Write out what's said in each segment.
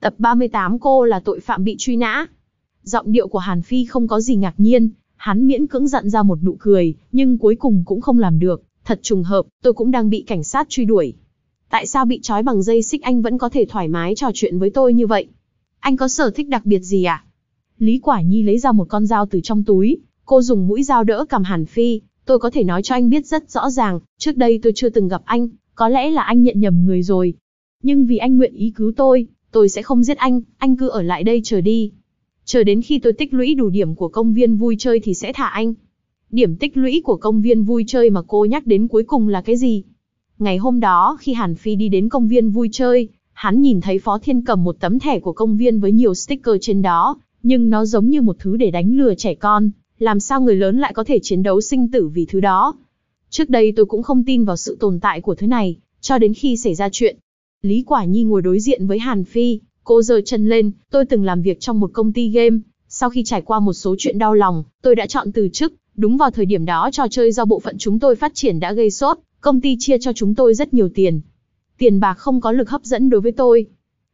Tập 38 cô là tội phạm bị truy nã. Giọng điệu của Hàn Phi không có gì ngạc nhiên, hắn miễn cưỡng dặn ra một nụ cười, nhưng cuối cùng cũng không làm được. Thật trùng hợp, tôi cũng đang bị cảnh sát truy đuổi. Tại sao bị trói bằng dây xích anh vẫn có thể thoải mái trò chuyện với tôi như vậy? Anh có sở thích đặc biệt gì à? Lý Quả Nhi lấy ra một con dao từ trong túi, cô dùng mũi dao đỡ cầm Hàn Phi. Tôi có thể nói cho anh biết rất rõ ràng, trước đây tôi chưa từng gặp anh, có lẽ là anh nhận nhầm người rồi. Nhưng vì anh nguyện ý cứu tôi, Tôi sẽ không giết anh, anh cứ ở lại đây chờ đi. Chờ đến khi tôi tích lũy đủ điểm của công viên vui chơi thì sẽ thả anh. Điểm tích lũy của công viên vui chơi mà cô nhắc đến cuối cùng là cái gì? Ngày hôm đó khi Hàn Phi đi đến công viên vui chơi, hắn nhìn thấy Phó Thiên cầm một tấm thẻ của công viên với nhiều sticker trên đó, nhưng nó giống như một thứ để đánh lừa trẻ con, làm sao người lớn lại có thể chiến đấu sinh tử vì thứ đó. Trước đây tôi cũng không tin vào sự tồn tại của thứ này, cho đến khi xảy ra chuyện, Lý Quả Nhi ngồi đối diện với Hàn Phi, cô giơ chân lên, tôi từng làm việc trong một công ty game, sau khi trải qua một số chuyện đau lòng, tôi đã chọn từ chức, đúng vào thời điểm đó trò chơi do bộ phận chúng tôi phát triển đã gây sốt, công ty chia cho chúng tôi rất nhiều tiền. Tiền bạc không có lực hấp dẫn đối với tôi.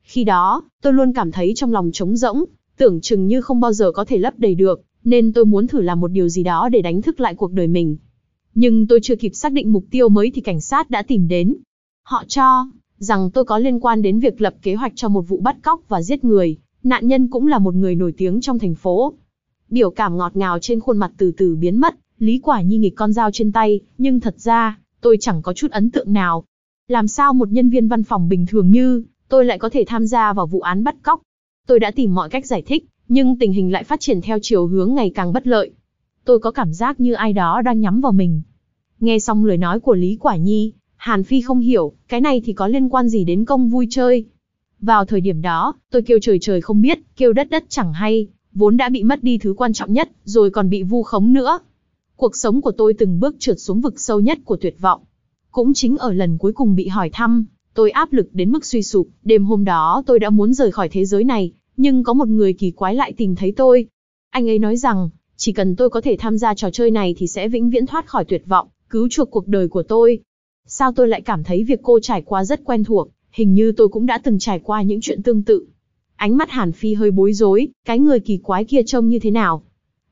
Khi đó, tôi luôn cảm thấy trong lòng trống rỗng, tưởng chừng như không bao giờ có thể lấp đầy được, nên tôi muốn thử làm một điều gì đó để đánh thức lại cuộc đời mình. Nhưng tôi chưa kịp xác định mục tiêu mới thì cảnh sát đã tìm đến. Họ cho, rằng tôi có liên quan đến việc lập kế hoạch cho một vụ bắt cóc và giết người, nạn nhân cũng là một người nổi tiếng trong thành phố. Biểu cảm ngọt ngào trên khuôn mặt từ từ biến mất, Lý Quả Nhi nghịch con dao trên tay, nhưng thật ra, tôi chẳng có chút ấn tượng nào. Làm sao một nhân viên văn phòng bình thường như, tôi lại có thể tham gia vào vụ án bắt cóc? Tôi đã tìm mọi cách giải thích, nhưng tình hình lại phát triển theo chiều hướng ngày càng bất lợi. Tôi có cảm giác như ai đó đang nhắm vào mình. Nghe xong lời nói của Lý Quả Nhi, Hàn Phi không hiểu, cái này thì có liên quan gì đến công vui chơi. Vào thời điểm đó, tôi kêu trời trời không biết, kêu đất đất chẳng hay, vốn đã bị mất đi thứ quan trọng nhất, rồi còn bị vu khống nữa. Cuộc sống của tôi từng bước trượt xuống vực sâu nhất của tuyệt vọng. Cũng chính ở lần cuối cùng bị hỏi thăm, tôi áp lực đến mức suy sụp, đêm hôm đó tôi đã muốn rời khỏi thế giới này, nhưng có một người kỳ quái lại tìm thấy tôi. Anh ấy nói rằng, chỉ cần tôi có thể tham gia trò chơi này thì sẽ vĩnh viễn thoát khỏi tuyệt vọng, cứu chuộc cuộc đời của tôi. Sao tôi lại cảm thấy việc cô trải qua rất quen thuộc, hình như tôi cũng đã từng trải qua những chuyện tương tự. Ánh mắt Hàn Phi hơi bối rối, cái người kỳ quái kia trông như thế nào?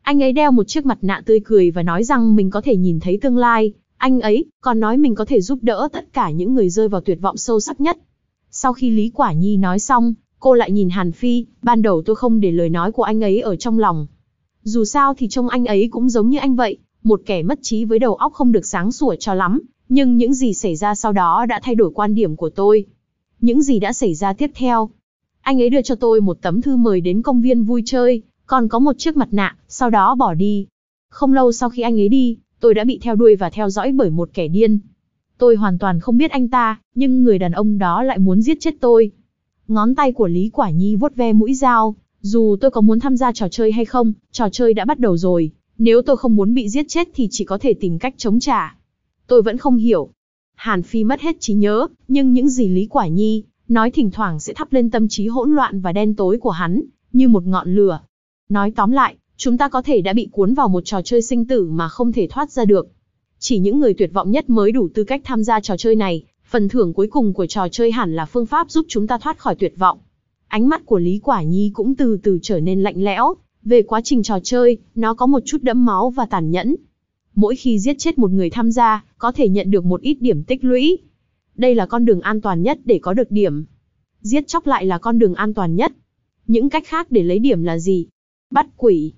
Anh ấy đeo một chiếc mặt nạ tươi cười và nói rằng mình có thể nhìn thấy tương lai. Anh ấy còn nói mình có thể giúp đỡ tất cả những người rơi vào tuyệt vọng sâu sắc nhất. Sau khi Lý Quả Nhi nói xong, cô lại nhìn Hàn Phi, ban đầu tôi không để lời nói của anh ấy ở trong lòng. Dù sao thì trông anh ấy cũng giống như anh vậy, một kẻ mất trí với đầu óc không được sáng sủa cho lắm, nhưng những gì xảy ra sau đó đã thay đổi quan điểm của tôi. Những gì đã xảy ra tiếp theo? Anh ấy đưa cho tôi một tấm thư mời đến công viên vui chơi, còn có một chiếc mặt nạ, sau đó bỏ đi. Không lâu sau khi anh ấy đi, tôi đã bị theo đuôi và theo dõi bởi một kẻ điên. Tôi hoàn toàn không biết anh ta, nhưng người đàn ông đó lại muốn giết chết tôi. Ngón tay của Lý Quả Nhi vuốt ve mũi dao, dù tôi có muốn tham gia trò chơi hay không, trò chơi đã bắt đầu rồi, nếu tôi không muốn bị giết chết thì chỉ có thể tìm cách chống trả. Tôi vẫn không hiểu. Hàn Phi mất hết trí nhớ, nhưng những gì Lý Quả Nhi nói thỉnh thoảng sẽ thắp lên tâm trí hỗn loạn và đen tối của hắn, như một ngọn lửa. Nói tóm lại, chúng ta có thể đã bị cuốn vào một trò chơi sinh tử mà không thể thoát ra được. Chỉ những người tuyệt vọng nhất mới đủ tư cách tham gia trò chơi này, phần thưởng cuối cùng của trò chơi hẳn là phương pháp giúp chúng ta thoát khỏi tuyệt vọng. Ánh mắt của Lý Quả Nhi cũng từ từ trở nên lạnh lẽo, về quá trình trò chơi, nó có một chút đẫm máu và tàn nhẫn, mỗi khi giết chết một người tham gia, có thể nhận được một ít điểm tích lũy. Đây là con đường an toàn nhất để có được điểm. Giết chóc lại là con đường an toàn nhất. Những cách khác để lấy điểm là gì? Bắt quỷ.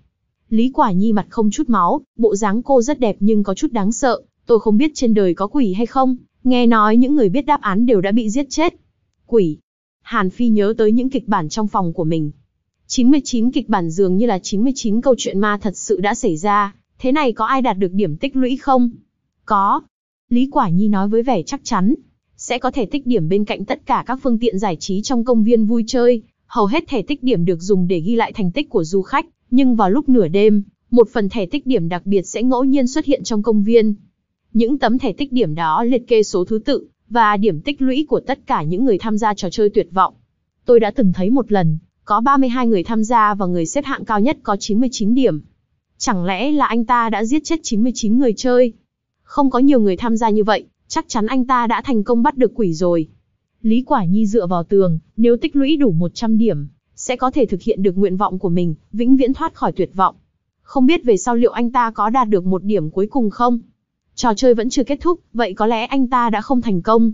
Lý Quả Nhi mặt không chút máu, bộ dáng cô rất đẹp nhưng có chút đáng sợ, tôi không biết trên đời có quỷ hay không, nghe nói những người biết đáp án đều đã bị giết chết. Quỷ. Hàn Phi nhớ tới những kịch bản trong phòng của mình. 99 kịch bản dường như là 99 câu chuyện ma thật sự đã xảy ra, Thế này có ai đạt được điểm tích lũy không? Có. Lý Quả Nhi nói với vẻ chắc chắn. Sẽ có thể tích điểm bên cạnh tất cả các phương tiện giải trí trong công viên vui chơi. Hầu hết thẻ tích điểm được dùng để ghi lại thành tích của du khách. Nhưng vào lúc nửa đêm, một phần thẻ tích điểm đặc biệt sẽ ngẫu nhiên xuất hiện trong công viên. Những tấm thẻ tích điểm đó liệt kê số thứ tự và điểm tích lũy của tất cả những người tham gia trò chơi tuyệt vọng. Tôi đã từng thấy một lần, có 32 người tham gia và người xếp hạng cao nhất có 99 điểm. Chẳng lẽ là anh ta đã giết chết 99 người chơi? Không có nhiều người tham gia như vậy, chắc chắn anh ta đã thành công bắt được quỷ rồi. Lý Quả Nhi dựa vào tường, nếu tích lũy đủ 100 điểm, sẽ có thể thực hiện được nguyện vọng của mình, vĩnh viễn thoát khỏi tuyệt vọng. Không biết về sau liệu anh ta có đạt được một điểm cuối cùng không? Trò chơi vẫn chưa kết thúc, vậy có lẽ anh ta đã không thành công.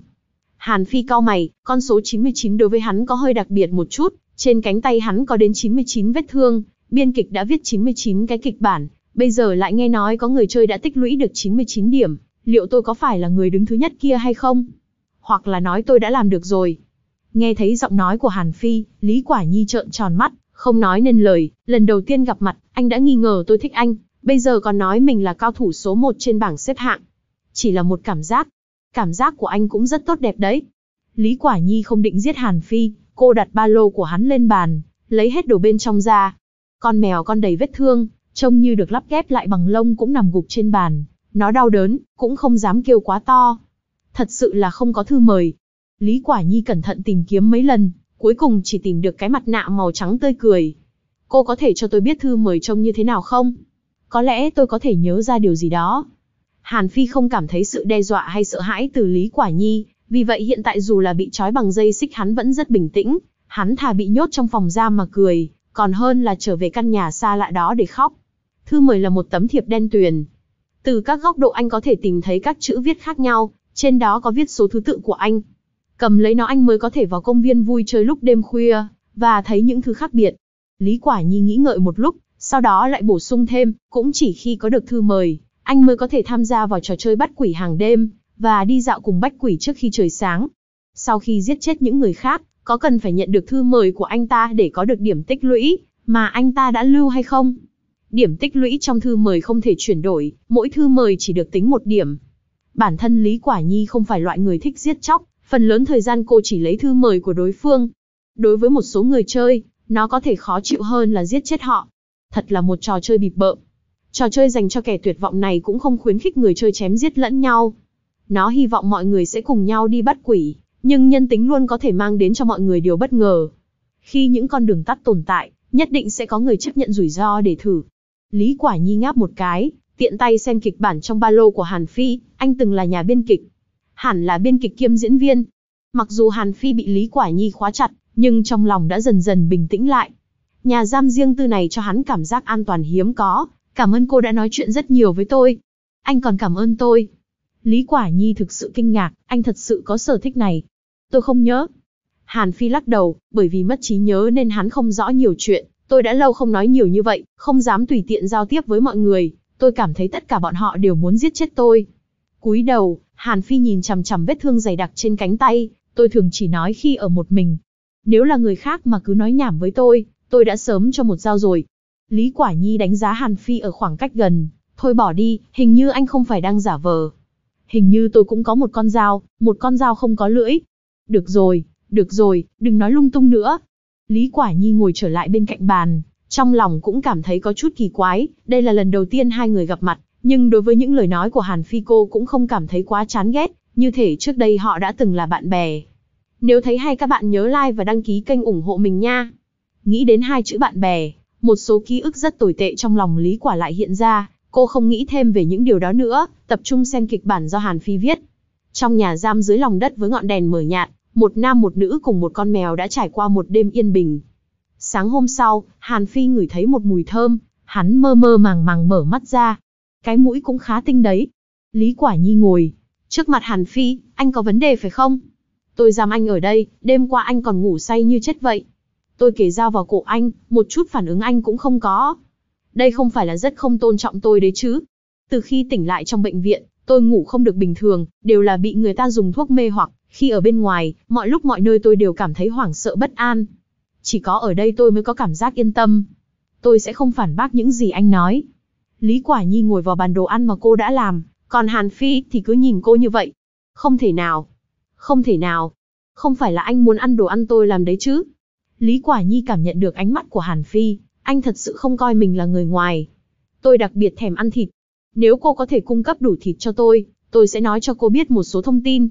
Hàn Phi cao mày, con số 99 đối với hắn có hơi đặc biệt một chút, trên cánh tay hắn có đến 99 vết thương, Biên kịch đã viết 99 cái kịch bản, bây giờ lại nghe nói có người chơi đã tích lũy được 99 điểm, liệu tôi có phải là người đứng thứ nhất kia hay không? Hoặc là nói tôi đã làm được rồi. Nghe thấy giọng nói của Hàn Phi, Lý Quả Nhi trợn tròn mắt, không nói nên lời, lần đầu tiên gặp mặt, anh đã nghi ngờ tôi thích anh, bây giờ còn nói mình là cao thủ số 1 trên bảng xếp hạng. Chỉ là một cảm giác. Cảm giác của anh cũng rất tốt đẹp đấy. Lý Quả Nhi không định giết Hàn Phi, cô đặt ba lô của hắn lên bàn, lấy hết đồ bên trong ra, con mèo con đầy vết thương, trông như được lắp ghép lại bằng lông cũng nằm gục trên bàn. Nó đau đớn, cũng không dám kêu quá to. Thật sự là không có thư mời. Lý Quả Nhi cẩn thận tìm kiếm mấy lần, cuối cùng chỉ tìm được cái mặt nạ màu trắng tươi cười. Cô có thể cho tôi biết thư mời trông như thế nào không? Có lẽ tôi có thể nhớ ra điều gì đó. Hàn Phi không cảm thấy sự đe dọa hay sợ hãi từ Lý Quả Nhi, vì vậy hiện tại dù là bị trói bằng dây xích hắn vẫn rất bình tĩnh, hắn thà bị nhốt trong phòng giam mà cười, còn hơn là trở về căn nhà xa lạ đó để khóc. Thư mời là một tấm thiệp đen tuyền. Từ các góc độ anh có thể tìm thấy các chữ viết khác nhau, trên đó có viết số thứ tự của anh. Cầm lấy nó anh mới có thể vào công viên vui chơi lúc đêm khuya, và thấy những thứ khác biệt. Lý Quả Nhi nghĩ ngợi một lúc, sau đó lại bổ sung thêm, cũng chỉ khi có được thư mời, anh mới có thể tham gia vào trò chơi bắt quỷ hàng đêm, và đi dạo cùng bách quỷ trước khi trời sáng. Sau khi giết chết những người khác, có cần phải nhận được thư mời của anh ta để có được điểm tích lũy mà anh ta đã lưu hay không? Điểm tích lũy trong thư mời không thể chuyển đổi, mỗi thư mời chỉ được tính một điểm. Bản thân Lý Quả Nhi không phải loại người thích giết chóc, phần lớn thời gian cô chỉ lấy thư mời của đối phương. Đối với một số người chơi, nó có thể khó chịu hơn là giết chết họ. Thật là một trò chơi bịp bợm. Trò chơi dành cho kẻ tuyệt vọng này cũng không khuyến khích người chơi chém giết lẫn nhau. Nó hy vọng mọi người sẽ cùng nhau đi bắt quỷ, nhưng nhân tính luôn có thể mang đến cho mọi người điều bất ngờ. Khi những con đường tắt tồn tại, nhất định sẽ có người chấp nhận rủi ro để thử. Lý Quả Nhi ngáp một cái, tiện tay xem kịch bản trong ba lô của Hàn Phi, anh từng là nhà biên kịch. Hẳn là biên kịch kiêm diễn viên. Mặc dù Hàn Phi bị Lý Quả Nhi khóa chặt, nhưng trong lòng đã dần dần bình tĩnh lại. Nhà giam riêng tư này cho hắn cảm giác an toàn hiếm có. Cảm ơn cô đã nói chuyện rất nhiều với tôi. Anh còn cảm ơn tôi. Lý Quả Nhi thực sự kinh ngạc, anh thật sự có sở thích này tôi không nhớ. Hàn Phi lắc đầu, bởi vì mất trí nhớ nên hắn không rõ nhiều chuyện, tôi đã lâu không nói nhiều như vậy, không dám tùy tiện giao tiếp với mọi người, tôi cảm thấy tất cả bọn họ đều muốn giết chết tôi. Cúi đầu, Hàn Phi nhìn chằm chằm vết thương dày đặc trên cánh tay, tôi thường chỉ nói khi ở một mình. Nếu là người khác mà cứ nói nhảm với tôi, tôi đã sớm cho một dao rồi. Lý Quả Nhi đánh giá Hàn Phi ở khoảng cách gần, thôi bỏ đi, hình như anh không phải đang giả vờ. Hình như tôi cũng có một con dao, một con dao không có lưỡi, được rồi, được rồi, đừng nói lung tung nữa. Lý Quả Nhi ngồi trở lại bên cạnh bàn, trong lòng cũng cảm thấy có chút kỳ quái, đây là lần đầu tiên hai người gặp mặt, nhưng đối với những lời nói của Hàn Phi cô cũng không cảm thấy quá chán ghét, như thể trước đây họ đã từng là bạn bè. Nếu thấy hay các bạn nhớ like và đăng ký kênh ủng hộ mình nha. Nghĩ đến hai chữ bạn bè, một số ký ức rất tồi tệ trong lòng Lý Quả lại hiện ra, cô không nghĩ thêm về những điều đó nữa, tập trung xem kịch bản do Hàn Phi viết. Trong nhà giam dưới lòng đất với ngọn đèn mở nhạt, một nam một nữ cùng một con mèo đã trải qua một đêm yên bình. Sáng hôm sau, Hàn Phi ngửi thấy một mùi thơm, hắn mơ mơ màng màng mở mắt ra. Cái mũi cũng khá tinh đấy. Lý Quả Nhi ngồi. Trước mặt Hàn Phi, anh có vấn đề phải không? Tôi giam anh ở đây, đêm qua anh còn ngủ say như chết vậy. Tôi kể dao vào cổ anh, một chút phản ứng anh cũng không có. Đây không phải là rất không tôn trọng tôi đấy chứ. Từ khi tỉnh lại trong bệnh viện, tôi ngủ không được bình thường, đều là bị người ta dùng thuốc mê hoặc, khi ở bên ngoài, mọi lúc mọi nơi tôi đều cảm thấy hoảng sợ bất an. Chỉ có ở đây tôi mới có cảm giác yên tâm. Tôi sẽ không phản bác những gì anh nói. Lý Quả Nhi ngồi vào bàn đồ ăn mà cô đã làm, còn Hàn Phi thì cứ nhìn cô như vậy. Không thể nào. Không thể nào. Không phải là anh muốn ăn đồ ăn tôi làm đấy chứ. Lý Quả Nhi cảm nhận được ánh mắt của Hàn Phi, anh thật sự không coi mình là người ngoài. Tôi đặc biệt thèm ăn thịt. Nếu cô có thể cung cấp đủ thịt cho tôi, tôi sẽ nói cho cô biết một số thông tin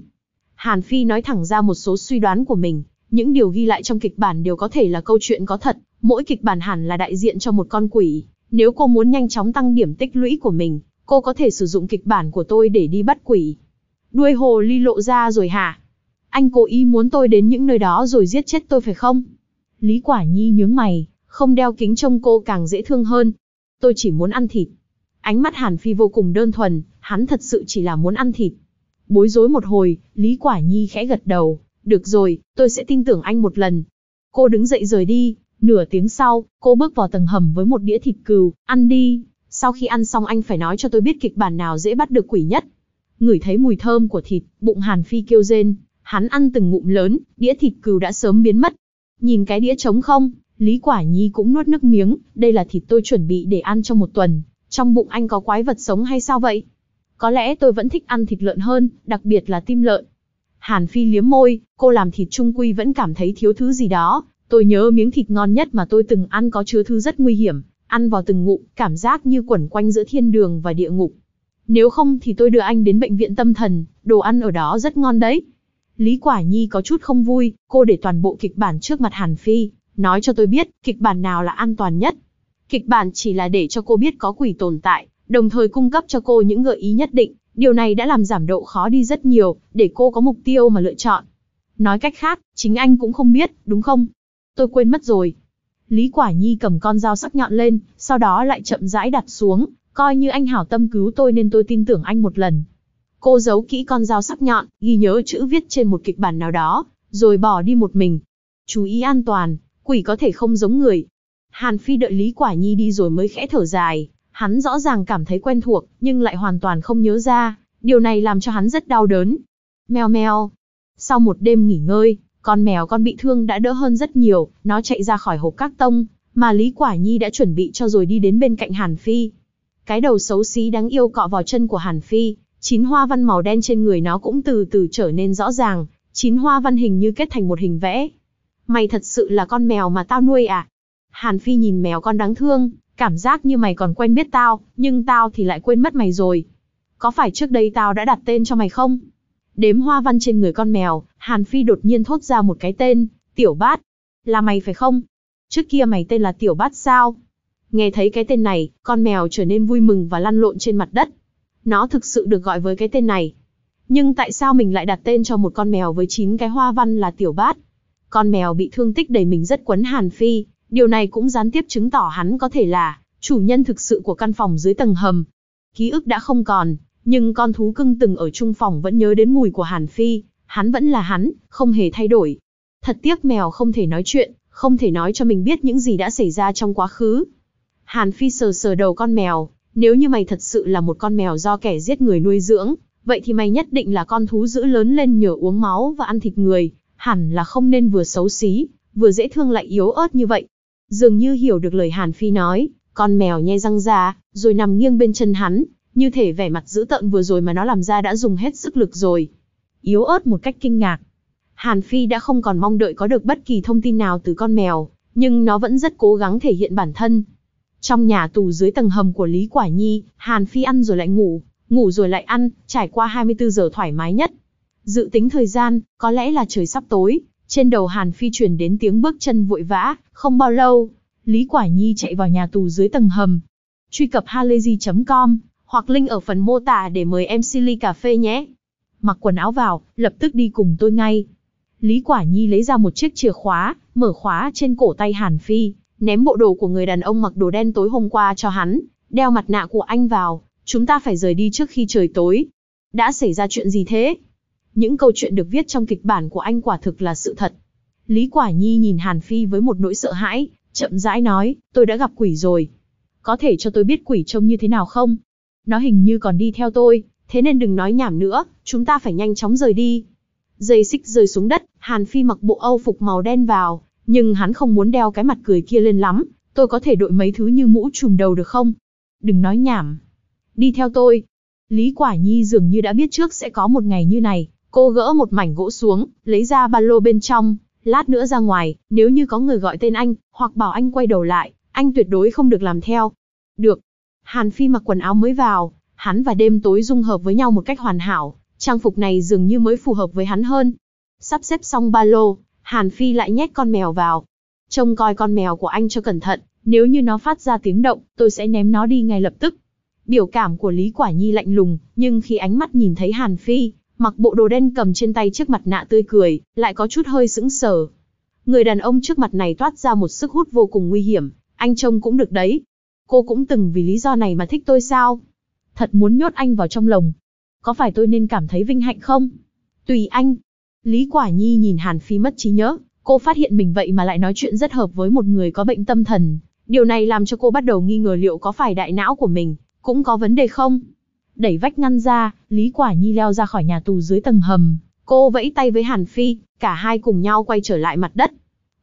Hàn Phi nói thẳng ra một số suy đoán của mình, những điều ghi lại trong kịch bản đều có thể là câu chuyện có thật, mỗi kịch bản hẳn là đại diện cho một con quỷ. Nếu cô muốn nhanh chóng tăng điểm tích lũy của mình, cô có thể sử dụng kịch bản của tôi để đi bắt quỷ. Đuôi hồ ly lộ ra rồi hả? Anh cố ý muốn tôi đến những nơi đó rồi giết chết tôi phải không? Lý Quả Nhi nhướng mày, không đeo kính trông cô càng dễ thương hơn. Tôi chỉ muốn ăn thịt. Ánh mắt Hàn Phi vô cùng đơn thuần, hắn thật sự chỉ là muốn ăn thịt. Bối rối một hồi, Lý Quả Nhi khẽ gật đầu, được rồi, tôi sẽ tin tưởng anh một lần. Cô đứng dậy rời đi, nửa tiếng sau, cô bước vào tầng hầm với một đĩa thịt cừu, ăn đi. Sau khi ăn xong anh phải nói cho tôi biết kịch bản nào dễ bắt được quỷ nhất. Ngửi thấy mùi thơm của thịt, bụng Hàn Phi kêu rên, hắn ăn từng ngụm lớn, đĩa thịt cừu đã sớm biến mất. Nhìn cái đĩa trống không, Lý Quả Nhi cũng nuốt nước miếng, đây là thịt tôi chuẩn bị để ăn trong một tuần. Trong bụng anh có quái vật sống hay sao vậy? có lẽ tôi vẫn thích ăn thịt lợn hơn, đặc biệt là tim lợn. Hàn Phi liếm môi, cô làm thịt trung quy vẫn cảm thấy thiếu thứ gì đó. Tôi nhớ miếng thịt ngon nhất mà tôi từng ăn có chứa thứ rất nguy hiểm, ăn vào từng ngụm, cảm giác như quẩn quanh giữa thiên đường và địa ngục. Nếu không thì tôi đưa anh đến bệnh viện tâm thần, đồ ăn ở đó rất ngon đấy. Lý Quả Nhi có chút không vui, cô để toàn bộ kịch bản trước mặt Hàn Phi, nói cho tôi biết kịch bản nào là an toàn nhất. Kịch bản chỉ là để cho cô biết có quỷ tồn tại, đồng thời cung cấp cho cô những gợi ý nhất định, điều này đã làm giảm độ khó đi rất nhiều, để cô có mục tiêu mà lựa chọn. Nói cách khác, chính anh cũng không biết, đúng không? Tôi quên mất rồi. Lý Quả Nhi cầm con dao sắc nhọn lên, sau đó lại chậm rãi đặt xuống, coi như anh hảo tâm cứu tôi nên tôi tin tưởng anh một lần. Cô giấu kỹ con dao sắc nhọn, ghi nhớ chữ viết trên một kịch bản nào đó, rồi bỏ đi một mình. Chú ý an toàn, quỷ có thể không giống người. Hàn Phi đợi Lý Quả Nhi đi rồi mới khẽ thở dài, Hắn rõ ràng cảm thấy quen thuộc, nhưng lại hoàn toàn không nhớ ra, điều này làm cho hắn rất đau đớn. Mèo mèo. Sau một đêm nghỉ ngơi, con mèo con bị thương đã đỡ hơn rất nhiều, nó chạy ra khỏi hộp các tông, mà Lý Quả Nhi đã chuẩn bị cho rồi đi đến bên cạnh Hàn Phi. Cái đầu xấu xí đáng yêu cọ vào chân của Hàn Phi, chín hoa văn màu đen trên người nó cũng từ từ trở nên rõ ràng, chín hoa văn hình như kết thành một hình vẽ. Mày thật sự là con mèo mà tao nuôi à? Hàn Phi nhìn mèo con đáng thương, cảm giác như mày còn quen biết tao, nhưng tao thì lại quên mất mày rồi. Có phải trước đây tao đã đặt tên cho mày không? Đếm hoa văn trên người con mèo, Hàn Phi đột nhiên thốt ra một cái tên, Tiểu Bát. Là mày phải không? Trước kia mày tên là Tiểu Bát sao? Nghe thấy cái tên này, con mèo trở nên vui mừng và lăn lộn trên mặt đất. Nó thực sự được gọi với cái tên này. Nhưng tại sao mình lại đặt tên cho một con mèo với 9 cái hoa văn là Tiểu Bát? Con mèo bị thương tích đầy mình rất quấn Hàn Phi, Điều này cũng gián tiếp chứng tỏ hắn có thể là chủ nhân thực sự của căn phòng dưới tầng hầm. Ký ức đã không còn, nhưng con thú cưng từng ở chung phòng vẫn nhớ đến mùi của Hàn Phi, hắn vẫn là hắn, không hề thay đổi. Thật tiếc mèo không thể nói chuyện, không thể nói cho mình biết những gì đã xảy ra trong quá khứ. Hàn Phi sờ sờ đầu con mèo, nếu như mày thật sự là một con mèo do kẻ giết người nuôi dưỡng, vậy thì mày nhất định là con thú dữ lớn lên nhờ uống máu và ăn thịt người, hẳn là không nên vừa xấu xí, vừa dễ thương lại yếu ớt như vậy. Dường như hiểu được lời Hàn Phi nói, con mèo nhai răng ra, rồi nằm nghiêng bên chân hắn, như thể vẻ mặt dữ tợn vừa rồi mà nó làm ra đã dùng hết sức lực rồi. Yếu ớt một cách kinh ngạc. Hàn Phi đã không còn mong đợi có được bất kỳ thông tin nào từ con mèo, nhưng nó vẫn rất cố gắng thể hiện bản thân. Trong nhà tù dưới tầng hầm của Lý Quả Nhi, Hàn Phi ăn rồi lại ngủ, ngủ rồi lại ăn, trải qua 24 giờ thoải mái nhất. Dự tính thời gian, có lẽ là trời sắp tối, trên đầu Hàn Phi truyền đến tiếng bước chân vội vã, không bao lâu, Lý Quả Nhi chạy vào nhà tù dưới tầng hầm. Truy cập halayzi.com, hoặc link ở phần mô tả để mời em Silly Cà Phê nhé. Mặc quần áo vào, lập tức đi cùng tôi ngay. Lý Quả Nhi lấy ra một chiếc chìa khóa, mở khóa trên cổ tay Hàn Phi, ném bộ đồ của người đàn ông mặc đồ đen tối hôm qua cho hắn, đeo mặt nạ của anh vào, chúng ta phải rời đi trước khi trời tối. Đã xảy ra chuyện gì thế? những câu chuyện được viết trong kịch bản của anh quả thực là sự thật. Lý Quả Nhi nhìn Hàn Phi với một nỗi sợ hãi, chậm rãi nói, tôi đã gặp quỷ rồi. Có thể cho tôi biết quỷ trông như thế nào không? Nó hình như còn đi theo tôi, thế nên đừng nói nhảm nữa, chúng ta phải nhanh chóng rời đi. Dây xích rơi xuống đất, Hàn Phi mặc bộ âu phục màu đen vào, nhưng hắn không muốn đeo cái mặt cười kia lên lắm, tôi có thể đội mấy thứ như mũ trùm đầu được không? Đừng nói nhảm. Đi theo tôi. Lý Quả Nhi dường như đã biết trước sẽ có một ngày như này, Cô gỡ một mảnh gỗ xuống, lấy ra ba lô bên trong, lát nữa ra ngoài, nếu như có người gọi tên anh, hoặc bảo anh quay đầu lại, anh tuyệt đối không được làm theo. Được. Hàn Phi mặc quần áo mới vào, hắn và đêm tối dung hợp với nhau một cách hoàn hảo, trang phục này dường như mới phù hợp với hắn hơn. Sắp xếp xong ba lô, Hàn Phi lại nhét con mèo vào. Trông coi con mèo của anh cho cẩn thận, nếu như nó phát ra tiếng động, tôi sẽ ném nó đi ngay lập tức. Biểu cảm của Lý Quả Nhi lạnh lùng, nhưng khi ánh mắt nhìn thấy Hàn Phi, mặc bộ đồ đen cầm trên tay chiếc mặt nạ tươi cười, lại có chút hơi sững sờ. Người đàn ông trước mặt này toát ra một sức hút vô cùng nguy hiểm, anh trông cũng được đấy. Cô cũng từng vì lý do này mà thích tôi sao? Thật muốn nhốt anh vào trong lồng. Có phải tôi nên cảm thấy vinh hạnh không? Tùy anh. Lý Quả Nhi nhìn Hàn Phi mất trí nhớ, cô phát hiện mình vậy mà lại nói chuyện rất hợp với một người có bệnh tâm thần. Điều này làm cho cô bắt đầu nghi ngờ liệu có phải đại não của mình, cũng có vấn đề không? Đẩy vách ngăn ra, Lý Quả Nhi leo ra khỏi nhà tù dưới tầng hầm. Cô vẫy tay với Hàn Phi, cả hai cùng nhau quay trở lại mặt đất.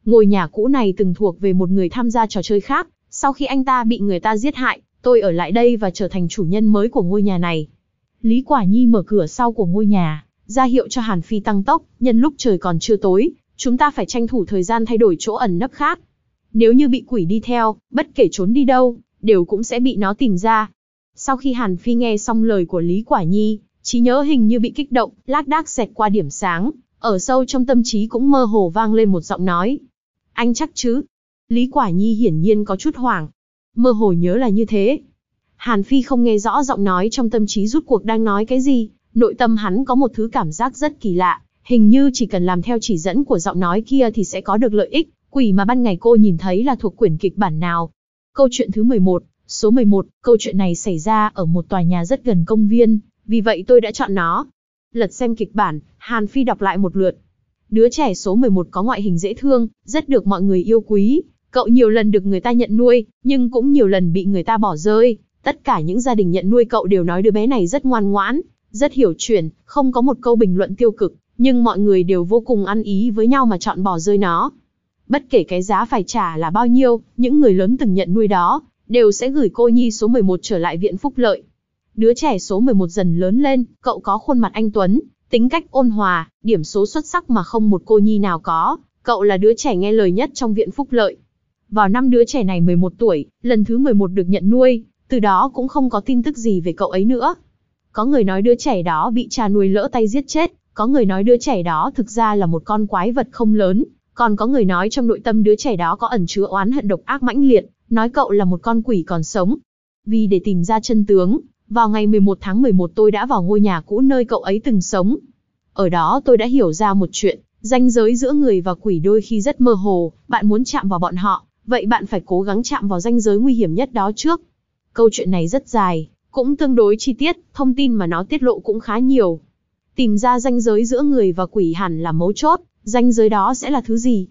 Ngôi nhà cũ này từng thuộc về một người tham gia trò chơi khác. Sau khi anh ta bị người ta giết hại, tôi ở lại đây và trở thành chủ nhân mới của ngôi nhà này. Lý Quả Nhi mở cửa sau của ngôi nhà, ra hiệu cho Hàn Phi tăng tốc, nhân lúc trời còn chưa tối, chúng ta phải tranh thủ thời gian thay đổi chỗ ẩn nấp khác. Nếu như bị quỷ đi theo, bất kể trốn đi đâu, đều cũng sẽ bị nó tìm ra, sau khi Hàn Phi nghe xong lời của Lý Quả Nhi, trí nhớ hình như bị kích động, lác đác xẹt qua điểm sáng, ở sâu trong tâm trí cũng mơ hồ vang lên một giọng nói. Anh chắc chứ? Lý Quả Nhi hiển nhiên có chút hoảng. Mơ hồ nhớ là như thế. Hàn Phi không nghe rõ giọng nói trong tâm trí rút cuộc đang nói cái gì, nội tâm hắn có một thứ cảm giác rất kỳ lạ, hình như chỉ cần làm theo chỉ dẫn của giọng nói kia thì sẽ có được lợi ích, quỷ mà ban ngày cô nhìn thấy là thuộc quyển kịch bản nào. Câu chuyện thứ 11, Số 11, câu chuyện này xảy ra ở một tòa nhà rất gần công viên, vì vậy tôi đã chọn nó. Lật xem kịch bản, Hàn Phi đọc lại một lượt. Đứa trẻ số 11 có ngoại hình dễ thương, rất được mọi người yêu quý. Cậu nhiều lần được người ta nhận nuôi, nhưng cũng nhiều lần bị người ta bỏ rơi. Tất cả những gia đình nhận nuôi cậu đều nói đứa bé này rất ngoan ngoãn, rất hiểu chuyện, không có một câu bình luận tiêu cực, nhưng mọi người đều vô cùng ăn ý với nhau mà chọn bỏ rơi nó. Bất kể cái giá phải trả là bao nhiêu, những người lớn từng nhận nuôi đó đều sẽ gửi cô nhi số 11 trở lại viện phúc lợi. Đứa trẻ số 11 dần lớn lên, cậu có khuôn mặt anh Tuấn, tính cách ôn hòa, điểm số xuất sắc mà không một cô nhi nào có, cậu là đứa trẻ nghe lời nhất trong viện phúc lợi. Vào năm đứa trẻ này 11 tuổi, lần thứ 11 được nhận nuôi, từ đó cũng không có tin tức gì về cậu ấy nữa. Có người nói đứa trẻ đó bị cha nuôi lỡ tay giết chết, có người nói đứa trẻ đó thực ra là một con quái vật không lớn, còn có người nói trong nội tâm đứa trẻ đó có ẩn chứa oán hận độc ác mãnh liệt, nói cậu là một con quỷ còn sống. Vì để tìm ra chân tướng, vào ngày 11 tháng 11 tôi đã vào ngôi nhà cũ nơi cậu ấy từng sống. Ở đó tôi đã hiểu ra một chuyện, ranh giới giữa người và quỷ đôi khi rất mơ hồ, bạn muốn chạm vào bọn họ, vậy bạn phải cố gắng chạm vào ranh giới nguy hiểm nhất đó trước. Câu chuyện này rất dài, cũng tương đối chi tiết, thông tin mà nó tiết lộ cũng khá nhiều. Tìm ra ranh giới giữa người và quỷ hẳn là mấu chốt, ranh giới đó sẽ là thứ gì?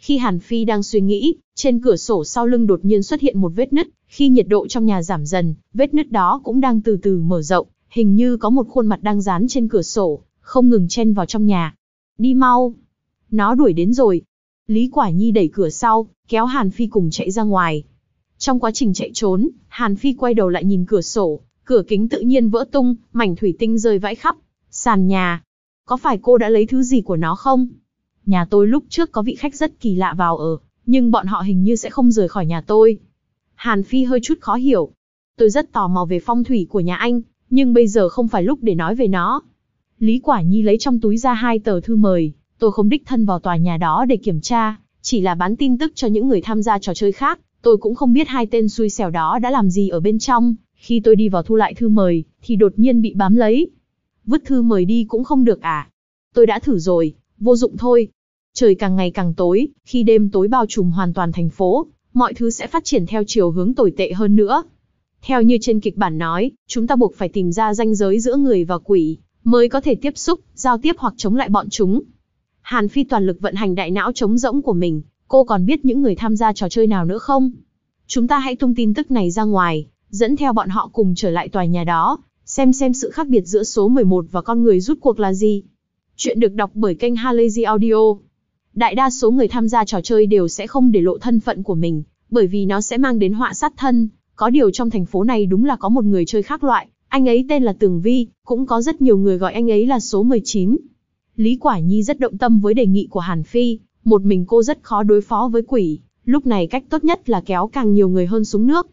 Khi Hàn Phi đang suy nghĩ, trên cửa sổ sau lưng đột nhiên xuất hiện một vết nứt, khi nhiệt độ trong nhà giảm dần, vết nứt đó cũng đang từ từ mở rộng, hình như có một khuôn mặt đang dán trên cửa sổ, không ngừng chen vào trong nhà. Đi mau! Nó đuổi đến rồi. Lý Quả Nhi đẩy cửa sau, kéo Hàn Phi cùng chạy ra ngoài. Trong quá trình chạy trốn, Hàn Phi quay đầu lại nhìn cửa sổ, cửa kính tự nhiên vỡ tung, mảnh thủy tinh rơi vãi khắp, sàn nhà. Có phải cô đã lấy thứ gì của nó không? nhà tôi lúc trước có vị khách rất kỳ lạ vào ở, nhưng bọn họ hình như sẽ không rời khỏi nhà tôi. Hàn Phi hơi chút khó hiểu. Tôi rất tò mò về phong thủy của nhà anh, nhưng bây giờ không phải lúc để nói về nó. Lý Quả Nhi lấy trong túi ra hai tờ thư mời, tôi không đích thân vào tòa nhà đó để kiểm tra, chỉ là bán tin tức cho những người tham gia trò chơi khác, tôi cũng không biết hai tên xui xẻo đó đã làm gì ở bên trong, khi tôi đi vào thu lại thư mời, thì đột nhiên bị bám lấy. Vứt thư mời đi cũng không được à? Tôi đã thử rồi, vô dụng thôi. Trời càng ngày càng tối, khi đêm tối bao trùm hoàn toàn thành phố, mọi thứ sẽ phát triển theo chiều hướng tồi tệ hơn nữa. Theo như trên kịch bản nói, chúng ta buộc phải tìm ra ranh giới giữa người và quỷ, mới có thể tiếp xúc, giao tiếp hoặc chống lại bọn chúng. Hàn Phi toàn lực vận hành đại não trống rỗng của mình, cô còn biết những người tham gia trò chơi nào nữa không? Chúng ta hãy tung tin tức này ra ngoài, dẫn theo bọn họ cùng trở lại tòa nhà đó, xem xem sự khác biệt giữa số 11 và con người rút cuộc là gì. Chuyện được đọc bởi kênh Halazy Audio. Đại đa số người tham gia trò chơi đều sẽ không để lộ thân phận của mình, bởi vì nó sẽ mang đến họa sát thân. Có điều trong thành phố này đúng là có một người chơi khác loại, anh ấy tên là Tường Vi, cũng có rất nhiều người gọi anh ấy là số 19. Lý Quả Nhi rất động tâm với đề nghị của Hàn Phi, một mình cô rất khó đối phó với quỷ, lúc này cách tốt nhất là kéo càng nhiều người hơn xuống nước.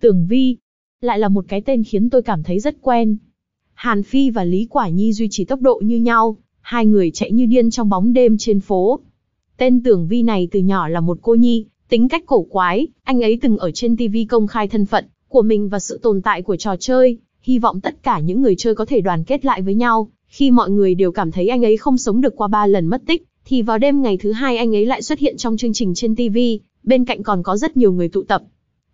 Tường Vi, lại là một cái tên khiến tôi cảm thấy rất quen. Hàn Phi và Lý Quả Nhi duy trì tốc độ như nhau, hai người chạy như điên trong bóng đêm trên phố. Tên Tưởng Vi này từ nhỏ là một cô nhi, tính cách cổ quái, anh ấy từng ở trên TV công khai thân phận của mình và sự tồn tại của trò chơi, hy vọng tất cả những người chơi có thể đoàn kết lại với nhau. Khi mọi người đều cảm thấy anh ấy không sống được qua ba lần mất tích, thì vào đêm ngày thứ hai anh ấy lại xuất hiện trong chương trình trên TV, bên cạnh còn có rất nhiều người tụ tập.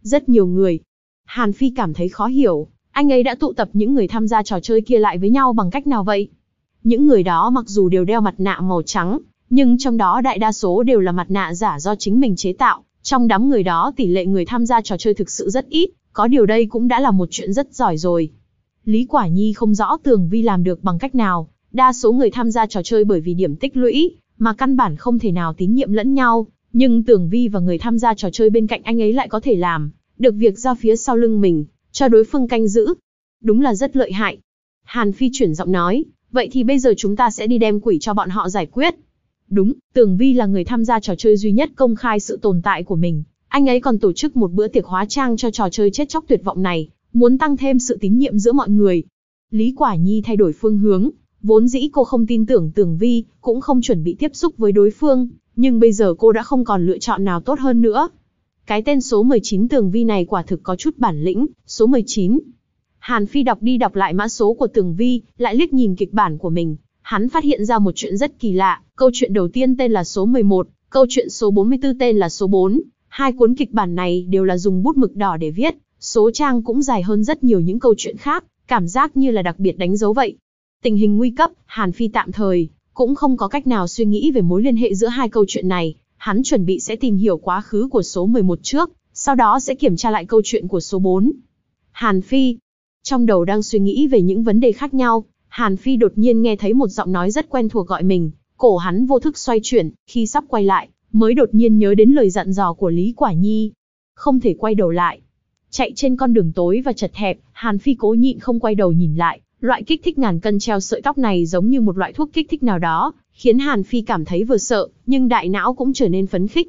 Rất nhiều người. Hàn Phi cảm thấy khó hiểu, anh ấy đã tụ tập những người tham gia trò chơi kia lại với nhau bằng cách nào vậy? Những người đó mặc dù đều đeo mặt nạ màu trắng, nhưng trong đó đại đa số đều là mặt nạ giả do chính mình chế tạo. Trong đám người đó tỷ lệ người tham gia trò chơi thực sự rất ít, có điều đây cũng đã là một chuyện rất giỏi rồi. Lý Quả Nhi không rõ Tường Vi làm được bằng cách nào, đa số người tham gia trò chơi bởi vì điểm tích lũy, mà căn bản không thể nào tín nhiệm lẫn nhau, nhưng Tường Vi và người tham gia trò chơi bên cạnh anh ấy lại có thể làm, được việc ra phía sau lưng mình, cho đối phương canh giữ. Đúng là rất lợi hại. Hàn Phi chuyển giọng nói, vậy thì bây giờ chúng ta sẽ đi đem quỷ cho bọn họ giải quyết. Đúng, Tường Vi là người tham gia trò chơi duy nhất công khai sự tồn tại của mình. Anh ấy còn tổ chức một bữa tiệc hóa trang cho trò chơi chết chóc tuyệt vọng này, muốn tăng thêm sự tín nhiệm giữa mọi người. Lý Quả Nhi thay đổi phương hướng, vốn dĩ cô không tin tưởng Tường Vi, cũng không chuẩn bị tiếp xúc với đối phương, nhưng bây giờ cô đã không còn lựa chọn nào tốt hơn nữa. Cái tên số 19 Tường Vi này quả thực có chút bản lĩnh, số 19, Hàn Phi đọc đi đọc lại mã số của Tường Vi, lại liếc nhìn kịch bản của mình. Hắn phát hiện ra một chuyện rất kỳ lạ, câu chuyện đầu tiên tên là số 11, câu chuyện số 44 tên là số 4. Hai cuốn kịch bản này đều là dùng bút mực đỏ để viết, số trang cũng dài hơn rất nhiều những câu chuyện khác, cảm giác như là đặc biệt đánh dấu vậy. Tình hình nguy cấp, Hàn Phi tạm thời, cũng không có cách nào suy nghĩ về mối liên hệ giữa hai câu chuyện này. Hắn chuẩn bị sẽ tìm hiểu quá khứ của số 11 trước, sau đó sẽ kiểm tra lại câu chuyện của số 4. Hàn Phi, trong đầu đang suy nghĩ về những vấn đề khác nhau, Hàn Phi đột nhiên nghe thấy một giọng nói rất quen thuộc gọi mình, cổ hắn vô thức xoay chuyển, khi sắp quay lại, mới đột nhiên nhớ đến lời dặn dò của Lý Quả Nhi. Không thể quay đầu lại. Chạy trên con đường tối và chật hẹp, Hàn Phi cố nhịn không quay đầu nhìn lại, loại kích thích ngàn cân treo sợi tóc này giống như một loại thuốc kích thích nào đó, khiến Hàn Phi cảm thấy vừa sợ, nhưng đại não cũng trở nên phấn khích.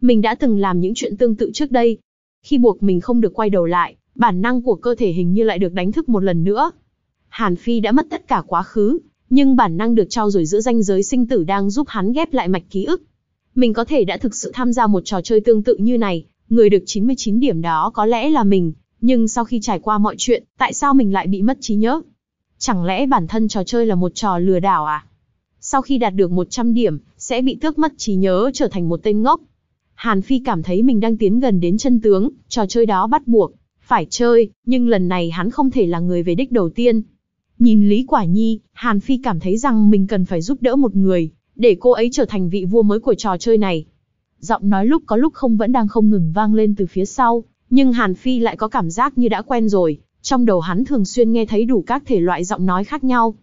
Mình đã từng làm những chuyện tương tự trước đây. Khi buộc mình không được quay đầu lại, bản năng của cơ thể hình như lại được đánh thức một lần nữa. Hàn Phi đã mất tất cả quá khứ, nhưng bản năng được trao dồi giữa ranh giới sinh tử đang giúp hắn ghép lại mạch ký ức. Mình có thể đã thực sự tham gia một trò chơi tương tự như này, người được 99 điểm đó có lẽ là mình, nhưng sau khi trải qua mọi chuyện, tại sao mình lại bị mất trí nhớ? Chẳng lẽ bản thân trò chơi là một trò lừa đảo à? Sau khi đạt được 100 điểm, sẽ bị tước mất trí nhớ trở thành một tên ngốc. Hàn Phi cảm thấy mình đang tiến gần đến chân tướng, trò chơi đó bắt buộc, phải chơi, nhưng lần này hắn không thể là người về đích đầu tiên. Nhìn Lý Quả Nhi, Hàn Phi cảm thấy rằng mình cần phải giúp đỡ một người, để cô ấy trở thành vị vua mới của trò chơi này. Giọng nói lúc có lúc không vẫn đang không ngừng vang lên từ phía sau, nhưng Hàn Phi lại có cảm giác như đã quen rồi, trong đầu hắn thường xuyên nghe thấy đủ các thể loại giọng nói khác nhau.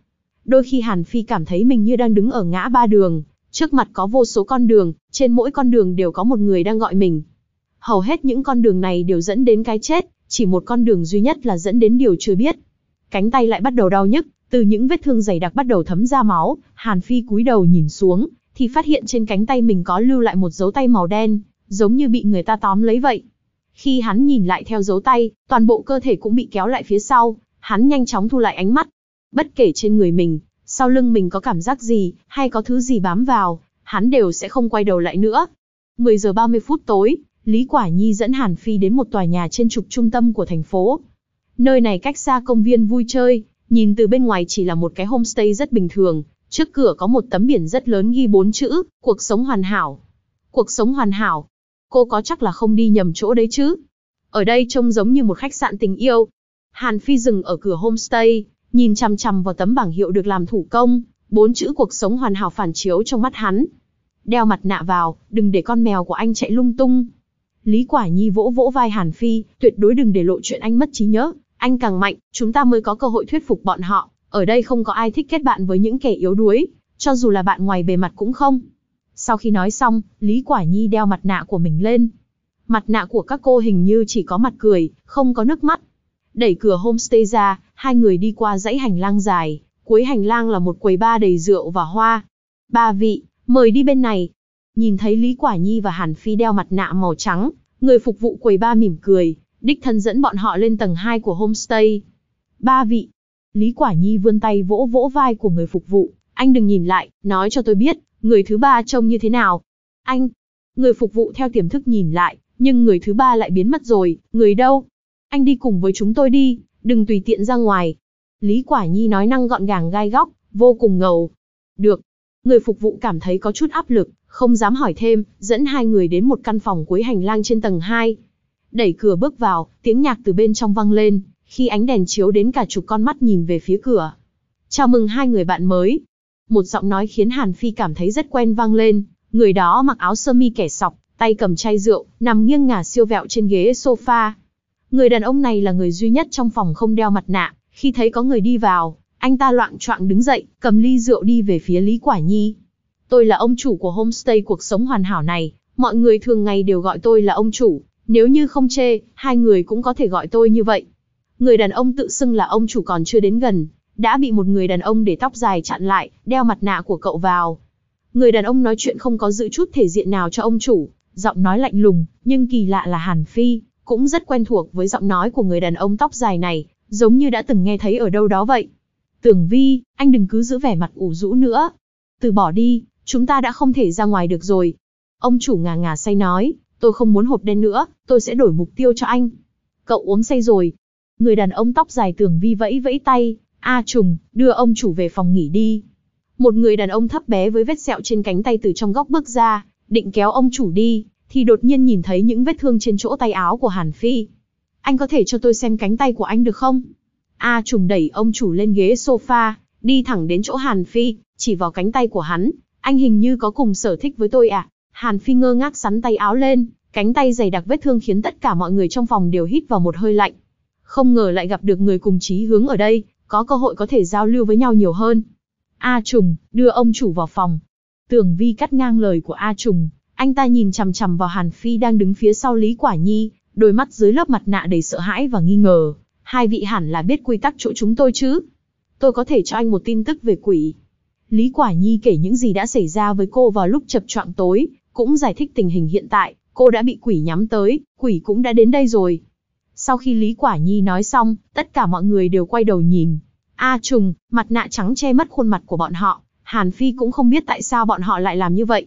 Đôi khi Hàn Phi cảm thấy mình như đang đứng ở ngã ba đường, trước mặt có vô số con đường, trên mỗi con đường đều có một người đang gọi mình. Hầu hết những con đường này đều dẫn đến cái chết, chỉ một con đường duy nhất là dẫn đến điều chưa biết. Cánh tay lại bắt đầu đau nhức, từ những vết thương dày đặc bắt đầu thấm ra máu, Hàn Phi cúi đầu nhìn xuống, thì phát hiện trên cánh tay mình có lưu lại một dấu tay màu đen, giống như bị người ta tóm lấy vậy. Khi hắn nhìn lại theo dấu tay, toàn bộ cơ thể cũng bị kéo lại phía sau, hắn nhanh chóng thu lại ánh mắt. Bất kể trên người mình, sau lưng mình có cảm giác gì, hay có thứ gì bám vào, hắn đều sẽ không quay đầu lại nữa. 10 giờ 30 phút tối, Lý Quả Nhi dẫn Hàn Phi đến một tòa nhà trên trục trung tâm của thành phố. Nơi này cách xa công viên vui chơi, nhìn từ bên ngoài chỉ là một cái homestay rất bình thường, trước cửa có một tấm biển rất lớn ghi bốn chữ, cuộc sống hoàn hảo. Cuộc sống hoàn hảo. Cô có chắc là không đi nhầm chỗ đấy chứ? Ở đây trông giống như một khách sạn tình yêu. Hàn Phi dừng ở cửa homestay, nhìn chằm chằm vào tấm bảng hiệu được làm thủ công, bốn chữ cuộc sống hoàn hảo phản chiếu trong mắt hắn. Đeo mặt nạ vào, đừng để con mèo của anh chạy lung tung. Lý Quả Nhi vỗ vỗ vai Hàn Phi, tuyệt đối đừng để lộ chuyện anh mất trí nhớ, anh càng mạnh, chúng ta mới có cơ hội thuyết phục bọn họ, ở đây không có ai thích kết bạn với những kẻ yếu đuối, cho dù là bạn ngoài bề mặt cũng không. Sau khi nói xong, Lý Quả Nhi đeo mặt nạ của mình lên. Mặt nạ của các cô hình như chỉ có mặt cười, không có nước mắt. Đẩy cửa homestay ra, hai người đi qua dãy hành lang dài, cuối hành lang là một quầy ba đầy rượu và hoa. Ba vị, mời đi bên này, Nhìn thấy Lý Quả Nhi và Hàn Phi đeo mặt nạ màu trắng, người phục vụ quầy ba mỉm cười, đích thân dẫn bọn họ lên tầng 2 của homestay. Ba vị. Lý Quả Nhi vươn tay vỗ vỗ vai của người phục vụ, anh đừng nhìn lại, nói cho tôi biết, người thứ ba trông như thế nào. Anh. Người phục vụ theo tiềm thức nhìn lại, nhưng người thứ ba lại biến mất rồi, người đâu? Anh đi cùng với chúng tôi đi, đừng tùy tiện ra ngoài. Lý Quả Nhi nói năng gọn gàng gai góc, vô cùng ngầu. Được, Người phục vụ cảm thấy có chút áp lực, không dám hỏi thêm, dẫn hai người đến một căn phòng cuối hành lang trên tầng 2. Đẩy cửa bước vào, tiếng nhạc từ bên trong vang lên, khi ánh đèn chiếu đến cả chục con mắt nhìn về phía cửa. Chào mừng hai người bạn mới. Một giọng nói khiến Hàn Phi cảm thấy rất quen vang lên, người đó mặc áo sơ mi kẻ sọc, tay cầm chai rượu, nằm nghiêng ngả siêu vẹo trên ghế sofa. Người đàn ông này là người duy nhất trong phòng không đeo mặt nạ, khi thấy có người đi vào, anh ta loạn choạng đứng dậy, cầm ly rượu đi về phía Lý Quả Nhi. Tôi là ông chủ của homestay cuộc sống hoàn hảo này, mọi người thường ngày đều gọi tôi là ông chủ, nếu như không chê, hai người cũng có thể gọi tôi như vậy. Người đàn ông tự xưng là ông chủ còn chưa đến gần, đã bị một người đàn ông để tóc dài chặn lại, đeo mặt nạ của cậu vào. Người đàn ông nói chuyện không có giữ chút thể diện nào cho ông chủ, giọng nói lạnh lùng, nhưng kỳ lạ là Hàn Phi, cũng rất quen thuộc với giọng nói của người đàn ông tóc dài này, giống như đã từng nghe thấy ở đâu đó vậy. Tưởng Vi, anh đừng cứ giữ vẻ mặt ủ rũ nữa. Từ bỏ đi, chúng ta đã không thể ra ngoài được rồi. Ông chủ ngà ngà say nói, tôi không muốn hộp đen nữa, tôi sẽ đổi mục tiêu cho anh. Cậu uống say rồi. Người đàn ông tóc dài Tưởng Vi vẫy vẫy tay, A Trùng, đưa ông chủ về phòng nghỉ đi. Một người đàn ông thấp bé với vết sẹo trên cánh tay từ trong góc bước ra, định kéo ông chủ đi, thì đột nhiên nhìn thấy những vết thương trên chỗ tay áo của Hàn Phi. Anh có thể cho tôi xem cánh tay của anh được không? A Trùng đẩy ông chủ lên ghế sofa, đi thẳng đến chỗ Hàn Phi, chỉ vào cánh tay của hắn, anh hình như có cùng sở thích với tôi à? Hàn Phi ngơ ngác sắn tay áo lên, cánh tay dày đặc vết thương khiến tất cả mọi người trong phòng đều hít vào một hơi lạnh. Không ngờ lại gặp được người cùng chí hướng ở đây, có cơ hội có thể giao lưu với nhau nhiều hơn. A Trùng, đưa ông chủ vào phòng. Tường Vi cắt ngang lời của A Trùng, anh ta nhìn chằm chằm vào Hàn Phi đang đứng phía sau Lý Quả Nhi, đôi mắt dưới lớp mặt nạ đầy sợ hãi và nghi ngờ hai vị hẳn là biết quy tắc chỗ chúng tôi chứ. Tôi có thể cho anh một tin tức về quỷ. Lý Quả Nhi kể những gì đã xảy ra với cô vào lúc chập choạng tối, cũng giải thích tình hình hiện tại, cô đã bị quỷ nhắm tới, quỷ cũng đã đến đây rồi. Sau khi Lý Quả Nhi nói xong, tất cả mọi người đều quay đầu nhìn. A Trùng, mặt nạ trắng che mất khuôn mặt của bọn họ, Hàn Phi cũng không biết tại sao bọn họ lại làm như vậy.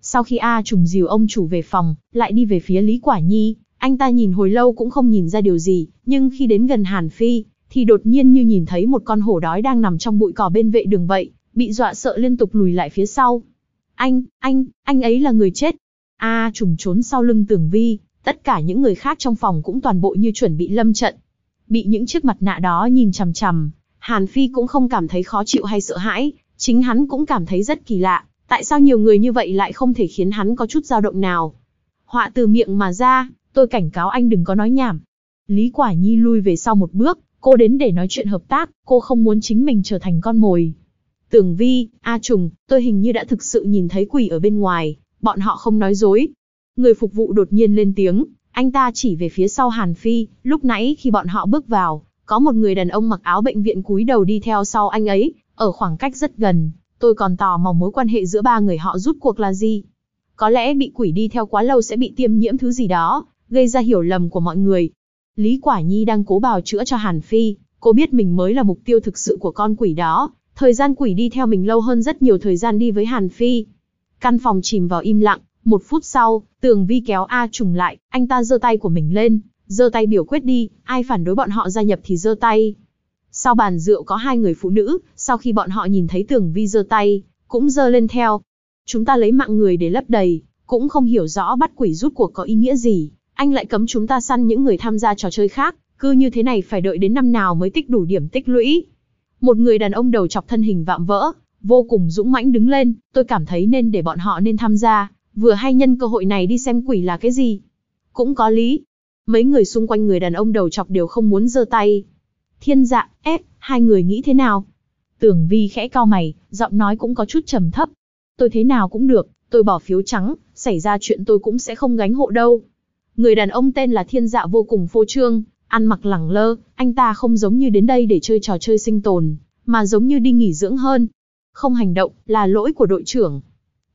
Sau khi A Trùng dìu ông chủ về phòng, lại đi về phía Lý Quả Nhi, anh ta nhìn hồi lâu cũng không nhìn ra điều gì, nhưng khi đến gần Hàn Phi, thì đột nhiên như nhìn thấy một con hổ đói đang nằm trong bụi cỏ bên vệ đường vậy, bị dọa sợ liên tục lùi lại phía sau. Anh, anh, anh ấy là người chết. A à, trùng trốn sau lưng Tưởng Vi, tất cả những người khác trong phòng cũng toàn bộ như chuẩn bị lâm trận. Bị những chiếc mặt nạ đó nhìn chằm chằm, Hàn Phi cũng không cảm thấy khó chịu hay sợ hãi, chính hắn cũng cảm thấy rất kỳ lạ, tại sao nhiều người như vậy lại không thể khiến hắn có chút dao động nào. Họa từ miệng mà ra, tôi cảnh cáo anh đừng có nói nhảm. Lý Quả Nhi lui về sau một bước, cô đến để nói chuyện hợp tác, cô không muốn chính mình trở thành con mồi. Tưởng Vi, A Trùng, tôi hình như đã thực sự nhìn thấy quỷ ở bên ngoài, bọn họ không nói dối. Người phục vụ đột nhiên lên tiếng, anh ta chỉ về phía sau Hàn Phi, lúc nãy khi bọn họ bước vào, có một người đàn ông mặc áo bệnh viện cúi đầu đi theo sau anh ấy, ở khoảng cách rất gần, tôi còn tò mò mối quan hệ giữa ba người họ rút cuộc là gì. Có lẽ bị quỷ đi theo quá lâu sẽ bị tiêm nhiễm thứ gì đó, gây ra hiểu lầm của mọi người. Lý Quả Nhi đang cố bào chữa cho Hàn Phi, cô biết mình mới là mục tiêu thực sự của con quỷ đó, thời gian quỷ đi theo mình lâu hơn rất nhiều thời gian đi với Hàn Phi. Căn phòng chìm vào im lặng, một phút sau, tường vi kéo A trùng lại, anh ta giơ tay của mình lên, giơ tay biểu quyết đi, ai phản đối bọn họ gia nhập thì giơ tay. Sau bàn rượu có hai người phụ nữ, sau khi bọn họ nhìn thấy tường vi giơ tay, cũng giơ lên theo. Chúng ta lấy mạng người để lấp đầy, cũng không hiểu rõ bắt quỷ rút cuộc có ý nghĩa gì, anh lại cấm chúng ta săn những người tham gia trò chơi khác, cứ như thế này phải đợi đến năm nào mới tích đủ điểm tích lũy. Một người đàn ông đầu chọc thân hình vạm vỡ, vô cùng dũng mãnh đứng lên, tôi cảm thấy nên để bọn họ nên tham gia, vừa hay nhân cơ hội này đi xem quỷ là cái gì. Cũng có lý. Mấy người xung quanh người đàn ông đầu chọc đều không muốn giơ tay. Thiên dạ, ép, hai người nghĩ thế nào? Tưởng vi khẽ cao mày, giọng nói cũng có chút trầm thấp. Tôi thế nào cũng được, tôi bỏ phiếu trắng, xảy ra chuyện tôi cũng sẽ không gánh hộ đâu. Người đàn ông tên là Thiên Dạ vô cùng phô trương, ăn mặc lẳng lơ, anh ta không giống như đến đây để chơi trò chơi sinh tồn, mà giống như đi nghỉ dưỡng hơn. Không hành động là lỗi của đội trưởng.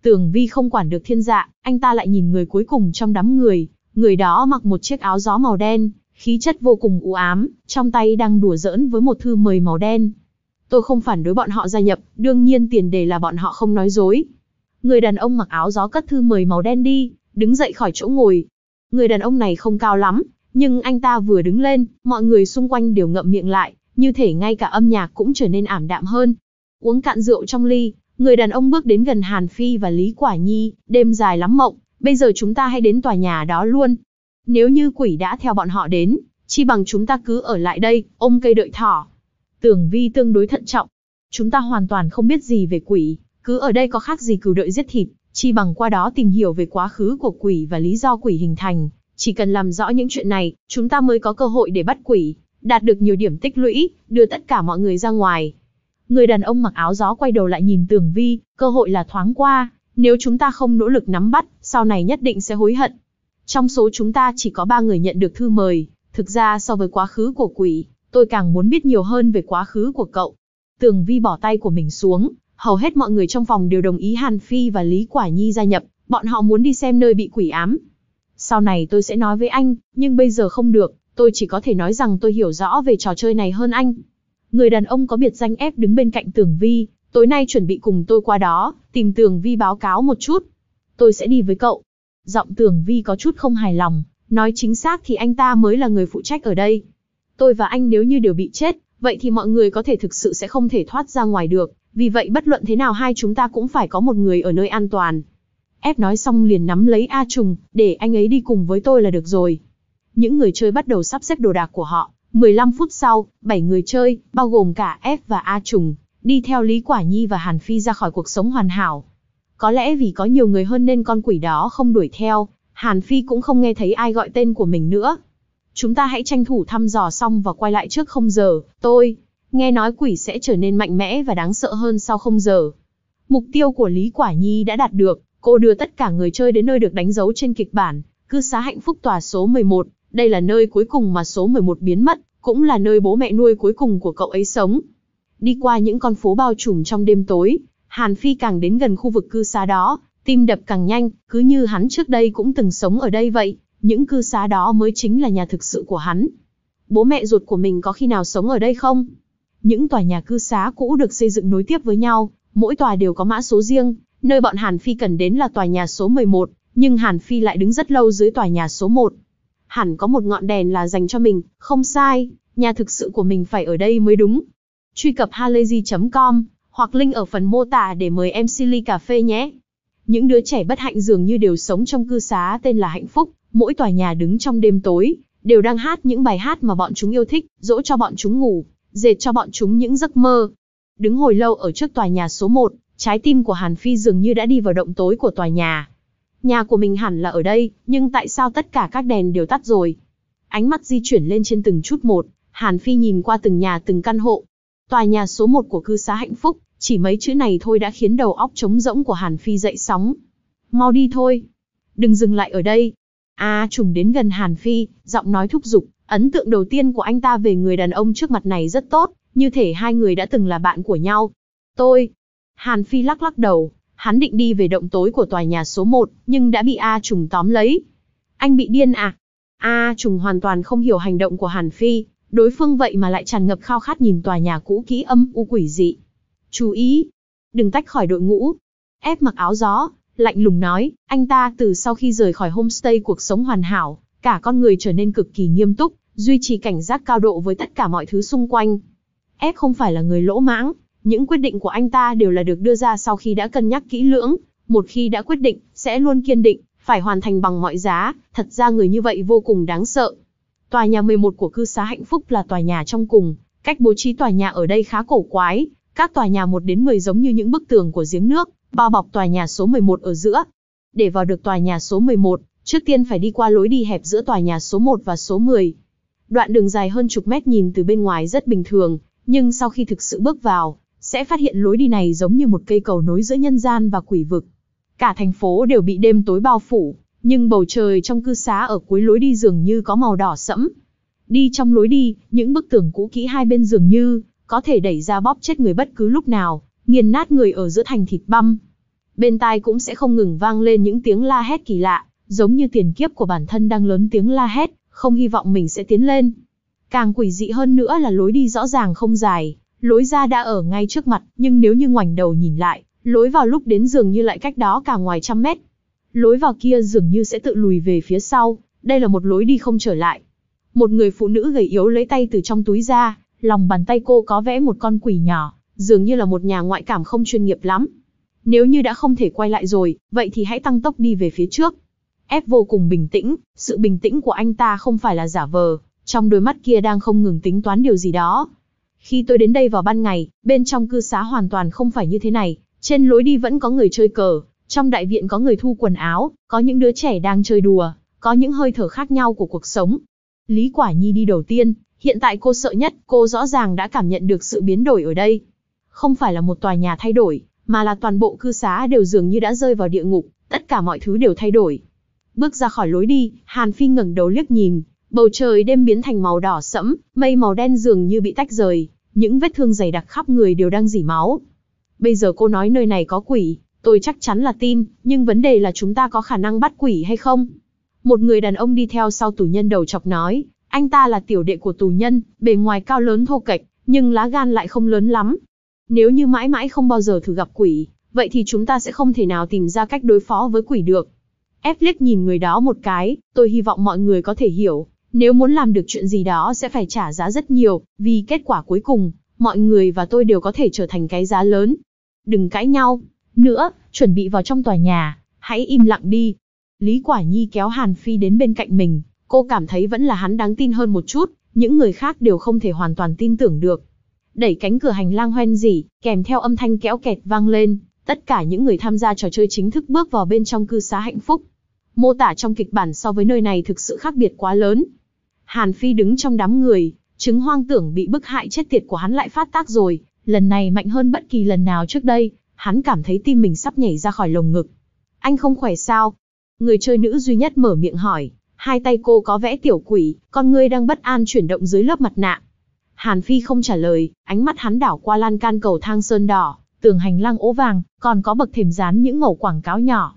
Tường Vi không quản được Thiên Dạ, anh ta lại nhìn người cuối cùng trong đám người, người đó mặc một chiếc áo gió màu đen, khí chất vô cùng u ám, trong tay đang đùa giỡn với một thư mời màu đen. Tôi không phản đối bọn họ gia nhập, đương nhiên tiền đề là bọn họ không nói dối. Người đàn ông mặc áo gió cất thư mời màu đen đi, đứng dậy khỏi chỗ ngồi, Người đàn ông này không cao lắm, nhưng anh ta vừa đứng lên, mọi người xung quanh đều ngậm miệng lại, như thể ngay cả âm nhạc cũng trở nên ảm đạm hơn. Uống cạn rượu trong ly, người đàn ông bước đến gần Hàn Phi và Lý Quả Nhi, đêm dài lắm mộng, bây giờ chúng ta hãy đến tòa nhà đó luôn. Nếu như quỷ đã theo bọn họ đến, chi bằng chúng ta cứ ở lại đây, ôm cây đợi thỏ. Tưởng Vi tương đối thận trọng. Chúng ta hoàn toàn không biết gì về quỷ, cứ ở đây có khác gì cừu đợi giết thịt. Chi bằng qua đó tìm hiểu về quá khứ của quỷ và lý do quỷ hình thành, chỉ cần làm rõ những chuyện này, chúng ta mới có cơ hội để bắt quỷ, đạt được nhiều điểm tích lũy, đưa tất cả mọi người ra ngoài. Người đàn ông mặc áo gió quay đầu lại nhìn Tường Vi, cơ hội là thoáng qua, nếu chúng ta không nỗ lực nắm bắt, sau này nhất định sẽ hối hận. Trong số chúng ta chỉ có ba người nhận được thư mời, thực ra so với quá khứ của quỷ, tôi càng muốn biết nhiều hơn về quá khứ của cậu. Tường Vi bỏ tay của mình xuống, hầu hết mọi người trong phòng đều đồng ý Hàn Phi và Lý Quả Nhi gia nhập, bọn họ muốn đi xem nơi bị quỷ ám. Sau này tôi sẽ nói với anh, nhưng bây giờ không được, tôi chỉ có thể nói rằng tôi hiểu rõ về trò chơi này hơn anh. Người đàn ông có biệt danh ép đứng bên cạnh Tưởng Vi, tối nay chuẩn bị cùng tôi qua đó, tìm Tưởng Vi báo cáo một chút. Tôi sẽ đi với cậu. Giọng Tưởng Vi có chút không hài lòng, nói chính xác thì anh ta mới là người phụ trách ở đây. Tôi và anh nếu như đều bị chết, vậy thì mọi người có thể thực sự sẽ không thể thoát ra ngoài được, vì vậy bất luận thế nào hai chúng ta cũng phải có một người ở nơi an toàn. Ép nói xong liền nắm lấy A Trùng, để anh ấy đi cùng với tôi là được rồi. Những người chơi bắt đầu sắp xếp đồ đạc của họ. 15 phút sau, 7 người chơi, bao gồm cả F và A Trùng, đi theo Lý Quả Nhi và Hàn Phi ra khỏi cuộc sống hoàn hảo. Có lẽ vì có nhiều người hơn nên con quỷ đó không đuổi theo, Hàn Phi cũng không nghe thấy ai gọi tên của mình nữa. Chúng ta hãy tranh thủ thăm dò xong và quay lại trước không giờ, tôi, Nghe nói quỷ sẽ trở nên mạnh mẽ và đáng sợ hơn sau không giờ. Mục tiêu của Lý Quả Nhi đã đạt được, cô đưa tất cả người chơi đến nơi được đánh dấu trên kịch bản, cư xá hạnh phúc tòa số 11, đây là nơi cuối cùng mà số 11 biến mất, cũng là nơi bố mẹ nuôi cuối cùng của cậu ấy sống. Đi qua những con phố bao trùm trong đêm tối, Hàn Phi càng đến gần khu vực cư xá đó, tim đập càng nhanh, cứ như hắn trước đây cũng từng sống ở đây vậy, những cư xá đó mới chính là nhà thực sự của hắn. Bố mẹ ruột của mình có khi nào sống ở đây không? Những tòa nhà cư xá cũ được xây dựng nối tiếp với nhau, mỗi tòa đều có mã số riêng, nơi bọn Hàn Phi cần đến là tòa nhà số 11, nhưng Hàn Phi lại đứng rất lâu dưới tòa nhà số 1. Hẳn có một ngọn đèn là dành cho mình, không sai, nhà thực sự của mình phải ở đây mới đúng. Truy cập halayzi.com hoặc link ở phần mô tả để mời em Silly Cà Phê nhé. Những đứa trẻ bất hạnh dường như đều sống trong cư xá tên là hạnh phúc, mỗi tòa nhà đứng trong đêm tối, đều đang hát những bài hát mà bọn chúng yêu thích, dỗ cho bọn chúng ngủ dệt cho bọn chúng những giấc mơ. Đứng hồi lâu ở trước tòa nhà số 1, trái tim của Hàn Phi dường như đã đi vào động tối của tòa nhà. Nhà của mình hẳn là ở đây, nhưng tại sao tất cả các đèn đều tắt rồi? Ánh mắt di chuyển lên trên từng chút một, Hàn Phi nhìn qua từng nhà từng căn hộ. Tòa nhà số 1 của cư xá hạnh phúc, chỉ mấy chữ này thôi đã khiến đầu óc trống rỗng của Hàn Phi dậy sóng. Mau đi thôi, đừng dừng lại ở đây. A à, trùng đến gần Hàn Phi, giọng nói thúc giục, Ấn tượng đầu tiên của anh ta về người đàn ông trước mặt này rất tốt, như thể hai người đã từng là bạn của nhau. Tôi. Hàn Phi lắc lắc đầu, hắn định đi về động tối của tòa nhà số 1, nhưng đã bị A Trùng tóm lấy. Anh bị điên à? A Trùng hoàn toàn không hiểu hành động của Hàn Phi, đối phương vậy mà lại tràn ngập khao khát nhìn tòa nhà cũ kỹ âm u quỷ dị. Chú ý, đừng tách khỏi đội ngũ. Ép mặc áo gió, lạnh lùng nói, anh ta từ sau khi rời khỏi homestay cuộc sống hoàn hảo, cả con người trở nên cực kỳ nghiêm túc, duy trì cảnh giác cao độ với tất cả mọi thứ xung quanh. Ed không phải là người lỗ mãng, những quyết định của anh ta đều là được đưa ra sau khi đã cân nhắc kỹ lưỡng, một khi đã quyết định, sẽ luôn kiên định, phải hoàn thành bằng mọi giá, thật ra người như vậy vô cùng đáng sợ. Tòa nhà 11 của cư xá hạnh phúc là tòa nhà trong cùng, cách bố trí tòa nhà ở đây khá cổ quái, các tòa nhà 1 đến 10 giống như những bức tường của giếng nước, bao bọc tòa nhà số 11 ở giữa. Để vào được tòa nhà số 11, trước tiên phải đi qua lối đi hẹp giữa tòa nhà số 1 và số 10. Đoạn đường dài hơn chục mét nhìn từ bên ngoài rất bình thường, nhưng sau khi thực sự bước vào, sẽ phát hiện lối đi này giống như một cây cầu nối giữa nhân gian và quỷ vực. Cả thành phố đều bị đêm tối bao phủ, nhưng bầu trời trong cư xá ở cuối lối đi dường như có màu đỏ sẫm. Đi trong lối đi, những bức tường cũ kỹ hai bên dường như có thể đẩy ra bóp chết người bất cứ lúc nào, nghiền nát người ở giữa thành thịt băm. Bên tai cũng sẽ không ngừng vang lên những tiếng la hét kỳ lạ, giống như tiền kiếp của bản thân đang lớn tiếng la hét, không hy vọng mình sẽ tiến lên. Càng quỷ dị hơn nữa là lối đi rõ ràng không dài, lối ra đã ở ngay trước mặt, nhưng nếu như ngoảnh đầu nhìn lại, lối vào lúc đến dường như lại cách đó cả ngoài trăm mét. Lối vào kia dường như sẽ tự lùi về phía sau, đây là một lối đi không trở lại. Một người phụ nữ gầy yếu lấy tay từ trong túi ra, lòng bàn tay cô có vẽ một con quỷ nhỏ, dường như là một nhà ngoại cảm không chuyên nghiệp lắm. Nếu như đã không thể quay lại rồi, vậy thì hãy tăng tốc đi về phía trước ép vô cùng bình tĩnh, sự bình tĩnh của anh ta không phải là giả vờ, trong đôi mắt kia đang không ngừng tính toán điều gì đó. Khi tôi đến đây vào ban ngày, bên trong cư xá hoàn toàn không phải như thế này, trên lối đi vẫn có người chơi cờ, trong đại viện có người thu quần áo, có những đứa trẻ đang chơi đùa, có những hơi thở khác nhau của cuộc sống. Lý Quả Nhi đi đầu tiên, hiện tại cô sợ nhất, cô rõ ràng đã cảm nhận được sự biến đổi ở đây. Không phải là một tòa nhà thay đổi, mà là toàn bộ cư xá đều dường như đã rơi vào địa ngục, tất cả mọi thứ đều thay đổi. Bước ra khỏi lối đi, Hàn Phi ngẩng đầu liếc nhìn, bầu trời đêm biến thành màu đỏ sẫm, mây màu đen dường như bị tách rời, những vết thương dày đặc khắp người đều đang dỉ máu. Bây giờ cô nói nơi này có quỷ, tôi chắc chắn là tin, nhưng vấn đề là chúng ta có khả năng bắt quỷ hay không? Một người đàn ông đi theo sau tù nhân đầu chọc nói, anh ta là tiểu đệ của tù nhân, bề ngoài cao lớn thô kệch, nhưng lá gan lại không lớn lắm. Nếu như mãi mãi không bao giờ thử gặp quỷ, vậy thì chúng ta sẽ không thể nào tìm ra cách đối phó với quỷ được. Ép liếc nhìn người đó một cái, tôi hy vọng mọi người có thể hiểu, nếu muốn làm được chuyện gì đó sẽ phải trả giá rất nhiều, vì kết quả cuối cùng, mọi người và tôi đều có thể trở thành cái giá lớn. Đừng cãi nhau. Nữa, chuẩn bị vào trong tòa nhà, hãy im lặng đi. Lý Quả Nhi kéo Hàn Phi đến bên cạnh mình, cô cảm thấy vẫn là hắn đáng tin hơn một chút, những người khác đều không thể hoàn toàn tin tưởng được. Đẩy cánh cửa hành lang hoen dỉ, kèm theo âm thanh kéo kẹt vang lên, Tất cả những người tham gia trò chơi chính thức bước vào bên trong cư xá hạnh phúc. Mô tả trong kịch bản so với nơi này thực sự khác biệt quá lớn. Hàn Phi đứng trong đám người, chứng hoang tưởng bị bức hại chết tiệt của hắn lại phát tác rồi, lần này mạnh hơn bất kỳ lần nào trước đây, hắn cảm thấy tim mình sắp nhảy ra khỏi lồng ngực. Anh không khỏe sao? Người chơi nữ duy nhất mở miệng hỏi, hai tay cô có vẽ tiểu quỷ, con người đang bất an chuyển động dưới lớp mặt nạ. Hàn Phi không trả lời, ánh mắt hắn đảo qua lan can cầu thang sơn đỏ, tường hành lang ố vàng, còn có bậc thềm dán những mẩu quảng cáo nhỏ.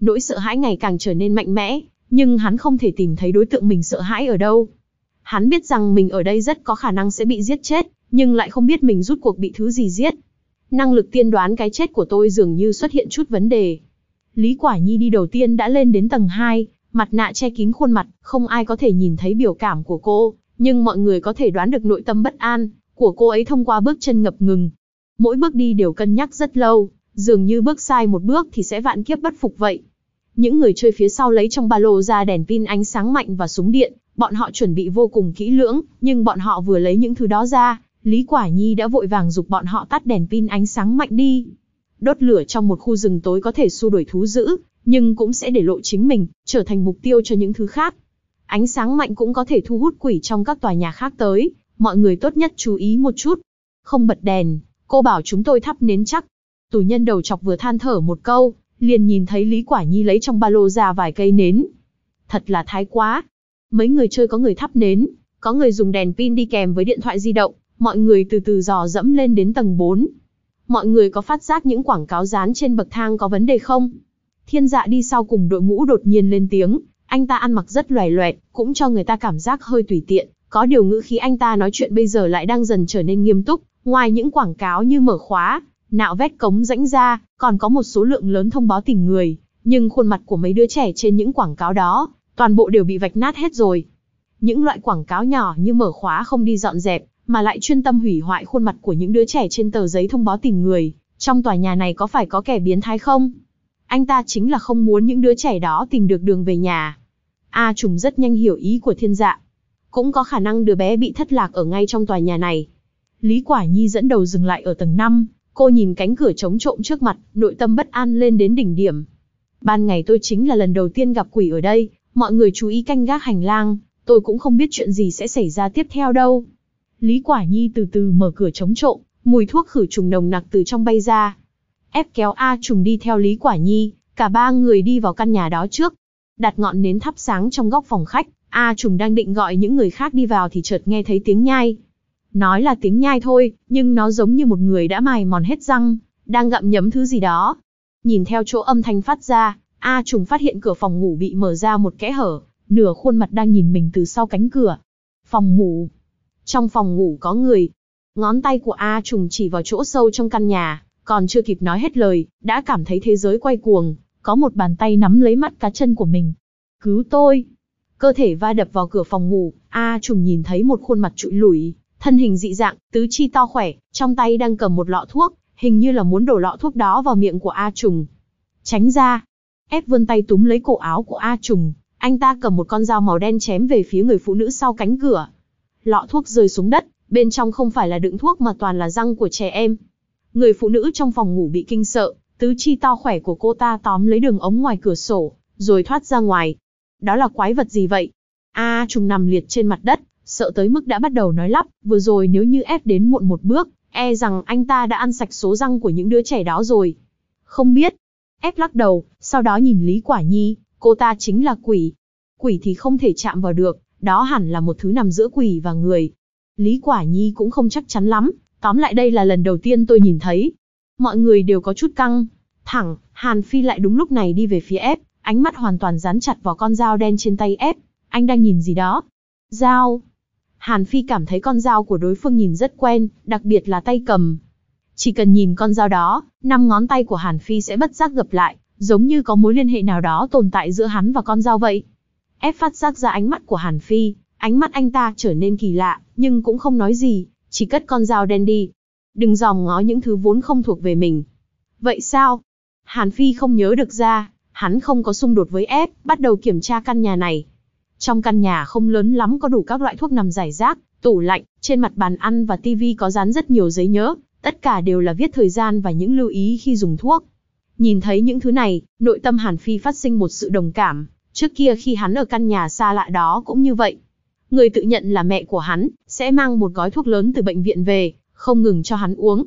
Nỗi sợ hãi ngày càng trở nên mạnh mẽ, nhưng hắn không thể tìm thấy đối tượng mình sợ hãi ở đâu. Hắn biết rằng mình ở đây rất có khả năng sẽ bị giết chết, nhưng lại không biết mình rút cuộc bị thứ gì giết. Năng lực tiên đoán cái chết của tôi dường như xuất hiện chút vấn đề. Lý Quả Nhi đi đầu tiên đã lên đến tầng 2, mặt nạ che kín khuôn mặt, không ai có thể nhìn thấy biểu cảm của cô, nhưng mọi người có thể đoán được nội tâm bất an của cô ấy thông qua bước chân ngập ngừng, mỗi bước đi đều cân nhắc rất lâu, dường như bước sai một bước thì sẽ vạn kiếp bất phục vậy. Những người chơi phía sau lấy trong ba lô ra đèn pin ánh sáng mạnh và súng điện, bọn họ chuẩn bị vô cùng kỹ lưỡng, nhưng bọn họ vừa lấy những thứ đó ra, Lý Quả Nhi đã vội vàng dục bọn họ tắt đèn pin ánh sáng mạnh đi. Đốt lửa trong một khu rừng tối có thể xua đuổi thú dữ, nhưng cũng sẽ để lộ chính mình, trở thành mục tiêu cho những thứ khác. Ánh sáng mạnh cũng có thể thu hút quỷ trong các tòa nhà khác tới, mọi người tốt nhất chú ý một chút. Không bật đèn, Cô bảo chúng tôi thắp nến chắc. Tù nhân đầu chọc vừa than thở một câu, liền nhìn thấy Lý Quả Nhi lấy trong ba lô ra vài cây nến. Thật là thái quá. Mấy người chơi có người thắp nến, có người dùng đèn pin đi kèm với điện thoại di động, mọi người từ từ dò dẫm lên đến tầng 4. Mọi người có phát giác những quảng cáo dán trên bậc thang có vấn đề không? Thiên dạ đi sau cùng đội ngũ đột nhiên lên tiếng, anh ta ăn mặc rất loài loẹt, cũng cho người ta cảm giác hơi tùy tiện, có điều ngữ khí anh ta nói chuyện bây giờ lại đang dần trở nên nghiêm túc, Ngoài những quảng cáo như mở khóa, nạo vét cống rãnh ra, còn có một số lượng lớn thông báo tìm người, nhưng khuôn mặt của mấy đứa trẻ trên những quảng cáo đó, toàn bộ đều bị vạch nát hết rồi. Những loại quảng cáo nhỏ như mở khóa không đi dọn dẹp, mà lại chuyên tâm hủy hoại khuôn mặt của những đứa trẻ trên tờ giấy thông báo tìm người, trong tòa nhà này có phải có kẻ biến thái không? Anh ta chính là không muốn những đứa trẻ đó tìm được đường về nhà. A trùng rất nhanh hiểu ý của thiên dạ. Cũng có khả năng đứa bé bị thất lạc ở ngay trong tòa nhà này. Lý Quả Nhi dẫn đầu dừng lại ở tầng 5, cô nhìn cánh cửa chống trộm trước mặt, nội tâm bất an lên đến đỉnh điểm. Ban ngày tôi chính là lần đầu tiên gặp quỷ ở đây, mọi người chú ý canh gác hành lang, tôi cũng không biết chuyện gì sẽ xảy ra tiếp theo đâu. Lý Quả Nhi từ từ mở cửa chống trộm, mùi thuốc khử trùng nồng nặc từ trong bay ra. Ép kéo A trùng đi theo Lý Quả Nhi, cả ba người đi vào căn nhà đó trước. Đặt ngọn nến thắp sáng trong góc phòng khách, A trùng đang định gọi những người khác đi vào thì chợt nghe thấy tiếng nhai, Nói là tiếng nhai thôi, nhưng nó giống như một người đã mài mòn hết răng, đang gặm nhấm thứ gì đó. Nhìn theo chỗ âm thanh phát ra, A trùng phát hiện cửa phòng ngủ bị mở ra một kẽ hở, nửa khuôn mặt đang nhìn mình từ sau cánh cửa. Phòng ngủ. Trong phòng ngủ có người. Ngón tay của A trùng chỉ vào chỗ sâu trong căn nhà, còn chưa kịp nói hết lời, đã cảm thấy thế giới quay cuồng, có một bàn tay nắm lấy mắt cá chân của mình. Cứu tôi! Cơ thể va đập vào cửa phòng ngủ, A trùng nhìn thấy một khuôn mặt trụi lủi, thân hình dị dạng, tứ chi to khỏe, trong tay đang cầm một lọ thuốc, hình như là muốn đổ lọ thuốc đó vào miệng của A Trùng. Tránh ra. Ép vươn tay túm lấy cổ áo của A Trùng, anh ta cầm một con dao màu đen chém về phía người phụ nữ sau cánh cửa. Lọ thuốc rơi xuống đất, bên trong không phải là đựng thuốc mà toàn là răng của trẻ em. Người phụ nữ trong phòng ngủ bị kinh sợ, tứ chi to khỏe của cô ta tóm lấy đường ống ngoài cửa sổ, rồi thoát ra ngoài. Đó là quái vật gì vậy? A trùng nằm liệt trên mặt đất, sợ tới mức đã bắt đầu nói lắp, vừa rồi nếu như ép đến muộn một bước, e rằng anh ta đã ăn sạch số răng của những đứa trẻ đó rồi. Không biết. Ép lắc đầu, sau đó nhìn Lý Quả Nhi, cô ta chính là quỷ. Quỷ thì không thể chạm vào được, đó hẳn là một thứ nằm giữa quỷ và người. Lý Quả Nhi cũng không chắc chắn lắm, tóm lại đây là lần đầu tiên tôi nhìn thấy. Mọi người đều có chút căng. Thẳng, Hàn Phi lại đúng lúc này đi về phía ép, ánh mắt hoàn toàn dán chặt vào con dao đen trên tay ép. Anh đang nhìn gì đó? Dao, Hàn Phi cảm thấy con dao của đối phương nhìn rất quen, đặc biệt là tay cầm. Chỉ cần nhìn con dao đó, năm ngón tay của Hàn Phi sẽ bất giác gập lại, giống như có mối liên hệ nào đó tồn tại giữa hắn và con dao vậy. Ép phát giác ra ánh mắt của Hàn Phi, ánh mắt anh ta trở nên kỳ lạ, nhưng cũng không nói gì, chỉ cất con dao đen đi. Đừng dòm ngó những thứ vốn không thuộc về mình. Vậy sao? Hàn Phi không nhớ được ra, hắn không có xung đột với ép, bắt đầu kiểm tra căn nhà này. Trong căn nhà không lớn lắm có đủ các loại thuốc nằm giải rác, tủ lạnh, trên mặt bàn ăn và tivi có dán rất nhiều giấy nhớ, tất cả đều là viết thời gian và những lưu ý khi dùng thuốc. Nhìn thấy những thứ này, nội tâm Hàn Phi phát sinh một sự đồng cảm, trước kia khi hắn ở căn nhà xa lạ đó cũng như vậy. Người tự nhận là mẹ của hắn, sẽ mang một gói thuốc lớn từ bệnh viện về, không ngừng cho hắn uống.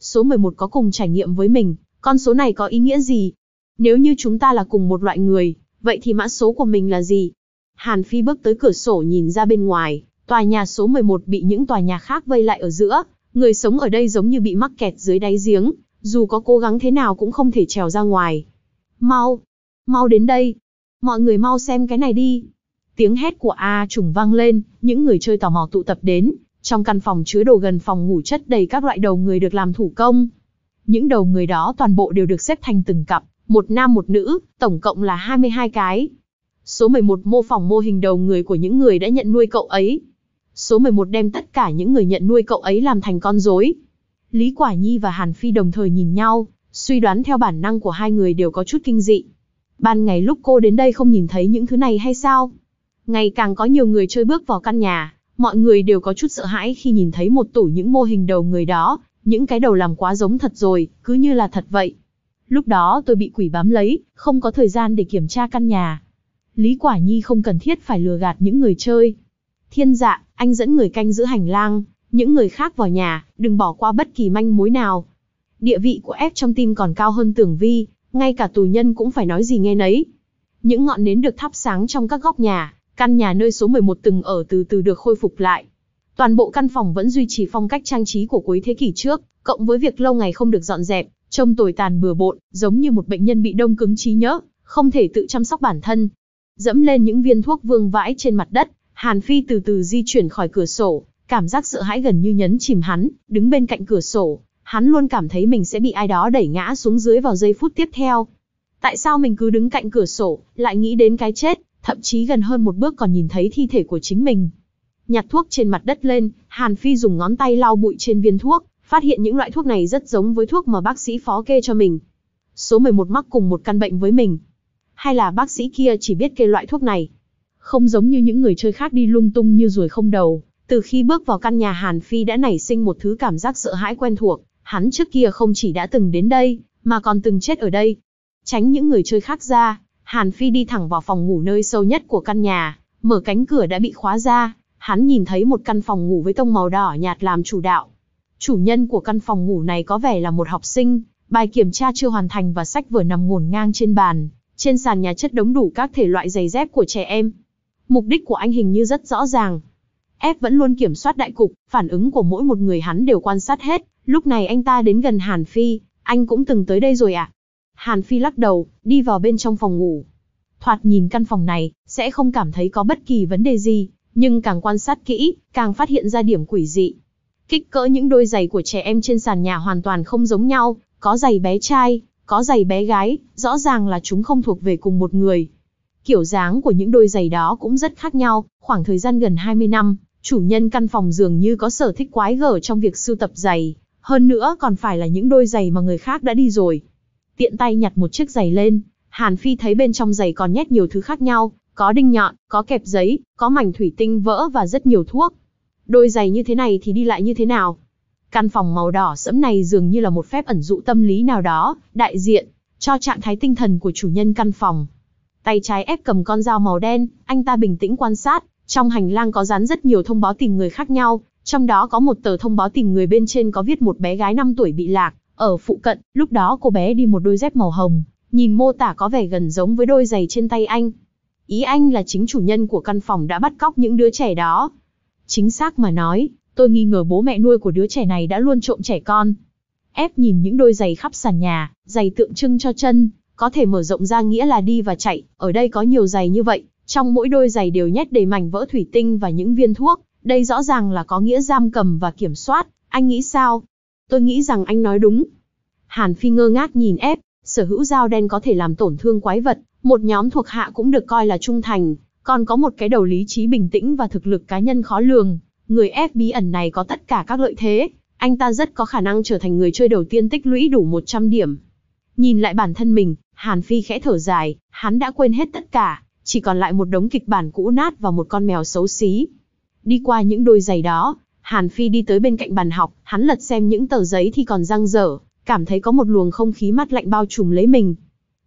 Số 11 có cùng trải nghiệm với mình, con số này có ý nghĩa gì? Nếu như chúng ta là cùng một loại người, vậy thì mã số của mình là gì? Hàn Phi bước tới cửa sổ nhìn ra bên ngoài, tòa nhà số 11 bị những tòa nhà khác vây lại ở giữa, người sống ở đây giống như bị mắc kẹt dưới đáy giếng, dù có cố gắng thế nào cũng không thể trèo ra ngoài. Mau, mau đến đây, mọi người mau xem cái này đi. Tiếng hét của A trùng vang lên, những người chơi tò mò tụ tập đến, trong căn phòng chứa đồ gần phòng ngủ chất đầy các loại đầu người được làm thủ công. Những đầu người đó toàn bộ đều được xếp thành từng cặp, một nam một nữ, tổng cộng là 22 cái. Số 11 mô phỏng mô hình đầu người của những người đã nhận nuôi cậu ấy. Số 11 đem tất cả những người nhận nuôi cậu ấy làm thành con rối. Lý Quả Nhi và Hàn Phi đồng thời nhìn nhau, suy đoán theo bản năng của hai người đều có chút kinh dị. Ban ngày lúc cô đến đây không nhìn thấy những thứ này hay sao? Ngày càng có nhiều người chơi bước vào căn nhà, mọi người đều có chút sợ hãi khi nhìn thấy một tủ những mô hình đầu người đó, những cái đầu làm quá giống thật rồi, cứ như là thật vậy. Lúc đó tôi bị quỷ bám lấy, không có thời gian để kiểm tra căn nhà. Lý Quả Nhi không cần thiết phải lừa gạt những người chơi. Thiên dạ, anh dẫn người canh giữ hành lang, những người khác vào nhà, đừng bỏ qua bất kỳ manh mối nào. Địa vị của F trong tim còn cao hơn tưởng vi, ngay cả tù nhân cũng phải nói gì nghe nấy. Những ngọn nến được thắp sáng trong các góc nhà, căn nhà nơi số 11 từng ở từ từ được khôi phục lại. Toàn bộ căn phòng vẫn duy trì phong cách trang trí của cuối thế kỷ trước, cộng với việc lâu ngày không được dọn dẹp, trông tồi tàn bừa bộn, giống như một bệnh nhân bị đông cứng trí nhớ, không thể tự chăm sóc bản thân, dẫm lên những viên thuốc vương vãi trên mặt đất, Hàn Phi từ từ di chuyển khỏi cửa sổ, cảm giác sợ hãi gần như nhấn chìm hắn, đứng bên cạnh cửa sổ, hắn luôn cảm thấy mình sẽ bị ai đó đẩy ngã xuống dưới vào giây phút tiếp theo. Tại sao mình cứ đứng cạnh cửa sổ, lại nghĩ đến cái chết, thậm chí gần hơn một bước còn nhìn thấy thi thể của chính mình. Nhặt thuốc trên mặt đất lên, Hàn Phi dùng ngón tay lau bụi trên viên thuốc, phát hiện những loại thuốc này rất giống với thuốc mà bác sĩ phó kê cho mình. Số 11 mắc cùng một căn bệnh với mình, hay là bác sĩ kia chỉ biết kê loại thuốc này. Không giống như những người chơi khác đi lung tung như ruồi không đầu, từ khi bước vào căn nhà Hàn Phi đã nảy sinh một thứ cảm giác sợ hãi quen thuộc, hắn trước kia không chỉ đã từng đến đây, mà còn từng chết ở đây. Tránh những người chơi khác ra, Hàn Phi đi thẳng vào phòng ngủ nơi sâu nhất của căn nhà, mở cánh cửa đã bị khóa ra, hắn nhìn thấy một căn phòng ngủ với tông màu đỏ nhạt làm chủ đạo. Chủ nhân của căn phòng ngủ này có vẻ là một học sinh, bài kiểm tra chưa hoàn thành và sách vừa nằm ngổn ngang trên bàn, trên sàn nhà chất đống đủ các thể loại giày dép của trẻ em. Mục đích của anh hình như rất rõ ràng. F vẫn luôn kiểm soát đại cục, phản ứng của mỗi một người hắn đều quan sát hết. Lúc này anh ta đến gần Hàn Phi, anh cũng từng tới đây rồi à? Hàn Phi lắc đầu, đi vào bên trong phòng ngủ. Thoạt nhìn căn phòng này, sẽ không cảm thấy có bất kỳ vấn đề gì, nhưng càng quan sát kỹ, càng phát hiện ra điểm quỷ dị. Kích cỡ những đôi giày của trẻ em trên sàn nhà hoàn toàn không giống nhau, có giày bé trai, có giày bé gái, rõ ràng là chúng không thuộc về cùng một người. Kiểu dáng của những đôi giày đó cũng rất khác nhau, khoảng thời gian gần 20 năm, chủ nhân căn phòng dường như có sở thích quái gở trong việc sưu tập giày, hơn nữa còn phải là những đôi giày mà người khác đã đi rồi. Tiện tay nhặt một chiếc giày lên, Hàn Phi thấy bên trong giày còn nhét nhiều thứ khác nhau, có đinh nhọn, có kẹp giấy, có mảnh thủy tinh vỡ và rất nhiều thuốc. Đôi giày như thế này thì đi lại như thế nào, Căn phòng màu đỏ sẫm này dường như là một phép ẩn dụ tâm lý nào đó, đại diện cho trạng thái tinh thần của chủ nhân căn phòng. Tay trái ép cầm con dao màu đen, anh ta bình tĩnh quan sát, trong hành lang có dán rất nhiều thông báo tìm người khác nhau, trong đó có một tờ thông báo tìm người bên trên có viết một bé gái 5 tuổi bị lạc, ở phụ cận, lúc đó cô bé đi một đôi dép màu hồng, nhìn mô tả có vẻ gần giống với đôi giày trên tay anh. Ý anh là chính chủ nhân của căn phòng đã bắt cóc những đứa trẻ đó. Chính xác mà nói, tôi nghi ngờ bố mẹ nuôi của đứa trẻ này đã luôn trộm trẻ con. Ép nhìn những đôi giày khắp sàn nhà, giày tượng trưng cho chân, có thể mở rộng ra nghĩa là đi và chạy, ở đây có nhiều giày như vậy, trong mỗi đôi giày đều nhét đầy mảnh vỡ thủy tinh và những viên thuốc, đây rõ ràng là có nghĩa giam cầm và kiểm soát, anh nghĩ sao? Tôi nghĩ rằng anh nói đúng. Hàn Phi ngơ ngác nhìn ép, sở hữu dao đen có thể làm tổn thương quái vật, một nhóm thuộc hạ cũng được coi là trung thành, còn có một cái đầu lý trí bình tĩnh và thực lực cá nhân khó lường, Người ép bí ẩn này có tất cả các lợi thế, anh ta rất có khả năng trở thành người chơi đầu tiên tích lũy đủ 100 điểm. Nhìn lại bản thân mình, Hàn Phi khẽ thở dài, hắn đã quên hết tất cả, chỉ còn lại một đống kịch bản cũ nát và một con mèo xấu xí. Đi qua những đôi giày đó, Hàn Phi đi tới bên cạnh bàn học, hắn lật xem những tờ giấy thì còn răng dở, cảm thấy có một luồng không khí mát lạnh bao trùm lấy mình.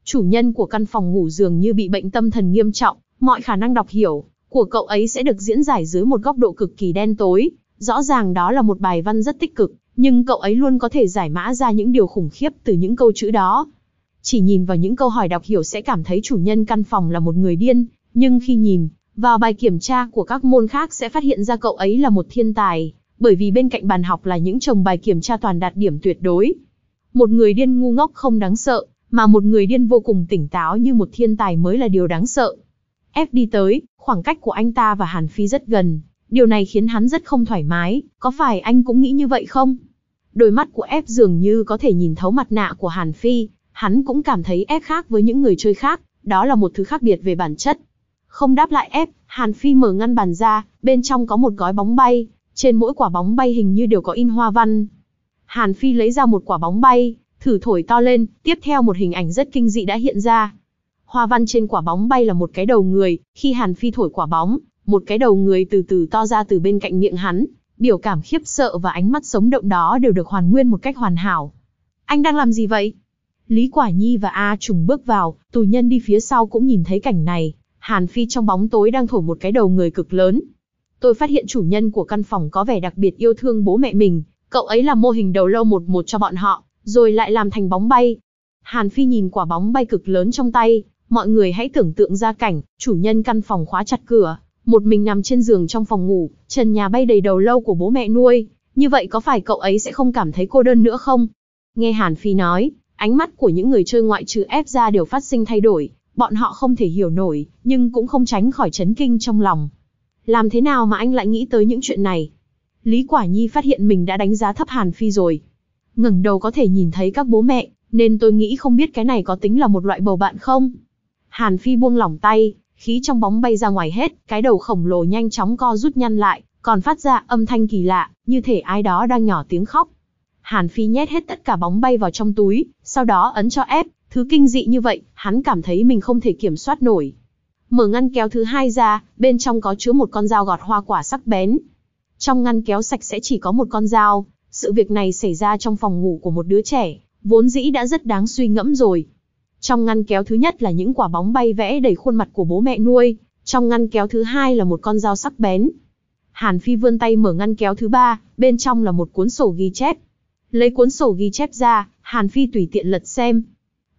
Chủ nhân của căn phòng ngủ dường như bị bệnh tâm thần nghiêm trọng, mọi khả năng đọc hiểu, của cậu ấy sẽ được diễn giải dưới một góc độ cực kỳ đen tối. Rõ ràng đó là một bài văn rất tích cực, nhưng cậu ấy luôn có thể giải mã ra những điều khủng khiếp từ những câu chữ đó. Chỉ nhìn vào những câu hỏi đọc hiểu sẽ cảm thấy chủ nhân căn phòng là một người điên, nhưng khi nhìn vào bài kiểm tra của các môn khác sẽ phát hiện ra cậu ấy là một thiên tài, bởi vì bên cạnh bàn học là những chồng bài kiểm tra toàn đạt điểm tuyệt đối. Một người điên ngu ngốc không đáng sợ, mà một người điên vô cùng tỉnh táo như một thiên tài mới là điều đáng sợ ép đi tới, khoảng cách của anh ta và Hàn Phi rất gần. Điều này khiến hắn rất không thoải mái, có phải anh cũng nghĩ như vậy không? Đôi mắt của ép dường như có thể nhìn thấu mặt nạ của Hàn Phi, hắn cũng cảm thấy ép khác với những người chơi khác, đó là một thứ khác biệt về bản chất. Không đáp lại ép, Hàn Phi mở ngăn bàn ra, bên trong có một gói bóng bay, trên mỗi quả bóng bay hình như đều có in hoa văn. Hàn Phi lấy ra một quả bóng bay, thử thổi to lên, tiếp theo một hình ảnh rất kinh dị đã hiện ra, Hoa văn trên quả bóng bay là một cái đầu người, khi Hàn Phi thổi quả bóng, một cái đầu người từ từ to ra từ bên cạnh miệng hắn, biểu cảm khiếp sợ và ánh mắt sống động đó đều được hoàn nguyên một cách hoàn hảo. Anh đang làm gì vậy? Lý Quả Nhi và A Trùng bước vào, tù nhân đi phía sau cũng nhìn thấy cảnh này, Hàn Phi trong bóng tối đang thổi một cái đầu người cực lớn. Tôi phát hiện chủ nhân của căn phòng có vẻ đặc biệt yêu thương bố mẹ mình, cậu ấy là mô hình đầu lâu một một cho bọn họ, rồi lại làm thành bóng bay. Hàn Phi nhìn quả bóng bay cực lớn trong tay, Mọi người hãy tưởng tượng ra cảnh, chủ nhân căn phòng khóa chặt cửa, một mình nằm trên giường trong phòng ngủ, trần nhà bay đầy đầu lâu của bố mẹ nuôi, như vậy có phải cậu ấy sẽ không cảm thấy cô đơn nữa không? Nghe Hàn Phi nói, ánh mắt của những người chơi ngoại trừ ép ra đều phát sinh thay đổi, bọn họ không thể hiểu nổi, nhưng cũng không tránh khỏi chấn kinh trong lòng. Làm thế nào mà anh lại nghĩ tới những chuyện này? Lý Quả Nhi phát hiện mình đã đánh giá thấp Hàn Phi rồi. Ngẩng đầu có thể nhìn thấy các bố mẹ, nên tôi nghĩ không biết cái này có tính là một loại bầu bạn không? Hàn Phi buông lỏng tay, khí trong bóng bay ra ngoài hết, cái đầu khổng lồ nhanh chóng co rút nhăn lại, còn phát ra âm thanh kỳ lạ, như thể ai đó đang nhỏ tiếng khóc. Hàn Phi nhét hết tất cả bóng bay vào trong túi, sau đó ấn cho ép, thứ kinh dị như vậy, hắn cảm thấy mình không thể kiểm soát nổi. Mở ngăn kéo thứ hai ra, bên trong có chứa một con dao gọt hoa quả sắc bén. Trong ngăn kéo sạch sẽ chỉ có một con dao, sự việc này xảy ra trong phòng ngủ của một đứa trẻ, vốn dĩ đã rất đáng suy ngẫm rồi, trong ngăn kéo thứ nhất là những quả bóng bay vẽ đầy khuôn mặt của bố mẹ nuôi, trong ngăn kéo thứ hai là một con dao sắc bén. Hàn Phi vươn tay mở ngăn kéo thứ ba, bên trong là một cuốn sổ ghi chép. Lấy cuốn sổ ghi chép ra, Hàn Phi tùy tiện lật xem.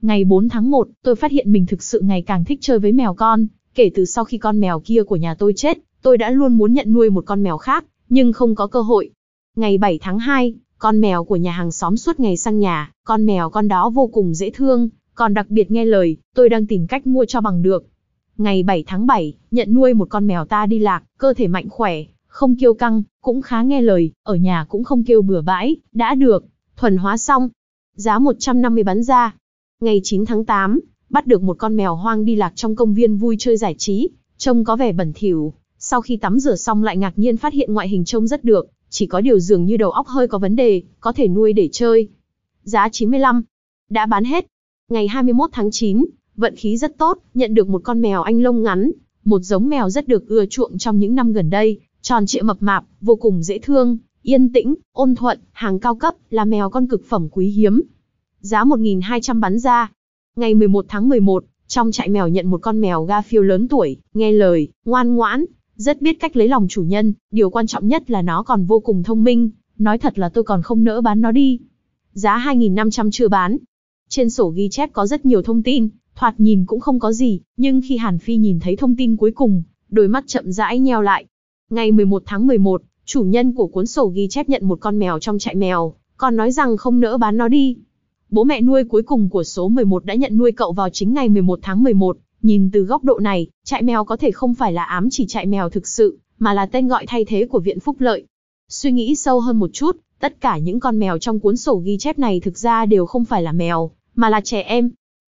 Ngày 4 tháng 1, tôi phát hiện mình thực sự ngày càng thích chơi với mèo con. Kể từ sau khi con mèo kia của nhà tôi chết, tôi đã luôn muốn nhận nuôi một con mèo khác, nhưng không có cơ hội. Ngày 7 tháng 2, con mèo của nhà hàng xóm suốt ngày sang nhà, con mèo con đó vô cùng dễ thương, còn đặc biệt nghe lời, tôi đang tìm cách mua cho bằng được. Ngày 7 tháng 7, nhận nuôi một con mèo ta đi lạc, cơ thể mạnh khỏe, không kêu căng, cũng khá nghe lời, ở nhà cũng không kêu bừa bãi, đã được, thuần hóa xong. Giá 150 bán ra. Ngày 9 tháng 8, bắt được một con mèo hoang đi lạc trong công viên vui chơi giải trí, trông có vẻ bẩn thỉu. Sau khi tắm rửa xong lại ngạc nhiên phát hiện ngoại hình trông rất được, chỉ có điều dường như đầu óc hơi có vấn đề, có thể nuôi để chơi. Giá 95. Đã bán hết, Ngày 21 tháng 9, vận khí rất tốt, nhận được một con mèo anh lông ngắn, một giống mèo rất được ưa chuộng trong những năm gần đây, tròn trịa mập mạp, vô cùng dễ thương, yên tĩnh, ôn thuận, hàng cao cấp, là mèo con cực phẩm quý hiếm. Giá 1.200 bán ra. Ngày 11 tháng 11, trong trại mèo nhận một con mèo ga phiêu lớn tuổi, nghe lời, ngoan ngoãn, rất biết cách lấy lòng chủ nhân, điều quan trọng nhất là nó còn vô cùng thông minh, nói thật là tôi còn không nỡ bán nó đi. Giá 2.500 chưa bán, trên sổ ghi chép có rất nhiều thông tin, thoạt nhìn cũng không có gì, nhưng khi Hàn Phi nhìn thấy thông tin cuối cùng, đôi mắt chậm rãi nheo lại. Ngày 11 tháng 11, chủ nhân của cuốn sổ ghi chép nhận một con mèo trong trại mèo, còn nói rằng không nỡ bán nó đi. Bố mẹ nuôi cuối cùng của số 11 đã nhận nuôi cậu vào chính ngày 11 tháng 11, nhìn từ góc độ này, trại mèo có thể không phải là ám chỉ trại mèo thực sự, mà là tên gọi thay thế của Viện Phúc Lợi. Suy nghĩ sâu hơn một chút, tất cả những con mèo trong cuốn sổ ghi chép này thực ra đều không phải là mèo, mà là trẻ em.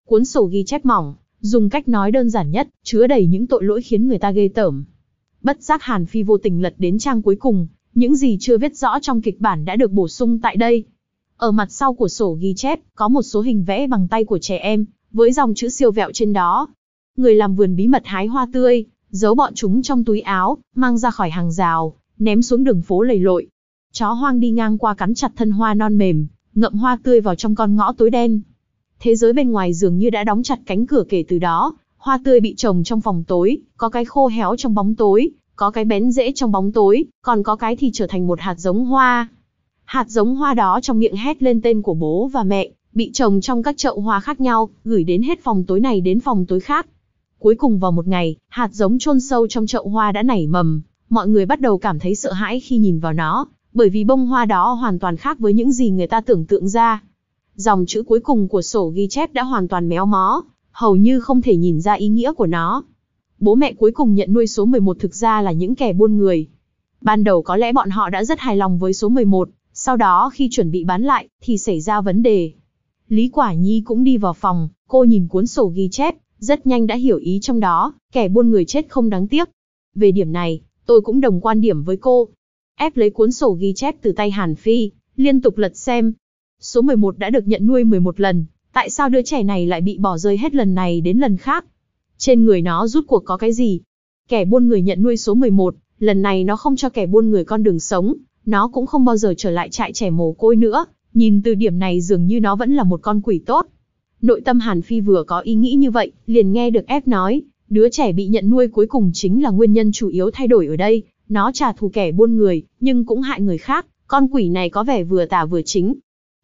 Cuốn sổ ghi chép mỏng, dùng cách nói đơn giản nhất, chứa đầy những tội lỗi khiến người ta ghê tởm. Bất giác Hàn Phi vô tình lật đến trang cuối cùng, những gì chưa viết rõ trong kịch bản đã được bổ sung tại đây. Ở mặt sau của sổ ghi chép, có một số hình vẽ bằng tay của trẻ em, với dòng chữ siêu vẹo trên đó. Người làm vườn bí mật hái hoa tươi, giấu bọn chúng trong túi áo, mang ra khỏi hàng rào, ném xuống đường phố lầy lội. Chó hoang đi ngang qua cắn chặt thân hoa non mềm, ngậm hoa tươi vào trong con ngõ tối đen thế giới bên ngoài dường như đã đóng chặt cánh cửa kể từ đó, hoa tươi bị trồng trong phòng tối, có cái khô héo trong bóng tối, có cái bén rễ trong bóng tối, còn có cái thì trở thành một hạt giống hoa. Hạt giống hoa đó trong miệng hét lên tên của bố và mẹ, bị trồng trong các chậu hoa khác nhau, gửi đến hết phòng tối này đến phòng tối khác. Cuối cùng vào một ngày, hạt giống chôn sâu trong chậu hoa đã nảy mầm, mọi người bắt đầu cảm thấy sợ hãi khi nhìn vào nó, bởi vì bông hoa đó hoàn toàn khác với những gì người ta tưởng tượng ra. Dòng chữ cuối cùng của sổ ghi chép đã hoàn toàn méo mó, hầu như không thể nhìn ra ý nghĩa của nó. Bố mẹ cuối cùng nhận nuôi số 11 thực ra là những kẻ buôn người. Ban đầu có lẽ bọn họ đã rất hài lòng với số 11, sau đó khi chuẩn bị bán lại thì xảy ra vấn đề. Lý Quả Nhi cũng đi vào phòng, cô nhìn cuốn sổ ghi chép, rất nhanh đã hiểu ý trong đó, kẻ buôn người chết không đáng tiếc. Về điểm này, tôi cũng đồng quan điểm với cô. Ép lấy cuốn sổ ghi chép từ tay Hàn Phi, liên tục lật xem, Số 11 đã được nhận nuôi 11 lần, tại sao đứa trẻ này lại bị bỏ rơi hết lần này đến lần khác? Trên người nó rút cuộc có cái gì? Kẻ buôn người nhận nuôi số 11, lần này nó không cho kẻ buôn người con đường sống, nó cũng không bao giờ trở lại trại trẻ mồ côi nữa, nhìn từ điểm này dường như nó vẫn là một con quỷ tốt. Nội tâm Hàn Phi vừa có ý nghĩ như vậy, liền nghe được ép nói, đứa trẻ bị nhận nuôi cuối cùng chính là nguyên nhân chủ yếu thay đổi ở đây, nó trả thù kẻ buôn người, nhưng cũng hại người khác, con quỷ này có vẻ vừa tà vừa chính,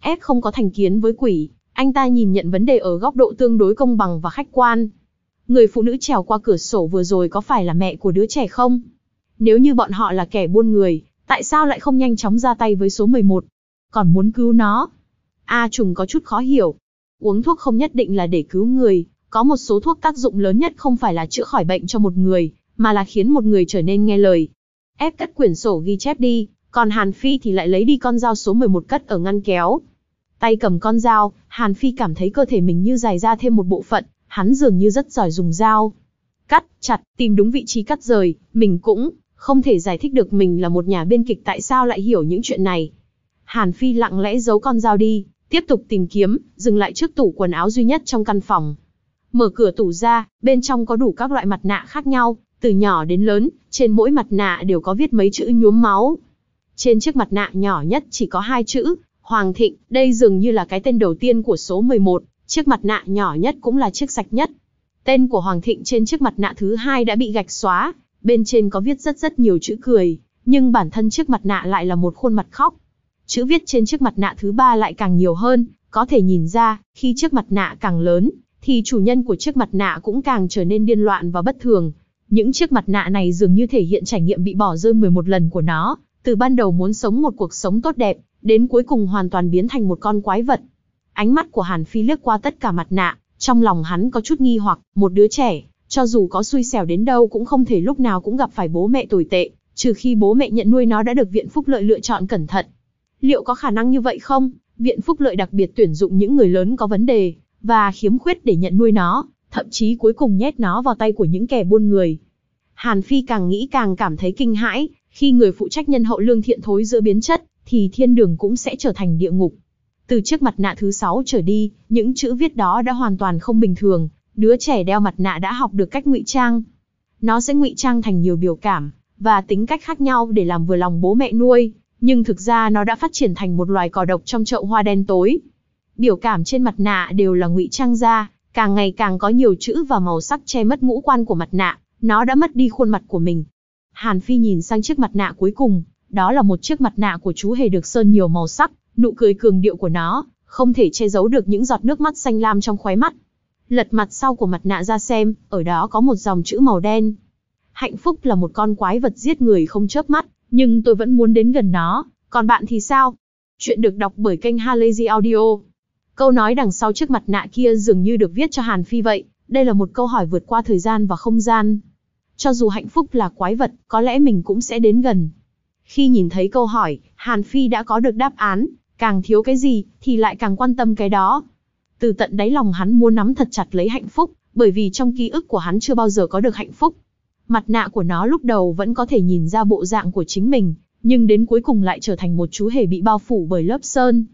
S không có thành kiến với quỷ, anh ta nhìn nhận vấn đề ở góc độ tương đối công bằng và khách quan. Người phụ nữ trèo qua cửa sổ vừa rồi có phải là mẹ của đứa trẻ không? Nếu như bọn họ là kẻ buôn người, tại sao lại không nhanh chóng ra tay với số 11? Còn muốn cứu nó? A trùng có chút khó hiểu. Uống thuốc không nhất định là để cứu người, có một số thuốc tác dụng lớn nhất không phải là chữa khỏi bệnh cho một người, mà là khiến một người trở nên nghe lời. Ép cất quyển sổ ghi chép đi, còn Hàn Phi thì lại lấy đi con dao số 11 cất ở ngăn kéo, Tay cầm con dao, Hàn Phi cảm thấy cơ thể mình như dài ra thêm một bộ phận, hắn dường như rất giỏi dùng dao. Cắt, chặt, tìm đúng vị trí cắt rời, mình cũng không thể giải thích được mình là một nhà biên kịch tại sao lại hiểu những chuyện này. Hàn Phi lặng lẽ giấu con dao đi, tiếp tục tìm kiếm, dừng lại trước tủ quần áo duy nhất trong căn phòng. Mở cửa tủ ra, bên trong có đủ các loại mặt nạ khác nhau, từ nhỏ đến lớn, trên mỗi mặt nạ đều có viết mấy chữ nhuốm máu. Trên chiếc mặt nạ nhỏ nhất chỉ có hai chữ, Hoàng Thịnh, đây dường như là cái tên đầu tiên của số 11, chiếc mặt nạ nhỏ nhất cũng là chiếc sạch nhất. Tên của Hoàng Thịnh trên chiếc mặt nạ thứ hai đã bị gạch xóa, bên trên có viết rất rất nhiều chữ cười, nhưng bản thân chiếc mặt nạ lại là một khuôn mặt khóc. Chữ viết trên chiếc mặt nạ thứ ba lại càng nhiều hơn, có thể nhìn ra, khi chiếc mặt nạ càng lớn, thì chủ nhân của chiếc mặt nạ cũng càng trở nên điên loạn và bất thường. Những chiếc mặt nạ này dường như thể hiện trải nghiệm bị bỏ rơi 11 lần của nó, từ ban đầu muốn sống một cuộc sống tốt đẹp, đến cuối cùng hoàn toàn biến thành một con quái vật. Ánh mắt của Hàn Phi liếc qua tất cả mặt nạ, trong lòng hắn có chút nghi hoặc, một đứa trẻ, cho dù có xui xẻo đến đâu cũng không thể lúc nào cũng gặp phải bố mẹ tồi tệ, trừ khi bố mẹ nhận nuôi nó đã được viện phúc lợi lựa chọn cẩn thận. Liệu có khả năng như vậy không? Viện phúc lợi đặc biệt tuyển dụng những người lớn có vấn đề và khiếm khuyết để nhận nuôi nó, thậm chí cuối cùng nhét nó vào tay của những kẻ buôn người. Hàn Phi càng nghĩ càng cảm thấy kinh hãi, khi người phụ trách nhân hậu lương thiện thối giữa biến chất, thì thiên đường cũng sẽ trở thành địa ngục. Từ trước mặt nạ thứ sáu trở đi, những chữ viết đó đã hoàn toàn không bình thường, đứa trẻ đeo mặt nạ đã học được cách ngụy trang. Nó sẽ ngụy trang thành nhiều biểu cảm và tính cách khác nhau để làm vừa lòng bố mẹ nuôi, nhưng thực ra nó đã phát triển thành một loài cỏ độc trong chậu hoa đen tối. Biểu cảm trên mặt nạ đều là ngụy trang ra, càng ngày càng có nhiều chữ và màu sắc che mất ngũ quan của mặt nạ, nó đã mất đi khuôn mặt của mình. Hàn Phi nhìn sang chiếc mặt nạ cuối cùng, đó là một chiếc mặt nạ của chú hề được sơn nhiều màu sắc, nụ cười cường điệu của nó, không thể che giấu được những giọt nước mắt xanh lam trong khóe mắt. Lật mặt sau của mặt nạ ra xem, ở đó có một dòng chữ màu đen. Hạnh phúc là một con quái vật giết người không chớp mắt, nhưng tôi vẫn muốn đến gần nó, còn bạn thì sao? Chuyện được đọc bởi kênh Halazy Audio. Câu nói đằng sau chiếc mặt nạ kia dường như được viết cho Hàn Phi vậy, đây là một câu hỏi vượt qua thời gian và không gian. Cho dù hạnh phúc là quái vật, có lẽ mình cũng sẽ đến gần. Khi nhìn thấy câu hỏi, Hàn Phi đã có được đáp án, càng thiếu cái gì, thì lại càng quan tâm cái đó. Từ tận đáy lòng hắn muốn nắm thật chặt lấy hạnh phúc, bởi vì trong ký ức của hắn chưa bao giờ có được hạnh phúc. Mặt nạ của nó lúc đầu vẫn có thể nhìn ra bộ dạng của chính mình, nhưng đến cuối cùng lại trở thành một chú hề bị bao phủ bởi lớp sơn.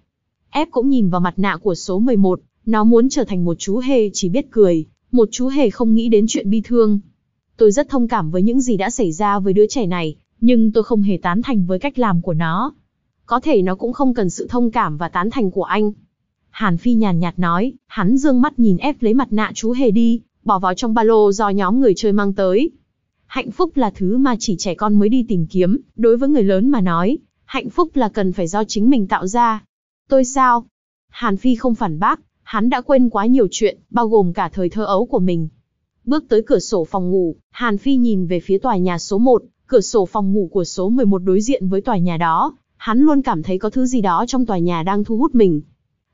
Ép cũng nhìn vào mặt nạ của số 11, nó muốn trở thành một chú hề chỉ biết cười, một chú hề không nghĩ đến chuyện bi thương. Tôi rất thông cảm với những gì đã xảy ra với đứa trẻ này, nhưng tôi không hề tán thành với cách làm của nó. Có thể nó cũng không cần sự thông cảm và tán thành của anh. Hàn Phi nhàn nhạt nói, hắn dương mắt nhìn ép lấy mặt nạ chú hề đi, bỏ vào trong ba lô do nhóm người chơi mang tới. Hạnh phúc là thứ mà chỉ trẻ con mới đi tìm kiếm, đối với người lớn mà nói, hạnh phúc là cần phải do chính mình tạo ra. Tôi sao? Hàn Phi không phản bác, hắn đã quên quá nhiều chuyện, bao gồm cả thời thơ ấu của mình. Bước tới cửa sổ phòng ngủ, Hàn Phi nhìn về phía tòa nhà số 1, Cửa sổ phòng ngủ của số 11 đối diện với tòa nhà đó, hắn luôn cảm thấy có thứ gì đó trong tòa nhà đang thu hút mình.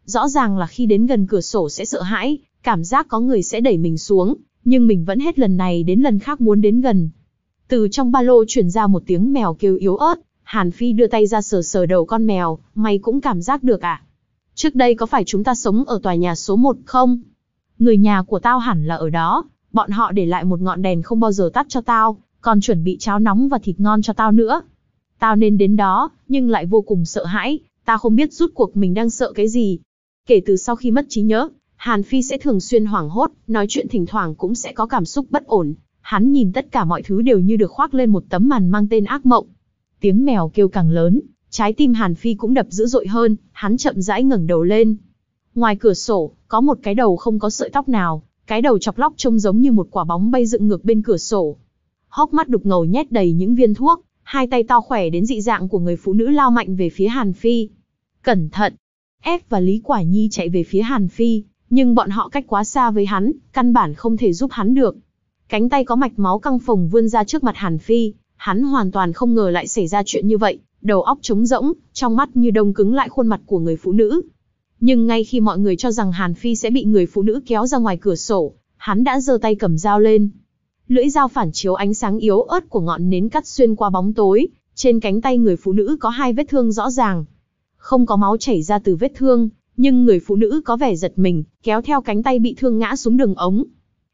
Rõ ràng là khi đến gần cửa sổ sẽ sợ hãi, cảm giác có người sẽ đẩy mình xuống, nhưng mình vẫn hết lần này đến lần khác muốn đến gần. Từ trong ba lô truyền ra một tiếng mèo kêu yếu ớt, Hàn Phi đưa tay ra sờ sờ đầu con mèo, mày cũng cảm giác được à? Trước đây có phải chúng ta sống ở tòa nhà số 1 không? Người nhà của tao hẳn là ở đó, bọn họ để lại một ngọn đèn không bao giờ tắt cho tao, còn chuẩn bị cháo nóng và thịt ngon cho tao nữa. Tao nên đến đó, nhưng lại vô cùng sợ hãi, tao không biết rút cuộc mình đang sợ cái gì. Kể từ sau khi mất trí nhớ, Hàn Phi sẽ thường xuyên hoảng hốt, nói chuyện thỉnh thoảng cũng sẽ có cảm xúc bất ổn. Hắn nhìn tất cả mọi thứ đều như được khoác lên một tấm màn mang tên ác mộng. Tiếng mèo kêu càng lớn, trái tim Hàn Phi cũng đập dữ dội hơn, hắn chậm rãi ngẩng đầu lên. Ngoài cửa sổ, có một cái đầu không có sợi tóc nào, cái đầu chọc lóc trông giống như một quả bóng bay dựng ngược bên cửa sổ, hốc mắt đục ngầu nhét đầy những viên thuốc, hai tay to khỏe đến dị dạng của người phụ nữ lao mạnh về phía Hàn Phi. Cẩn thận! F và Lý Quả Nhi chạy về phía Hàn Phi, nhưng bọn họ cách quá xa với hắn, căn bản không thể giúp hắn được. Cánh tay có mạch máu căng phồng vươn ra trước mặt Hàn Phi, hắn hoàn toàn không ngờ lại xảy ra chuyện như vậy, đầu óc trống rỗng, trong mắt như đông cứng lại khuôn mặt của người phụ nữ. Nhưng ngay khi mọi người cho rằng Hàn Phi sẽ bị người phụ nữ kéo ra ngoài cửa sổ, hắn đã giơ tay cầm dao lên, lưỡi dao phản chiếu ánh sáng yếu ớt của ngọn nến cắt xuyên qua bóng tối, trên cánh tay người phụ nữ có hai vết thương rõ ràng. Không có máu chảy ra từ vết thương, nhưng người phụ nữ có vẻ giật mình, kéo theo cánh tay bị thương ngã xuống đường ống.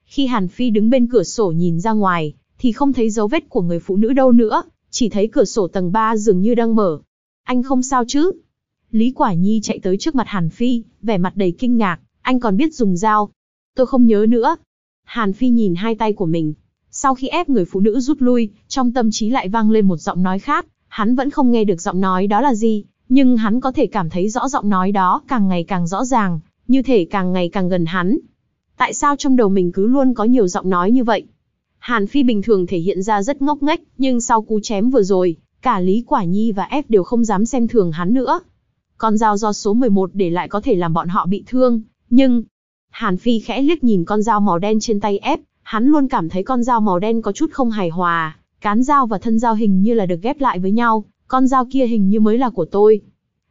Khi Hàn Phi đứng bên cửa sổ nhìn ra ngoài, thì không thấy dấu vết của người phụ nữ đâu nữa, chỉ thấy cửa sổ tầng 3 dường như đang mở. Anh không sao chứ? Lý Quả Nhi chạy tới trước mặt Hàn Phi, vẻ mặt đầy kinh ngạc, anh còn biết dùng dao. Tôi không nhớ nữa. Hàn Phi nhìn hai tay của mình, sau khi ép người phụ nữ rút lui, trong tâm trí lại vang lên một giọng nói khác, hắn vẫn không nghe được giọng nói đó là gì, nhưng hắn có thể cảm thấy rõ giọng nói đó càng ngày càng rõ ràng, như thể càng ngày càng gần hắn. Tại sao trong đầu mình cứ luôn có nhiều giọng nói như vậy? Hàn Phi bình thường thể hiện ra rất ngốc nghếch, nhưng sau cú chém vừa rồi, cả Lý Quả Nhi và Ép đều không dám xem thường hắn nữa. Con dao do số 11 để lại có thể làm bọn họ bị thương, nhưng... Hàn Phi khẽ liếc nhìn con dao màu đen trên tay Ép. Hắn luôn cảm thấy con dao màu đen có chút không hài hòa, cán dao và thân dao hình như là được ghép lại với nhau, con dao kia hình như mới là của tôi.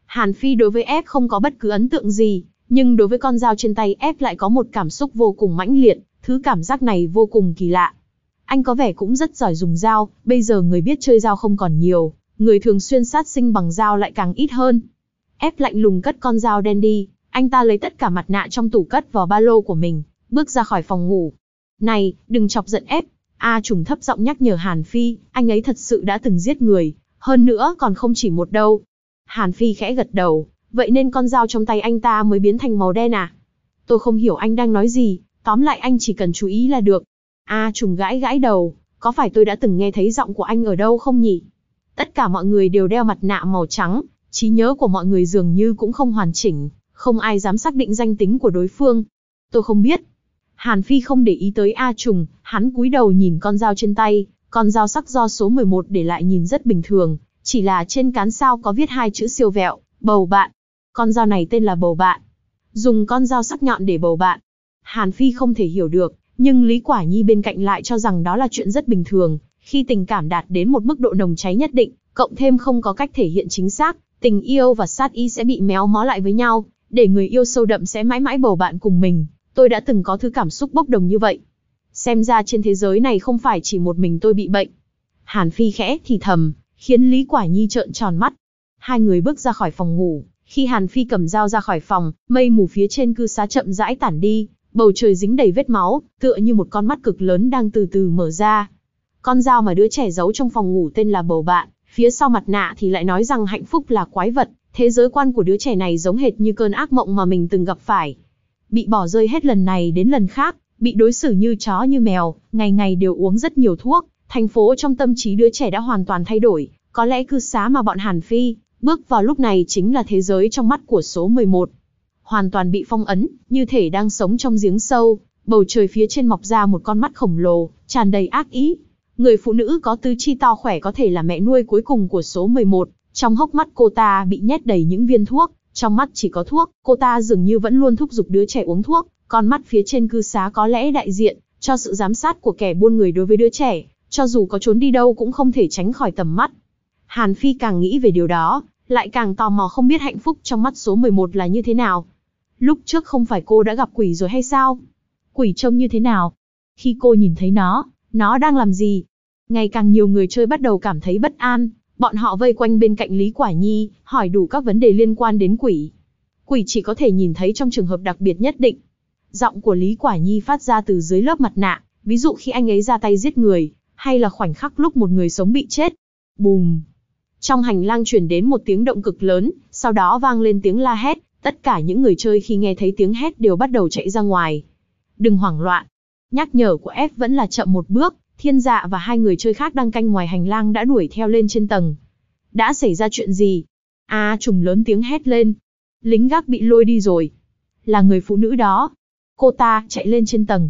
Hàn Phi đối với Ép không có bất cứ ấn tượng gì, nhưng đối với con dao trên tay Ép lại có một cảm xúc vô cùng mãnh liệt, thứ cảm giác này vô cùng kỳ lạ. Anh có vẻ cũng rất giỏi dùng dao, bây giờ người biết chơi dao không còn nhiều, người thường xuyên sát sinh bằng dao lại càng ít hơn. Ép lạnh lùng cất con dao đen đi, anh ta lấy tất cả mặt nạ trong tủ cất vào ba lô của mình, bước ra khỏi phòng ngủ. Này, đừng chọc giận ép. A trùng thấp giọng nhắc nhở Hàn Phi, anh ấy thật sự đã từng giết người, hơn nữa còn không chỉ một đâu. Hàn Phi khẽ gật đầu, vậy nên con dao trong tay anh ta mới biến thành màu đen à? Tôi không hiểu anh đang nói gì, tóm lại anh chỉ cần chú ý là được. A trùng gãi gãi đầu, có phải tôi đã từng nghe thấy giọng của anh ở đâu không nhỉ? Tất cả mọi người đều đeo mặt nạ màu trắng, trí nhớ của mọi người dường như cũng không hoàn chỉnh, không ai dám xác định danh tính của đối phương. Tôi không biết, Hàn Phi không để ý tới A Trùng, hắn cúi đầu nhìn con dao trên tay, con dao sắc do số 11 để lại nhìn rất bình thường, chỉ là trên cán sao có viết hai chữ siêu vẹo, bầu bạn. Con dao này tên là bầu bạn. Dùng con dao sắc nhọn để bầu bạn. Hàn Phi không thể hiểu được, nhưng Lý Quả Nhi bên cạnh lại cho rằng đó là chuyện rất bình thường, khi tình cảm đạt đến một mức độ nồng cháy nhất định, cộng thêm không có cách thể hiện chính xác, tình yêu và sát ý sẽ bị méo mó lại với nhau, để người yêu sâu đậm sẽ mãi mãi bầu bạn cùng mình, Tôi đã từng có thứ cảm xúc bốc đồng như vậy. Xem ra trên thế giới này không phải chỉ một mình tôi bị bệnh. Hàn Phi khẽ thì thầm, khiến Lý Quả Nhi trợn tròn mắt. Hai người bước ra khỏi phòng ngủ, khi Hàn Phi cầm dao ra khỏi phòng, mây mù phía trên cư xá chậm rãi tản đi, bầu trời dính đầy vết máu, tựa như một con mắt cực lớn đang từ từ mở ra. Con dao mà đứa trẻ giấu trong phòng ngủ tên là bầu bạn, phía sau mặt nạ thì lại nói rằng hạnh phúc là quái vật, thế giới quan của đứa trẻ này giống hệt như cơn ác mộng mà mình từng gặp phải bị bỏ rơi hết lần này đến lần khác, bị đối xử như chó như mèo, ngày ngày đều uống rất nhiều thuốc, thành phố trong tâm trí đứa trẻ đã hoàn toàn thay đổi, có lẽ cư xá mà bọn Hàn Phi bước vào lúc này chính là thế giới trong mắt của số 11. Hoàn toàn bị phong ấn, như thể đang sống trong giếng sâu, bầu trời phía trên mọc ra một con mắt khổng lồ, tràn đầy ác ý. Người phụ nữ có tứ chi to khỏe có thể là mẹ nuôi cuối cùng của số 11, trong hốc mắt cô ta bị nhét đầy những viên thuốc, trong mắt chỉ có thuốc, cô ta dường như vẫn luôn thúc giục đứa trẻ uống thuốc, con mắt phía trên cư xá có lẽ đại diện cho sự giám sát của kẻ buôn người đối với đứa trẻ, cho dù có trốn đi đâu cũng không thể tránh khỏi tầm mắt. Hàn Phi càng nghĩ về điều đó, lại càng tò mò không biết hạnh phúc trong mắt số 11 là như thế nào. Lúc trước không phải cô đã gặp quỷ rồi hay sao? Quỷ trông như thế nào? Khi cô nhìn thấy nó, nó đang làm gì? Ngày càng nhiều người chơi bắt đầu cảm thấy bất an, Bọn họ vây quanh bên cạnh Lý Quả Nhi, hỏi đủ các vấn đề liên quan đến quỷ. Quỷ chỉ có thể nhìn thấy trong trường hợp đặc biệt nhất định. Giọng của Lý Quả Nhi phát ra từ dưới lớp mặt nạ, ví dụ khi anh ấy ra tay giết người, hay là khoảnh khắc lúc một người sống bị chết. Bùm! Trong hành lang chuyển đến một tiếng động cực lớn, sau đó vang lên tiếng la hét, tất cả những người chơi khi nghe thấy tiếng hét đều bắt đầu chạy ra ngoài. Đừng hoảng loạn. Nhắc nhở của F vẫn là chậm một bước, Thiên dạ và hai người chơi khác đang canh ngoài hành lang đã đuổi theo lên trên tầng. Đã xảy ra chuyện gì? A à, trùng lớn tiếng hét lên. Lính gác bị lôi đi rồi. Là người phụ nữ đó. Cô ta chạy lên trên tầng.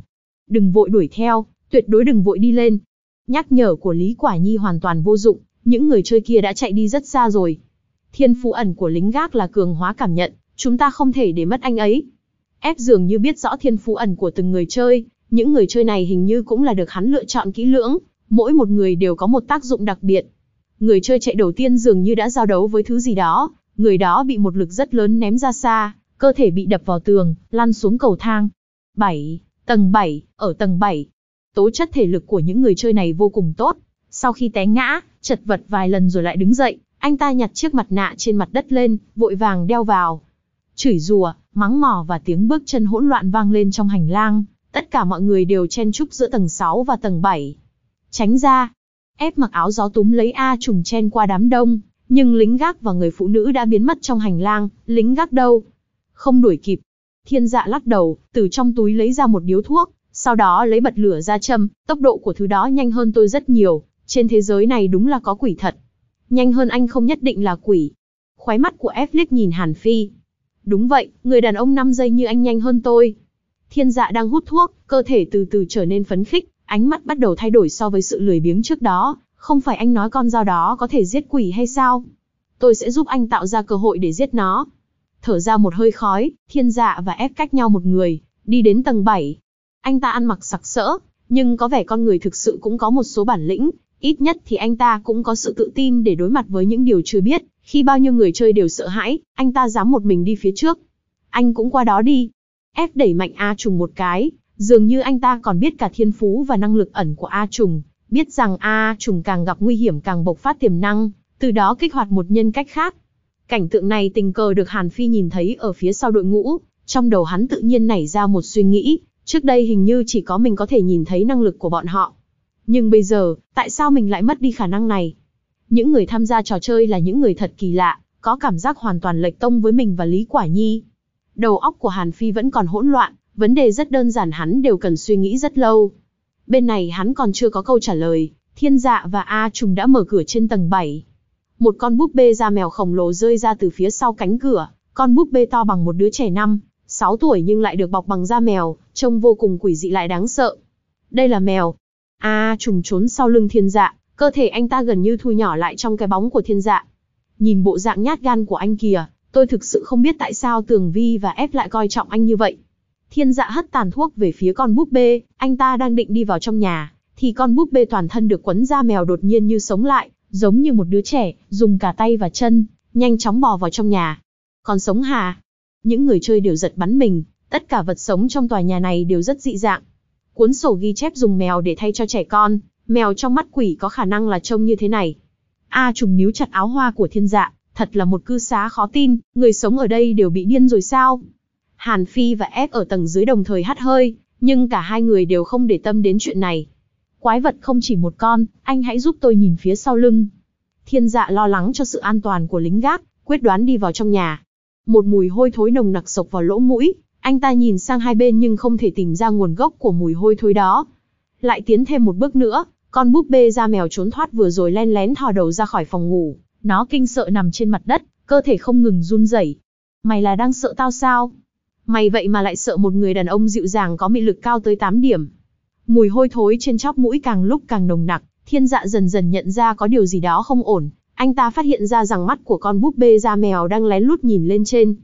Đừng vội đuổi theo, tuyệt đối đừng vội đi lên. Nhắc nhở của Lý Quả Nhi hoàn toàn vô dụng, những người chơi kia đã chạy đi rất xa rồi. Thiên phú ẩn của lính gác là cường hóa cảm nhận, chúng ta không thể để mất anh ấy. Ép dường như biết rõ thiên phú ẩn của từng người chơi, những người chơi này hình như cũng là được hắn lựa chọn kỹ lưỡng, mỗi một người đều có một tác dụng đặc biệt. Người chơi chạy đầu tiên dường như đã giao đấu với thứ gì đó, người đó bị một lực rất lớn ném ra xa, cơ thể bị đập vào tường, lăn xuống cầu thang. 7. Tầng 7, ở tầng 7. Tố chất thể lực của những người chơi này vô cùng tốt. Sau khi té ngã, chật vật vài lần rồi lại đứng dậy, anh ta nhặt chiếc mặt nạ trên mặt đất lên, vội vàng đeo vào. Chửi rùa, mắng mỏ và tiếng bước chân hỗn loạn vang lên trong hành lang, Tất cả mọi người đều chen chúc giữa tầng 6 và tầng 7. Tránh ra. Ép mặc áo gió túm lấy A trùng chen qua đám đông, nhưng lính gác và người phụ nữ đã biến mất trong hành lang, lính gác đâu? Không đuổi kịp. Thiên dạ lắc đầu, từ trong túi lấy ra một điếu thuốc, sau đó lấy bật lửa ra châm, tốc độ của thứ đó nhanh hơn tôi rất nhiều, trên thế giới này đúng là có quỷ thật. Nhanh hơn anh không nhất định là quỷ. Khóe mắt của F liếc nhìn Hàn Phi. Đúng vậy, người đàn ông 5 giây như anh nhanh hơn tôi. Thiên dạ đang hút thuốc, cơ thể từ từ trở nên phấn khích, ánh mắt bắt đầu thay đổi so với sự lười biếng trước đó. Không phải anh nói con dao đó có thể giết quỷ hay sao? Tôi sẽ giúp anh tạo ra cơ hội để giết nó. Thở ra một hơi khói, thiên dạ và ép cách nhau một người, đi đến tầng 7. Anh ta ăn mặc sặc sỡ, nhưng có vẻ con người thực sự cũng có một số bản lĩnh, ít nhất thì anh ta cũng có sự tự tin để đối mặt với những điều chưa biết, khi bao nhiêu người chơi đều sợ hãi, anh ta dám một mình đi phía trước. Anh cũng qua đó đi, ép đẩy mạnh A Trùng một cái, dường như anh ta còn biết cả thiên phú và năng lực ẩn của A Trùng, biết rằng A Trùng càng gặp nguy hiểm càng bộc phát tiềm năng, từ đó kích hoạt một nhân cách khác. Cảnh tượng này tình cờ được Hàn Phi nhìn thấy ở phía sau đội ngũ, trong đầu hắn tự nhiên nảy ra một suy nghĩ, trước đây hình như chỉ có mình có thể nhìn thấy năng lực của bọn họ. Nhưng bây giờ, tại sao mình lại mất đi khả năng này? Những người tham gia trò chơi là những người thật kỳ lạ, có cảm giác hoàn toàn lệch tông với mình và Lý Quả Nhi. Đầu óc của Hàn Phi vẫn còn hỗn loạn, vấn đề rất đơn giản hắn đều cần suy nghĩ rất lâu. Bên này hắn còn chưa có câu trả lời, thiên dạ và A Trùng đã mở cửa trên tầng 7. Một con búp bê da mèo khổng lồ rơi ra từ phía sau cánh cửa, con búp bê to bằng một đứa trẻ năm, 6 tuổi nhưng lại được bọc bằng da mèo, trông vô cùng quỷ dị lại đáng sợ. Đây là mèo. A Trùng trốn sau lưng thiên dạ, cơ thể anh ta gần như thu nhỏ lại trong cái bóng của thiên dạ. Nhìn bộ dạng nhát gan của anh kìa, Tôi thực sự không biết tại sao Tường Vi và F lại coi trọng anh như vậy. Thiên dạ hất tàn thuốc về phía con búp bê, anh ta đang định đi vào trong nhà, thì con búp bê toàn thân được quấn da mèo đột nhiên như sống lại, giống như một đứa trẻ, dùng cả tay và chân, nhanh chóng bò vào trong nhà. Còn sống hà? Những người chơi đều giật bắn mình, tất cả vật sống trong tòa nhà này đều rất dị dạng. Cuốn sổ ghi chép dùng mèo để thay cho trẻ con, mèo trong mắt quỷ có khả năng là trông như thế này. A trùng níu chặt áo hoa của thiên dạ, Thật là một cư xá khó tin, người sống ở đây đều bị điên rồi sao? Hàn Phi và F ở tầng dưới đồng thời hắt hơi, nhưng cả hai người đều không để tâm đến chuyện này. Quái vật không chỉ một con, anh hãy giúp tôi nhìn phía sau lưng. Thiên dạ lo lắng cho sự an toàn của lính gác, quyết đoán đi vào trong nhà. Một mùi hôi thối nồng nặc sộc vào lỗ mũi, anh ta nhìn sang hai bên nhưng không thể tìm ra nguồn gốc của mùi hôi thối đó. Lại tiến thêm một bước nữa, con búp bê da mèo trốn thoát vừa rồi len lén thò đầu ra khỏi phòng ngủ, nó kinh sợ nằm trên mặt đất, cơ thể không ngừng run rẩy. Mày là đang sợ tao sao? Mày vậy mà lại sợ một người đàn ông dịu dàng có mị lực cao tới 8 điểm. Mùi hôi thối trên chóp mũi càng lúc càng nồng nặc, thiên dạ dần dần nhận ra có điều gì đó không ổn. Anh ta phát hiện ra rằng mắt của con búp bê da mèo đang lén lút nhìn lên trên.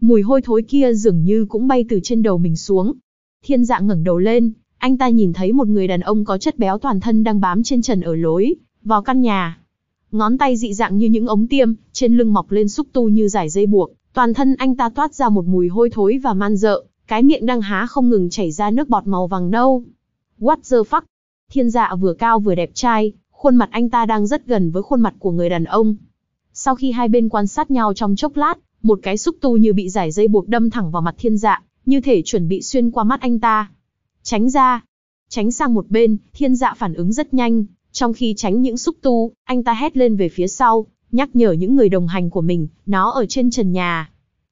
Mùi hôi thối kia dường như cũng bay từ trên đầu mình xuống. Thiên dạ ngẩng đầu lên, anh ta nhìn thấy một người đàn ông có chất béo toàn thân đang bám trên trần ở lối, vào căn nhà. Ngón tay dị dạng như những ống tiêm, trên lưng mọc lên xúc tu như dải dây buộc, toàn thân anh ta toát ra một mùi hôi thối và man dợ, cái miệng đang há không ngừng chảy ra nước bọt màu vàng nâu. What the fuck? Thiên dạ vừa cao vừa đẹp trai, khuôn mặt anh ta đang rất gần với khuôn mặt của người đàn ông. Sau khi hai bên quan sát nhau trong chốc lát, một cái xúc tu như bị giải dây buộc đâm thẳng vào mặt thiên dạ, như thể chuẩn bị xuyên qua mắt anh ta. Tránh ra. Tránh sang một bên, thiên dạ phản ứng rất nhanh, trong khi tránh những xúc tu, anh ta hét lên về phía sau, nhắc nhở những người đồng hành của mình, nó ở trên trần nhà.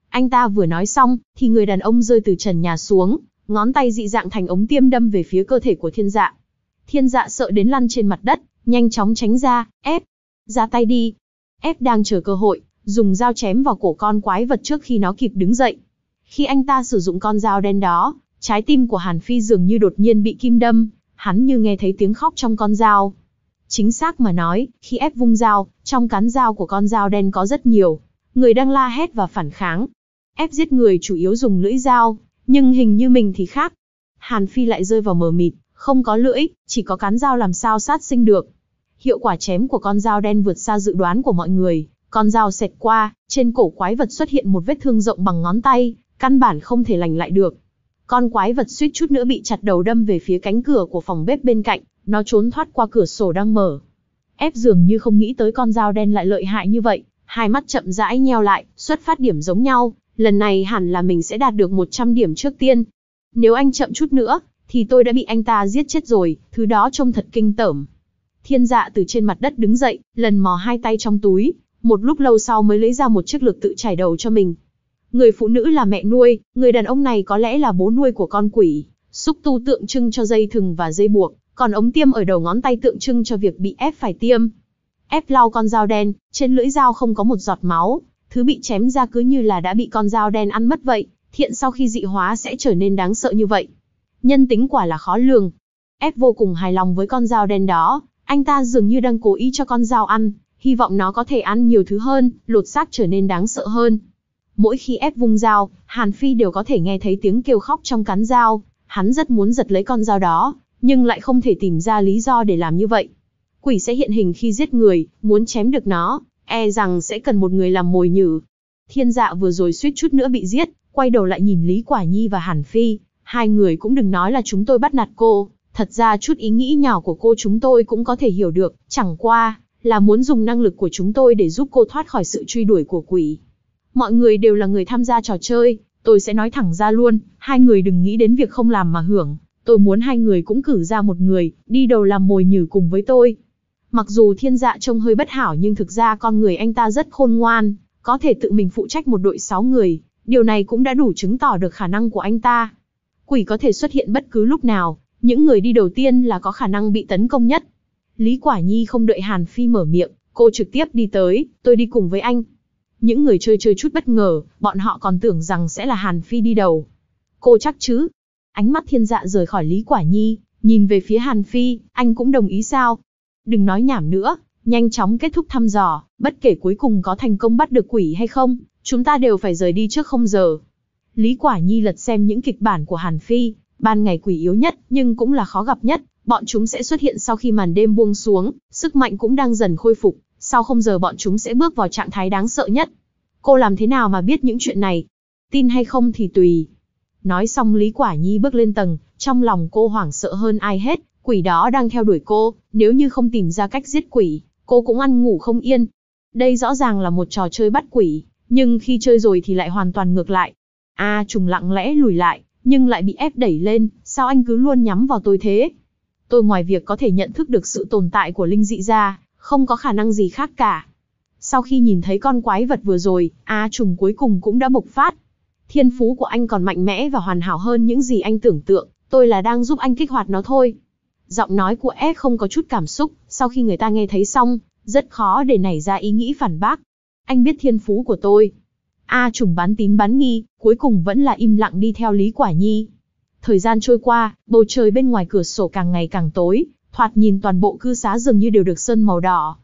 Anh ta vừa nói xong, thì người đàn ông rơi từ trần nhà xuống, ngón tay dị dạng thành ống tiêm đâm về phía cơ thể của thiên dạ. Thiên dạ sợ đến lăn trên mặt đất, nhanh chóng tránh ra, ép. Ra tay đi. Ép đang chờ cơ hội, dùng dao chém vào cổ con quái vật trước khi nó kịp đứng dậy. Khi anh ta sử dụng con dao đen đó, trái tim của Hàn Phi dường như đột nhiên bị kim đâm, hắn như nghe thấy tiếng khóc trong con dao. Chính xác mà nói, khi ép vung dao, trong cán dao của con dao đen có rất nhiều. Người đang la hét và phản kháng. Ép giết người chủ yếu dùng lưỡi dao, nhưng hình như mình thì khác. Hàn Phi lại rơi vào mờ mịt, không có lưỡi, chỉ có cán dao làm sao sát sinh được. Hiệu quả chém của con dao đen vượt xa dự đoán của mọi người, con dao xẹt qua, trên cổ quái vật xuất hiện một vết thương rộng bằng ngón tay, căn bản không thể lành lại được. Con quái vật suýt chút nữa bị chặt đầu đâm về phía cánh cửa của phòng bếp bên cạnh, nó trốn thoát qua cửa sổ đang mở. Ép dường như không nghĩ tới con dao đen lại lợi hại như vậy, hai mắt chậm rãi nheo lại, xuất phát điểm giống nhau, lần này hẳn là mình sẽ đạt được 100 điểm trước tiên. Nếu anh chậm chút nữa, thì tôi đã bị anh ta giết chết rồi, thứ đó trông thật kinh tởm. Thiên dạ từ trên mặt đất đứng dậy, lần mò hai tay trong túi, một lúc lâu sau mới lấy ra một chiếc lược tự chải đầu cho mình. Người phụ nữ là mẹ nuôi, người đàn ông này có lẽ là bố nuôi của con quỷ. Xúc tu tượng trưng cho dây thừng và dây buộc, còn ống tiêm ở đầu ngón tay tượng trưng cho việc bị ép phải tiêm. Ép lau con dao đen, trên lưỡi dao không có một giọt máu, thứ bị chém ra cứ như là đã bị con dao đen ăn mất vậy, thiện sau khi dị hóa sẽ trở nên đáng sợ như vậy. Nhân tính quả là khó lường. Ép vô cùng hài lòng với con dao đen đó, anh ta dường như đang cố ý cho con dao ăn, hy vọng nó có thể ăn nhiều thứ hơn, lột xác trở nên đáng sợ hơn. Mỗi khi ép vung dao, Hàn Phi đều có thể nghe thấy tiếng kêu khóc trong cắn dao, hắn rất muốn giật lấy con dao đó, nhưng lại không thể tìm ra lý do để làm như vậy. Quỷ sẽ hiện hình khi giết người, muốn chém được nó, e rằng sẽ cần một người làm mồi nhử. Thiên dạ vừa rồi suýt chút nữa bị giết, quay đầu lại nhìn Lý Quả Nhi và Hàn Phi, hai người cũng đừng nói là chúng tôi bắt nạt cô, thật ra chút ý nghĩ nhỏ của cô chúng tôi cũng có thể hiểu được, chẳng qua là muốn dùng năng lực của chúng tôi để giúp cô thoát khỏi sự truy đuổi của quỷ. Mọi người đều là người tham gia trò chơi, tôi sẽ nói thẳng ra luôn, hai người đừng nghĩ đến việc không làm mà hưởng tôi muốn hai người cũng cử ra một người, đi đầu làm mồi nhử cùng với tôi. Mặc dù thiên dạ trông hơi bất hảo nhưng thực ra con người anh ta rất khôn ngoan, có thể tự mình phụ trách một đội sáu người, điều này cũng đã đủ chứng tỏ được khả năng của anh ta. Quỷ có thể xuất hiện bất cứ lúc nào, những người đi đầu tiên là có khả năng bị tấn công nhất. Lý Quả Nhi không đợi Hàn Phi mở miệng, cô trực tiếp đi tới, tôi đi cùng với anh. Những người chơi chơi chút bất ngờ, bọn họ còn tưởng rằng sẽ là Hàn Phi đi đầu. Cô chắc chứ, Ánh mắt thiên dạ rời khỏi Lý Quả Nhi, nhìn về phía Hàn Phi, anh cũng đồng ý sao? Đừng nói nhảm nữa, nhanh chóng kết thúc thăm dò, bất kể cuối cùng có thành công bắt được quỷ hay không, chúng ta đều phải rời đi trước không giờ. Lý Quả Nhi lật xem những kịch bản của Hàn Phi, ban ngày quỷ yếu nhất nhưng cũng là khó gặp nhất, bọn chúng sẽ xuất hiện sau khi màn đêm buông xuống, sức mạnh cũng đang dần khôi phục, sau không giờ bọn chúng sẽ bước vào trạng thái đáng sợ nhất. Cô làm thế nào mà biết những chuyện này? Tin hay không thì tùy, Nói xong Lý Quả Nhi bước lên tầng, trong lòng cô hoảng sợ hơn ai hết, quỷ đó đang theo đuổi cô, nếu như không tìm ra cách giết quỷ, cô cũng ăn ngủ không yên. Đây rõ ràng là một trò chơi bắt quỷ, nhưng khi chơi rồi thì lại hoàn toàn ngược lại. A trùng lặng lẽ lùi lại, nhưng lại bị ép đẩy lên, sao anh cứ luôn nhắm vào tôi thế? Tôi ngoài việc có thể nhận thức được sự tồn tại của linh dị ra, không có khả năng gì khác cả. Sau khi nhìn thấy con quái vật vừa rồi, A trùng cuối cùng cũng đã bộc phát, Thiên phú của anh còn mạnh mẽ và hoàn hảo hơn những gì anh tưởng tượng, tôi là đang giúp anh kích hoạt nó thôi. Giọng nói của S không có chút cảm xúc, sau khi người ta nghe thấy xong, rất khó để nảy ra ý nghĩ phản bác. Anh biết thiên phú của tôi. A trùng bán tím bán nghi, cuối cùng vẫn là im lặng đi theo Lý Quả Nhi. Thời gian trôi qua, bầu trời bên ngoài cửa sổ càng ngày càng tối, thoạt nhìn toàn bộ cư xá dường như đều được sơn màu đỏ.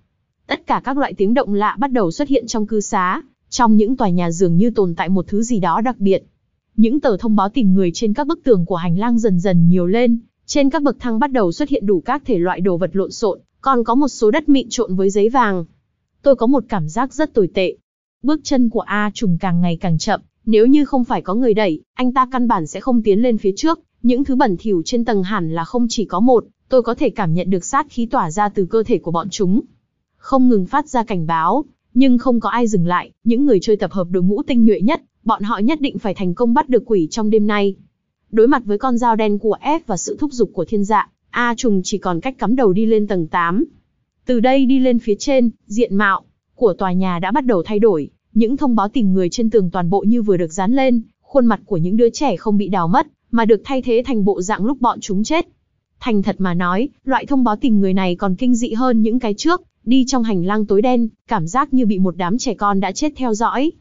Tất cả các loại tiếng động lạ bắt đầu xuất hiện trong cư xá, trong những tòa nhà dường như tồn tại một thứ gì đó đặc biệt. Những tờ thông báo tìm người trên các bức tường của hành lang dần dần nhiều lên, trên các bậc thang bắt đầu xuất hiện đủ các thể loại đồ vật lộn xộn, còn có một số đất mịn trộn với giấy vàng. Tôi có một cảm giác rất tồi tệ. Bước chân của A trùng càng ngày càng chậm, nếu như không phải có người đẩy, anh ta căn bản sẽ không tiến lên phía trước. Những thứ bẩn thỉu trên tầng hẳn là không chỉ có một, tôi có thể cảm nhận được sát khí tỏa ra từ cơ thể của bọn chúng. Không ngừng phát ra cảnh báo, nhưng không có ai dừng lại, những người chơi tập hợp đội ngũ tinh nhuệ nhất, bọn họ nhất định phải thành công bắt được quỷ trong đêm nay. Đối mặt với con dao đen của F và sự thúc giục của thiên dạ, A trùng chỉ còn cách cắm đầu đi lên tầng 8. Từ đây đi lên phía trên, diện mạo của tòa nhà đã bắt đầu thay đổi, những thông báo tìm người trên tường toàn bộ như vừa được dán lên, khuôn mặt của những đứa trẻ không bị đào mất, mà được thay thế thành bộ dạng lúc bọn chúng chết. Thành thật mà nói, loại thông báo tìm người này còn kinh dị hơn những cái trước, đi trong hành lang tối đen, cảm giác như bị một đám trẻ con đã chết theo dõi.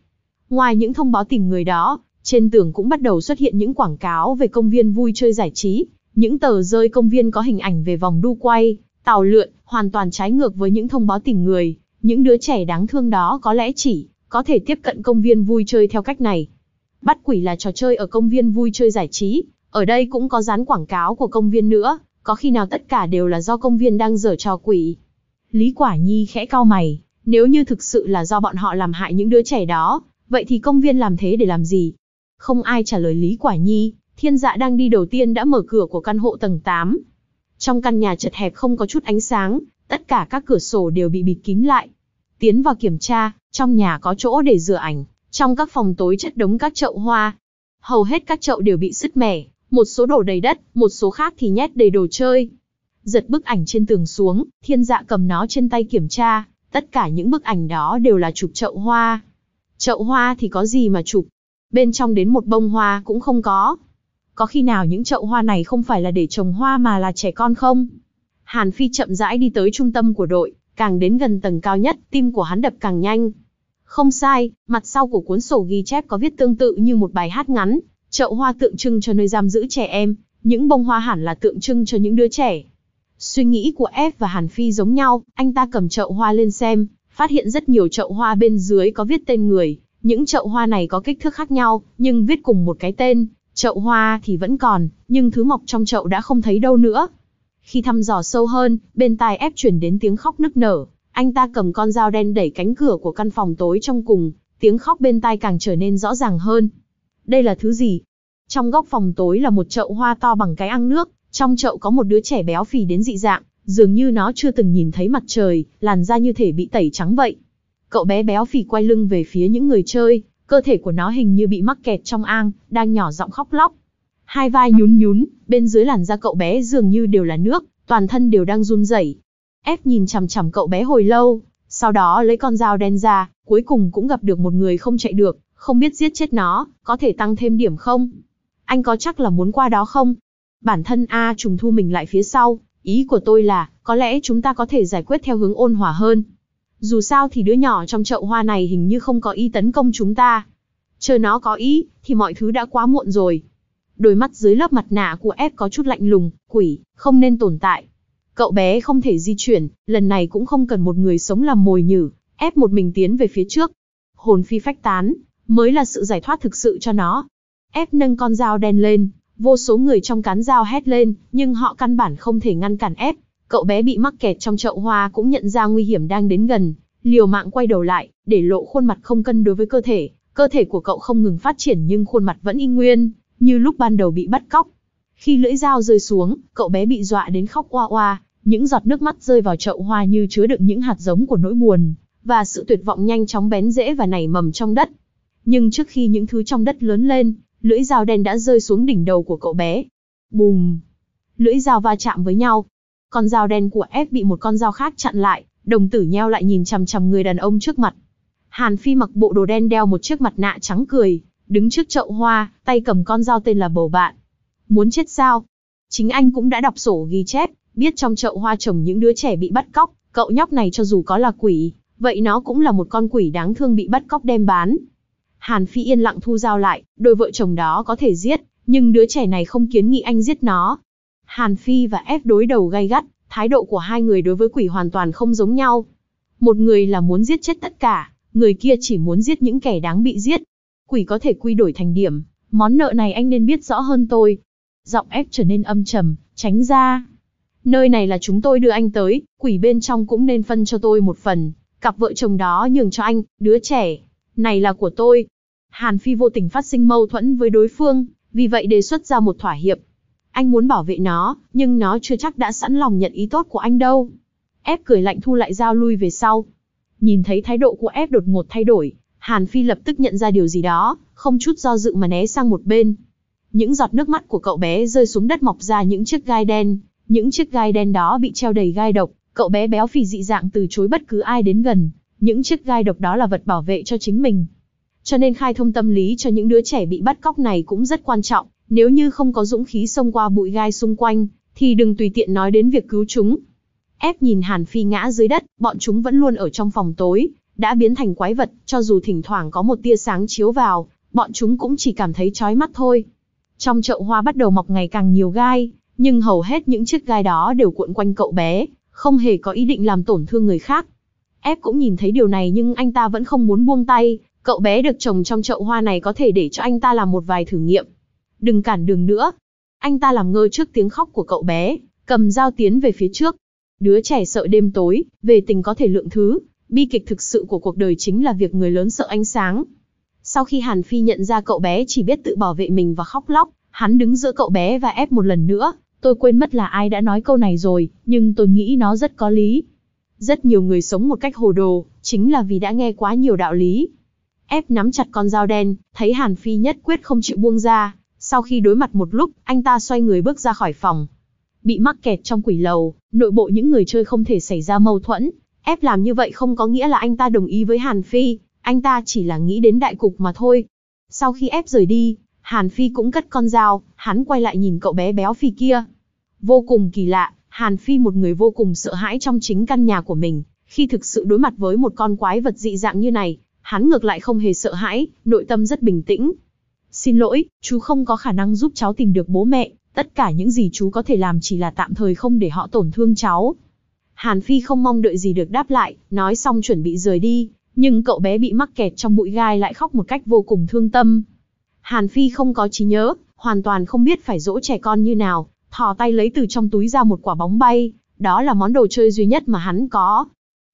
Ngoài những thông báo tìm người đó, trên tường cũng bắt đầu xuất hiện những quảng cáo về công viên vui chơi giải trí, những tờ rơi công viên có hình ảnh về vòng đu quay, tàu lượn, hoàn toàn trái ngược với những thông báo tìm người. Những đứa trẻ đáng thương đó có lẽ chỉ có thể tiếp cận công viên vui chơi theo cách này. Bắt quỷ là trò chơi ở công viên vui chơi giải trí, ở đây cũng có dán quảng cáo của công viên nữa, có khi nào tất cả đều là do công viên đang dở trò quỷ. Lý Quả Nhi khẽ cau mày, nếu như thực sự là do bọn họ làm hại những đứa trẻ đó, vậy thì công viên làm thế để làm gì? Không ai trả lời Lý Quả Nhi, thiên dạ đang đi đầu tiên đã mở cửa của căn hộ tầng 8. Trong căn nhà chật hẹp không có chút ánh sáng, tất cả các cửa sổ đều bị bịt kín lại. Tiến vào kiểm tra, trong nhà có chỗ để rửa ảnh, trong các phòng tối chất đống các chậu hoa. Hầu hết các chậu đều bị sứt mẻ, một số đổ đầy đất, một số khác thì nhét đầy đồ chơi giật bức ảnh trên tường xuống, thiên dạ cầm nó trên tay kiểm tra, tất cả những bức ảnh đó đều là chụp chậu hoa. Chậu hoa thì có gì mà chụp, bên trong đến một bông hoa cũng không có. Có khi nào những chậu hoa này không phải là để trồng hoa mà là trẻ con không? Hàn Phi chậm rãi đi tới trung tâm của đội, càng đến gần tầng cao nhất, tim của hắn đập càng nhanh. Không sai, mặt sau của cuốn sổ ghi chép có viết tương tự như một bài hát ngắn, chậu hoa tượng trưng cho nơi giam giữ trẻ em, những bông hoa hẳn là tượng trưng cho những đứa trẻ. Suy nghĩ của F và Hàn Phi giống nhau, anh ta cầm chậu hoa lên xem, phát hiện rất nhiều chậu hoa bên dưới có viết tên người. Những chậu hoa này có kích thước khác nhau, nhưng viết cùng một cái tên. Chậu hoa thì vẫn còn, nhưng thứ mọc trong chậu đã không thấy đâu nữa. Khi thăm dò sâu hơn, bên tai ép chuyển đến tiếng khóc nức nở. Anh ta cầm con dao đen đẩy cánh cửa của căn phòng tối trong cùng, tiếng khóc bên tai càng trở nên rõ ràng hơn. Đây là thứ gì? Trong góc phòng tối là một chậu hoa to bằng cái ăn nước, trong chậu có một đứa trẻ béo phì đến dị dạng, dường như nó chưa từng nhìn thấy mặt trời, làn da như thể bị tẩy trắng vậy. Cậu bé béo phì quay lưng về phía những người chơi, cơ thể của nó hình như bị mắc kẹt trong ang, đang nhỏ giọng khóc lóc. Hai vai nhún nhún, bên dưới làn da cậu bé dường như đều là nước, toàn thân đều đang run rẩy. Ép nhìn chằm chằm cậu bé hồi lâu, sau đó lấy con dao đen ra, cuối cùng cũng gặp được một người không chạy được, không biết giết chết nó, có thể tăng thêm điểm không? Anh có chắc là muốn qua đó không? bản thân A trùng thu mình lại phía sau, ý của tôi là, có lẽ chúng ta có thể giải quyết theo hướng ôn hòa hơn. Dù sao thì đứa nhỏ trong chậu hoa này hình như không có ý tấn công chúng ta. Chờ nó có ý, thì mọi thứ đã quá muộn rồi. Đôi mắt dưới lớp mặt nạ của F có chút lạnh lùng, quỷ, không nên tồn tại. Cậu bé không thể di chuyển, lần này cũng không cần một người sống làm mồi nhử, ép một mình tiến về phía trước. Hồn phi phách tán, mới là sự giải thoát thực sự cho nó. Ép nâng con dao đen lên, Vô số người trong cán dao hét lên, nhưng họ căn bản không thể ngăn cản ép. Cậu bé bị mắc kẹt trong chậu hoa cũng nhận ra nguy hiểm đang đến gần, liều mạng quay đầu lại, để lộ khuôn mặt không cân đối với cơ thể. Cơ thể của cậu không ngừng phát triển nhưng khuôn mặt vẫn y nguyên, như lúc ban đầu bị bắt cóc. Khi lưỡi dao rơi xuống, cậu bé bị dọa đến khóc oa oa, những giọt nước mắt rơi vào chậu hoa như chứa đựng những hạt giống của nỗi buồn, và sự tuyệt vọng nhanh chóng bén rễ và nảy mầm trong đất. Nhưng trước khi những thứ trong đất lớn lên, lưỡi dao đen đã rơi xuống đỉnh đầu của cậu bé. Bùm! Lưỡi dao va chạm với nhau. Con dao đen của F bị một con dao khác chặn lại, đồng tử nheo lại nhìn chằm chằm người đàn ông trước mặt. Hàn Phi mặc bộ đồ đen đeo một chiếc mặt nạ trắng cười, đứng trước chậu hoa, tay cầm con dao tên là bầu bạn. Muốn chết sao? Chính anh cũng đã đọc sổ ghi chép, biết trong chậu hoa trồng những đứa trẻ bị bắt cóc, cậu nhóc này cho dù có là quỷ, vậy nó cũng là một con quỷ đáng thương bị bắt cóc đem bán, Hàn Phi yên lặng thu dao lại, đôi vợ chồng đó có thể giết, nhưng đứa trẻ này không kiến nghị anh giết nó. Hàn Phi và F đối đầu gay gắt, thái độ của hai người đối với quỷ hoàn toàn không giống nhau. Một người là muốn giết chết tất cả, người kia chỉ muốn giết những kẻ đáng bị giết. Quỷ có thể quy đổi thành điểm, món nợ này anh nên biết rõ hơn tôi. Giọng F trở nên âm trầm, tránh ra. Nơi này là chúng tôi đưa anh tới, quỷ bên trong cũng nên phân cho tôi một phần. Cặp vợ chồng đó nhường cho anh, đứa trẻ, này là của tôi. Hàn Phi vô tình phát sinh mâu thuẫn với đối phương, vì vậy đề xuất ra một thỏa hiệp. Anh muốn bảo vệ nó, nhưng nó chưa chắc đã sẵn lòng nhận ý tốt của anh đâu. Ép cười lạnh thu lại dao lui về sau. Nhìn thấy thái độ của ép đột ngột thay đổi, Hàn Phi lập tức nhận ra điều gì đó, không chút do dự mà né sang một bên. Những giọt nước mắt của cậu bé rơi xuống đất mọc ra những chiếc gai đen, những chiếc gai đen đó bị treo đầy gai độc, cậu bé béo phì dị dạng từ chối bất cứ ai đến gần, những chiếc gai độc đó là vật bảo vệ cho chính mình. Cho nên khai thông tâm lý cho những đứa trẻ bị bắt cóc này cũng rất quan trọng, nếu như không có dũng khí xông qua bụi gai xung quanh, thì đừng tùy tiện nói đến việc cứu chúng. Ép nhìn Hàn Phi ngã dưới đất, bọn chúng vẫn luôn ở trong phòng tối, đã biến thành quái vật, cho dù thỉnh thoảng có một tia sáng chiếu vào, bọn chúng cũng chỉ cảm thấy chói mắt thôi. Trong chậu hoa bắt đầu mọc ngày càng nhiều gai, nhưng hầu hết những chiếc gai đó đều cuộn quanh cậu bé, không hề có ý định làm tổn thương người khác. Ép cũng nhìn thấy điều này nhưng anh ta vẫn không muốn buông tay, cậu bé được trồng trong chậu hoa này có thể để cho anh ta làm một vài thử nghiệm. Đừng cản đường nữa. Anh ta làm ngơ trước tiếng khóc của cậu bé, cầm dao tiến về phía trước. Đứa trẻ sợ đêm tối, về tình có thể lượng thứ, bi kịch thực sự của cuộc đời chính là việc người lớn sợ ánh sáng. Sau khi Hàn Phi nhận ra cậu bé chỉ biết tự bảo vệ mình và khóc lóc, hắn đứng giữa cậu bé và ép một lần nữa. Tôi quên mất là ai đã nói câu này rồi, nhưng tôi nghĩ nó rất có lý. Rất nhiều người sống một cách hồ đồ, chính là vì đã nghe quá nhiều đạo lý. Ép nắm chặt con dao đen, thấy Hàn Phi nhất quyết không chịu buông ra. Sau khi đối mặt một lúc, anh ta xoay người bước ra khỏi phòng. Bị mắc kẹt trong quỷ lầu, nội bộ những người chơi không thể xảy ra mâu thuẫn. Ép làm như vậy không có nghĩa là anh ta đồng ý với Hàn Phi, anh ta chỉ là nghĩ đến đại cục mà thôi. Sau khi ép rời đi, Hàn Phi cũng cất con dao, hắn quay lại nhìn cậu bé béo phì kia. Vô cùng kỳ lạ, Hàn Phi một người vô cùng sợ hãi trong chính căn nhà của mình, khi thực sự đối mặt với một con quái vật dị dạng như này, hắn ngược lại không hề sợ hãi, nội tâm rất bình tĩnh. Xin lỗi, chú không có khả năng giúp cháu tìm được bố mẹ, tất cả những gì chú có thể làm chỉ là tạm thời không để họ tổn thương cháu. Hàn Phi không mong đợi gì được đáp lại, nói xong chuẩn bị rời đi, nhưng cậu bé bị mắc kẹt trong bụi gai lại khóc một cách vô cùng thương tâm. Hàn Phi không có trí nhớ, hoàn toàn không biết phải dỗ trẻ con như nào, thò tay lấy từ trong túi ra một quả bóng bay, đó là món đồ chơi duy nhất mà hắn có.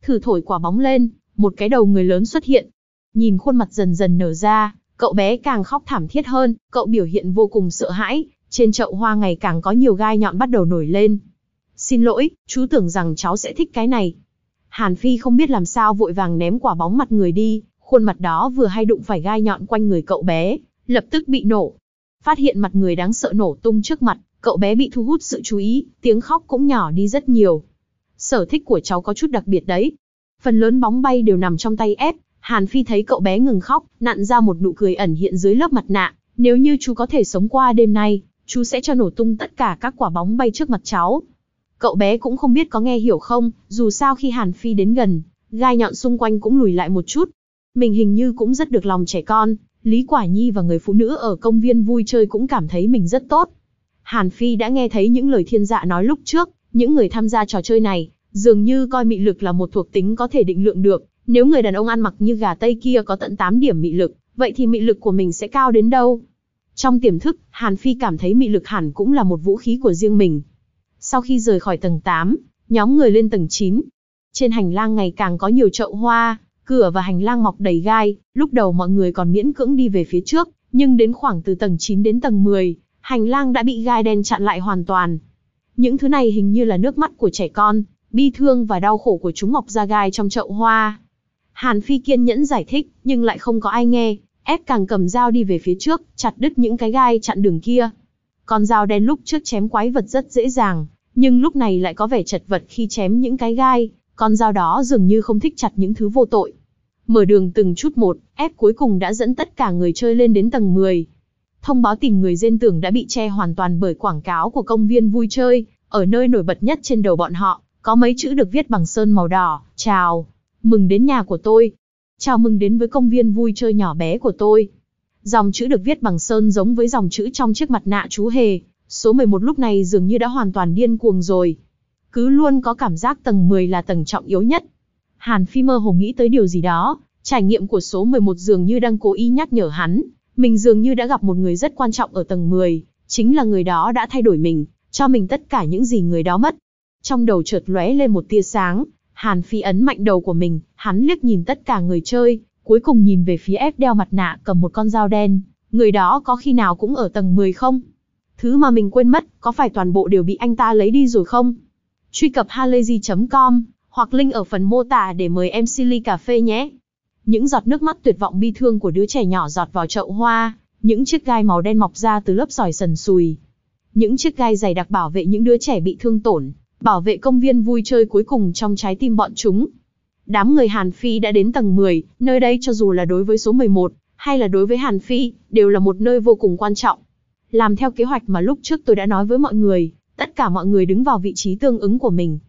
Thử thổi quả bóng lên, một cái đầu người lớn xuất hiện. Nhìn khuôn mặt dần dần nở ra, cậu bé càng khóc thảm thiết hơn, cậu biểu hiện vô cùng sợ hãi, trên chậu hoa ngày càng có nhiều gai nhọn bắt đầu nổi lên. Xin lỗi, chú tưởng rằng cháu sẽ thích cái này. Hàn Phi không biết làm sao vội vàng ném quả bóng mặt người đi, khuôn mặt đó vừa hay đụng phải gai nhọn quanh người cậu bé, lập tức bị nổ. Phát hiện mặt người đáng sợ nổ tung trước mặt, Cậu bé bị thu hút sự chú ý, tiếng khóc cũng nhỏ đi rất nhiều. Sở thích của cháu có chút đặc biệt đấy. Phần lớn bóng bay đều nằm trong tay ép, Hàn Phi thấy cậu bé ngừng khóc, nặn ra một nụ cười ẩn hiện dưới lớp mặt nạ. Nếu như chú có thể sống qua đêm nay, chú sẽ cho nổ tung tất cả các quả bóng bay trước mặt cháu. Cậu bé cũng không biết có nghe hiểu không, dù sao khi Hàn Phi đến gần, gai nhọn xung quanh cũng lùi lại một chút. Mình hình như cũng rất được lòng trẻ con, Lý Quả Nhi và người phụ nữ ở công viên vui chơi cũng cảm thấy mình rất tốt. Hàn Phi đã nghe thấy những lời thiên dạ nói lúc trước, những người tham gia trò chơi này, dường như coi mị lực là một thuộc tính có thể định lượng được. Nếu người đàn ông ăn mặc như gà Tây kia có tận 8 điểm mị lực, vậy thì mị lực của mình sẽ cao đến đâu? Trong tiềm thức, Hàn Phi cảm thấy mị lực hẳn cũng là một vũ khí của riêng mình. Sau khi rời khỏi tầng 8, nhóm người lên tầng 9. Trên hành lang ngày càng có nhiều chậu hoa, cửa và hành lang mọc đầy gai, lúc đầu mọi người còn miễn cưỡng đi về phía trước, nhưng đến khoảng từ tầng 9 đến tầng 10, hành lang đã bị gai đen chặn lại hoàn toàn. Những thứ này hình như là nước mắt của trẻ con, bi thương và đau khổ của chúng mọc ra gai trong chậu hoa. Hàn Phi kiên nhẫn giải thích, nhưng lại không có ai nghe, ép càng cầm dao đi về phía trước, chặt đứt những cái gai chặn đường kia. Con dao đen lúc trước chém quái vật rất dễ dàng, nhưng lúc này lại có vẻ chật vật khi chém những cái gai, con dao đó dường như không thích chặt những thứ vô tội. Mở đường từng chút một, ép cuối cùng đã dẫn tất cả người chơi lên đến tầng 10, thông báo tìm người dên tưởng đã bị che hoàn toàn bởi quảng cáo của công viên vui chơi, ở nơi nổi bật nhất trên đầu bọn họ, có mấy chữ được viết bằng sơn màu đỏ, chào, mừng đến nhà của tôi. Chào mừng đến với công viên vui chơi nhỏ bé của tôi. Dòng chữ được viết bằng sơn giống với dòng chữ trong chiếc mặt nạ chú hề, số 11 lúc này dường như đã hoàn toàn điên cuồng rồi. Cứ luôn có cảm giác tầng 10 là tầng trọng yếu nhất. Hàn Phi mơ hồ nghĩ tới điều gì đó, trải nghiệm của số 11 dường như đang cố ý nhắc nhở hắn, mình dường như đã gặp một người rất quan trọng ở tầng 10, chính là người đó đã thay đổi mình, cho mình tất cả những gì người đó mất. Trong đầu chợt lóe lên một tia sáng, Hàn Phi ấn mạnh đầu của mình, hắn liếc nhìn tất cả người chơi, cuối cùng nhìn về phía ép đeo mặt nạ cầm một con dao đen, người đó có khi nào cũng ở tầng 10 không? Thứ mà mình quên mất, có phải toàn bộ đều bị anh ta lấy đi rồi không? Truy cập halayzi.com, hoặc link ở phần mô tả để mời em Silly Cà Phê nhé. Những giọt nước mắt tuyệt vọng bi thương của đứa trẻ nhỏ giọt vào chậu hoa, những chiếc gai màu đen mọc ra từ lớp sỏi sần sùi. Những chiếc gai dày đặc bảo vệ những đứa trẻ bị thương tổn, bảo vệ công viên vui chơi cuối cùng trong trái tim bọn chúng. Đám người Hàn Phi đã đến tầng 10, nơi đây cho dù là đối với số 11, hay là đối với Hàn Phi, đều là một nơi vô cùng quan trọng. Làm theo kế hoạch mà lúc trước tôi đã nói với mọi người, tất cả mọi người đứng vào vị trí tương ứng của mình.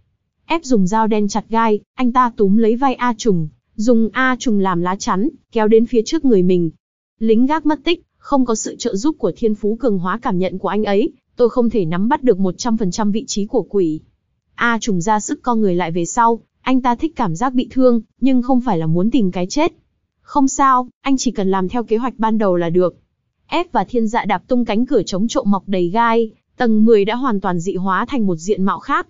Ép dùng dao đen chặt gai, anh ta túm lấy vai A Trùng, dùng A trùng làm lá chắn, kéo đến phía trước người mình. Lính gác mất tích, không có sự trợ giúp của thiên phú cường hóa cảm nhận của anh ấy, tôi không thể nắm bắt được 100% vị trí của quỷ. A trùng ra sức co người lại về sau, anh ta thích cảm giác bị thương, nhưng không phải là muốn tìm cái chết. Không sao, anh chỉ cần làm theo kế hoạch ban đầu là được. F và thiên dạ đạp tung cánh cửa chống trộm mọc đầy gai, tầng 10 đã hoàn toàn dị hóa thành một diện mạo khác.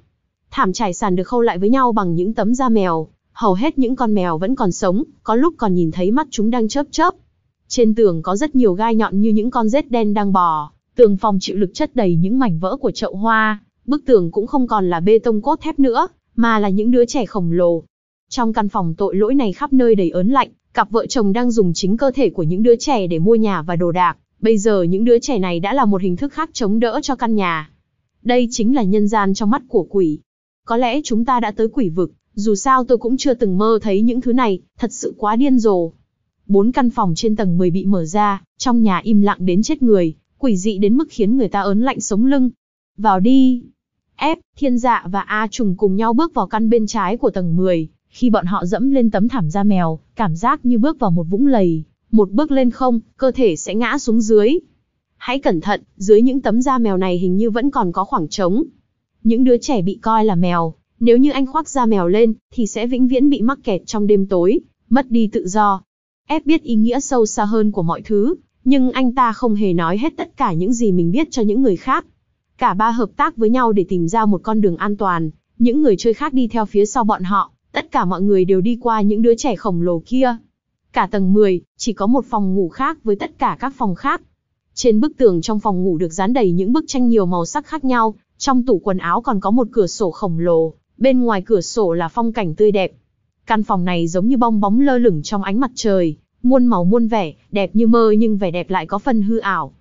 Thảm trải sàn được khâu lại với nhau bằng những tấm da mèo, hầu hết những con mèo vẫn còn sống, có lúc còn nhìn thấy mắt chúng đang chớp chớp. Trên tường có rất nhiều gai nhọn như những con rết đen đang bò, tường phòng chịu lực chất đầy những mảnh vỡ của chậu hoa, bức tường cũng không còn là bê tông cốt thép nữa, mà là những đứa trẻ khổng lồ. Trong căn phòng tội lỗi này khắp nơi đầy ớn lạnh, cặp vợ chồng đang dùng chính cơ thể của những đứa trẻ để mua nhà và đồ đạc, bây giờ những đứa trẻ này đã là một hình thức khác chống đỡ cho căn nhà. Đây chính là nhân gian trong mắt của quỷ. Có lẽ chúng ta đã tới quỷ vực, dù sao tôi cũng chưa từng mơ thấy những thứ này, thật sự quá điên rồ. Bốn căn phòng trên tầng 10 bị mở ra, trong nhà im lặng đến chết người, quỷ dị đến mức khiến người ta ớn lạnh sống lưng. Vào đi. F, Thiên Dạ và A Trùng cùng nhau bước vào căn bên trái của tầng 10, khi bọn họ dẫm lên tấm thảm da mèo, cảm giác như bước vào một vũng lầy, một bước lên không, cơ thể sẽ ngã xuống dưới. Hãy cẩn thận, dưới những tấm da mèo này hình như vẫn còn có khoảng trống. Những đứa trẻ bị coi là mèo, nếu như anh khoác da mèo lên, thì sẽ vĩnh viễn bị mắc kẹt trong đêm tối, mất đi tự do. Ép biết ý nghĩa sâu xa hơn của mọi thứ, nhưng anh ta không hề nói hết tất cả những gì mình biết cho những người khác. Cả ba hợp tác với nhau để tìm ra một con đường an toàn, những người chơi khác đi theo phía sau bọn họ, tất cả mọi người đều đi qua những đứa trẻ khổng lồ kia. Cả tầng 10, chỉ có một phòng ngủ khác với tất cả các phòng khác. Trên bức tường trong phòng ngủ được dán đầy những bức tranh nhiều màu sắc khác nhau, trong tủ quần áo còn có một cửa sổ khổng lồ, bên ngoài cửa sổ là phong cảnh tươi đẹp. Căn phòng này giống như bong bóng lơ lửng trong ánh mặt trời, muôn màu muôn vẻ, đẹp như mơ nhưng vẻ đẹp lại có phần hư ảo.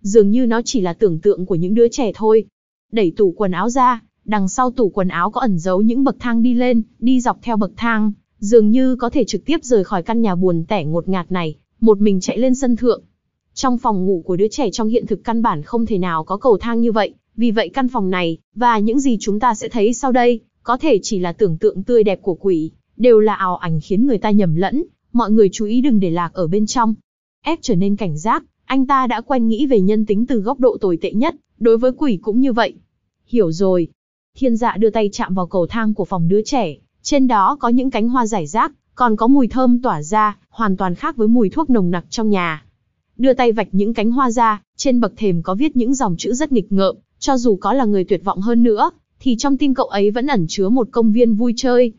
Dường như nó chỉ là tưởng tượng của những đứa trẻ thôi. Đẩy tủ quần áo ra, đằng sau tủ quần áo có ẩn giấu những bậc thang đi lên, đi dọc theo bậc thang, dường như có thể trực tiếp rời khỏi căn nhà buồn tẻ ngột ngạt này, một mình chạy lên sân thượng. Trong phòng ngủ của đứa trẻ trong hiện thực căn bản không thể nào có cầu thang như vậy, vì vậy căn phòng này, và những gì chúng ta sẽ thấy sau đây, có thể chỉ là tưởng tượng tươi đẹp của quỷ, đều là ảo ảnh khiến người ta nhầm lẫn, mọi người chú ý đừng để lạc ở bên trong. Ép trở nên cảnh giác, anh ta đã quen nghĩ về nhân tính từ góc độ tồi tệ nhất, đối với quỷ cũng như vậy. Hiểu rồi. Thiên dạ đưa tay chạm vào cầu thang của phòng đứa trẻ, trên đó có những cánh hoa rải rác, còn có mùi thơm tỏa ra, hoàn toàn khác với mùi thuốc nồng nặc trong nhà. Đưa tay vạch những cánh hoa ra, trên bậc thềm có viết những dòng chữ rất nghịch ngợm, cho dù có là người tuyệt vọng hơn nữa, thì trong tim cậu ấy vẫn ẩn chứa một công viên vui chơi.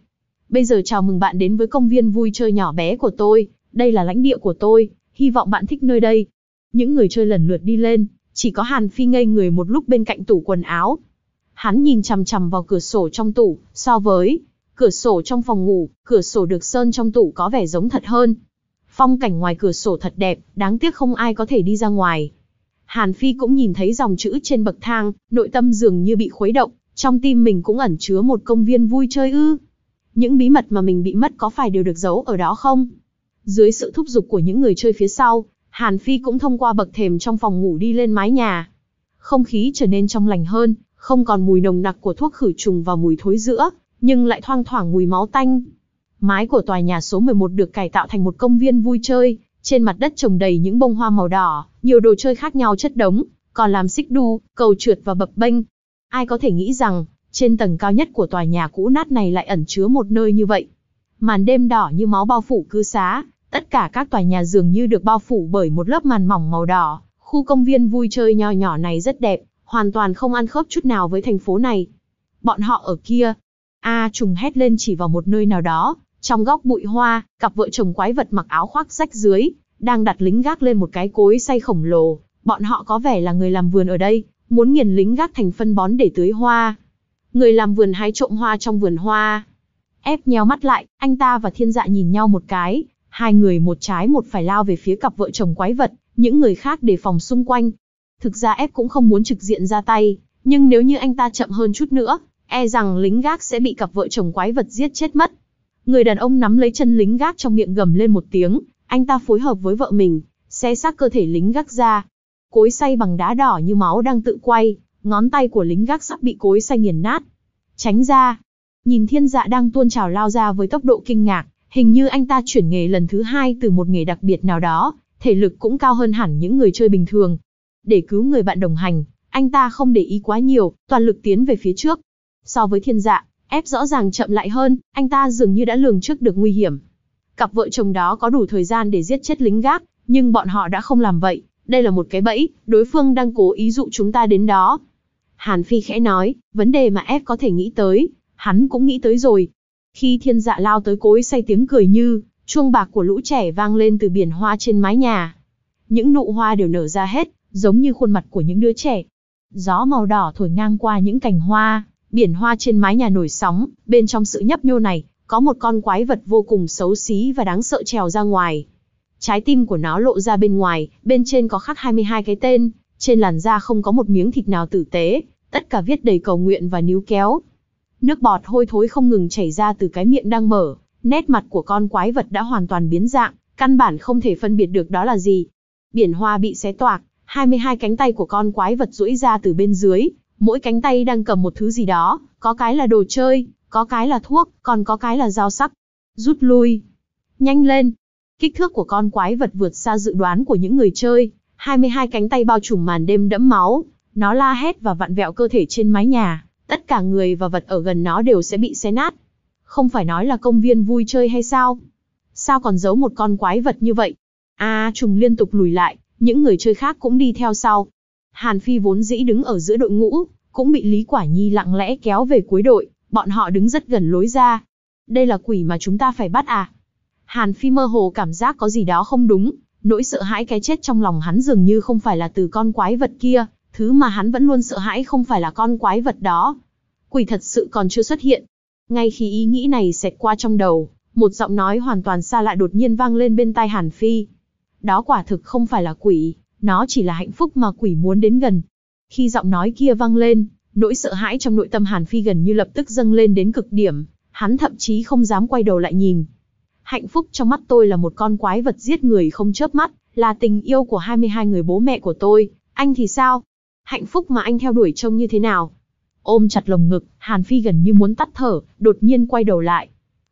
Bây giờ chào mừng bạn đến với công viên vui chơi nhỏ bé của tôi, đây là lãnh địa của tôi, hy vọng bạn thích nơi đây. Những người chơi lần lượt đi lên, chỉ có Hàn Phi ngây người một lúc bên cạnh tủ quần áo. Hắn nhìn chằm chằm vào cửa sổ trong tủ, so với cửa sổ trong phòng ngủ, cửa sổ được sơn trong tủ có vẻ giống thật hơn. Phong cảnh ngoài cửa sổ thật đẹp, đáng tiếc không ai có thể đi ra ngoài. Hàn Phi cũng nhìn thấy dòng chữ trên bậc thang, nội tâm dường như bị khuấy động, trong tim mình cũng ẩn chứa một công viên vui chơi ư. Những bí mật mà mình bị mất có phải đều được giấu ở đó không? Dưới sự thúc giục của những người chơi phía sau, Hàn Phi cũng thông qua bậc thềm trong phòng ngủ đi lên mái nhà. Không khí trở nên trong lành hơn, không còn mùi nồng nặc của thuốc khử trùng và mùi thối giữa, nhưng lại thoang thoảng mùi máu tanh. Mái của tòa nhà số 11 được cải tạo thành một công viên vui chơi, trên mặt đất trồng đầy những bông hoa màu đỏ, nhiều đồ chơi khác nhau chất đống, còn làm xích đu, cầu trượt và bập bênh, Ai có thể nghĩ rằng, trên tầng cao nhất của tòa nhà cũ nát này lại ẩn chứa một nơi như vậy. Màn đêm đỏ như máu bao phủ cư xá, tất cả các tòa nhà dường như được bao phủ bởi một lớp màn mỏng màu đỏ. Khu công viên vui chơi nho nhỏ này rất đẹp, hoàn toàn không ăn khớp chút nào với thành phố này. Bọn họ ở kia. A trùng hét lên chỉ vào một nơi nào đó, trong góc bụi hoa, cặp vợ chồng quái vật mặc áo khoác rách dưới, đang đặt lính gác lên một cái cối xay khổng lồ. Bọn họ có vẻ là người làm vườn ở đây, muốn nghiền lính gác thành phân bón để tưới hoa. Người làm vườn hái trộm hoa trong vườn hoa. Ép nhéo mắt lại, anh ta và thiên dạ nhìn nhau một cái, hai người một trái một phải lao về phía cặp vợ chồng quái vật, những người khác đề phòng xung quanh. Thực ra ép cũng không muốn trực diện ra tay, nhưng nếu như anh ta chậm hơn chút nữa, e rằng lính gác sẽ bị cặp vợ chồng quái vật giết chết mất. Người đàn ông nắm lấy chân lính gác trong miệng gầm lên một tiếng, anh ta phối hợp với vợ mình, xé xác cơ thể lính gác ra, Cối xay bằng đá đỏ như máu đang tự quay, ngón tay của lính gác sắp bị cối xay nghiền nát. Tránh ra. Nhìn thiên dạ đang tuôn trào lao ra với tốc độ kinh ngạc, hình như anh ta chuyển nghề lần thứ hai từ một nghề đặc biệt nào đó, thể lực cũng cao hơn hẳn những người chơi bình thường. Để cứu người bạn đồng hành, anh ta không để ý quá nhiều, toàn lực tiến về phía trước. So với thiên dạ, ép rõ ràng chậm lại hơn, anh ta dường như đã lường trước được nguy hiểm. Cặp vợ chồng đó có đủ thời gian để giết chết lính gác, nhưng bọn họ đã không làm vậy, đây là một cái bẫy, đối phương đang cố ý dụ chúng ta đến đó. Hàn Phi khẽ nói, vấn đề mà F có thể nghĩ tới, hắn cũng nghĩ tới rồi. Khi thiên dạ lao tới cối say tiếng cười như, chuông bạc của lũ trẻ vang lên từ biển hoa trên mái nhà. Những nụ hoa đều nở ra hết, giống như khuôn mặt của những đứa trẻ. Gió màu đỏ thổi ngang qua những cành hoa, biển hoa trên mái nhà nổi sóng, bên trong sự nhấp nhô này, có một con quái vật vô cùng xấu xí và đáng sợ trèo ra ngoài, Trái tim của nó lộ ra bên ngoài, bên trên có khắc 22 cái tên, trên làn da không có một miếng thịt nào tử tế, tất cả viết đầy cầu nguyện và níu kéo. Nước bọt hôi thối không ngừng chảy ra từ cái miệng đang mở, nét mặt của con quái vật đã hoàn toàn biến dạng, căn bản không thể phân biệt được đó là gì. Biển hoa bị xé toạc, 22 cánh tay của con quái vật duỗi ra từ bên dưới, mỗi cánh tay đang cầm một thứ gì đó, có cái là đồ chơi, có cái là thuốc, còn có cái là dao sắc. Rút lui. Nhanh lên, Kích thước của con quái vật vượt xa dự đoán của những người chơi, 22 cánh tay bao trùm màn đêm đẫm máu, nó la hét và vặn vẹo cơ thể trên mái nhà, tất cả người và vật ở gần nó đều sẽ bị xé nát. Không phải nói là công viên vui chơi hay sao? Sao còn giấu một con quái vật như vậy? A à, trùng liên tục lùi lại, những người chơi khác cũng đi theo sau. Hàn Phi vốn dĩ đứng ở giữa đội ngũ, cũng bị Lý Quả Nhi lặng lẽ kéo về cuối đội, bọn họ đứng rất gần lối ra. Đây là quỷ mà chúng ta phải bắt à? Hàn Phi mơ hồ cảm giác có gì đó không đúng, nỗi sợ hãi cái chết trong lòng hắn dường như không phải là từ con quái vật kia, thứ mà hắn vẫn luôn sợ hãi không phải là con quái vật đó. Quỷ thật sự còn chưa xuất hiện. Ngay khi ý nghĩ này xẹt qua trong đầu, một giọng nói hoàn toàn xa lạ đột nhiên vang lên bên tai Hàn Phi. Đó quả thực không phải là quỷ, nó chỉ là hạnh phúc mà quỷ muốn đến gần. Khi giọng nói kia vang lên, nỗi sợ hãi trong nội tâm Hàn Phi gần như lập tức dâng lên đến cực điểm, hắn thậm chí không dám quay đầu lại nhìn, hạnh phúc trong mắt tôi là một con quái vật giết người không chớp mắt, là tình yêu của 22 người bố mẹ của tôi, anh thì sao? Hạnh phúc mà anh theo đuổi trông như thế nào? Ôm chặt lồng ngực, Hàn Phi gần như muốn tắt thở, đột nhiên quay đầu lại.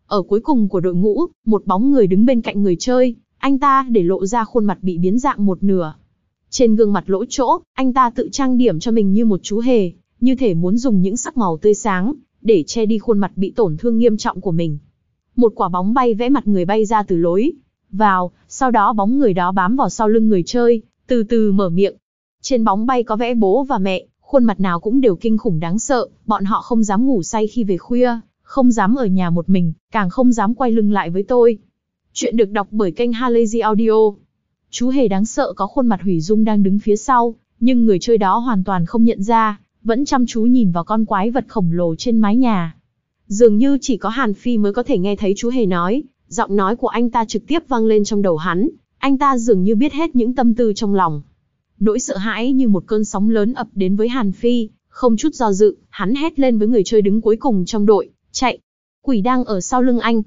Ở cuối cùng của đội ngũ, một bóng người đứng bên cạnh người chơi, anh ta để lộ ra khuôn mặt bị biến dạng một nửa. Trên gương mặt lỗ chỗ, anh ta tự trang điểm cho mình như một chú hề, như thể muốn dùng những sắc màu tươi sáng, để che đi khuôn mặt bị tổn thương nghiêm trọng của mình một quả bóng bay vẽ mặt người bay ra từ lối vào, sau đó bóng người đó bám vào sau lưng người chơi, từ từ mở miệng. Trên bóng bay có vẽ bố và mẹ, khuôn mặt nào cũng đều kinh khủng đáng sợ, bọn họ không dám ngủ say khi về khuya, không dám ở nhà một mình, càng không dám quay lưng lại với tôi. Chuyện được đọc bởi kênh Halazy Audio. Chú hề đáng sợ có khuôn mặt hủy dung đang đứng phía sau, nhưng người chơi đó hoàn toàn không nhận ra, vẫn chăm chú nhìn vào con quái vật khổng lồ trên mái nhà. Dường như chỉ có Hàn Phi mới có thể nghe thấy chú hề nói, giọng nói của anh ta trực tiếp vang lên trong đầu hắn, anh ta dường như biết hết những tâm tư trong lòng. Nỗi sợ hãi như một cơn sóng lớn ập đến với Hàn Phi, không chút do dự, hắn hét lên với người chơi đứng cuối cùng trong đội, chạy. Quỷ đang ở sau lưng anh.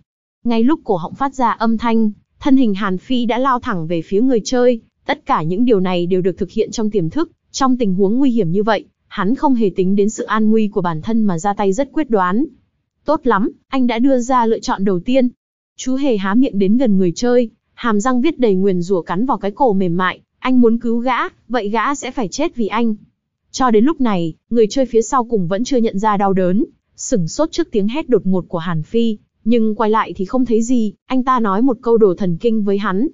Ngay lúc cổ họng phát ra âm thanh, thân hình Hàn Phi đã lao thẳng về phía người chơi, tất cả những điều này đều được thực hiện trong tiềm thức, trong tình huống nguy hiểm như vậy, hắn không hề tính đến sự an nguy của bản thân mà ra tay rất quyết đoán. Tốt lắm, anh đã đưa ra lựa chọn đầu tiên. Chú hề há miệng đến gần người chơi, hàm răng viết đầy nguyền rủa cắn vào cái cổ mềm mại, anh muốn cứu gã, vậy gã sẽ phải chết vì anh. Cho đến lúc này, người chơi phía sau cùng vẫn chưa nhận ra đau đớn, sửng sốt trước tiếng hét đột ngột của Hàn Phi, nhưng quay lại thì không thấy gì, anh ta nói một câu đồ thần kinh với hắn.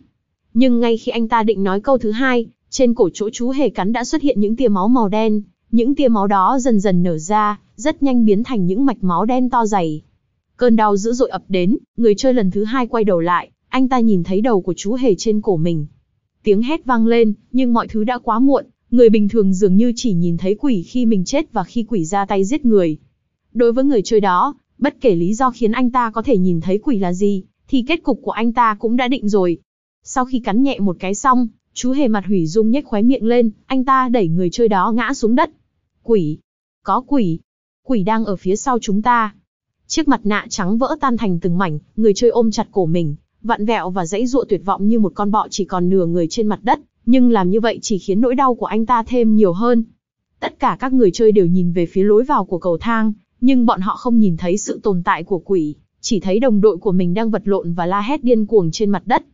Nhưng ngay khi anh ta định nói câu thứ hai, trên cổ chỗ chú hề cắn đã xuất hiện những tia máu màu đen, những tia máu đó dần dần nở ra, rất nhanh biến thành những mạch máu đen to dày. Cơn đau dữ dội ập đến, người chơi lần thứ hai quay đầu lại, anh ta nhìn thấy đầu của chú hề trên cổ mình. Tiếng hét vang lên, nhưng mọi thứ đã quá muộn, người bình thường dường như chỉ nhìn thấy quỷ khi mình chết và khi quỷ ra tay giết người. Đối với người chơi đó, bất kể lý do khiến anh ta có thể nhìn thấy quỷ là gì, thì kết cục của anh ta cũng đã định rồi. Sau khi cắn nhẹ một cái xong, chú hề mặt hủy dung nhếch khóe miệng lên, anh ta đẩy người chơi đó ngã xuống đất, Quỷ! Có quỷ! Quỷ đang ở phía sau chúng ta. Chiếc mặt nạ trắng vỡ tan thành từng mảnh, người chơi ôm chặt cổ mình, vặn vẹo và dãy dụa tuyệt vọng như một con bọ chỉ còn nửa người trên mặt đất, nhưng làm như vậy chỉ khiến nỗi đau của anh ta thêm nhiều hơn. Tất cả các người chơi đều nhìn về phía lối vào của cầu thang, nhưng bọn họ không nhìn thấy sự tồn tại của quỷ, chỉ thấy đồng đội của mình đang vật lộn và la hét điên cuồng trên mặt đất.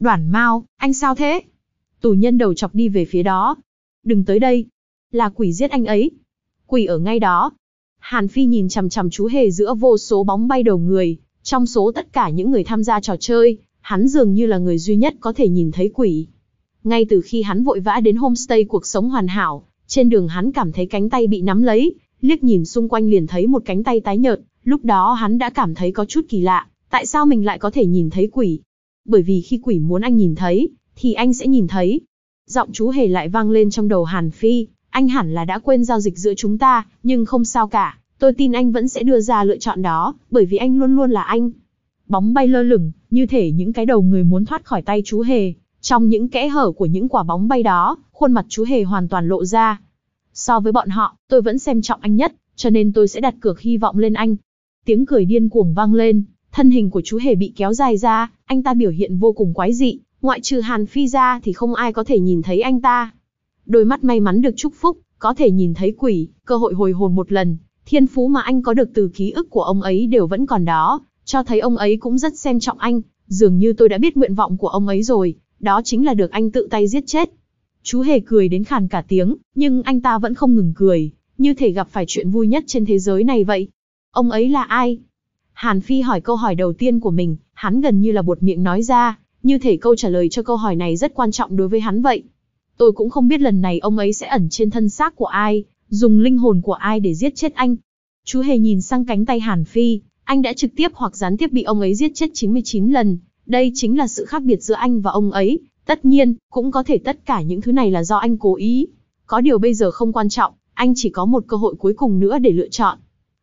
Đoản Mao, anh sao thế? Tù nhân đầu chọc đi về phía đó. Đừng tới đây, là quỷ giết anh ấy. Quỷ ở ngay đó. Hàn Phi nhìn chằm chằm chú hề giữa vô số bóng bay đầu người, trong số tất cả những người tham gia trò chơi, hắn dường như là người duy nhất có thể nhìn thấy quỷ. Ngay từ khi hắn vội vã đến homestay cuộc sống hoàn hảo, trên đường hắn cảm thấy cánh tay bị nắm lấy, liếc nhìn xung quanh liền thấy một cánh tay tái nhợt, lúc đó hắn đã cảm thấy có chút kỳ lạ, tại sao mình lại có thể nhìn thấy quỷ? Bởi vì khi quỷ muốn anh nhìn thấy, thì anh sẽ nhìn thấy. Giọng chú hề lại vang lên trong đầu Hàn Phi, anh hẳn là đã quên giao dịch giữa chúng ta, nhưng không sao cả, tôi tin anh vẫn sẽ đưa ra lựa chọn đó, bởi vì anh luôn luôn là anh. Bóng bay lơ lửng, như thể những cái đầu người muốn thoát khỏi tay chú Hề. Trong những kẽ hở của những quả bóng bay đó, khuôn mặt chú Hề hoàn toàn lộ ra. So với bọn họ, tôi vẫn xem trọng anh nhất, cho nên tôi sẽ đặt cược hy vọng lên anh. Tiếng cười điên cuồng vang lên, thân hình của chú Hề bị kéo dài ra, anh ta biểu hiện vô cùng quái dị, ngoại trừ Hàn Phi ra thì không ai có thể nhìn thấy anh ta đôi mắt may mắn được chúc phúc, có thể nhìn thấy quỷ, cơ hội hồi hồn một lần, thiên phú mà anh có được từ ký ức của ông ấy đều vẫn còn đó, cho thấy ông ấy cũng rất xem trọng anh, dường như tôi đã biết nguyện vọng của ông ấy rồi, đó chính là được anh tự tay giết chết. Chú hề cười đến khàn cả tiếng, nhưng anh ta vẫn không ngừng cười, như thể gặp phải chuyện vui nhất trên thế giới này vậy. Ông ấy là ai? Hàn Phi hỏi câu hỏi đầu tiên của mình, hắn gần như là buột miệng nói ra, như thể câu trả lời cho câu hỏi này rất quan trọng đối với hắn vậy. Tôi cũng không biết lần này ông ấy sẽ ẩn trên thân xác của ai, dùng linh hồn của ai để giết chết anh. Chú Hề nhìn sang cánh tay Hàn Phi, anh đã trực tiếp hoặc gián tiếp bị ông ấy giết chết 99 lần. Đây chính là sự khác biệt giữa anh và ông ấy. Tất nhiên, cũng có thể tất cả những thứ này là do anh cố ý. Có điều bây giờ không quan trọng, anh chỉ có một cơ hội cuối cùng nữa để lựa chọn.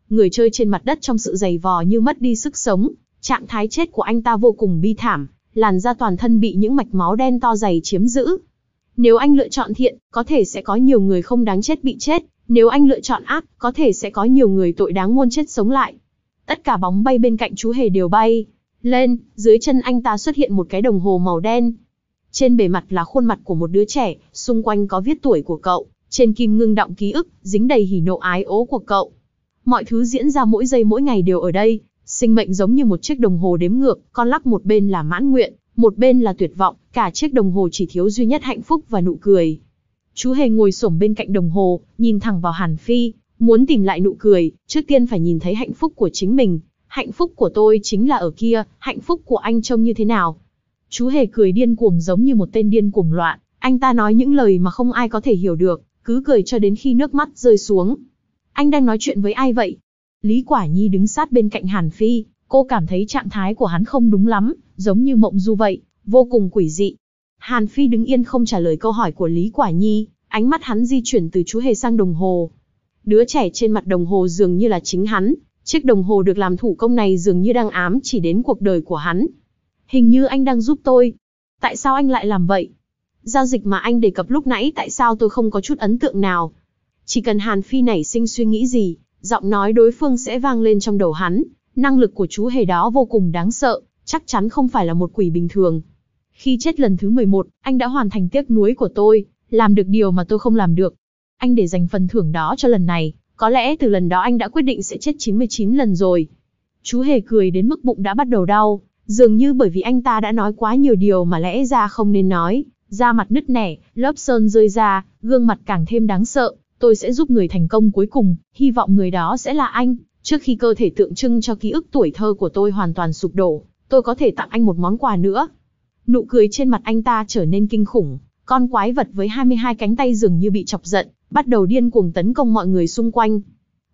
Người chơi trên mặt đất trong sự giày vò như mất đi sức sống, trạng thái chết của anh ta vô cùng bi thảm, làn da toàn thân bị những mạch máu đen to dày chiếm giữ, nếu anh lựa chọn thiện, có thể sẽ có nhiều người không đáng chết bị chết, nếu anh lựa chọn ác, có thể sẽ có nhiều người tội đáng muôn chết sống lại. Tất cả bóng bay bên cạnh chú hề đều bay. Lên, dưới chân anh ta xuất hiện một cái đồng hồ màu đen. Trên bề mặt là khuôn mặt của một đứa trẻ, xung quanh có viết tuổi của cậu, trên kim ngưng động ký ức, dính đầy hỉ nộ ái ố của cậu. Mọi thứ diễn ra mỗi giây mỗi ngày đều ở đây, sinh mệnh giống như một chiếc đồng hồ đếm ngược, con lắc một bên là mãn nguyện, một bên là tuyệt vọng, cả chiếc đồng hồ chỉ thiếu duy nhất hạnh phúc và nụ cười. Chú hề ngồi xổm bên cạnh đồng hồ, nhìn thẳng vào Hàn Phi, muốn tìm lại nụ cười, trước tiên phải nhìn thấy hạnh phúc của chính mình. Hạnh phúc của tôi chính là ở kia, hạnh phúc của anh trông như thế nào? Chú hề cười điên cuồng giống như một tên điên cuồng loạn, anh ta nói những lời mà không ai có thể hiểu được, cứ cười cho đến khi nước mắt rơi xuống. Anh đang nói chuyện với ai vậy? Lý Quả Nhi đứng sát bên cạnh Hàn Phi, cô cảm thấy trạng thái của hắn không đúng lắm, giống như mộng du vậy, vô cùng quỷ dị. Hàn Phi đứng yên không trả lời câu hỏi của Lý Quả Nhi, ánh mắt hắn di chuyển từ chú hề sang đồng hồ. Đứa trẻ trên mặt đồng hồ dường như là chính hắn, chiếc đồng hồ được làm thủ công này dường như đang ám chỉ đến cuộc đời của hắn. Hình như anh đang giúp tôi. Tại sao anh lại làm vậy? Giao dịch mà anh đề cập lúc nãy tại sao tôi không có chút ấn tượng nào? Chỉ cần Hàn Phi nảy sinh suy nghĩ gì, giọng nói đối phương sẽ vang lên trong đầu hắn, năng lực của chú hề đó vô cùng đáng sợ, chắc chắn không phải là một quỷ bình thường. Khi chết lần thứ 11, anh đã hoàn thành tiếc nuối của tôi, làm được điều mà tôi không làm được. Anh để dành phần thưởng đó cho lần này, có lẽ từ lần đó anh đã quyết định sẽ chết 99 lần rồi. Chú hề cười đến mức bụng đã bắt đầu đau, dường như bởi vì anh ta đã nói quá nhiều điều mà lẽ ra không nên nói, da mặt nứt nẻ, lớp sơn rơi ra, gương mặt càng thêm đáng sợ, tôi sẽ giúp người thành công cuối cùng, hy vọng người đó sẽ là anh, trước khi cơ thể tượng trưng cho ký ức tuổi thơ của tôi hoàn toàn sụp đổ, tôi có thể tặng anh một món quà nữa. Nụ cười trên mặt anh ta trở nên kinh khủng, con quái vật với 22 cánh tay dường như bị chọc giận, bắt đầu điên cuồng tấn công mọi người xung quanh.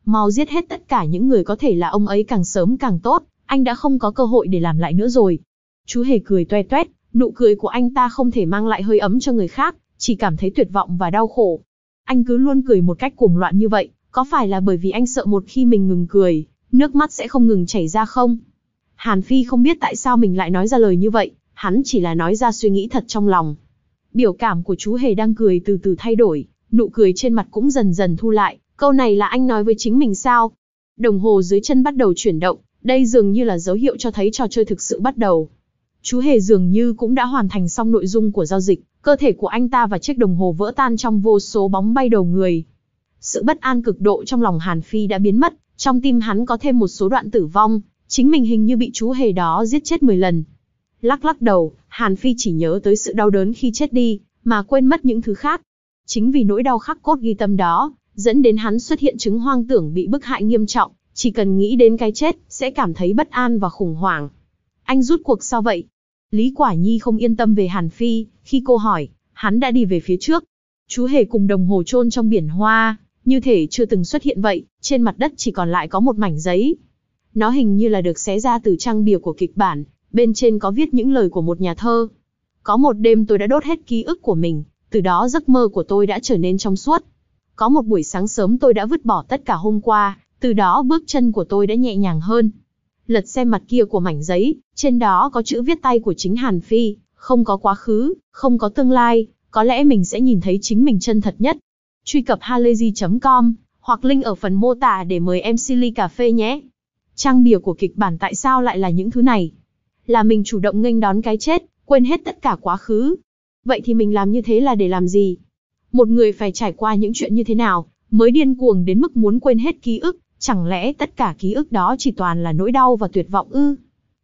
Mau giết hết tất cả những người có thể là ông ấy càng sớm càng tốt, anh đã không có cơ hội để làm lại nữa rồi. Chú hề cười toe toét, nụ cười của anh ta không thể mang lại hơi ấm cho người khác, chỉ cảm thấy tuyệt vọng và đau khổ. Anh cứ luôn cười một cách cuồng loạn như vậy, có phải là bởi vì anh sợ một khi mình ngừng cười, nước mắt sẽ không ngừng chảy ra không? Hàn Phi không biết tại sao mình lại nói ra lời như vậy, hắn chỉ là nói ra suy nghĩ thật trong lòng. Biểu cảm của chú hề đang cười từ từ thay đổi, nụ cười trên mặt cũng dần dần thu lại, câu này là anh nói với chính mình sao? Đồng hồ dưới chân bắt đầu chuyển động, đây dường như là dấu hiệu cho thấy trò chơi thực sự bắt đầu. Chú hề dường như cũng đã hoàn thành xong nội dung của giao dịch, cơ thể của anh ta và chiếc đồng hồ vỡ tan trong vô số bóng bay đầu người. Sự bất an cực độ trong lòng Hàn Phi đã biến mất, trong tim hắn có thêm một số đoạn tử vong, Chính mình hình như bị chú hề đó giết chết 10 lần. Lắc lắc đầu, Hàn Phi chỉ nhớ tới sự đau đớn khi chết đi, mà quên mất những thứ khác. Chính vì nỗi đau khắc cốt ghi tâm đó, dẫn đến hắn xuất hiện chứng hoang tưởng bị bức hại nghiêm trọng, chỉ cần nghĩ đến cái chết, sẽ cảm thấy bất an và khủng hoảng. Anh rút cuộc sao vậy? Lý Quả Nhi không yên tâm về Hàn Phi, khi cô hỏi, hắn đã đi về phía trước. Chú hề cùng đồng hồ chôn trong biển hoa, như thể chưa từng xuất hiện vậy, trên mặt đất chỉ còn lại có một mảnh giấy. Nó hình như là được xé ra từ trang bìa của kịch bản, bên trên có viết những lời của một nhà thơ. Có một đêm tôi đã đốt hết ký ức của mình, từ đó giấc mơ của tôi đã trở nên trong suốt. Có một buổi sáng sớm tôi đã vứt bỏ tất cả hôm qua, từ đó bước chân của tôi đã nhẹ nhàng hơn. Lật xem mặt kia của mảnh giấy, trên đó có chữ viết tay của chính Hàn Phi, không có quá khứ, không có tương lai, có lẽ mình sẽ nhìn thấy chính mình chân thật nhất. Truy cập halayzi.com hoặc link ở phần mô tả để mời em Silly Cà Phê nhé. Trang bìa của kịch bản tại sao lại là những thứ này? Là mình chủ động nghênh đón cái chết, quên hết tất cả quá khứ. Vậy thì mình làm như thế là để làm gì? Một người phải trải qua những chuyện như thế nào, mới điên cuồng đến mức muốn quên hết ký ức, chẳng lẽ tất cả ký ức đó chỉ toàn là nỗi đau và tuyệt vọng ư?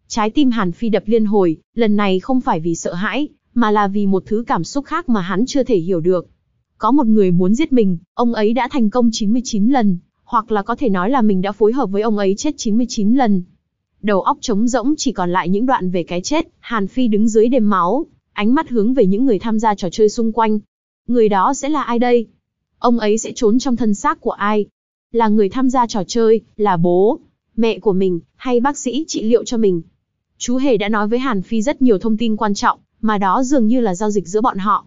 Trái tim Hàn Phi đập liên hồi, lần này không phải vì sợ hãi, mà là vì một thứ cảm xúc khác mà hắn chưa thể hiểu được. Có một người muốn giết mình, ông ấy đã thành công 99 lần, hoặc là có thể nói là mình đã phối hợp với ông ấy chết 99 lần. Đầu óc trống rỗng chỉ còn lại những đoạn về cái chết, Hàn Phi đứng dưới đêm máu, ánh mắt hướng về những người tham gia trò chơi xung quanh. Người đó sẽ là ai đây? Ông ấy sẽ trốn trong thân xác của ai? Là người tham gia trò chơi, là bố, mẹ của mình, hay bác sĩ trị liệu cho mình? Chú Hề đã nói với Hàn Phi rất nhiều thông tin quan trọng, mà đó dường như là giao dịch giữa bọn họ.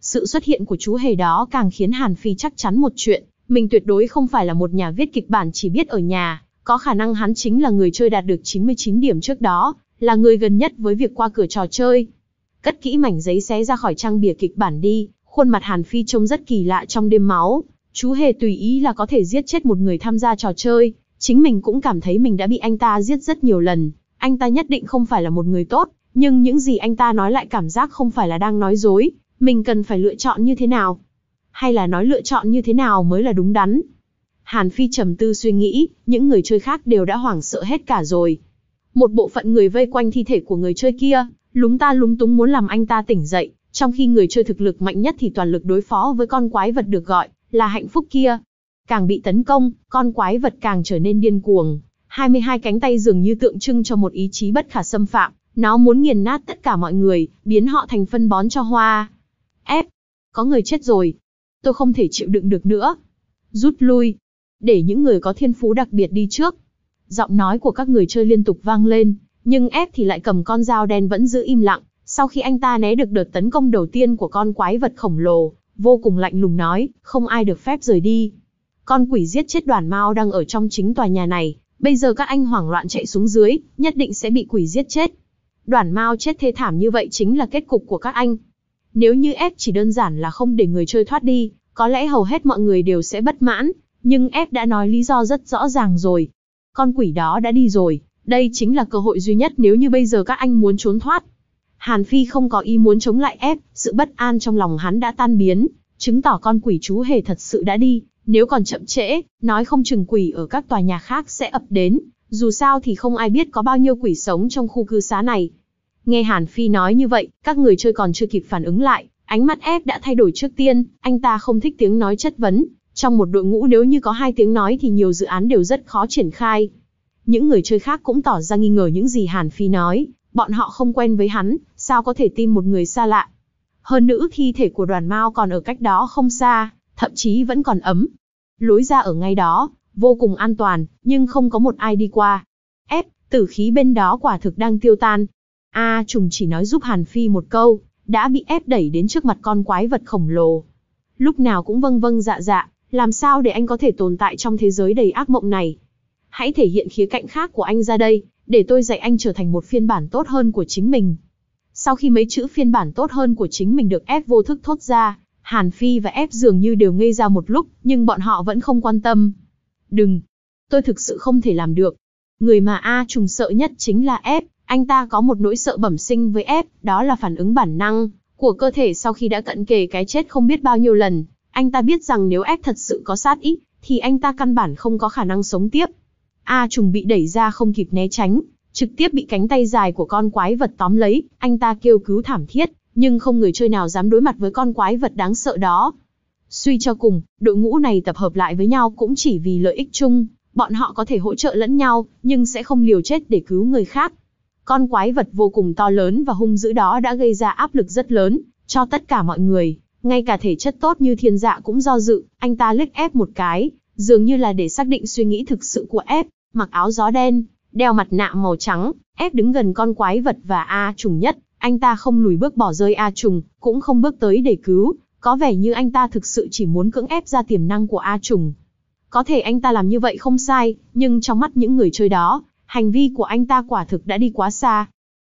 Sự xuất hiện của chú Hề đó càng khiến Hàn Phi chắc chắn một chuyện, mình tuyệt đối không phải là một nhà viết kịch bản chỉ biết ở nhà, có khả năng hắn chính là người chơi đạt được 99 điểm trước đó, là người gần nhất với việc qua cửa trò chơi. Cất kỹ mảnh giấy xé ra khỏi trang bìa kịch bản đi, khuôn mặt Hàn Phi trông rất kỳ lạ trong đêm máu. Chú hề tùy ý là có thể giết chết một người tham gia trò chơi, chính mình cũng cảm thấy mình đã bị anh ta giết rất nhiều lần. Anh ta nhất định không phải là một người tốt, nhưng những gì anh ta nói lại cảm giác không phải là đang nói dối, mình cần phải lựa chọn như thế nào hay là nói lựa chọn như thế nào mới là đúng đắn. Hàn Phi trầm tư suy nghĩ, những người chơi khác đều đã hoảng sợ hết cả rồi. Một bộ phận người vây quanh thi thể của người chơi kia, lúng ta lúng túng muốn làm anh ta tỉnh dậy, trong khi người chơi thực lực mạnh nhất thì toàn lực đối phó với con quái vật được gọi là hạnh phúc kia. Càng bị tấn công, con quái vật càng trở nên điên cuồng. 22 cánh tay dường như tượng trưng cho một ý chí bất khả xâm phạm, nó muốn nghiền nát tất cả mọi người, biến họ thành phân bón cho hoa. F. Có người chết rồi, tôi không thể chịu đựng được nữa. Rút lui, để những người có thiên phú đặc biệt đi trước. Giọng nói của các người chơi liên tục vang lên, nhưng ép thì lại cầm con dao đen vẫn giữ im lặng. Sau khi anh ta né được đợt tấn công đầu tiên của con quái vật khổng lồ, vô cùng lạnh lùng nói, không ai được phép rời đi. Con quỷ giết chết đoàn mao đang ở trong chính tòa nhà này, bây giờ các anh hoảng loạn chạy xuống dưới, nhất định sẽ bị quỷ giết chết. Đoàn mao chết thê thảm như vậy chính là kết cục của các anh. Nếu như ép chỉ đơn giản là không để người chơi thoát đi, có lẽ hầu hết mọi người đều sẽ bất mãn, nhưng ép đã nói lý do rất rõ ràng rồi. Con quỷ đó đã đi rồi, đây chính là cơ hội duy nhất nếu như bây giờ các anh muốn trốn thoát. Hàn Phi không có ý muốn chống lại ép, sự bất an trong lòng hắn đã tan biến, chứng tỏ con quỷ chú hề thật sự đã đi, nếu còn chậm trễ, nói không chừng quỷ ở các tòa nhà khác sẽ ập đến, dù sao thì không ai biết có bao nhiêu quỷ sống trong khu cư xá này, Nghe Hàn Phi nói như vậy, các người chơi còn chưa kịp phản ứng lại, ánh mắt Ép đã thay đổi trước tiên, anh ta không thích tiếng nói chất vấn. Trong một đội ngũ nếu như có hai tiếng nói thì nhiều dự án đều rất khó triển khai. Những người chơi khác cũng tỏ ra nghi ngờ những gì Hàn Phi nói, bọn họ không quen với hắn, sao có thể tin một người xa lạ. Hơn nữa thi thể của đoàn Mao còn ở cách đó không xa, thậm chí vẫn còn ấm. Lối ra ở ngay đó, vô cùng an toàn, nhưng không có một ai đi qua. Ép, tử khí bên đó quả thực đang tiêu tan, A Trùng chỉ nói giúp Hàn Phi một câu, đã bị ép đẩy đến trước mặt con quái vật khổng lồ. Lúc nào cũng vâng vâng dạ dạ, làm sao để anh có thể tồn tại trong thế giới đầy ác mộng này? Hãy thể hiện khía cạnh khác của anh ra đây, để tôi dạy anh trở thành một phiên bản tốt hơn của chính mình. Sau khi mấy chữ phiên bản tốt hơn của chính mình được ép vô thức thốt ra, Hàn Phi và ép dường như đều ngây ra một lúc, nhưng bọn họ vẫn không quan tâm. Đừng! Tôi thực sự không thể làm được. Người mà A trùng sợ nhất chính là ép, anh ta có một nỗi sợ bẩm sinh với ép, đó là phản ứng bản năng của cơ thể sau khi đã cận kề cái chết không biết bao nhiêu lần. Anh ta biết rằng nếu ép thật sự có sát ý, thì anh ta căn bản không có khả năng sống tiếp. A trùng bị đẩy ra không kịp né tránh, trực tiếp bị cánh tay dài của con quái vật tóm lấy, anh ta kêu cứu thảm thiết, nhưng không người chơi nào dám đối mặt với con quái vật đáng sợ đó. Suy cho cùng, đội ngũ này tập hợp lại với nhau cũng chỉ vì lợi ích chung, bọn họ có thể hỗ trợ lẫn nhau, nhưng sẽ không liều chết để cứu người khác. Con quái vật vô cùng to lớn và hung dữ đó đã gây ra áp lực rất lớn cho tất cả mọi người, ngay cả thể chất tốt như thiên dạ cũng do dự, anh ta lếch ép một cái, dường như là để xác định suy nghĩ thực sự của ép, mặc áo gió đen, đeo mặt nạ màu trắng, ép đứng gần con quái vật và A trùng nhất, anh ta không lùi bước bỏ rơi A trùng, cũng không bước tới để cứu, có vẻ như anh ta thực sự chỉ muốn cưỡng ép ra tiềm năng của A trùng. Có thể anh ta làm như vậy không sai, nhưng trong mắt những người chơi đó, hành vi của anh ta quả thực đã đi quá xa.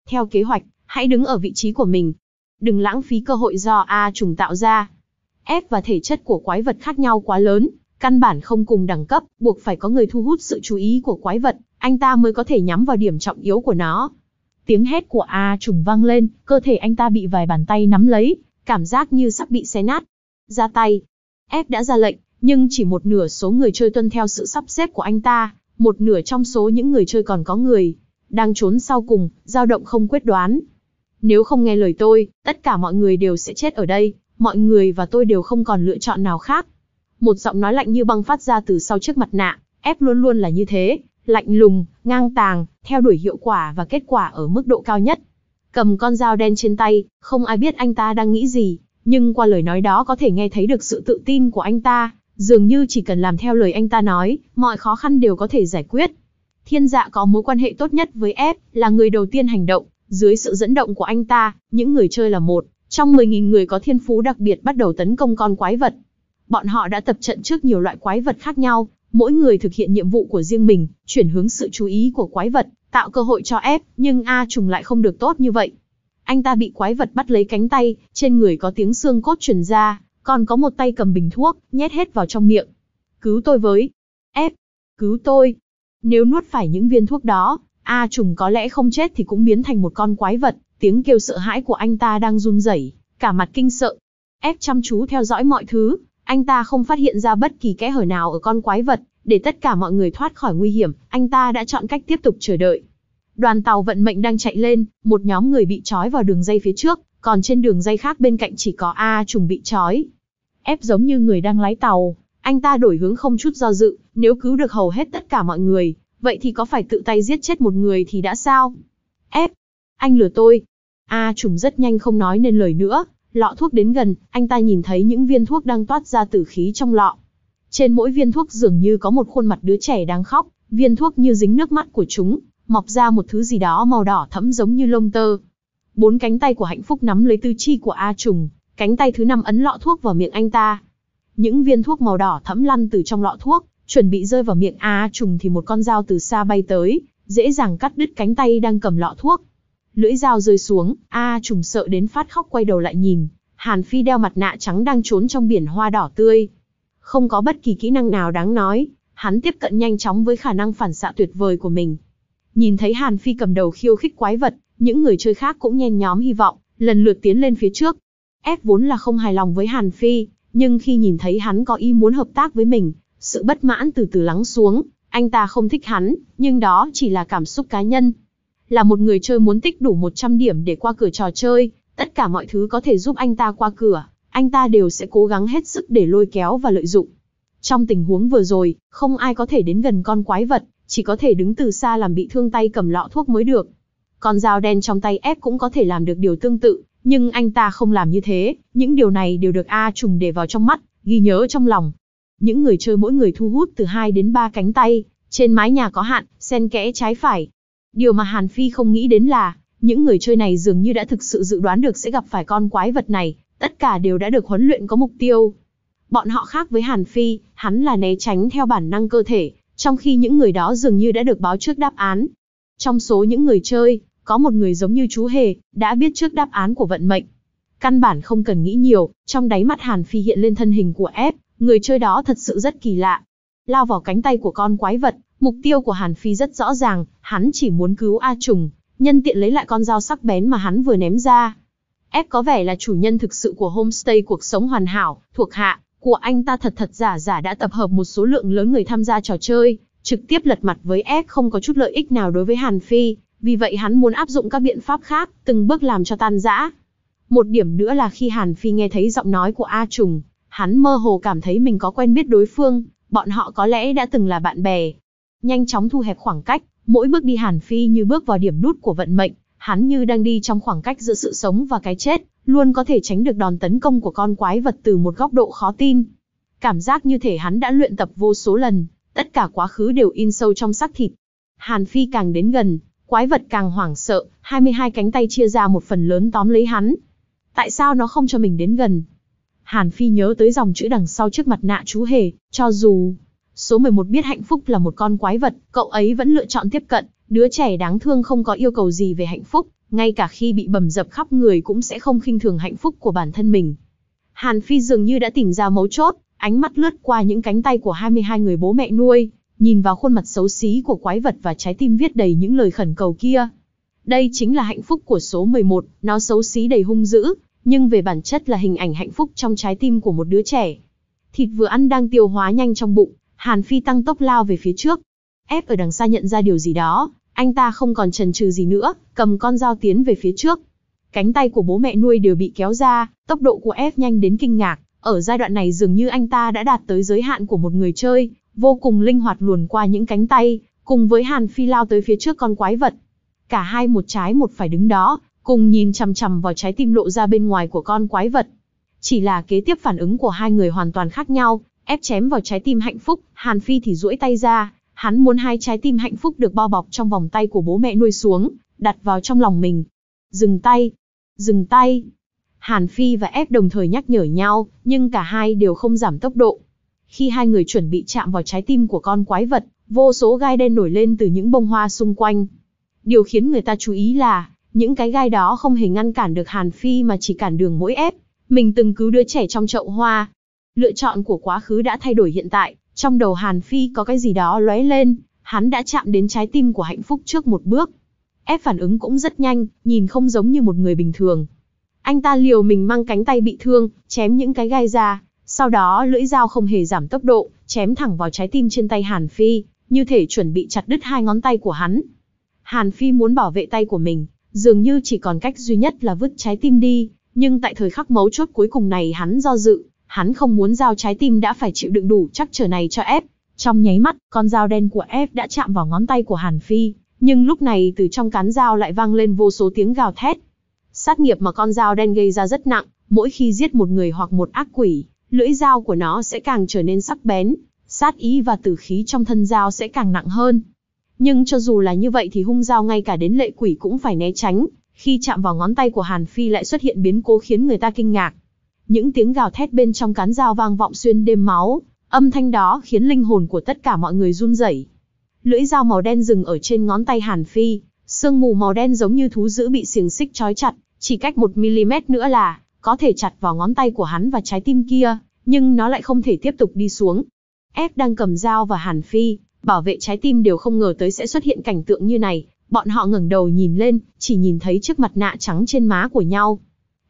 Theo kế hoạch, hãy đứng ở vị trí của mình. Đừng lãng phí cơ hội do A trùng tạo ra. Ép và thể chất của quái vật khác nhau quá lớn, căn bản không cùng đẳng cấp, buộc phải có người thu hút sự chú ý của quái vật, anh ta mới có thể nhắm vào điểm trọng yếu của nó. Tiếng hét của A trùng vang lên, cơ thể anh ta bị vài bàn tay nắm lấy, cảm giác như sắp bị xé nát. Ra tay. F đã ra lệnh, nhưng chỉ một nửa số người chơi tuân theo sự sắp xếp của anh ta, một nửa trong số những người chơi còn có người đang trốn sau cùng, dao động không quyết đoán. Nếu không nghe lời tôi, tất cả mọi người đều sẽ chết ở đây, mọi người và tôi đều không còn lựa chọn nào khác. Một giọng nói lạnh như băng phát ra từ sau chiếc mặt nạ, ép luôn luôn là như thế, lạnh lùng, ngang tàng, theo đuổi hiệu quả và kết quả ở mức độ cao nhất. Cầm con dao đen trên tay, không ai biết anh ta đang nghĩ gì, nhưng qua lời nói đó có thể nghe thấy được sự tự tin của anh ta. Dường như chỉ cần làm theo lời anh ta nói, mọi khó khăn đều có thể giải quyết. Thiên dạ có mối quan hệ tốt nhất với F, là người đầu tiên hành động. Dưới sự dẫn động của anh ta, những người chơi là một, trong 10.000 người có thiên phú đặc biệt bắt đầu tấn công con quái vật. Bọn họ đã tập trận trước nhiều loại quái vật khác nhau, mỗi người thực hiện nhiệm vụ của riêng mình, chuyển hướng sự chú ý của quái vật, tạo cơ hội cho ép, nhưng A trùng lại không được tốt như vậy. Anh ta bị quái vật bắt lấy cánh tay, trên người có tiếng xương cốt truyền ra, còn có một tay cầm bình thuốc, nhét hết vào trong miệng. Cứu tôi với. Ép. Cứu tôi. Nếu nuốt phải những viên thuốc đó, A trùng có lẽ không chết thì cũng biến thành một con quái vật, tiếng kêu sợ hãi của anh ta đang run rẩy, cả mặt kinh sợ. Ép chăm chú theo dõi mọi thứ, anh ta không phát hiện ra bất kỳ kẽ hở nào ở con quái vật, để tất cả mọi người thoát khỏi nguy hiểm, anh ta đã chọn cách tiếp tục chờ đợi. Đoàn tàu vận mệnh đang chạy lên, một nhóm người bị trói vào đường dây phía trước, còn trên đường dây khác bên cạnh chỉ có A trùng bị trói, ép giống như người đang lái tàu. Anh ta đổi hướng không chút do dự, nếu cứu được hầu hết tất cả mọi người, vậy thì có phải tự tay giết chết một người thì đã sao? Ép! Anh lừa tôi! A trùng rất nhanh không nói nên lời nữa, lọ thuốc đến gần, anh ta nhìn thấy những viên thuốc đang toát ra tử khí trong lọ. Trên mỗi viên thuốc dường như có một khuôn mặt đứa trẻ đang khóc, viên thuốc như dính nước mắt của chúng, mọc ra một thứ gì đó màu đỏ thẫm giống như lông tơ. Bốn cánh tay của hạnh phúc nắm lấy tư chi của A trùng, Cánh tay thứ năm ấn lọ thuốc vào miệng anh ta. Những viên thuốc màu đỏ thẫm lăn từ trong lọ thuốc, chuẩn bị rơi vào miệng A trùng thì một con dao từ xa bay tới, dễ dàng cắt đứt cánh tay đang cầm lọ thuốc. Lưỡi dao rơi xuống, A trùng sợ đến phát khóc quay đầu lại nhìn, Hàn Phi đeo mặt nạ trắng đang trốn trong biển hoa đỏ tươi. Không có bất kỳ kỹ năng nào đáng nói, hắn tiếp cận nhanh chóng với khả năng phản xạ tuyệt vời của mình. Nhìn thấy Hàn Phi cầm đầu khiêu khích quái vật, những người chơi khác cũng nhen nhóm hy vọng, lần lượt tiến lên phía trước, Ép vốn là không hài lòng với Hàn Phi, nhưng khi nhìn thấy hắn có ý muốn hợp tác với mình, sự bất mãn từ từ lắng xuống, anh ta không thích hắn, nhưng đó chỉ là cảm xúc cá nhân. Là một người chơi muốn tích đủ 100 điểm để qua cửa trò chơi, tất cả mọi thứ có thể giúp anh ta qua cửa, anh ta đều sẽ cố gắng hết sức để lôi kéo và lợi dụng. Trong tình huống vừa rồi, không ai có thể đến gần con quái vật, chỉ có thể đứng từ xa làm bị thương tay cầm lọ thuốc mới được. Con dao đen trong tay ép cũng có thể làm được điều tương tự, nhưng anh ta không làm như thế, những điều này đều được A Trùng để vào trong mắt, ghi nhớ trong lòng. Những người chơi mỗi người thu hút từ 2 đến 3 cánh tay, trên mái nhà có hạn, xen kẽ trái phải. Điều mà Hàn Phi không nghĩ đến là, những người chơi này dường như đã thực sự dự đoán được sẽ gặp phải con quái vật này, tất cả đều đã được huấn luyện có mục tiêu. Bọn họ khác với Hàn Phi, hắn là né tránh theo bản năng cơ thể, trong khi những người đó dường như đã được báo trước đáp án. Trong số những người chơi, có một người giống như chú hề, đã biết trước đáp án của vận mệnh. Căn bản không cần nghĩ nhiều, trong đáy mắt Hàn Phi hiện lên thân hình của F, người chơi đó thật sự rất kỳ lạ. Lao vào cánh tay của con quái vật, mục tiêu của Hàn Phi rất rõ ràng, hắn chỉ muốn cứu A Trùng, nhân tiện lấy lại con dao sắc bén mà hắn vừa ném ra. F có vẻ là chủ nhân thực sự của homestay cuộc sống hoàn hảo, thuộc hạ, của anh ta thật thật giả giả đã tập hợp một số lượng lớn người tham gia trò chơi, trực tiếp lật mặt với F không có chút lợi ích nào đối với Hàn Phi, vì vậy hắn muốn áp dụng các biện pháp khác, từng bước làm cho tan rã. Một điểm nữa là khi Hàn Phi nghe thấy giọng nói của A Trùng, hắn mơ hồ cảm thấy mình có quen biết đối phương, bọn họ có lẽ đã từng là bạn bè. Nhanh chóng thu hẹp khoảng cách, mỗi bước đi Hàn Phi như bước vào điểm nút của vận mệnh, hắn như đang đi trong khoảng cách giữa sự sống và cái chết, luôn có thể tránh được đòn tấn công của con quái vật từ một góc độ khó tin. Cảm giác như thể hắn đã luyện tập vô số lần, tất cả quá khứ đều in sâu trong xác thịt. Hàn Phi càng đến gần, Quái vật càng hoảng sợ, 22 cánh tay chia ra một phần lớn tóm lấy hắn. Tại sao nó không cho mình đến gần? Hàn Phi nhớ tới dòng chữ đằng sau trước mặt nạ chú hề, cho dù số 11 biết hạnh phúc là một con quái vật, cậu ấy vẫn lựa chọn tiếp cận, đứa trẻ đáng thương không có yêu cầu gì về hạnh phúc, ngay cả khi bị bầm dập khắp người cũng sẽ không khinh thường hạnh phúc của bản thân mình. Hàn Phi dường như đã tìm ra mấu chốt, ánh mắt lướt qua những cánh tay của 22 người bố mẹ nuôi, nhìn vào khuôn mặt xấu xí của quái vật và trái tim viết đầy những lời khẩn cầu kia. Đây chính là hạnh phúc của số 11, nó xấu xí đầy hung dữ, nhưng về bản chất là hình ảnh hạnh phúc trong trái tim của một đứa trẻ. Thịt vừa ăn đang tiêu hóa nhanh trong bụng, Hàn Phi tăng tốc lao về phía trước. Ép ở đằng xa nhận ra điều gì đó, anh ta không còn chần chừ gì nữa, cầm con dao tiến về phía trước. Cánh tay của bố mẹ nuôi đều bị kéo ra, tốc độ của F nhanh đến kinh ngạc. Ở giai đoạn này dường như anh ta đã đạt tới giới hạn của một người chơi, vô cùng linh hoạt luồn qua những cánh tay, cùng với Hàn Phi lao tới phía trước con quái vật. Cả hai một trái một phải đứng đó, cùng nhìn chằm chằm vào trái tim lộ ra bên ngoài của con quái vật. Chỉ là kế tiếp phản ứng của hai người hoàn toàn khác nhau, ép chém vào trái tim hạnh phúc, Hàn Phi thì duỗi tay ra, hắn muốn hai trái tim hạnh phúc được bao bọc trong vòng tay của bố mẹ nuôi xuống, đặt vào trong lòng mình. Dừng tay, dừng tay. Hàn Phi và ép đồng thời nhắc nhở nhau, nhưng cả hai đều không giảm tốc độ. Khi hai người chuẩn bị chạm vào trái tim của con quái vật, vô số gai đen nổi lên từ những bông hoa xung quanh. Điều khiến người ta chú ý là, những cái gai đó không hề ngăn cản được Hàn Phi mà chỉ cản đường mỗi ép. Mình từng cứu đứa trẻ trong chậu hoa. Lựa chọn của quá khứ đã thay đổi hiện tại, trong đầu Hàn Phi có cái gì đó lóe lên, hắn đã chạm đến trái tim của hạnh phúc trước một bước. Ép phản ứng cũng rất nhanh, nhìn không giống như một người bình thường. Anh ta liều mình mang cánh tay bị thương, chém những cái gai ra, sau đó lưỡi dao không hề giảm tốc độ, chém thẳng vào trái tim trên tay Hàn Phi, như thể chuẩn bị chặt đứt hai ngón tay của hắn. Hàn Phi muốn bảo vệ tay của mình, dường như chỉ còn cách duy nhất là vứt trái tim đi, nhưng tại thời khắc mấu chốt cuối cùng này hắn do dự, hắn không muốn giao trái tim đã phải chịu đựng đủ chắc trở này cho F. Trong nháy mắt, con dao đen của F đã chạm vào ngón tay của Hàn Phi, nhưng lúc này từ trong cán dao lại vang lên vô số tiếng gào thét. Sát nghiệp mà con dao đen gây ra rất nặng, mỗi khi giết một người hoặc một ác quỷ, lưỡi dao của nó sẽ càng trở nên sắc bén, sát ý và tử khí trong thân dao sẽ càng nặng hơn. Nhưng cho dù là như vậy thì hung dao ngay cả đến lệ quỷ cũng phải né tránh, khi chạm vào ngón tay của Hàn Phi lại xuất hiện biến cố khiến người ta kinh ngạc. Những tiếng gào thét bên trong cán dao vang vọng xuyên đêm máu, âm thanh đó khiến linh hồn của tất cả mọi người run rẩy. Lưỡi dao màu đen dừng ở trên ngón tay Hàn Phi, sương mù màu đen giống như thú dữ bị xiềng xích trói chặt, chỉ cách 1 mm nữa là có thể chặt vào ngón tay của hắn và trái tim kia, nhưng nó lại không thể tiếp tục đi xuống. Ép đang cầm dao và Hàn Phi, bảo vệ trái tim đều không ngờ tới sẽ xuất hiện cảnh tượng như này, bọn họ ngẩng đầu nhìn lên, chỉ nhìn thấy chiếc mặt nạ trắng trên má của nhau.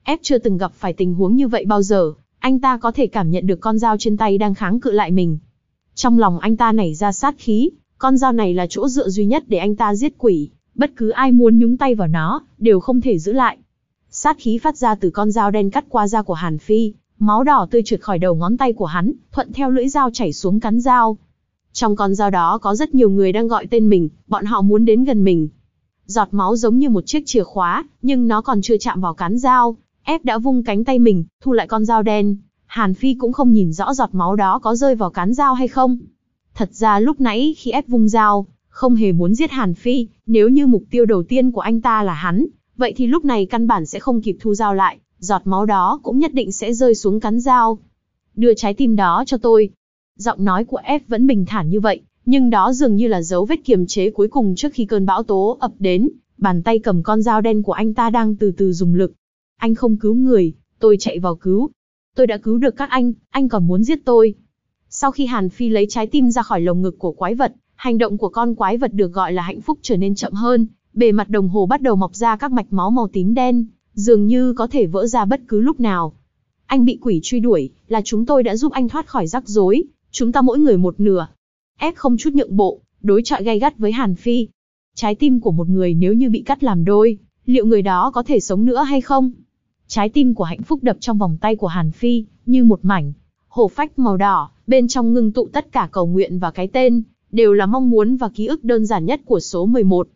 Ép chưa từng gặp phải tình huống như vậy bao giờ, anh ta có thể cảm nhận được con dao trên tay đang kháng cự lại mình. Trong lòng anh ta nảy ra sát khí, con dao này là chỗ dựa duy nhất để anh ta giết quỷ, bất cứ ai muốn nhúng tay vào nó, đều không thể giữ lại sát khí phát ra từ con dao đen cắt qua da của Hàn Phi, máu đỏ tươi trượt khỏi đầu ngón tay của hắn, thuận theo lưỡi dao chảy xuống cắn dao. Trong con dao đó có rất nhiều người đang gọi tên mình, bọn họ muốn đến gần mình. Giọt máu giống như một chiếc chìa khóa, nhưng nó còn chưa chạm vào cán dao. Ép đã vung cánh tay mình, thu lại con dao đen. Hàn Phi cũng không nhìn rõ giọt máu đó có rơi vào cán dao hay không. Thật ra lúc nãy khi ép vung dao, không hề muốn giết Hàn Phi, nếu như mục tiêu đầu tiên của anh ta là hắn, vậy thì lúc này căn bản sẽ không kịp thu dao lại, giọt máu đó cũng nhất định sẽ rơi xuống cắn dao. Đưa trái tim đó cho tôi. Giọng nói của F vẫn bình thản như vậy, nhưng đó dường như là dấu vết kiềm chế cuối cùng trước khi cơn bão tố ập đến, bàn tay cầm con dao đen của anh ta đang từ từ dùng lực. Anh không cứu người, tôi chạy vào cứu. Tôi đã cứu được các anh, anh còn muốn giết tôi. Sau khi Hàn Phi lấy trái tim ra khỏi lồng ngực của quái vật, hành động của con quái vật được gọi là hạnh phúc trở nên chậm hơn, bề mặt đồng hồ bắt đầu mọc ra các mạch máu màu tím đen, dường như có thể vỡ ra bất cứ lúc nào. Anh bị quỷ truy đuổi, là chúng tôi đã giúp anh thoát khỏi rắc rối, chúng ta mỗi người một nửa. F không chút nhượng bộ, đối chọi gay gắt với Hàn Phi. Trái tim của một người nếu như bị cắt làm đôi, liệu người đó có thể sống nữa hay không? Trái tim của hạnh phúc đập trong vòng tay của Hàn Phi, như một mảnh. Hồ phách màu đỏ, bên trong ngưng tụ tất cả cầu nguyện và cái tên, đều là mong muốn và ký ức đơn giản nhất của số 11.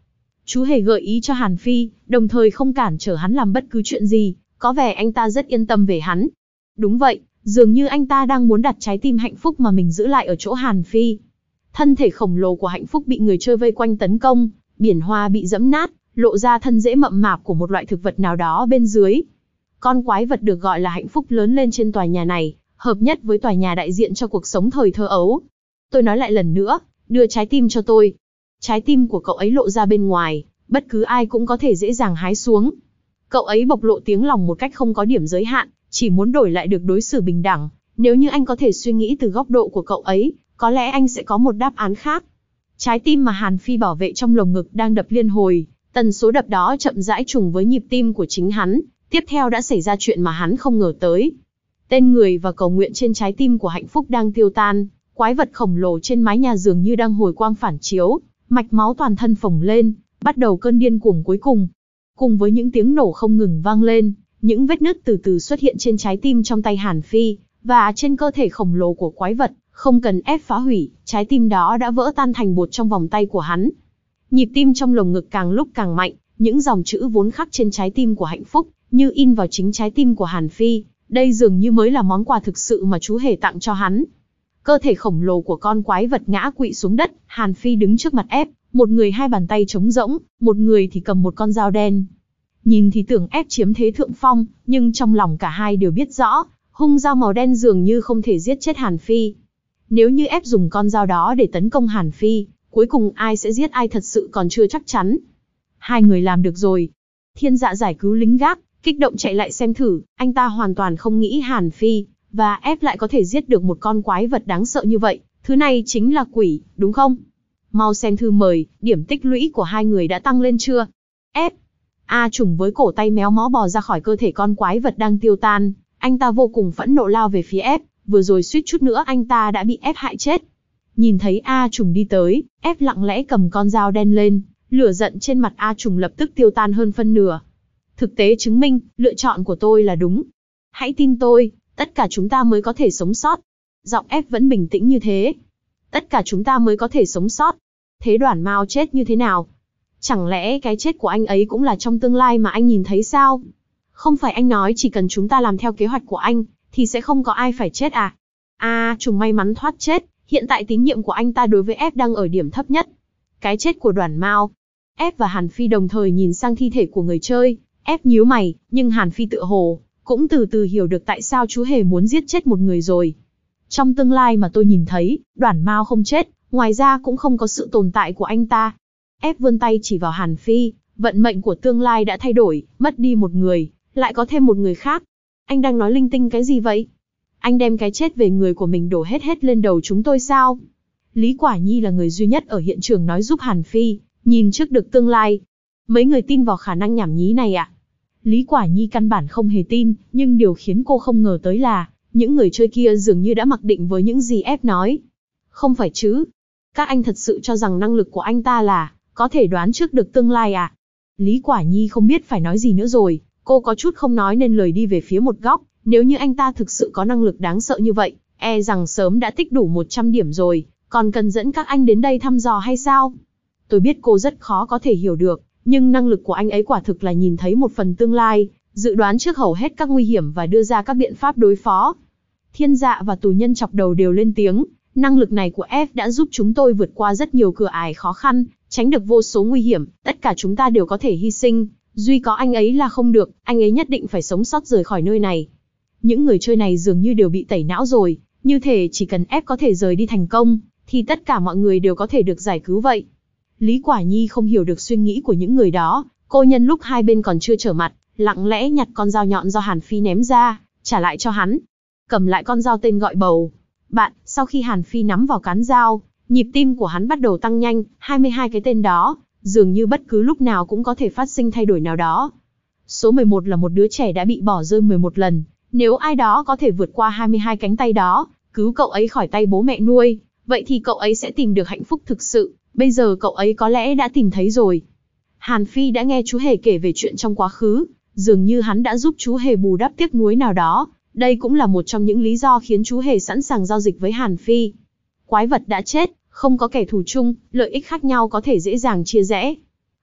Chú hề gợi ý cho Hàn Phi, đồng thời không cản trở hắn làm bất cứ chuyện gì, có vẻ anh ta rất yên tâm về hắn. Đúng vậy, dường như anh ta đang muốn đặt trái tim hạnh phúc mà mình giữ lại ở chỗ Hàn Phi. Thân thể khổng lồ của hạnh phúc bị người chơi vây quanh tấn công, biển hoa bị dẫm nát, lộ ra thân dễ mậm mạp của một loại thực vật nào đó bên dưới. Con quái vật được gọi là hạnh phúc lớn lên trên tòa nhà này, hợp nhất với tòa nhà đại diện cho cuộc sống thời thơ ấu. Tôi nói lại lần nữa, đưa trái tim cho tôi, Trái tim của cậu ấy lộ ra bên ngoài, bất cứ ai cũng có thể dễ dàng hái xuống. Cậu ấy bộc lộ tiếng lòng một cách không có điểm giới hạn, chỉ muốn đổi lại được đối xử bình đẳng. Nếu như anh có thể suy nghĩ từ góc độ của cậu ấy, có lẽ anh sẽ có một đáp án khác. Trái tim mà Hàn Phi bảo vệ trong lồng ngực đang đập liên hồi, tần số đập đó chậm rãi trùng với nhịp tim của chính hắn, tiếp theo đã xảy ra chuyện mà hắn không ngờ tới. Tên người và cầu nguyện trên trái tim của hạnh phúc đang tiêu tan, quái vật khổng lồ trên mái nhà dường như đang hồi quang phản chiếu, mạch máu toàn thân phồng lên, bắt đầu cơn điên cuồng cuối cùng. Cùng với những tiếng nổ không ngừng vang lên, những vết nứt từ từ xuất hiện trên trái tim trong tay Hàn Phi, và trên cơ thể khổng lồ của quái vật, không cần ép phá hủy, trái tim đó đã vỡ tan thành bột trong vòng tay của hắn. Nhịp tim trong lồng ngực càng lúc càng mạnh, những dòng chữ vốn khắc trên trái tim của hạnh phúc, như in vào chính trái tim của Hàn Phi, đây dường như mới là món quà thực sự mà chú hề tặng cho hắn. Cơ thể khổng lồ của con quái vật ngã quỵ xuống đất, Hàn Phi đứng trước mặt ép, một người hai bàn tay trống rỗng, một người thì cầm một con dao đen. Nhìn thì tưởng ép chiếm thế thượng phong, nhưng trong lòng cả hai đều biết rõ, hung dao màu đen dường như không thể giết chết Hàn Phi. Nếu như ép dùng con dao đó để tấn công Hàn Phi, cuối cùng ai sẽ giết ai thật sự còn chưa chắc chắn. Hai người làm được rồi. Thiên dạ giải cứu lính gác, kích động chạy lại xem thử, anh ta hoàn toàn không nghĩ Hàn Phi và ép lại có thể giết được một con quái vật đáng sợ như vậy, thứ này chính là quỷ, đúng không? Mau xem thư mời, điểm tích lũy của hai người đã tăng lên chưa? Ép! A trùng với cổ tay méo mó bò ra khỏi cơ thể con quái vật đang tiêu tan, anh ta vô cùng phẫn nộ lao về phía ép, vừa rồi suýt chút nữa anh ta đã bị ép hại chết. Nhìn thấy A trùng đi tới, ép lặng lẽ cầm con dao đen lên, lửa giận trên mặt A trùng lập tức tiêu tan hơn phân nửa. Thực tế chứng minh, lựa chọn của tôi là đúng. Hãy tin tôi, Tất cả chúng ta mới có thể sống sót. Giọng ép vẫn bình tĩnh như thế. Tất cả chúng ta mới có thể sống sót. Thế đoàn Mao chết như thế nào? Chẳng lẽ cái chết của anh ấy cũng là trong tương lai mà anh nhìn thấy sao? Không phải anh nói chỉ cần chúng ta làm theo kế hoạch của anh, thì sẽ không có ai phải chết à? À, trùng may mắn thoát chết, hiện tại tín nhiệm của anh ta đối với F đang ở điểm thấp nhất. Cái chết của đoàn Mao. F và Hàn Phi đồng thời nhìn sang thi thể của người chơi, F nhíu mày, nhưng Hàn Phi tự hồ, cũng từ từ hiểu được tại sao chú hề muốn giết chết một người rồi. Trong tương lai mà tôi nhìn thấy, đoàn Mao không chết, ngoài ra cũng không có sự tồn tại của anh ta. Ép vươn tay chỉ vào Hàn Phi, vận mệnh của tương lai đã thay đổi, mất đi một người, lại có thêm một người khác. Anh đang nói linh tinh cái gì vậy? Anh đem cái chết về người của mình đổ hết hết lên đầu chúng tôi sao? Lý Quả Nhi là người duy nhất ở hiện trường nói giúp Hàn Phi, nhìn trước được tương lai. Mấy người tin vào khả năng nhảm nhí này ạ. À? Lý Quả Nhi căn bản không hề tin, nhưng điều khiến cô không ngờ tới là, những người chơi kia dường như đã mặc định với những gì ép nói. Không phải chứ. Các anh thật sự cho rằng năng lực của anh ta là, có thể đoán trước được tương lai à? Lý Quả Nhi không biết phải nói gì nữa rồi, cô có chút không nói nên lời đi về phía một góc, nếu như anh ta thực sự có năng lực đáng sợ như vậy, e rằng sớm đã tích đủ 100 điểm rồi, còn cần dẫn các anh đến đây thăm dò hay sao? Tôi biết cô rất khó có thể hiểu được, nhưng năng lực của anh ấy quả thực là nhìn thấy một phần tương lai, dự đoán trước hầu hết các nguy hiểm và đưa ra các biện pháp đối phó. Thiên dạ và tù nhân chọc đầu đều lên tiếng, năng lực này của F đã giúp chúng tôi vượt qua rất nhiều cửa ải khó khăn, tránh được vô số nguy hiểm, tất cả chúng ta đều có thể hy sinh, duy có anh ấy là không được, anh ấy nhất định phải sống sót rời khỏi nơi này. Những người chơi này dường như đều bị tẩy não rồi, như thể chỉ cần F có thể rời đi thành công, thì tất cả mọi người đều có thể được giải cứu vậy. Lý Quả Nhi không hiểu được suy nghĩ của những người đó, cô nhân lúc hai bên còn chưa trở mặt, lặng lẽ nhặt con dao nhọn do Hàn Phi ném ra, trả lại cho hắn. Cầm lại con dao tên gọi bầu. Bạn, sau khi Hàn Phi nắm vào cán dao, nhịp tim của hắn bắt đầu tăng nhanh, 22 cái tên đó, dường như bất cứ lúc nào cũng có thể phát sinh thay đổi nào đó. Số 11 là một đứa trẻ đã bị bỏ rơi 11 lần, nếu ai đó có thể vượt qua 22 cánh tay đó, cứu cậu ấy khỏi tay bố mẹ nuôi, vậy thì cậu ấy sẽ tìm được hạnh phúc thực sự, bây giờ cậu ấy có lẽ đã tìm thấy rồi. Hàn Phi đã nghe chú Hề kể về chuyện trong quá khứ, dường như hắn đã giúp chú Hề bù đắp tiếc nuối nào đó, đây cũng là một trong những lý do khiến chú Hề sẵn sàng giao dịch với Hàn Phi. Quái vật đã chết, không có kẻ thù chung, lợi ích khác nhau có thể dễ dàng chia rẽ.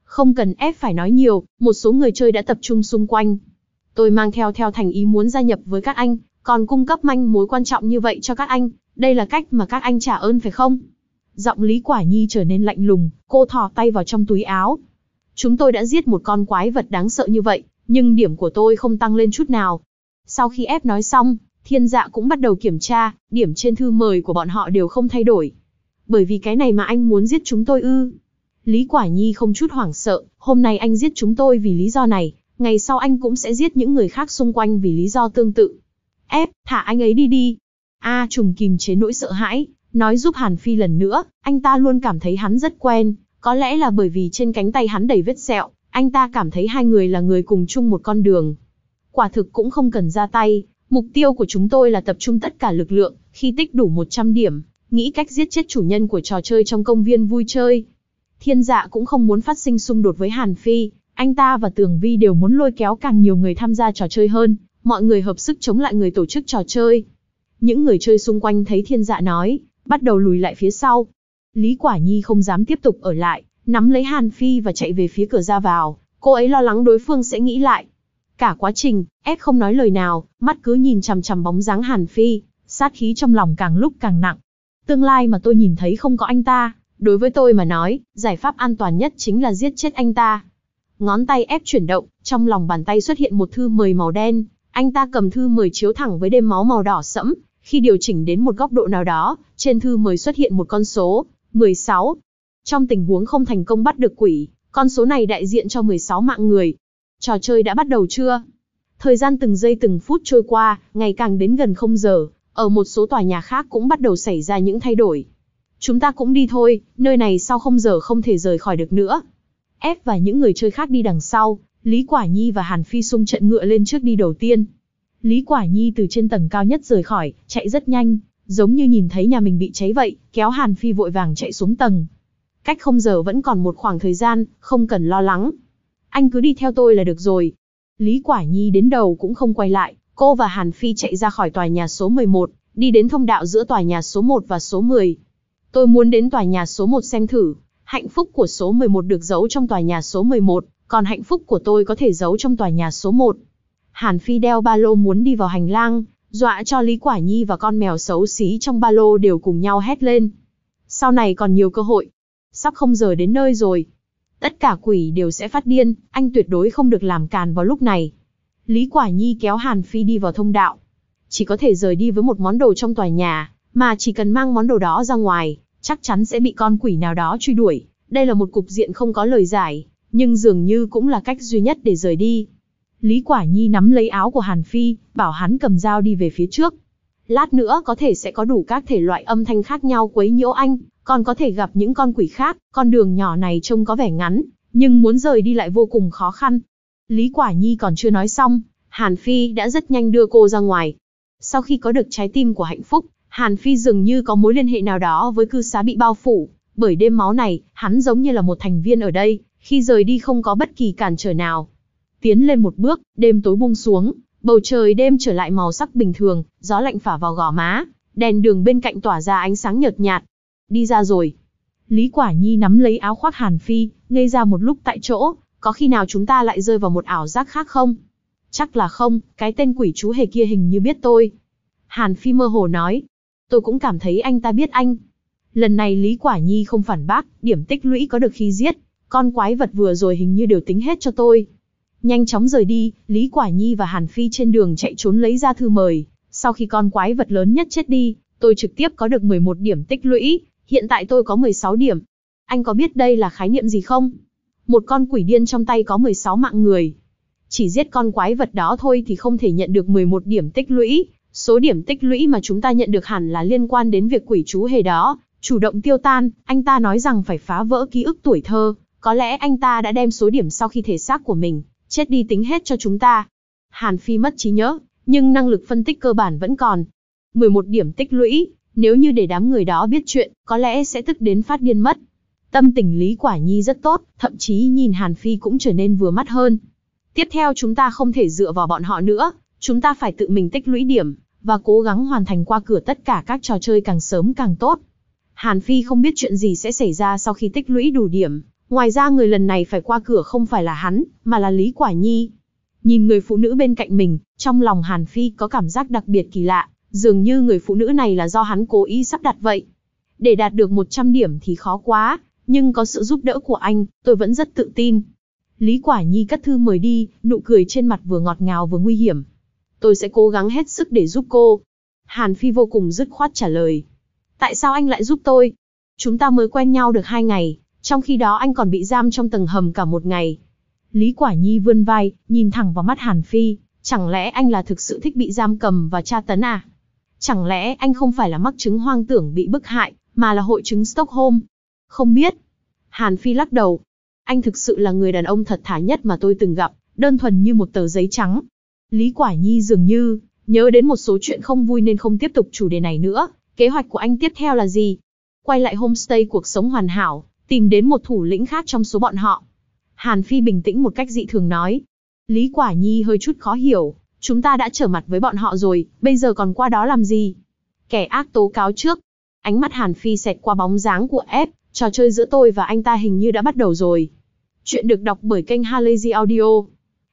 Không cần ép phải nói nhiều, một số người chơi đã tập trung xung quanh. Tôi mang theo theo thành ý muốn gia nhập với các anh, còn cung cấp manh mối quan trọng như vậy cho các anh, đây là cách mà các anh trả ơn phải không? Giọng Lý Quả Nhi trở nên lạnh lùng, cô thò tay vào trong túi áo. Chúng tôi đã giết một con quái vật đáng sợ như vậy, nhưng điểm của tôi không tăng lên chút nào. Sau khi ép nói xong, thiên dạ cũng bắt đầu kiểm tra, điểm trên thư mời của bọn họ đều không thay đổi. Bởi vì cái này mà anh muốn giết chúng tôi ư. Lý Quả Nhi không chút hoảng sợ, hôm nay anh giết chúng tôi vì lý do này, ngày sau anh cũng sẽ giết những người khác xung quanh vì lý do tương tự. Ép, thả anh ấy đi đi. A trùng kìm chế nỗi sợ hãi, Nói giúp Hàn Phi lần nữa, anh ta luôn cảm thấy hắn rất quen, có lẽ là bởi vì trên cánh tay hắn đầy vết sẹo, anh ta cảm thấy hai người là người cùng chung một con đường. Quả thực cũng không cần ra tay, mục tiêu của chúng tôi là tập trung tất cả lực lượng, khi tích đủ 100 điểm, nghĩ cách giết chết chủ nhân của trò chơi trong công viên vui chơi. Thiên dạ cũng không muốn phát sinh xung đột với Hàn Phi, anh ta và Tường Vi đều muốn lôi kéo càng nhiều người tham gia trò chơi hơn, mọi người hợp sức chống lại người tổ chức trò chơi. Những người chơi xung quanh thấy thiên dạ nói, bắt đầu lùi lại phía sau. Lý Quả Nhi không dám tiếp tục ở lại, nắm lấy Hàn Phi và chạy về phía cửa ra vào, cô ấy lo lắng đối phương sẽ nghĩ lại. Cả quá trình, ép không nói lời nào, mắt cứ nhìn chằm chằm bóng dáng Hàn Phi, sát khí trong lòng càng lúc càng nặng. Tương lai mà tôi nhìn thấy không có anh ta, đối với tôi mà nói, giải pháp an toàn nhất chính là giết chết anh ta. Ngón tay ép chuyển động, trong lòng bàn tay xuất hiện một thư mời màu đen, anh ta cầm thư mời chiếu thẳng với đêm máu màu đỏ sẫm, khi điều chỉnh đến một góc độ nào đó, trên thư mới xuất hiện một con số, 16. Trong tình huống không thành công bắt được quỷ, con số này đại diện cho 16 mạng người. Trò chơi đã bắt đầu chưa? Thời gian từng giây từng phút trôi qua, ngày càng đến gần không giờ, ở một số tòa nhà khác cũng bắt đầu xảy ra những thay đổi. Chúng ta cũng đi thôi, nơi này sau không giờ không thể rời khỏi được nữa. Ép và những người chơi khác đi đằng sau, Lý Quả Nhi và Hàn Phi Sung trận ngựa lên trước đi đầu tiên, Lý Quả Nhi từ trên tầng cao nhất rời khỏi, chạy rất nhanh, giống như nhìn thấy nhà mình bị cháy vậy, kéo Hàn Phi vội vàng chạy xuống tầng. Cách không giờ vẫn còn một khoảng thời gian, không cần lo lắng. Anh cứ đi theo tôi là được rồi. Lý Quả Nhi đến đầu cũng không quay lại, cô và Hàn Phi chạy ra khỏi tòa nhà số 11, đi đến thông đạo giữa tòa nhà số 1 và số 10. Tôi muốn đến tòa nhà số 1 xem thử, hạnh phúc của số 11 được giấu trong tòa nhà số 11, còn hạnh phúc của tôi có thể giấu trong tòa nhà số 1. Hàn Phi đeo ba lô muốn đi vào hành lang, dọa cho Lý Quả Nhi và con mèo xấu xí trong ba lô đều cùng nhau hét lên. Sau này còn nhiều cơ hội. Sắp không giờ đến nơi rồi. Tất cả quỷ đều sẽ phát điên, anh tuyệt đối không được làm càn vào lúc này. Lý Quả Nhi kéo Hàn Phi đi vào thông đạo. Chỉ có thể rời đi với một món đồ trong tòa nhà, mà chỉ cần mang món đồ đó ra ngoài, chắc chắn sẽ bị con quỷ nào đó truy đuổi. Đây là một cục diện không có lời giải, nhưng dường như cũng là cách duy nhất để rời đi. Lý Quả Nhi nắm lấy áo của Hàn Phi, bảo hắn cầm dao đi về phía trước. Lát nữa có thể sẽ có đủ các thể loại âm thanh khác nhau quấy nhiễu anh, còn có thể gặp những con quỷ khác, con đường nhỏ này trông có vẻ ngắn, nhưng muốn rời đi lại vô cùng khó khăn. Lý Quả Nhi còn chưa nói xong, Hàn Phi đã rất nhanh đưa cô ra ngoài. Sau khi có được trái tim của hạnh phúc, Hàn Phi dường như có mối liên hệ nào đó với cư xá bị bao phủ, bởi đêm máu này, hắn giống như là một thành viên ở đây, khi rời đi không có bất kỳ cản trở nào, Tiến lên một bước, đêm tối buông xuống, bầu trời đêm trở lại màu sắc bình thường, gió lạnh phả vào gò má, đèn đường bên cạnh tỏa ra ánh sáng nhợt nhạt. Đi ra rồi. Lý Quả Nhi nắm lấy áo khoác Hàn Phi, ngây ra một lúc tại chỗ, có khi nào chúng ta lại rơi vào một ảo giác khác không? Chắc là không, cái tên quỷ chú hề kia hình như biết tôi. Hàn Phi mơ hồ nói, tôi cũng cảm thấy anh ta biết anh. Lần này Lý Quả Nhi không phản bác, điểm tích lũy có được khi giết, con quái vật vừa rồi hình như đều tính hết cho tôi. Nhanh chóng rời đi, Lý Quả Nhi và Hàn Phi trên đường chạy trốn lấy ra thư mời. Sau khi con quái vật lớn nhất chết đi, tôi trực tiếp có được 11 điểm tích lũy, hiện tại tôi có 16 điểm. Anh có biết đây là khái niệm gì không? Một con quỷ điên trong tay có 16 mạng người. Chỉ giết con quái vật đó thôi thì không thể nhận được 11 điểm tích lũy. Số điểm tích lũy mà chúng ta nhận được hẳn là liên quan đến việc quỷ chú hề đó. Chủ động tiêu tan, anh ta nói rằng phải phá vỡ ký ức tuổi thơ. Có lẽ anh ta đã đem số điểm sau khi thể xác của mình chết đi tính hết cho chúng ta. Hàn Phi mất trí nhớ, nhưng năng lực phân tích cơ bản vẫn còn. 11 điểm tích lũy, nếu như để đám người đó biết chuyện, có lẽ sẽ tức đến phát điên mất. Tâm tình Lý Quả Nhi rất tốt, thậm chí nhìn Hàn Phi cũng trở nên vừa mắt hơn. Tiếp theo chúng ta không thể dựa vào bọn họ nữa, chúng ta phải tự mình tích lũy điểm, và cố gắng hoàn thành qua cửa tất cả các trò chơi càng sớm càng tốt. Hàn Phi không biết chuyện gì sẽ xảy ra sau khi tích lũy đủ điểm, Ngoài ra người lần này phải qua cửa không phải là hắn, mà là Lý Quả Nhi. Nhìn người phụ nữ bên cạnh mình, trong lòng Hàn Phi có cảm giác đặc biệt kỳ lạ, dường như người phụ nữ này là do hắn cố ý sắp đặt vậy. Để đạt được 100 điểm thì khó quá, nhưng có sự giúp đỡ của anh, tôi vẫn rất tự tin. Lý Quả Nhi cắt thư mời đi, nụ cười trên mặt vừa ngọt ngào vừa nguy hiểm. Tôi sẽ cố gắng hết sức để giúp cô. Hàn Phi vô cùng dứt khoát trả lời. Tại sao anh lại giúp tôi? Chúng ta mới quen nhau được hai ngày, trong khi đó anh còn bị giam trong tầng hầm cả một ngày. Lý Quả Nhi vươn vai, nhìn thẳng vào mắt Hàn Phi, chẳng lẽ anh là thực sự thích bị giam cầm và tra tấn à? Chẳng lẽ anh không phải là mắc chứng hoang tưởng bị bức hại, mà là hội chứng Stockholm? Không biết. Hàn Phi lắc đầu. Anh thực sự là người đàn ông thật thà nhất mà tôi từng gặp, đơn thuần như một tờ giấy trắng. Lý Quả Nhi dường như nhớ đến một số chuyện không vui nên không tiếp tục chủ đề này nữa. Kế hoạch của anh tiếp theo là gì? Quay lại homestay cuộc sống hoàn hảo, tìm đến một thủ lĩnh khác trong số bọn họ. Hàn Phi bình tĩnh một cách dị thường nói. Lý Quả Nhi hơi chút khó hiểu, chúng ta đã trở mặt với bọn họ rồi, bây giờ còn qua đó làm gì? Kẻ ác tố cáo trước. Ánh mắt Hàn Phi xẹt qua bóng dáng của ép, trò chơi giữa tôi và anh ta hình như đã bắt đầu rồi. Chuyện được đọc bởi kênh Halazy Audio.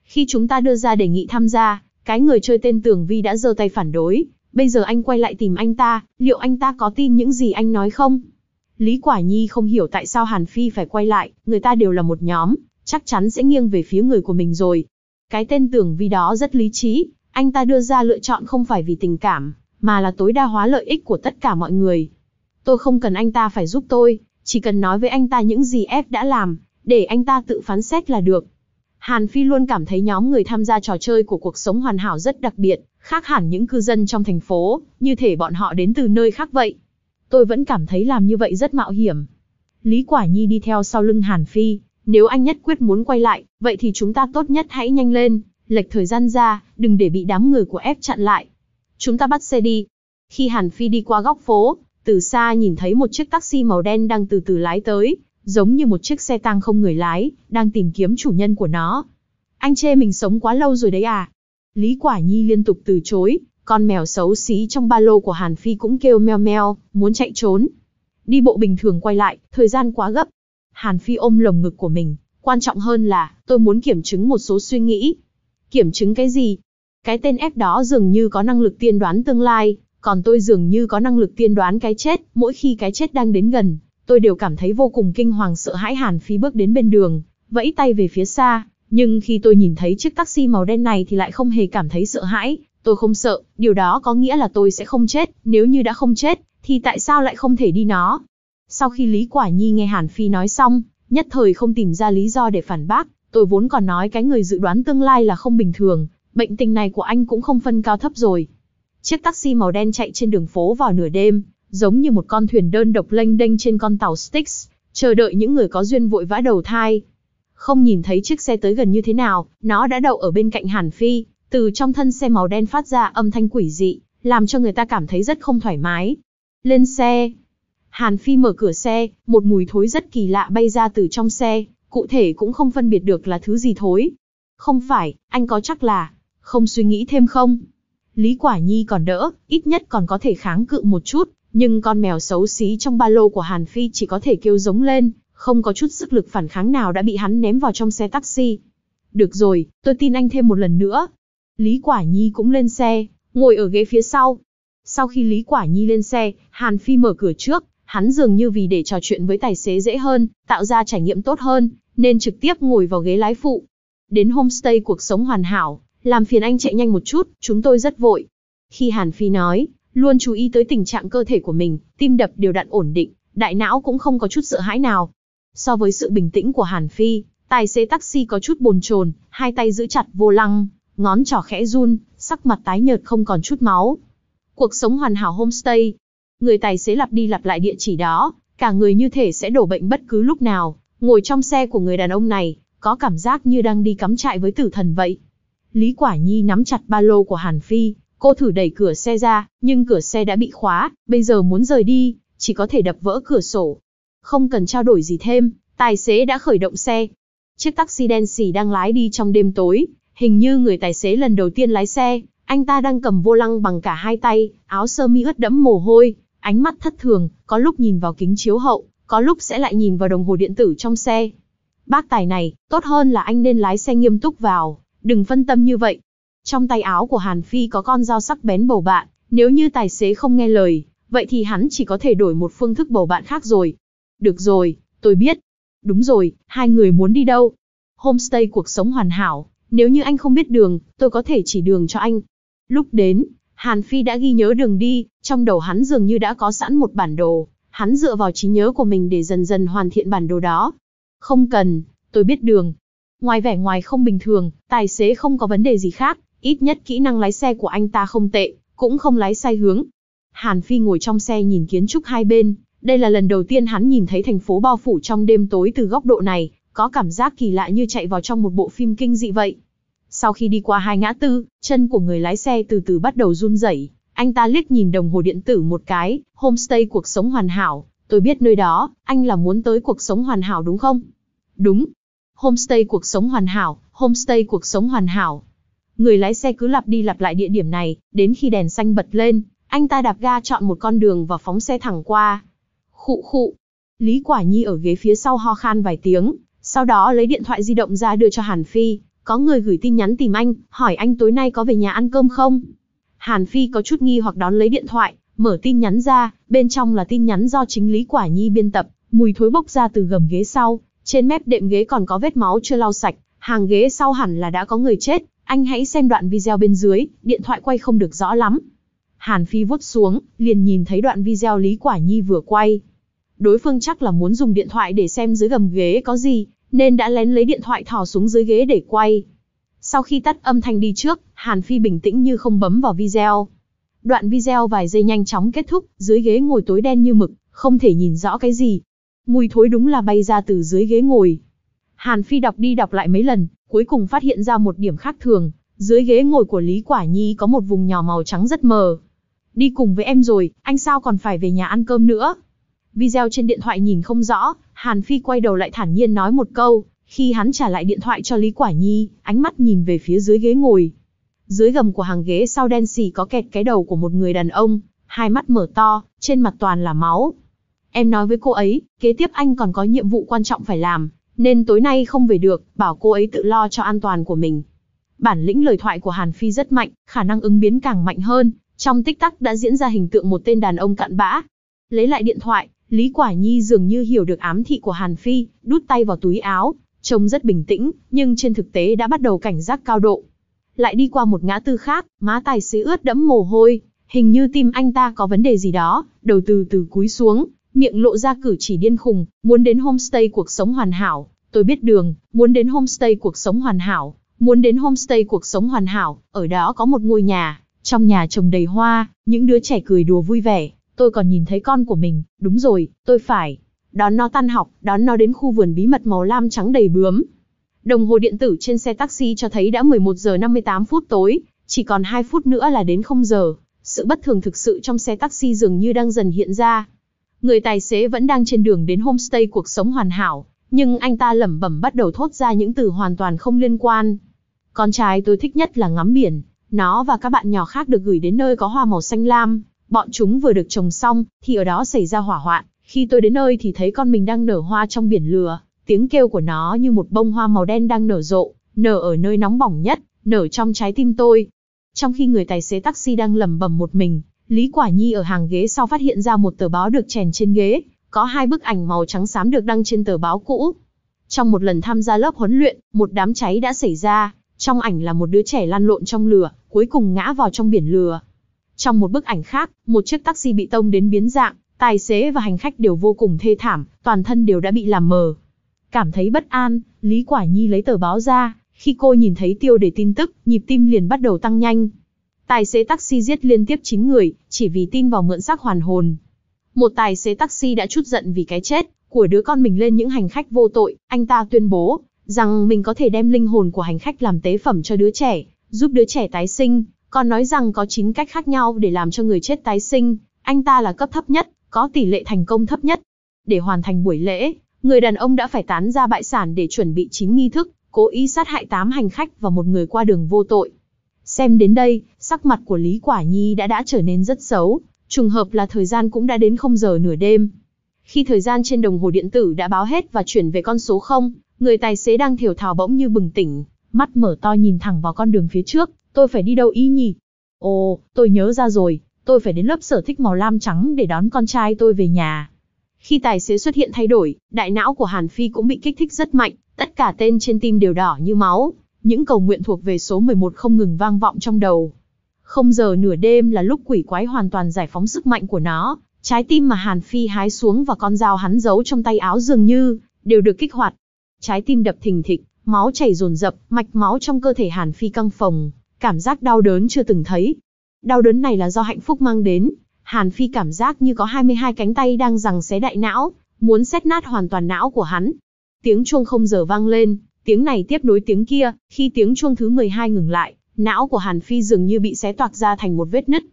Khi chúng ta đưa ra đề nghị tham gia, cái người chơi tên Tường Vi đã giơ tay phản đối. Bây giờ anh quay lại tìm anh ta, liệu anh ta có tin những gì anh nói không? Lý Quả Nhi không hiểu tại sao Hàn Phi phải quay lại, người ta đều là một nhóm, chắc chắn sẽ nghiêng về phía người của mình rồi. Cái tên tưởng vì đó rất lý trí, anh ta đưa ra lựa chọn không phải vì tình cảm, mà là tối đa hóa lợi ích của tất cả mọi người. Tôi không cần anh ta phải giúp tôi, chỉ cần nói với anh ta những gì F đã làm, để anh ta tự phán xét là được. Hàn Phi luôn cảm thấy nhóm người tham gia trò chơi của cuộc sống hoàn hảo rất đặc biệt, khác hẳn những cư dân trong thành phố, như thể bọn họ đến từ nơi khác vậy tôi vẫn cảm thấy làm như vậy rất mạo hiểm. Lý Quả Nhi đi theo sau lưng Hàn Phi, nếu anh nhất quyết muốn quay lại, vậy thì chúng ta tốt nhất hãy nhanh lên, lệch thời gian ra, đừng để bị đám người của ép chặn lại. Chúng ta bắt xe đi. Khi Hàn Phi đi qua góc phố, từ xa nhìn thấy một chiếc taxi màu đen đang từ từ lái tới, giống như một chiếc xe tang không người lái, đang tìm kiếm chủ nhân của nó. Anh chê mình sống quá lâu rồi đấy à? Lý Quả Nhi liên tục từ chối, con mèo xấu xí trong ba lô của Hàn Phi cũng kêu meo meo, muốn chạy trốn. Đi bộ bình thường quay lại, thời gian quá gấp. Hàn Phi ôm lồng ngực của mình, quan trọng hơn là tôi muốn kiểm chứng một số suy nghĩ. Kiểm chứng cái gì? Cái tên ép đó dường như có năng lực tiên đoán tương lai, còn tôi dường như có năng lực tiên đoán cái chết, mỗi khi cái chết đang đến gần, tôi đều cảm thấy vô cùng kinh hoàng sợ hãi Hàn Phi bước đến bên đường, vẫy tay về phía xa, nhưng khi tôi nhìn thấy chiếc taxi màu đen này thì lại không hề cảm thấy sợ hãi, Tôi không sợ, điều đó có nghĩa là tôi sẽ không chết, nếu như đã không chết, thì tại sao lại không thể đi nó? Sau khi Lý Quả Nhi nghe Hàn Phi nói xong, nhất thời không tìm ra lý do để phản bác, tôi vốn còn nói cái người dự đoán tương lai là không bình thường, bệnh tình này của anh cũng không phân cao thấp rồi. Chiếc taxi màu đen chạy trên đường phố vào nửa đêm, giống như một con thuyền đơn độc lênh đênh trên con tàu Styx, chờ đợi những người có duyên vội vã đầu thai. Không nhìn thấy chiếc xe tới gần như thế nào, nó đã đậu ở bên cạnh Hàn Phi, từ trong thân xe màu đen phát ra âm thanh quỷ dị, làm cho người ta cảm thấy rất không thoải mái. Lên xe. Hàn Phi mở cửa xe, một mùi thối rất kỳ lạ bay ra từ trong xe, cụ thể cũng không phân biệt được là thứ gì thối. Không phải, anh có chắc là, không suy nghĩ thêm không? Lý Quả Nhi còn đỡ, ít nhất còn có thể kháng cự một chút, nhưng con mèo xấu xí trong ba lô của Hàn Phi chỉ có thể kêu giống lên, không có chút sức lực phản kháng nào đã bị hắn ném vào trong xe taxi. Được rồi, tôi tin anh thêm một lần nữa, Lý Quả Nhi cũng lên xe, ngồi ở ghế phía sau. Sau khi Lý Quả Nhi lên xe, Hàn Phi mở cửa trước, hắn dường như vì để trò chuyện với tài xế dễ hơn, tạo ra trải nghiệm tốt hơn, nên trực tiếp ngồi vào ghế lái phụ. Đến homestay cuộc sống hoàn hảo, làm phiền anh chạy nhanh một chút, chúng tôi rất vội. Khi Hàn Phi nói, luôn chú ý tới tình trạng cơ thể của mình, tim đập đều đặn ổn định, đại não cũng không có chút sợ hãi nào. So với sự bình tĩnh của Hàn Phi, tài xế taxi có chút bồn chồn, hai tay giữ chặt vô lăng, ngón trỏ khẽ run, sắc mặt tái nhợt không còn chút máu. Cuộc sống hoàn hảo homestay. Người tài xế lặp đi lặp lại địa chỉ đó, cả người như thể sẽ đổ bệnh bất cứ lúc nào, ngồi trong xe của người đàn ông này, có cảm giác như đang đi cắm trại với tử thần vậy. Lý Quả Nhi nắm chặt ba lô của Hàn Phi, cô thử đẩy cửa xe ra, nhưng cửa xe đã bị khóa, bây giờ muốn rời đi, chỉ có thể đập vỡ cửa sổ. Không cần trao đổi gì thêm, tài xế đã khởi động xe. Chiếc taxi đen xì đang lái đi trong đêm tối, Hình như người tài xế lần đầu tiên lái xe, anh ta đang cầm vô lăng bằng cả hai tay, áo sơ mi ướt đẫm mồ hôi, ánh mắt thất thường, có lúc nhìn vào kính chiếu hậu, có lúc sẽ lại nhìn vào đồng hồ điện tử trong xe. Bác tài này, tốt hơn là anh nên lái xe nghiêm túc vào, đừng phân tâm như vậy. Trong tay áo của Hàn Phi có con dao sắc bén bầu bạn, nếu như tài xế không nghe lời, vậy thì hắn chỉ có thể đổi một phương thức bầu bạn khác rồi. Được rồi, tôi biết. Đúng rồi, hai người muốn đi đâu? Homestay cuộc sống hoàn hảo, nếu như anh không biết đường, tôi có thể chỉ đường cho anh. Lúc đến, Hàn Phi đã ghi nhớ đường đi, trong đầu hắn dường như đã có sẵn một bản đồ, hắn dựa vào trí nhớ của mình để dần dần hoàn thiện bản đồ đó. Không cần, tôi biết đường. Ngoài vẻ ngoài không bình thường, tài xế không có vấn đề gì khác, ít nhất kỹ năng lái xe của anh ta không tệ, cũng không lái sai hướng. Hàn Phi ngồi trong xe nhìn kiến trúc hai bên, đây là lần đầu tiên hắn nhìn thấy thành phố bao phủ trong đêm tối từ góc độ này, có cảm giác kỳ lạ như chạy vào trong một bộ phim kinh dị vậy. Sau khi đi qua hai ngã tư, chân của người lái xe từ từ bắt đầu run rẩy. Anh ta liếc nhìn đồng hồ điện tử một cái, homestay cuộc sống hoàn hảo. Tôi biết nơi đó, anh là muốn tới cuộc sống hoàn hảo đúng không? Đúng. Homestay cuộc sống hoàn hảo, homestay cuộc sống hoàn hảo. Người lái xe cứ lặp đi lặp lại địa điểm này, đến khi đèn xanh bật lên, anh ta đạp ga chọn một con đường và phóng xe thẳng qua. Khụ khụ. Lý Quả Nhi ở ghế phía sau ho khan vài tiếng, sau đó lấy điện thoại di động ra đưa cho Hàn Phi, có người gửi tin nhắn tìm anh, hỏi anh tối nay có về nhà ăn cơm không? Hàn Phi có chút nghi hoặc đón lấy điện thoại, mở tin nhắn ra, bên trong là tin nhắn do chính Lý Quả Nhi biên tập, mùi thối bốc ra từ gầm ghế sau, trên mép đệm ghế còn có vết máu chưa lau sạch, hàng ghế sau hẳn là đã có người chết, anh hãy xem đoạn video bên dưới, điện thoại quay không được rõ lắm. Hàn Phi vuốt xuống, liền nhìn thấy đoạn video Lý Quả Nhi vừa quay đối phương chắc là muốn dùng điện thoại để xem dưới gầm ghế có gì, nên đã lén lấy điện thoại thò xuống dưới ghế để quay. Sau khi tắt âm thanh đi trước, Hàn Phi bình tĩnh như không bấm vào video. Đoạn video vài giây nhanh chóng kết thúc, dưới ghế ngồi tối đen như mực, không thể nhìn rõ cái gì. Mùi thối đúng là bay ra từ dưới ghế ngồi. Hàn Phi đọc đi đọc lại mấy lần, cuối cùng phát hiện ra một điểm khác thường. Dưới ghế ngồi của Lý Quả Nhi có một vùng nhỏ màu trắng rất mờ. Đi cùng với em rồi, anh sao còn phải về nhà ăn cơm nữa? Video trên điện thoại nhìn không rõ, Hàn Phi quay đầu lại thản nhiên nói một câu, khi hắn trả lại điện thoại cho Lý Quả Nhi, ánh mắt nhìn về phía dưới ghế ngồi. Dưới gầm của hàng ghế sau đen xì có kẹt cái đầu của một người đàn ông, hai mắt mở to, trên mặt toàn là máu. Em nói với cô ấy, kế tiếp anh còn có nhiệm vụ quan trọng phải làm, nên tối nay không về được, bảo cô ấy tự lo cho an toàn của mình. Bản lĩnh lời thoại của Hàn Phi rất mạnh, khả năng ứng biến càng mạnh hơn, trong tích tắc đã diễn ra hình tượng một tên đàn ông cặn bã. Lấy lại điện thoại, Lý Quả Nhi dường như hiểu được ám thị của Hàn Phi, đút tay vào túi áo, trông rất bình tĩnh, nhưng trên thực tế đã bắt đầu cảnh giác cao độ. Lại đi qua một ngã tư khác, má tài xế ướt đẫm mồ hôi, hình như tim anh ta có vấn đề gì đó, đầu từ từ cúi xuống, miệng lộ ra cử chỉ điên khùng, muốn đến homestay cuộc sống hoàn hảo, tôi biết đường, muốn đến homestay cuộc sống hoàn hảo, muốn đến homestay cuộc sống hoàn hảo, ở đó có một ngôi nhà, trong nhà trồng đầy hoa, những đứa trẻ cười đùa vui vẻ, tôi còn nhìn thấy con của mình, đúng rồi, tôi phải đón nó tan học, đón nó đến khu vườn bí mật màu lam trắng đầy bướm. Đồng hồ điện tử trên xe taxi cho thấy đã 11 giờ 58 phút tối, chỉ còn 2 phút nữa là đến không giờ. Sự bất thường thực sự trong xe taxi dường như đang dần hiện ra. Người tài xế vẫn đang trên đường đến homestay cuộc sống hoàn hảo, nhưng anh ta lẩm bẩm bắt đầu thốt ra những từ hoàn toàn không liên quan. Con trai tôi thích nhất là ngắm biển, nó và các bạn nhỏ khác được gửi đến nơi có hoa màu xanh lam, Bọn chúng vừa được trồng xong, thì ở đó xảy ra hỏa hoạn. Khi tôi đến nơi thì thấy con mình đang nở hoa trong biển lửa, tiếng kêu của nó như một bông hoa màu đen đang nở rộ, nở ở nơi nóng bỏng nhất, nở trong trái tim tôi. Trong khi người tài xế taxi đang lầm bầm một mình, Lý Quả Nhi ở hàng ghế sau phát hiện ra một tờ báo được chèn trên ghế, có hai bức ảnh màu trắng xám được đăng trên tờ báo cũ. Trong một lần tham gia lớp huấn luyện, một đám cháy đã xảy ra, trong ảnh là một đứa trẻ lăn lộn trong lửa, cuối cùng ngã vào trong biển lửa. Trong một bức ảnh khác, một chiếc taxi bị tông đến biến dạng, tài xế và hành khách đều vô cùng thê thảm, toàn thân đều đã bị làm mờ. Cảm thấy bất an, Lý Quả Nhi lấy tờ báo ra, khi cô nhìn thấy tiêu đề tin tức, nhịp tim liền bắt đầu tăng nhanh. Tài xế taxi giết liên tiếp 9 người, chỉ vì tin vào mượn xác hoàn hồn. Một tài xế taxi đã chút giận vì cái chết của đứa con mình lên những hành khách vô tội, anh ta tuyên bố rằng mình có thể đem linh hồn của hành khách làm tế phẩm cho đứa trẻ, giúp đứa trẻ tái sinh, còn nói rằng có 9 cách khác nhau để làm cho người chết tái sinh, anh ta là cấp thấp nhất, có tỷ lệ thành công thấp nhất. Để hoàn thành buổi lễ, người đàn ông đã phải tán ra bại sản để chuẩn bị 9 nghi thức, cố ý sát hại 8 hành khách và một người qua đường vô tội. Xem đến đây, sắc mặt của Lý Quả Nhi đã đã trở nên rất xấu, trùng hợp là thời gian cũng đã đến không giờ nửa đêm. Khi thời gian trên đồng hồ điện tử đã báo hết và chuyển về con số 0, người tài xế đang thiểu thào bỗng như bừng tỉnh, mắt mở to nhìn thẳng vào con đường phía trước, tôi phải đi đâu ý nhỉ? Ồ, tôi nhớ ra rồi, tôi phải đến lớp sở thích màu lam trắng để đón con trai tôi về nhà. Khi tài xế xuất hiện thay đổi, đại não của Hàn Phi cũng bị kích thích rất mạnh, tất cả tên trên tim đều đỏ như máu, những cầu nguyện thuộc về số 11 không ngừng vang vọng trong đầu. Không giờ nửa đêm là lúc quỷ quái hoàn toàn giải phóng sức mạnh của nó, trái tim mà Hàn Phi hái xuống và con dao hắn giấu trong tay áo dường như đều được kích hoạt. Trái tim đập thình thịch, máu chảy dồn dập, mạch máu trong cơ thể Hàn Phi căng phồng, cảm giác đau đớn chưa từng thấy. Đau đớn này là do hạnh phúc mang đến, Hàn Phi cảm giác như có 22 cánh tay đang giằng xé đại não, muốn xét nát hoàn toàn não của hắn. Tiếng chuông không giờ vang lên, tiếng này tiếp nối tiếng kia, khi tiếng chuông thứ 12 ngừng lại, não của Hàn Phi dường như bị xé toạc ra thành một vết nứt.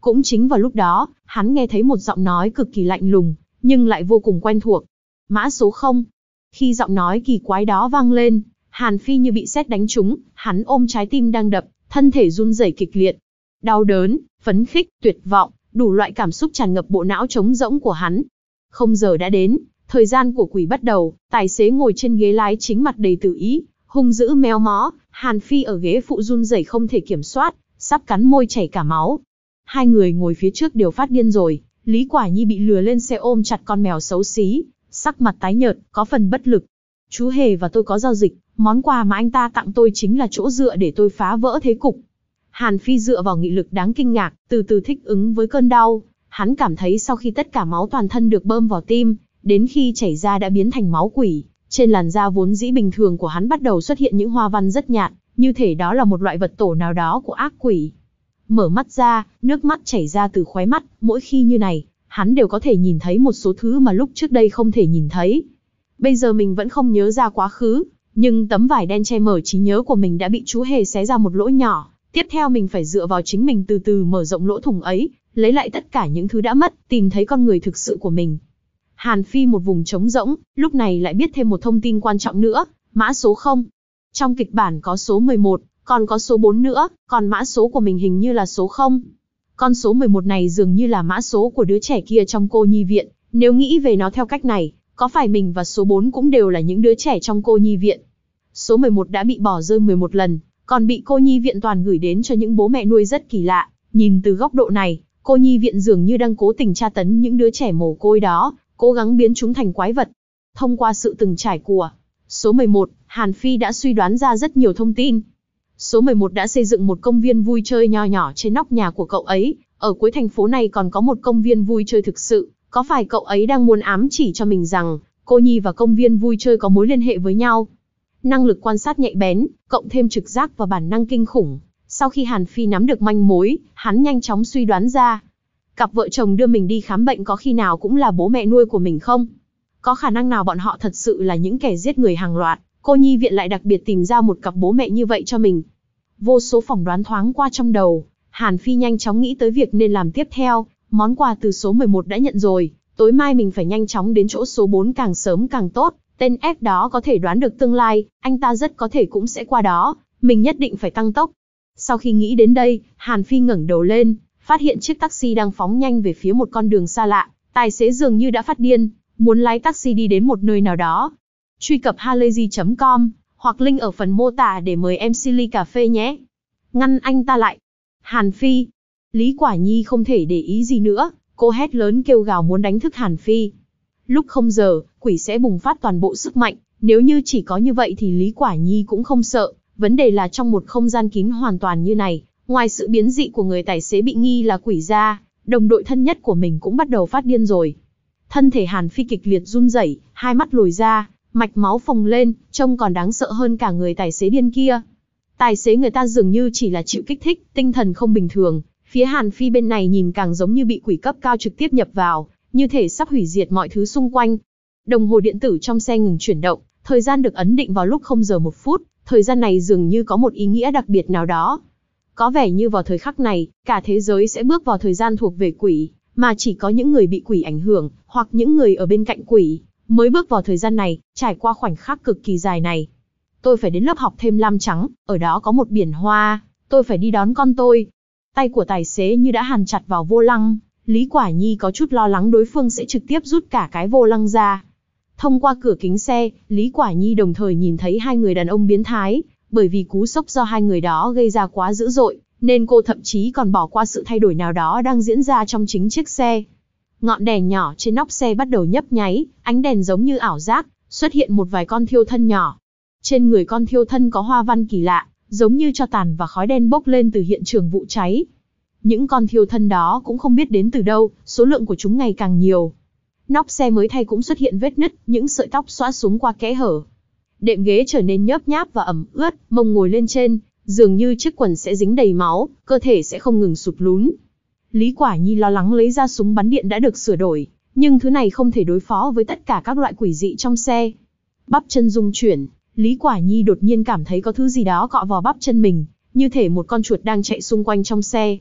Cũng chính vào lúc đó, hắn nghe thấy một giọng nói cực kỳ lạnh lùng, nhưng lại vô cùng quen thuộc. Mã số 0. Khi giọng nói kỳ quái đó vang lên, Hàn Phi như bị sét đánh trúng, hắn ôm trái tim đang đập, thân thể run rẩy kịch liệt. Đau đớn, phấn khích, tuyệt vọng, đủ loại cảm xúc tràn ngập bộ não trống rỗng của hắn. Không giờ đã đến, thời gian của quỷ bắt đầu, tài xế ngồi trên ghế lái chính mặt đầy tự ý, hung dữ méo mó, Hàn Phi ở ghế phụ run rẩy không thể kiểm soát, sắp cắn môi chảy cả máu. Hai người ngồi phía trước đều phát điên rồi, Lý Quả Nhi bị lừa lên xe ôm chặt con mèo xấu xí, sắc mặt tái nhợt, có phần bất lực. Chú Hề và tôi có giao dịch, món quà mà anh ta tặng tôi chính là chỗ dựa để tôi phá vỡ thế cục. Hàn Phi dựa vào nghị lực đáng kinh ngạc, từ từ thích ứng với cơn đau. Hắn cảm thấy sau khi tất cả máu toàn thân được bơm vào tim, đến khi chảy ra đã biến thành máu quỷ. Trên làn da vốn dĩ bình thường của hắn bắt đầu xuất hiện những hoa văn rất nhạt, như thể đó là một loại vật tổ nào đó của ác quỷ. Mở mắt ra, nước mắt chảy ra từ khóe mắt, mỗi khi như này, hắn đều có thể nhìn thấy một số thứ mà lúc trước đây không thể nhìn thấy. Bây giờ mình vẫn không nhớ ra quá khứ, nhưng tấm vải đen che mở trí nhớ của mình đã bị chú hề xé ra một lỗ nhỏ. Tiếp theo mình phải dựa vào chính mình từ từ mở rộng lỗ thủng ấy, lấy lại tất cả những thứ đã mất, tìm thấy con người thực sự của mình. Hàn Phi một vùng trống rỗng, lúc này lại biết thêm một thông tin quan trọng nữa, mã số 0. Trong kịch bản có số 11, còn có số 4 nữa, còn mã số của mình hình như là số 0. Con số 11 này dường như là mã số của đứa trẻ kia trong cô nhi viện, nếu nghĩ về nó theo cách này, có phải mình và số 4 cũng đều là những đứa trẻ trong cô nhi viện. Số 11 đã bị bỏ rơi 11 lần, còn bị cô nhi viện toàn gửi đến cho những bố mẹ nuôi rất kỳ lạ. Nhìn từ góc độ này, cô nhi viện dường như đang cố tình tra tấn những đứa trẻ mồ côi đó, cố gắng biến chúng thành quái vật. Thông qua sự từng trải của số 11, Hàn Phi đã suy đoán ra rất nhiều thông tin. Số 11 đã xây dựng một công viên vui chơi nho nhỏ trên nóc nhà của cậu ấy, ở cuối thành phố này còn có một công viên vui chơi thực sự, có phải cậu ấy đang muốn ám chỉ cho mình rằng, cô Nhi và công viên vui chơi có mối liên hệ với nhau? Năng lực quan sát nhạy bén, cộng thêm trực giác và bản năng kinh khủng. Sau khi Hàn Phi nắm được manh mối, hắn nhanh chóng suy đoán ra. Cặp vợ chồng đưa mình đi khám bệnh có khi nào cũng là bố mẹ nuôi của mình không? Có khả năng nào bọn họ thật sự là những kẻ giết người hàng loạt? Cô Nhi viện lại đặc biệt tìm ra một cặp bố mẹ như vậy cho mình. Vô số phỏng đoán thoáng qua trong đầu, Hàn Phi nhanh chóng nghĩ tới việc nên làm tiếp theo, món quà từ số 11 đã nhận rồi, tối mai mình phải nhanh chóng đến chỗ số 4 càng sớm càng tốt, tên F đó có thể đoán được tương lai, anh ta rất có thể cũng sẽ qua đó, mình nhất định phải tăng tốc. Sau khi nghĩ đến đây, Hàn Phi ngẩng đầu lên, phát hiện chiếc taxi đang phóng nhanh về phía một con đường xa lạ, tài xế dường như đã phát điên, muốn lái taxi đi đến một nơi nào đó. Truy cập halayzi.com hoặc link ở phần mô tả để mời em Silly Cà Phê nhé. Ngăn anh ta lại. Hàn Phi, Lý Quả Nhi không thể để ý gì nữa, cô hét lớn kêu gào muốn đánh thức Hàn Phi. Lúc không giờ, quỷ sẽ bùng phát toàn bộ sức mạnh, nếu như chỉ có như vậy thì Lý Quả Nhi cũng không sợ, vấn đề là trong một không gian kín hoàn toàn như này, ngoài sự biến dị của người tài xế bị nghi là quỷ ra, đồng đội thân nhất của mình cũng bắt đầu phát điên rồi. Thân thể Hàn Phi kịch liệt run rẩy, hai mắt lồi ra, mạch máu phồng lên, trông còn đáng sợ hơn cả người tài xế điên kia. Tài xế người ta dường như chỉ là chịu kích thích, tinh thần không bình thường, Phía Hàn Phi bên này nhìn càng giống như bị quỷ cấp cao trực tiếp nhập vào, như thể sắp hủy diệt mọi thứ xung quanh. Đồng hồ điện tử trong xe ngừng chuyển động, thời gian được ấn định vào lúc không giờ một phút, thời gian này dường như có một ý nghĩa đặc biệt nào đó. Có vẻ như vào thời khắc này, cả thế giới sẽ bước vào thời gian thuộc về quỷ, mà chỉ có những người bị quỷ ảnh hưởng, hoặc những người ở bên cạnh quỷ, mới bước vào thời gian này, trải qua khoảnh khắc cực kỳ dài này. Tôi phải đến lớp học thêm lam trắng, ở đó có một biển hoa, tôi phải đi đón con tôi, Tay của tài xế như đã hàn chặt vào vô lăng, Lý Quả Nhi có chút lo lắng đối phương sẽ trực tiếp rút cả cái vô lăng ra. Thông qua cửa kính xe, Lý Quả Nhi đồng thời nhìn thấy hai người đàn ông biến thái, bởi vì cú sốc do hai người đó gây ra quá dữ dội, nên cô thậm chí còn bỏ qua sự thay đổi nào đó đang diễn ra trong chính chiếc xe. Ngọn đèn nhỏ trên nóc xe bắt đầu nhấp nháy, ánh đèn giống như ảo giác, xuất hiện một vài con thiêu thân nhỏ. Trên người con thiêu thân có hoa văn kỳ lạ, giống như cho tàn và khói đen bốc lên từ hiện trường vụ cháy. Những con thiêu thân đó cũng không biết đến từ đâu, số lượng của chúng ngày càng nhiều. Nóc xe mới thay cũng xuất hiện vết nứt, những sợi tóc xóa xuống qua kẽ hở. Đệm ghế trở nên nhớp nháp và ẩm ướt, mông ngồi lên trên, dường như chiếc quần sẽ dính đầy máu, cơ thể sẽ không ngừng sụp lún. Lý Quả Nhi lo lắng lấy ra súng bắn điện đã được sửa đổi, nhưng thứ này không thể đối phó với tất cả các loại quỷ dị trong xe. Bắp chân rung chuyển, Lý Quả Nhi đột nhiên cảm thấy có thứ gì đó cọ vào bắp chân mình, như thể một con chuột đang chạy xung quanh trong xe.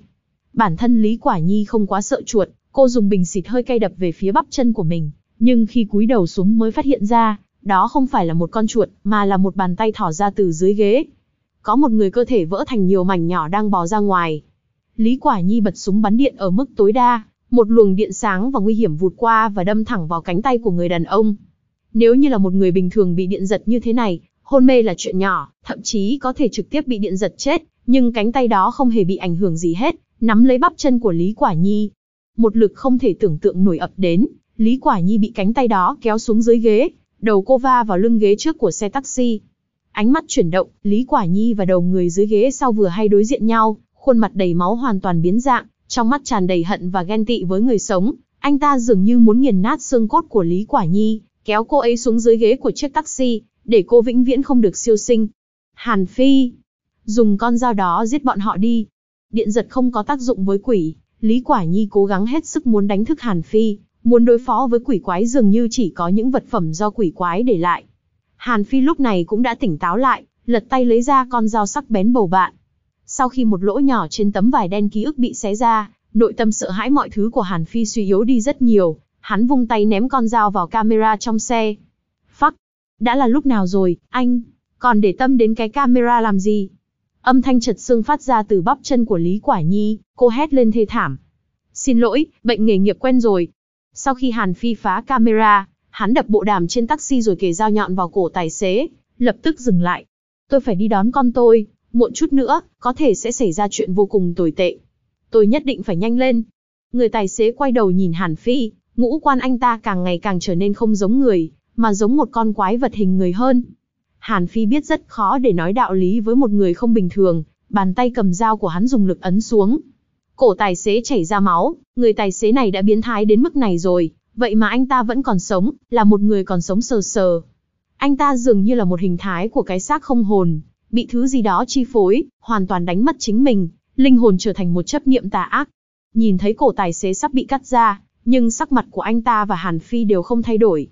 Bản thân Lý Quả Nhi không quá sợ chuột, cô dùng bình xịt hơi cay đập về phía bắp chân của mình, nhưng khi cúi đầu xuống mới phát hiện ra, đó không phải là một con chuột, mà là một bàn tay thỏ ra từ dưới ghế. Có một người cơ thể vỡ thành nhiều mảnh nhỏ đang bò ra ngoài. Lý Quả Nhi bật súng bắn điện ở mức tối đa, một luồng điện sáng và nguy hiểm vụt qua và đâm thẳng vào cánh tay của người đàn ông. Nếu như là một người bình thường bị điện giật như thế này, hôn mê là chuyện nhỏ, thậm chí có thể trực tiếp bị điện giật chết, nhưng cánh tay đó không hề bị ảnh hưởng gì hết, nắm lấy bắp chân của Lý Quả Nhi. Một lực không thể tưởng tượng nổi ập đến, Lý Quả Nhi bị cánh tay đó kéo xuống dưới ghế, đầu cô va vào lưng ghế trước của xe taxi. Ánh mắt chuyển động, Lý Quả Nhi và đầu người dưới ghế sau vừa hay đối diện nhau, khuôn mặt đầy máu hoàn toàn biến dạng, trong mắt tràn đầy hận và ghen tị với người sống. Anh ta dường như muốn nghiền nát xương cốt của Lý Quả Nhi, kéo cô ấy xuống dưới ghế của chiếc taxi, để cô vĩnh viễn không được siêu sinh. Hàn Phi, dùng con dao đó giết bọn họ đi. Điện giật không có tác dụng với quỷ, Lý Quả Nhi cố gắng hết sức muốn đánh thức Hàn Phi, muốn đối phó với quỷ quái dường như chỉ có những vật phẩm do quỷ quái để lại. Hàn Phi lúc này cũng đã tỉnh táo lại, lật tay lấy ra con dao sắc bén bầu bạn. Sau khi một lỗ nhỏ trên tấm vải đen ký ức bị xé ra, nội tâm sợ hãi mọi thứ của Hàn Phi suy yếu đi rất nhiều, hắn vung tay ném con dao vào camera trong xe. Đã là lúc nào rồi, anh, còn để tâm đến cái camera làm gì? Âm thanh chật xương phát ra từ bắp chân của Lý Quả Nhi, cô hét lên thê thảm. Xin lỗi, bệnh nghề nghiệp quen rồi. Sau khi Hàn Phi phá camera, hắn đập bộ đàm trên taxi rồi kề dao nhọn vào cổ tài xế, lập tức dừng lại. Tôi phải đi đón con tôi, muộn chút nữa, có thể sẽ xảy ra chuyện vô cùng tồi tệ. Tôi nhất định phải nhanh lên. Người tài xế quay đầu nhìn Hàn Phi, ngũ quan anh ta càng ngày càng trở nên không giống người, mà giống một con quái vật hình người hơn. Hàn Phi biết rất khó để nói đạo lý với một người không bình thường, bàn tay cầm dao của hắn dùng lực ấn xuống. Cổ tài xế chảy ra máu, người tài xế này đã biến thái đến mức này rồi, vậy mà anh ta vẫn còn sống, là một người còn sống sờ sờ. Anh ta dường như là một hình thái của cái xác không hồn, bị thứ gì đó chi phối, hoàn toàn đánh mất chính mình, linh hồn trở thành một chấp niệm tà ác. Nhìn thấy cổ tài xế sắp bị cắt ra, nhưng sắc mặt của anh ta và Hàn Phi đều không thay đổi.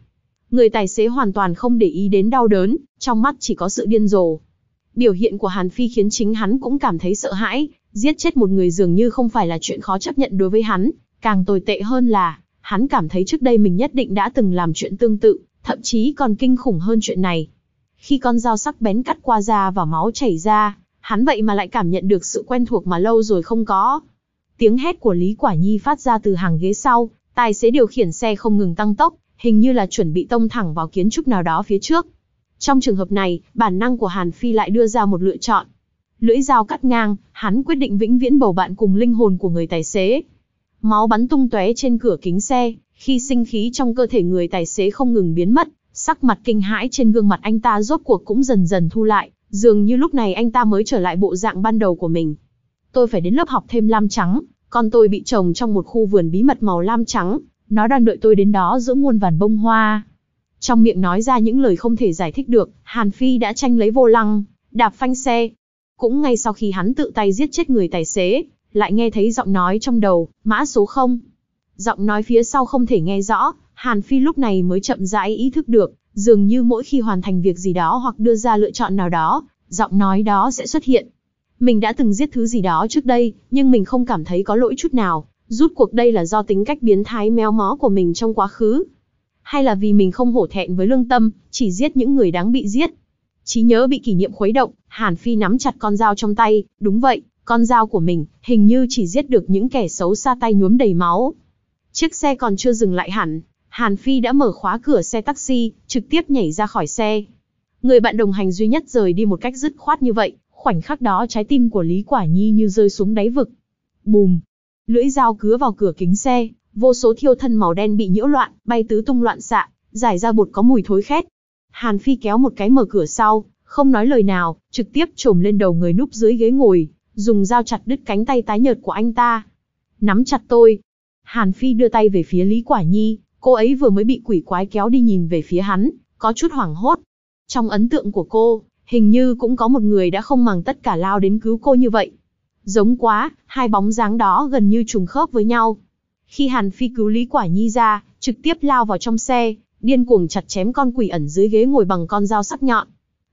Người tài xế hoàn toàn không để ý đến đau đớn, trong mắt chỉ có sự điên rồ. Biểu hiện của Hàn Phi khiến chính hắn cũng cảm thấy sợ hãi, giết chết một người dường như không phải là chuyện khó chấp nhận đối với hắn, càng tồi tệ hơn là, hắn cảm thấy trước đây mình nhất định đã từng làm chuyện tương tự, thậm chí còn kinh khủng hơn chuyện này. Khi con dao sắc bén cắt qua da và máu chảy ra, hắn vậy mà lại cảm nhận được sự quen thuộc mà lâu rồi không có. Tiếng hét của Lý Quả Nhi phát ra từ hàng ghế sau, tài xế điều khiển xe không ngừng tăng tốc, hình như là chuẩn bị tông thẳng vào kiến trúc nào đó phía trước. Trong trường hợp này, bản năng của Hàn Phi lại đưa ra một lựa chọn. Lưỡi dao cắt ngang, hắn quyết định vĩnh viễn bầu bạn cùng linh hồn của người tài xế. Máu bắn tung tóe trên cửa kính xe, khi sinh khí trong cơ thể người tài xế không ngừng biến mất, sắc mặt kinh hãi trên gương mặt anh ta rốt cuộc cũng dần dần thu lại, dường như lúc này anh ta mới trở lại bộ dạng ban đầu của mình. Tôi phải đến lớp học thêm lam trắng, con tôi bị trồng trong một khu vườn bí mật màu lam trắng, nó đang đợi tôi đến đó giữa muôn vàn bông hoa. Trong miệng nói ra những lời không thể giải thích được, Hàn Phi đã tranh lấy vô lăng, đạp phanh xe. Cũng ngay sau khi hắn tự tay giết chết người tài xế, lại nghe thấy giọng nói trong đầu, mã số 0. Giọng nói phía sau không thể nghe rõ, Hàn Phi lúc này mới chậm rãi ý thức được, dường như mỗi khi hoàn thành việc gì đó hoặc đưa ra lựa chọn nào đó, giọng nói đó sẽ xuất hiện. Mình đã từng giết thứ gì đó trước đây, nhưng mình không cảm thấy có lỗi chút nào, Rút cuộc đây là do tính cách biến thái méo mó của mình trong quá khứ. Hay là vì mình không hổ thẹn với lương tâm, chỉ giết những người đáng bị giết. Chí nhớ bị kỷ niệm khuấy động, Hàn Phi nắm chặt con dao trong tay, đúng vậy, con dao của mình, hình như chỉ giết được những kẻ xấu xa tay nhuốm đầy máu. Chiếc xe còn chưa dừng lại hẳn, Hàn Phi đã mở khóa cửa xe taxi, trực tiếp nhảy ra khỏi xe. Người bạn đồng hành duy nhất rời đi một cách dứt khoát như vậy, khoảnh khắc đó trái tim của Lý Quả Nhi như rơi xuống đáy vực. Bùm, Lưỡi dao cứa vào cửa kính xe, vô số thiêu thân màu đen bị nhiễu loạn, bay tứ tung loạn xạ, giải ra bột có mùi thối khét. Hàn Phi kéo một cái mở cửa sau, không nói lời nào, trực tiếp trồm lên đầu người núp dưới ghế ngồi, dùng dao chặt đứt cánh tay tái nhợt của anh ta. Nắm chặt tôi. Hàn Phi đưa tay về phía Lý Quả Nhi, cô ấy vừa mới bị quỷ quái kéo đi nhìn về phía hắn, có chút hoảng hốt. Trong ấn tượng của cô, hình như cũng có một người đã không màng tất cả lao đến cứu cô như vậy. Giống quá, hai bóng dáng đó gần như trùng khớp với nhau. Khi Hàn Phi cứu Lý Quả Nhi ra, trực tiếp lao vào trong xe, điên cuồng chặt chém con quỷ ẩn dưới ghế ngồi bằng con dao sắc nhọn.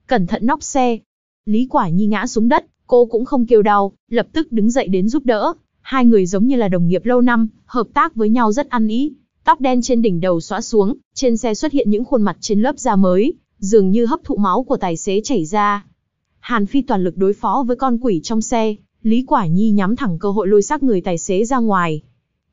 Cẩn thận nóc xe. Lý Quả Nhi ngã xuống đất, cô cũng không kêu đau, lập tức đứng dậy đến giúp đỡ. Hai người giống như là đồng nghiệp lâu năm, hợp tác với nhau rất ăn ý. Tóc đen trên đỉnh đầu xóa xuống, trên xe xuất hiện những khuôn mặt trên lớp da mới, dường như hấp thụ máu của tài xế chảy ra. Hàn Phi toàn lực đối phó với con quỷ trong xe, Lý Quả Nhi nhắm thẳng cơ hội lôi xác người tài xế ra ngoài.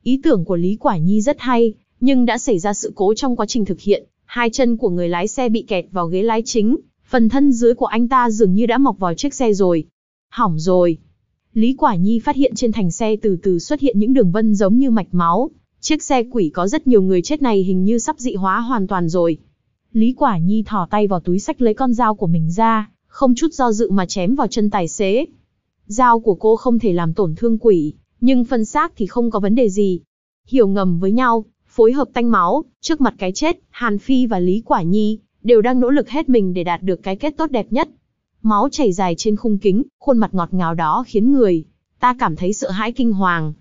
Ý tưởng của Lý Quả Nhi rất hay, nhưng đã xảy ra sự cố trong quá trình thực hiện, hai chân của người lái xe bị kẹt vào ghế lái chính, phần thân dưới của anh ta dường như đã mọc vào chiếc xe rồi. Hỏng rồi. Lý Quả Nhi phát hiện trên thành xe từ từ xuất hiện những đường vân giống như mạch máu, chiếc xe quỷ có rất nhiều người chết này hình như sắp dị hóa hoàn toàn rồi. Lý Quả Nhi thò tay vào túi sách lấy con dao của mình ra, không chút do dự mà chém vào chân tài xế. Dao của cô không thể làm tổn thương quỷ, nhưng phân xác thì không có vấn đề gì. Hiểu ngầm với nhau, phối hợp tanh máu, trước mặt cái chết, Hàn Phi và Lý Quả Nhi đều đang nỗ lực hết mình để đạt được cái kết tốt đẹp nhất. Máu chảy dài trên khung kính, khuôn mặt ngọt ngào đó khiến người ta cảm thấy sợ hãi kinh hoàng.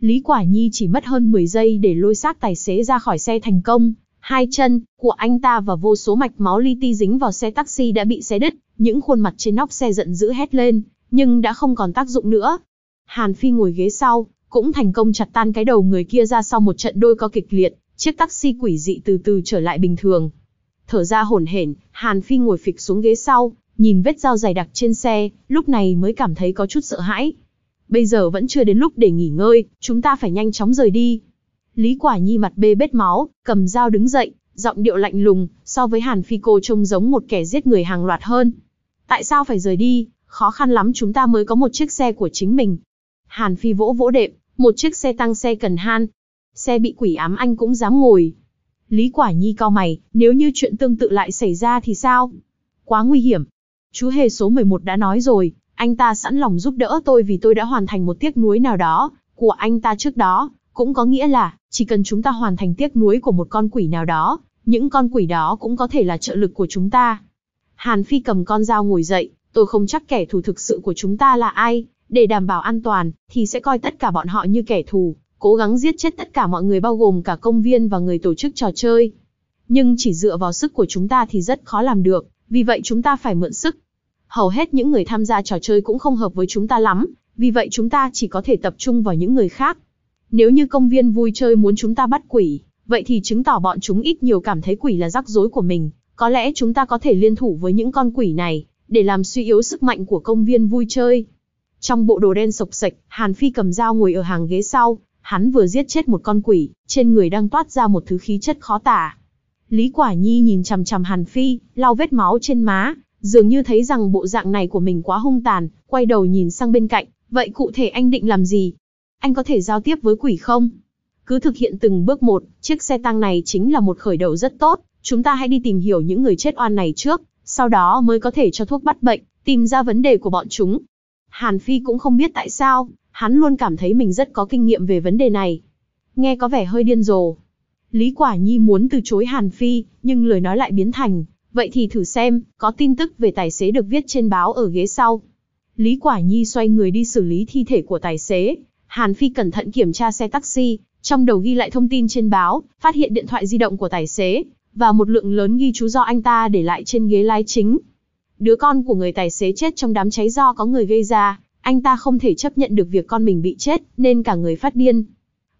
Lý Quả Nhi chỉ mất hơn 10 giây để lôi xác tài xế ra khỏi xe thành công. Hai chân của anh ta và vô số mạch máu li ti dính vào xe taxi đã bị xé đứt, những khuôn mặt trên nóc xe giận dữ hét lên, nhưng đã không còn tác dụng nữa. Hàn Phi ngồi ghế sau, cũng thành công chặt tan cái đầu người kia ra sau một trận đôi co kịch liệt, chiếc taxi quỷ dị từ từ trở lại bình thường. Thở ra hổn hển, Hàn Phi ngồi phịch xuống ghế sau, nhìn vết dao dày đặc trên xe, lúc này mới cảm thấy có chút sợ hãi. Bây giờ vẫn chưa đến lúc để nghỉ ngơi, chúng ta phải nhanh chóng rời đi. Lý Quả Nhi mặt bê bết máu, cầm dao đứng dậy, giọng điệu lạnh lùng, so với Hàn Phi cô trông giống một kẻ giết người hàng loạt hơn. Tại sao phải rời đi, khó khăn lắm chúng ta mới có một chiếc xe của chính mình. Hàn Phi vỗ vỗ đệm, một chiếc xe tăng xe cần han. Xe bị quỷ ám anh cũng dám ngồi. Lý Quả Nhi cao mày, nếu như chuyện tương tự lại xảy ra thì sao? Quá nguy hiểm. Chú Hề số 11 đã nói rồi, anh ta sẵn lòng giúp đỡ tôi vì tôi đã hoàn thành một tiếc nuối nào đó, của anh ta trước đó, cũng có nghĩa là, chỉ cần chúng ta hoàn thành tiếc nuối của một con quỷ nào đó, những con quỷ đó cũng có thể là trợ lực của chúng ta. Hàn Phi cầm con dao ngồi dậy, Tôi không chắc kẻ thù thực sự của chúng ta là ai, để đảm bảo an toàn, thì sẽ coi tất cả bọn họ như kẻ thù, cố gắng giết chết tất cả mọi người bao gồm cả công viên và người tổ chức trò chơi. Nhưng chỉ dựa vào sức của chúng ta thì rất khó làm được, vì vậy chúng ta phải mượn sức. Hầu hết những người tham gia trò chơi cũng không hợp với chúng ta lắm, vì vậy chúng ta chỉ có thể tập trung vào những người khác. Nếu như công viên vui chơi muốn chúng ta bắt quỷ, vậy thì chứng tỏ bọn chúng ít nhiều cảm thấy quỷ là rắc rối của mình, có lẽ chúng ta có thể liên thủ với những con quỷ này, để làm suy yếu sức mạnh của công viên vui chơi. Trong bộ đồ đen sộc sạch, Hàn Phi cầm dao ngồi ở hàng ghế sau, hắn vừa giết chết một con quỷ, trên người đang toát ra một thứ khí chất khó tả. Lý Quả Nhi nhìn chằm chằm Hàn Phi, lau vết máu trên má, dường như thấy rằng bộ dạng này của mình quá hung tàn, quay đầu nhìn sang bên cạnh, vậy cụ thể anh định làm gì? Anh có thể giao tiếp với quỷ không? Cứ thực hiện từng bước một, chiếc xe tăng này chính là một khởi đầu rất tốt, chúng ta hãy đi tìm hiểu những người chết oan này trước, sau đó mới có thể cho thuốc bắt bệnh, tìm ra vấn đề của bọn chúng. Hàn Phi cũng không biết tại sao, hắn luôn cảm thấy mình rất có kinh nghiệm về vấn đề này. Nghe có vẻ hơi điên rồ. Lý Quả Nhi muốn từ chối Hàn Phi, nhưng lời nói lại biến thành, vậy thì thử xem, có tin tức về tài xế được viết trên báo ở ghế sau. Lý Quả Nhi xoay người đi xử lý thi thể của tài xế, Hàn Phi cẩn thận kiểm tra xe taxi, trong đầu ghi lại thông tin trên báo, phát hiện điện thoại di động của tài xế, và một lượng lớn ghi chú do anh ta để lại trên ghế lái chính. Đứa con của người tài xế chết trong đám cháy do có người gây ra, anh ta không thể chấp nhận được việc con mình bị chết, nên cả người phát điên.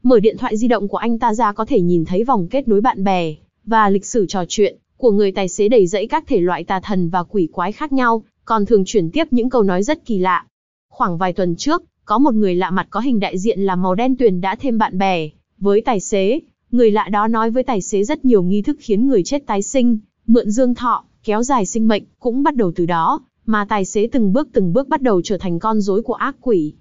Mở điện thoại di động của anh ta ra có thể nhìn thấy vòng kết nối bạn bè và lịch sử trò chuyện của người tài xế đầy rẫy các thể loại tà thần và quỷ quái khác nhau, còn thường chuyển tiếp những câu nói rất kỳ lạ. Khoảng vài tuần trước, có một người lạ mặt có hình đại diện là màu đen tuyền đã thêm bạn bè với tài xế Người lạ đó nói với tài xế rất nhiều nghi thức khiến người chết tái sinh, mượn dương thọ, kéo dài sinh mệnh, cũng bắt đầu từ đó, mà tài xế từng bước từng bước bắt đầu trở thành con rối của ác quỷ.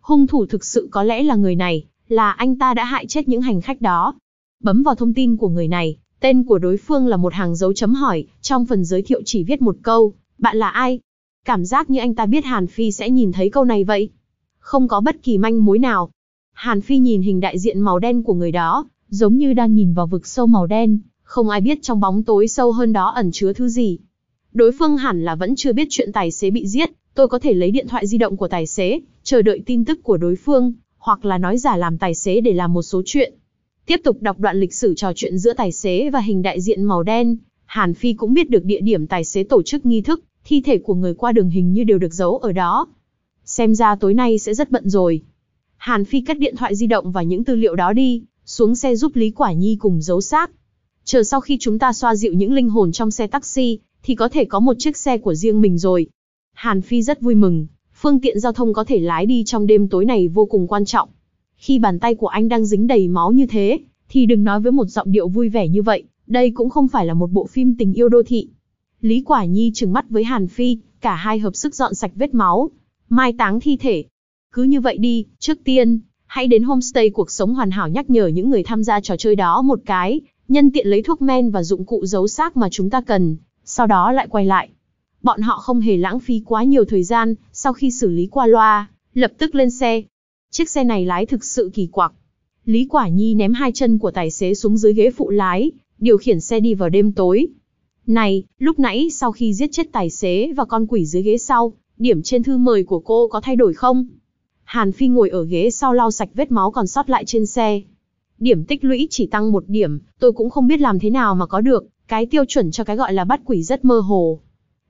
Hung thủ thực sự có lẽ là người này, là anh ta đã hại chết những hành khách đó. Bấm vào thông tin của người này, tên của đối phương là một hàng dấu chấm hỏi, trong phần giới thiệu chỉ viết một câu, bạn là ai? Cảm giác như anh ta biết Hàn Phi sẽ nhìn thấy câu này vậy. Không có bất kỳ manh mối nào. Hàn Phi nhìn hình đại diện màu đen của người đó, giống như đang nhìn vào vực sâu màu đen, không ai biết trong bóng tối sâu hơn đó ẩn chứa thứ gì. Đối phương hẳn là vẫn chưa biết chuyện tài xế bị giết, tôi có thể lấy điện thoại di động của tài xế, chờ đợi tin tức của đối phương, hoặc là nói giả làm tài xế để làm một số chuyện. Tiếp tục đọc đoạn lịch sử trò chuyện giữa tài xế và hình đại diện màu đen, Hàn Phi cũng biết được địa điểm tài xế tổ chức nghi thức, thi thể của người qua đường hình như đều được giấu ở đó. Xem ra tối nay sẽ rất bận rồi. Hàn Phi cắt điện thoại di động và những tư liệu đó đi, xuống xe giúp Lý Quả Nhi cùng giấu xác. Chờ sau khi chúng ta xoa dịu những linh hồn trong xe taxi, thì có thể có một chiếc xe của riêng mình rồi. Hàn Phi rất vui mừng, phương tiện giao thông có thể lái đi trong đêm tối này vô cùng quan trọng. Khi bàn tay của anh đang dính đầy máu như thế, thì đừng nói với một giọng điệu vui vẻ như vậy, đây cũng không phải là một bộ phim tình yêu đô thị. Lý Quả Nhi trừng mắt với Hàn Phi, cả hai hợp sức dọn sạch vết máu, mai táng thi thể. Cứ như vậy đi, trước tiên, Hãy đến homestay cuộc sống hoàn hảo nhắc nhở những người tham gia trò chơi đó một cái, nhân tiện lấy thuốc men và dụng cụ giấu xác mà chúng ta cần, sau đó lại quay lại. Bọn họ không hề lãng phí quá nhiều thời gian, sau khi xử lý qua loa, lập tức lên xe. Chiếc xe này lái thực sự kỳ quặc. Lý Quả Nhi ném hai chân của tài xế xuống dưới ghế phụ lái, điều khiển xe đi vào đêm tối. Này, lúc nãy sau khi giết chết tài xế và con quỷ dưới ghế sau, điểm trên thư mời của cô có thay đổi không? Hàn Phi ngồi ở ghế sau lau sạch vết máu còn sót lại trên xe. Điểm tích lũy chỉ tăng một điểm, tôi cũng không biết làm thế nào mà có được, cái tiêu chuẩn cho cái gọi là bắt quỷ rất mơ hồ.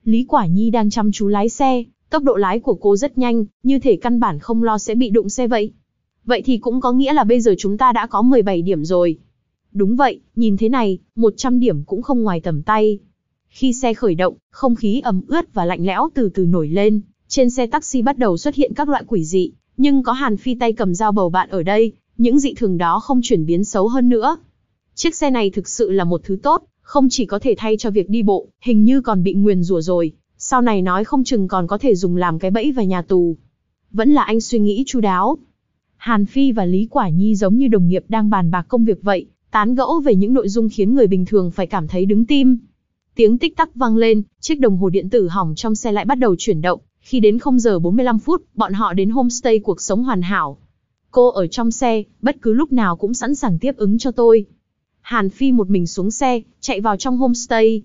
Lý Quả Nhi đang chăm chú lái xe, tốc độ lái của cô rất nhanh, như thể căn bản không lo sẽ bị đụng xe vậy. Vậy thì cũng có nghĩa là bây giờ chúng ta đã có 17 điểm rồi. Đúng vậy, nhìn thế này, 100 điểm cũng không ngoài tầm tay. Khi xe khởi động, không khí ẩm ướt và lạnh lẽo từ từ nổi lên, trên xe taxi bắt đầu xuất hiện các loại quỷ dị, nhưng có Hàn Phi tay cầm dao bầu bạn ở đây, những dị thường đó không chuyển biến xấu hơn nữa. Chiếc xe này thực sự là một thứ tốt, không chỉ có thể thay cho việc đi bộ, hình như còn bị nguyền rủa rồi, sau này nói không chừng còn có thể dùng làm cái bẫy và nhà tù. Vẫn là anh suy nghĩ chu đáo. Hàn Phi và Lý Quả Nhi giống như đồng nghiệp đang bàn bạc công việc vậy, tán gẫu về những nội dung khiến người bình thường phải cảm thấy đứng tim. Tiếng tích tắc vang lên, chiếc đồng hồ điện tử hỏng trong xe lại bắt đầu chuyển động, khi đến 0 giờ 45 phút, bọn họ đến homestay cuộc sống hoàn hảo. Cô ở trong xe, bất cứ lúc nào cũng sẵn sàng tiếp ứng cho tôi. Hàn Phi một mình xuống xe, chạy vào trong homestay.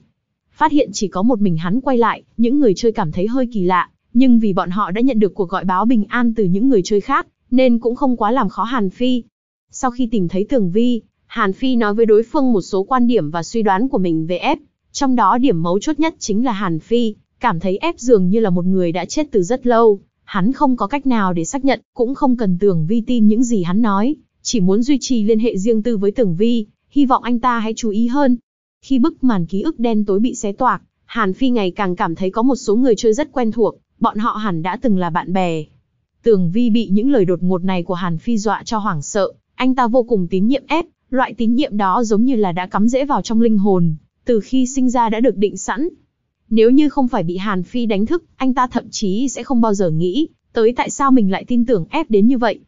Phát hiện chỉ có một mình hắn quay lại, những người chơi cảm thấy hơi kỳ lạ, nhưng vì bọn họ đã nhận được cuộc gọi báo bình an từ những người chơi khác, nên cũng không quá làm khó Hàn Phi. Sau khi tìm thấy Tường Vi, Hàn Phi nói với đối phương một số quan điểm và suy đoán của mình về F, trong đó điểm mấu chốt nhất chính là Hàn Phi Cảm thấy ép dường như là một người đã chết từ rất lâu, hắn không có cách nào để xác nhận, cũng không cần tưởng vi tin những gì hắn nói, chỉ muốn duy trì liên hệ riêng tư với tưởng vi, hy vọng anh ta hãy chú ý hơn. Khi bức màn ký ức đen tối bị xé toạc, Hàn Phi ngày càng cảm thấy có một số người chơi rất quen thuộc, bọn họ hẳn đã từng là bạn bè. Tưởng Vi bị những lời đột ngột này của Hàn Phi dọa cho hoảng sợ, anh ta vô cùng tín nhiệm ép, loại tín nhiệm đó giống như là đã cắm rễ vào trong linh hồn, từ khi sinh ra đã được định sẵn, nếu như không phải bị Hàn Phi đánh thức, anh ta thậm chí sẽ không bao giờ nghĩ tới tại sao mình lại tin tưởng ép đến như vậy.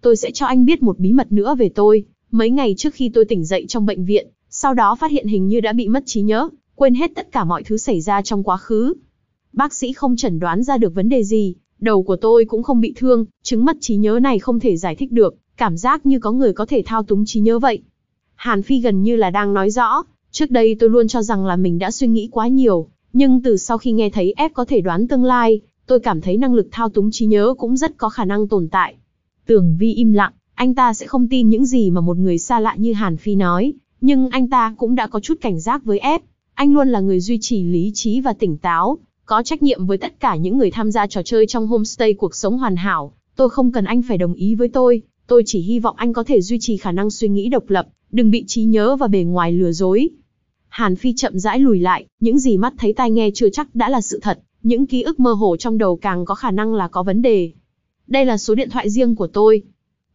Tôi sẽ cho anh biết một bí mật nữa về tôi. Mấy ngày trước khi tôi tỉnh dậy trong bệnh viện, sau đó phát hiện hình như đã bị mất trí nhớ, quên hết tất cả mọi thứ xảy ra trong quá khứ. Bác sĩ không chẩn đoán ra được vấn đề gì, đầu của tôi cũng không bị thương, chứng mất trí nhớ này không thể giải thích được, cảm giác như có người có thể thao túng trí nhớ vậy. Hàn Phi gần như là đang nói rõ, trước đây tôi luôn cho rằng là mình đã suy nghĩ quá nhiều, nhưng từ sau khi nghe thấy ép có thể đoán tương lai, tôi cảm thấy năng lực thao túng trí nhớ cũng rất có khả năng tồn tại. Tưởng Vi im lặng, anh ta sẽ không tin những gì mà một người xa lạ như Hàn Phi nói, nhưng anh ta cũng đã có chút cảnh giác với ép. Anh luôn là người duy trì lý trí và tỉnh táo, có trách nhiệm với tất cả những người tham gia trò chơi trong homestay cuộc sống hoàn hảo. Tôi không cần anh phải đồng ý với tôi, tôi chỉ hy vọng anh có thể duy trì khả năng suy nghĩ độc lập, đừng bị trí nhớ và bề ngoài lừa dối. Hàn Phi chậm rãi lùi lại, những gì mắt thấy tai nghe chưa chắc đã là sự thật, những ký ức mơ hồ trong đầu càng có khả năng là có vấn đề. Đây là số điện thoại riêng của tôi.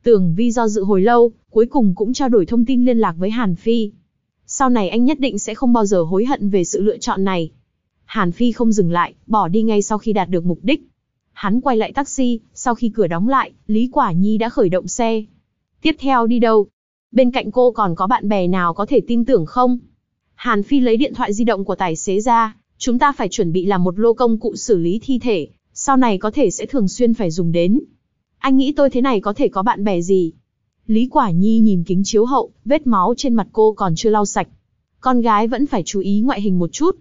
Tưởng Vi do dự hồi lâu, cuối cùng cũng trao đổi thông tin liên lạc với Hàn Phi. Sau này anh nhất định sẽ không bao giờ hối hận về sự lựa chọn này. Hàn Phi không dừng lại, bỏ đi ngay sau khi đạt được mục đích. Hắn quay lại taxi, sau khi cửa đóng lại, Lý Quả Nhi đã khởi động xe. Tiếp theo đi đâu? Bên cạnh cô còn có bạn bè nào có thể tin tưởng không? Hàn Phi lấy điện thoại di động của tài xế ra, chúng ta phải chuẩn bị làm một lô công cụ xử lý thi thể, sau này có thể sẽ thường xuyên phải dùng đến. Anh nghĩ tôi thế này có thể có bạn bè gì? Lý Quả Nhi nhìn kính chiếu hậu, vết máu trên mặt cô còn chưa lau sạch. Con gái vẫn phải chú ý ngoại hình một chút.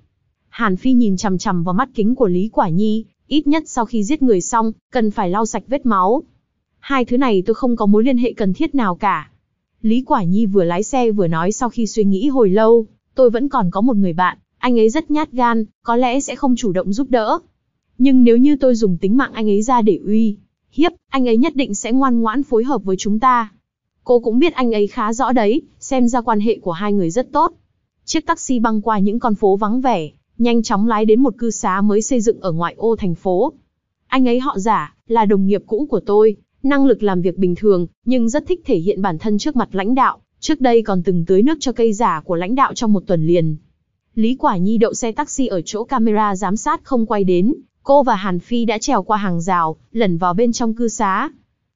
Hàn Phi nhìn chằm chằm vào mắt kính của Lý Quả Nhi, ít nhất sau khi giết người xong, cần phải lau sạch vết máu. Hai thứ này tôi không có mối liên hệ cần thiết nào cả. Lý Quả Nhi vừa lái xe vừa nói sau khi suy nghĩ hồi lâu, tôi vẫn còn có một người bạn, anh ấy rất nhát gan, có lẽ sẽ không chủ động giúp đỡ. Nhưng nếu như tôi dùng tính mạng anh ấy ra để uy, hiếp, anh ấy nhất định sẽ ngoan ngoãn phối hợp với chúng ta. Cô cũng biết anh ấy khá rõ đấy, xem ra quan hệ của hai người rất tốt. Chiếc taxi băng qua những con phố vắng vẻ, nhanh chóng lái đến một cư xá mới xây dựng ở ngoại ô thành phố. Anh ấy họ giả, là đồng nghiệp cũ của tôi, năng lực làm việc bình thường, nhưng rất thích thể hiện bản thân trước mặt lãnh đạo, Trước đây còn từng tưới nước cho cây giả của lãnh đạo trong một tuần liền. Lý Quả Nhi đậu xe taxi ở chỗ camera giám sát không quay đến, cô và Hàn Phi đã trèo qua hàng rào, lẩn vào bên trong cư xá.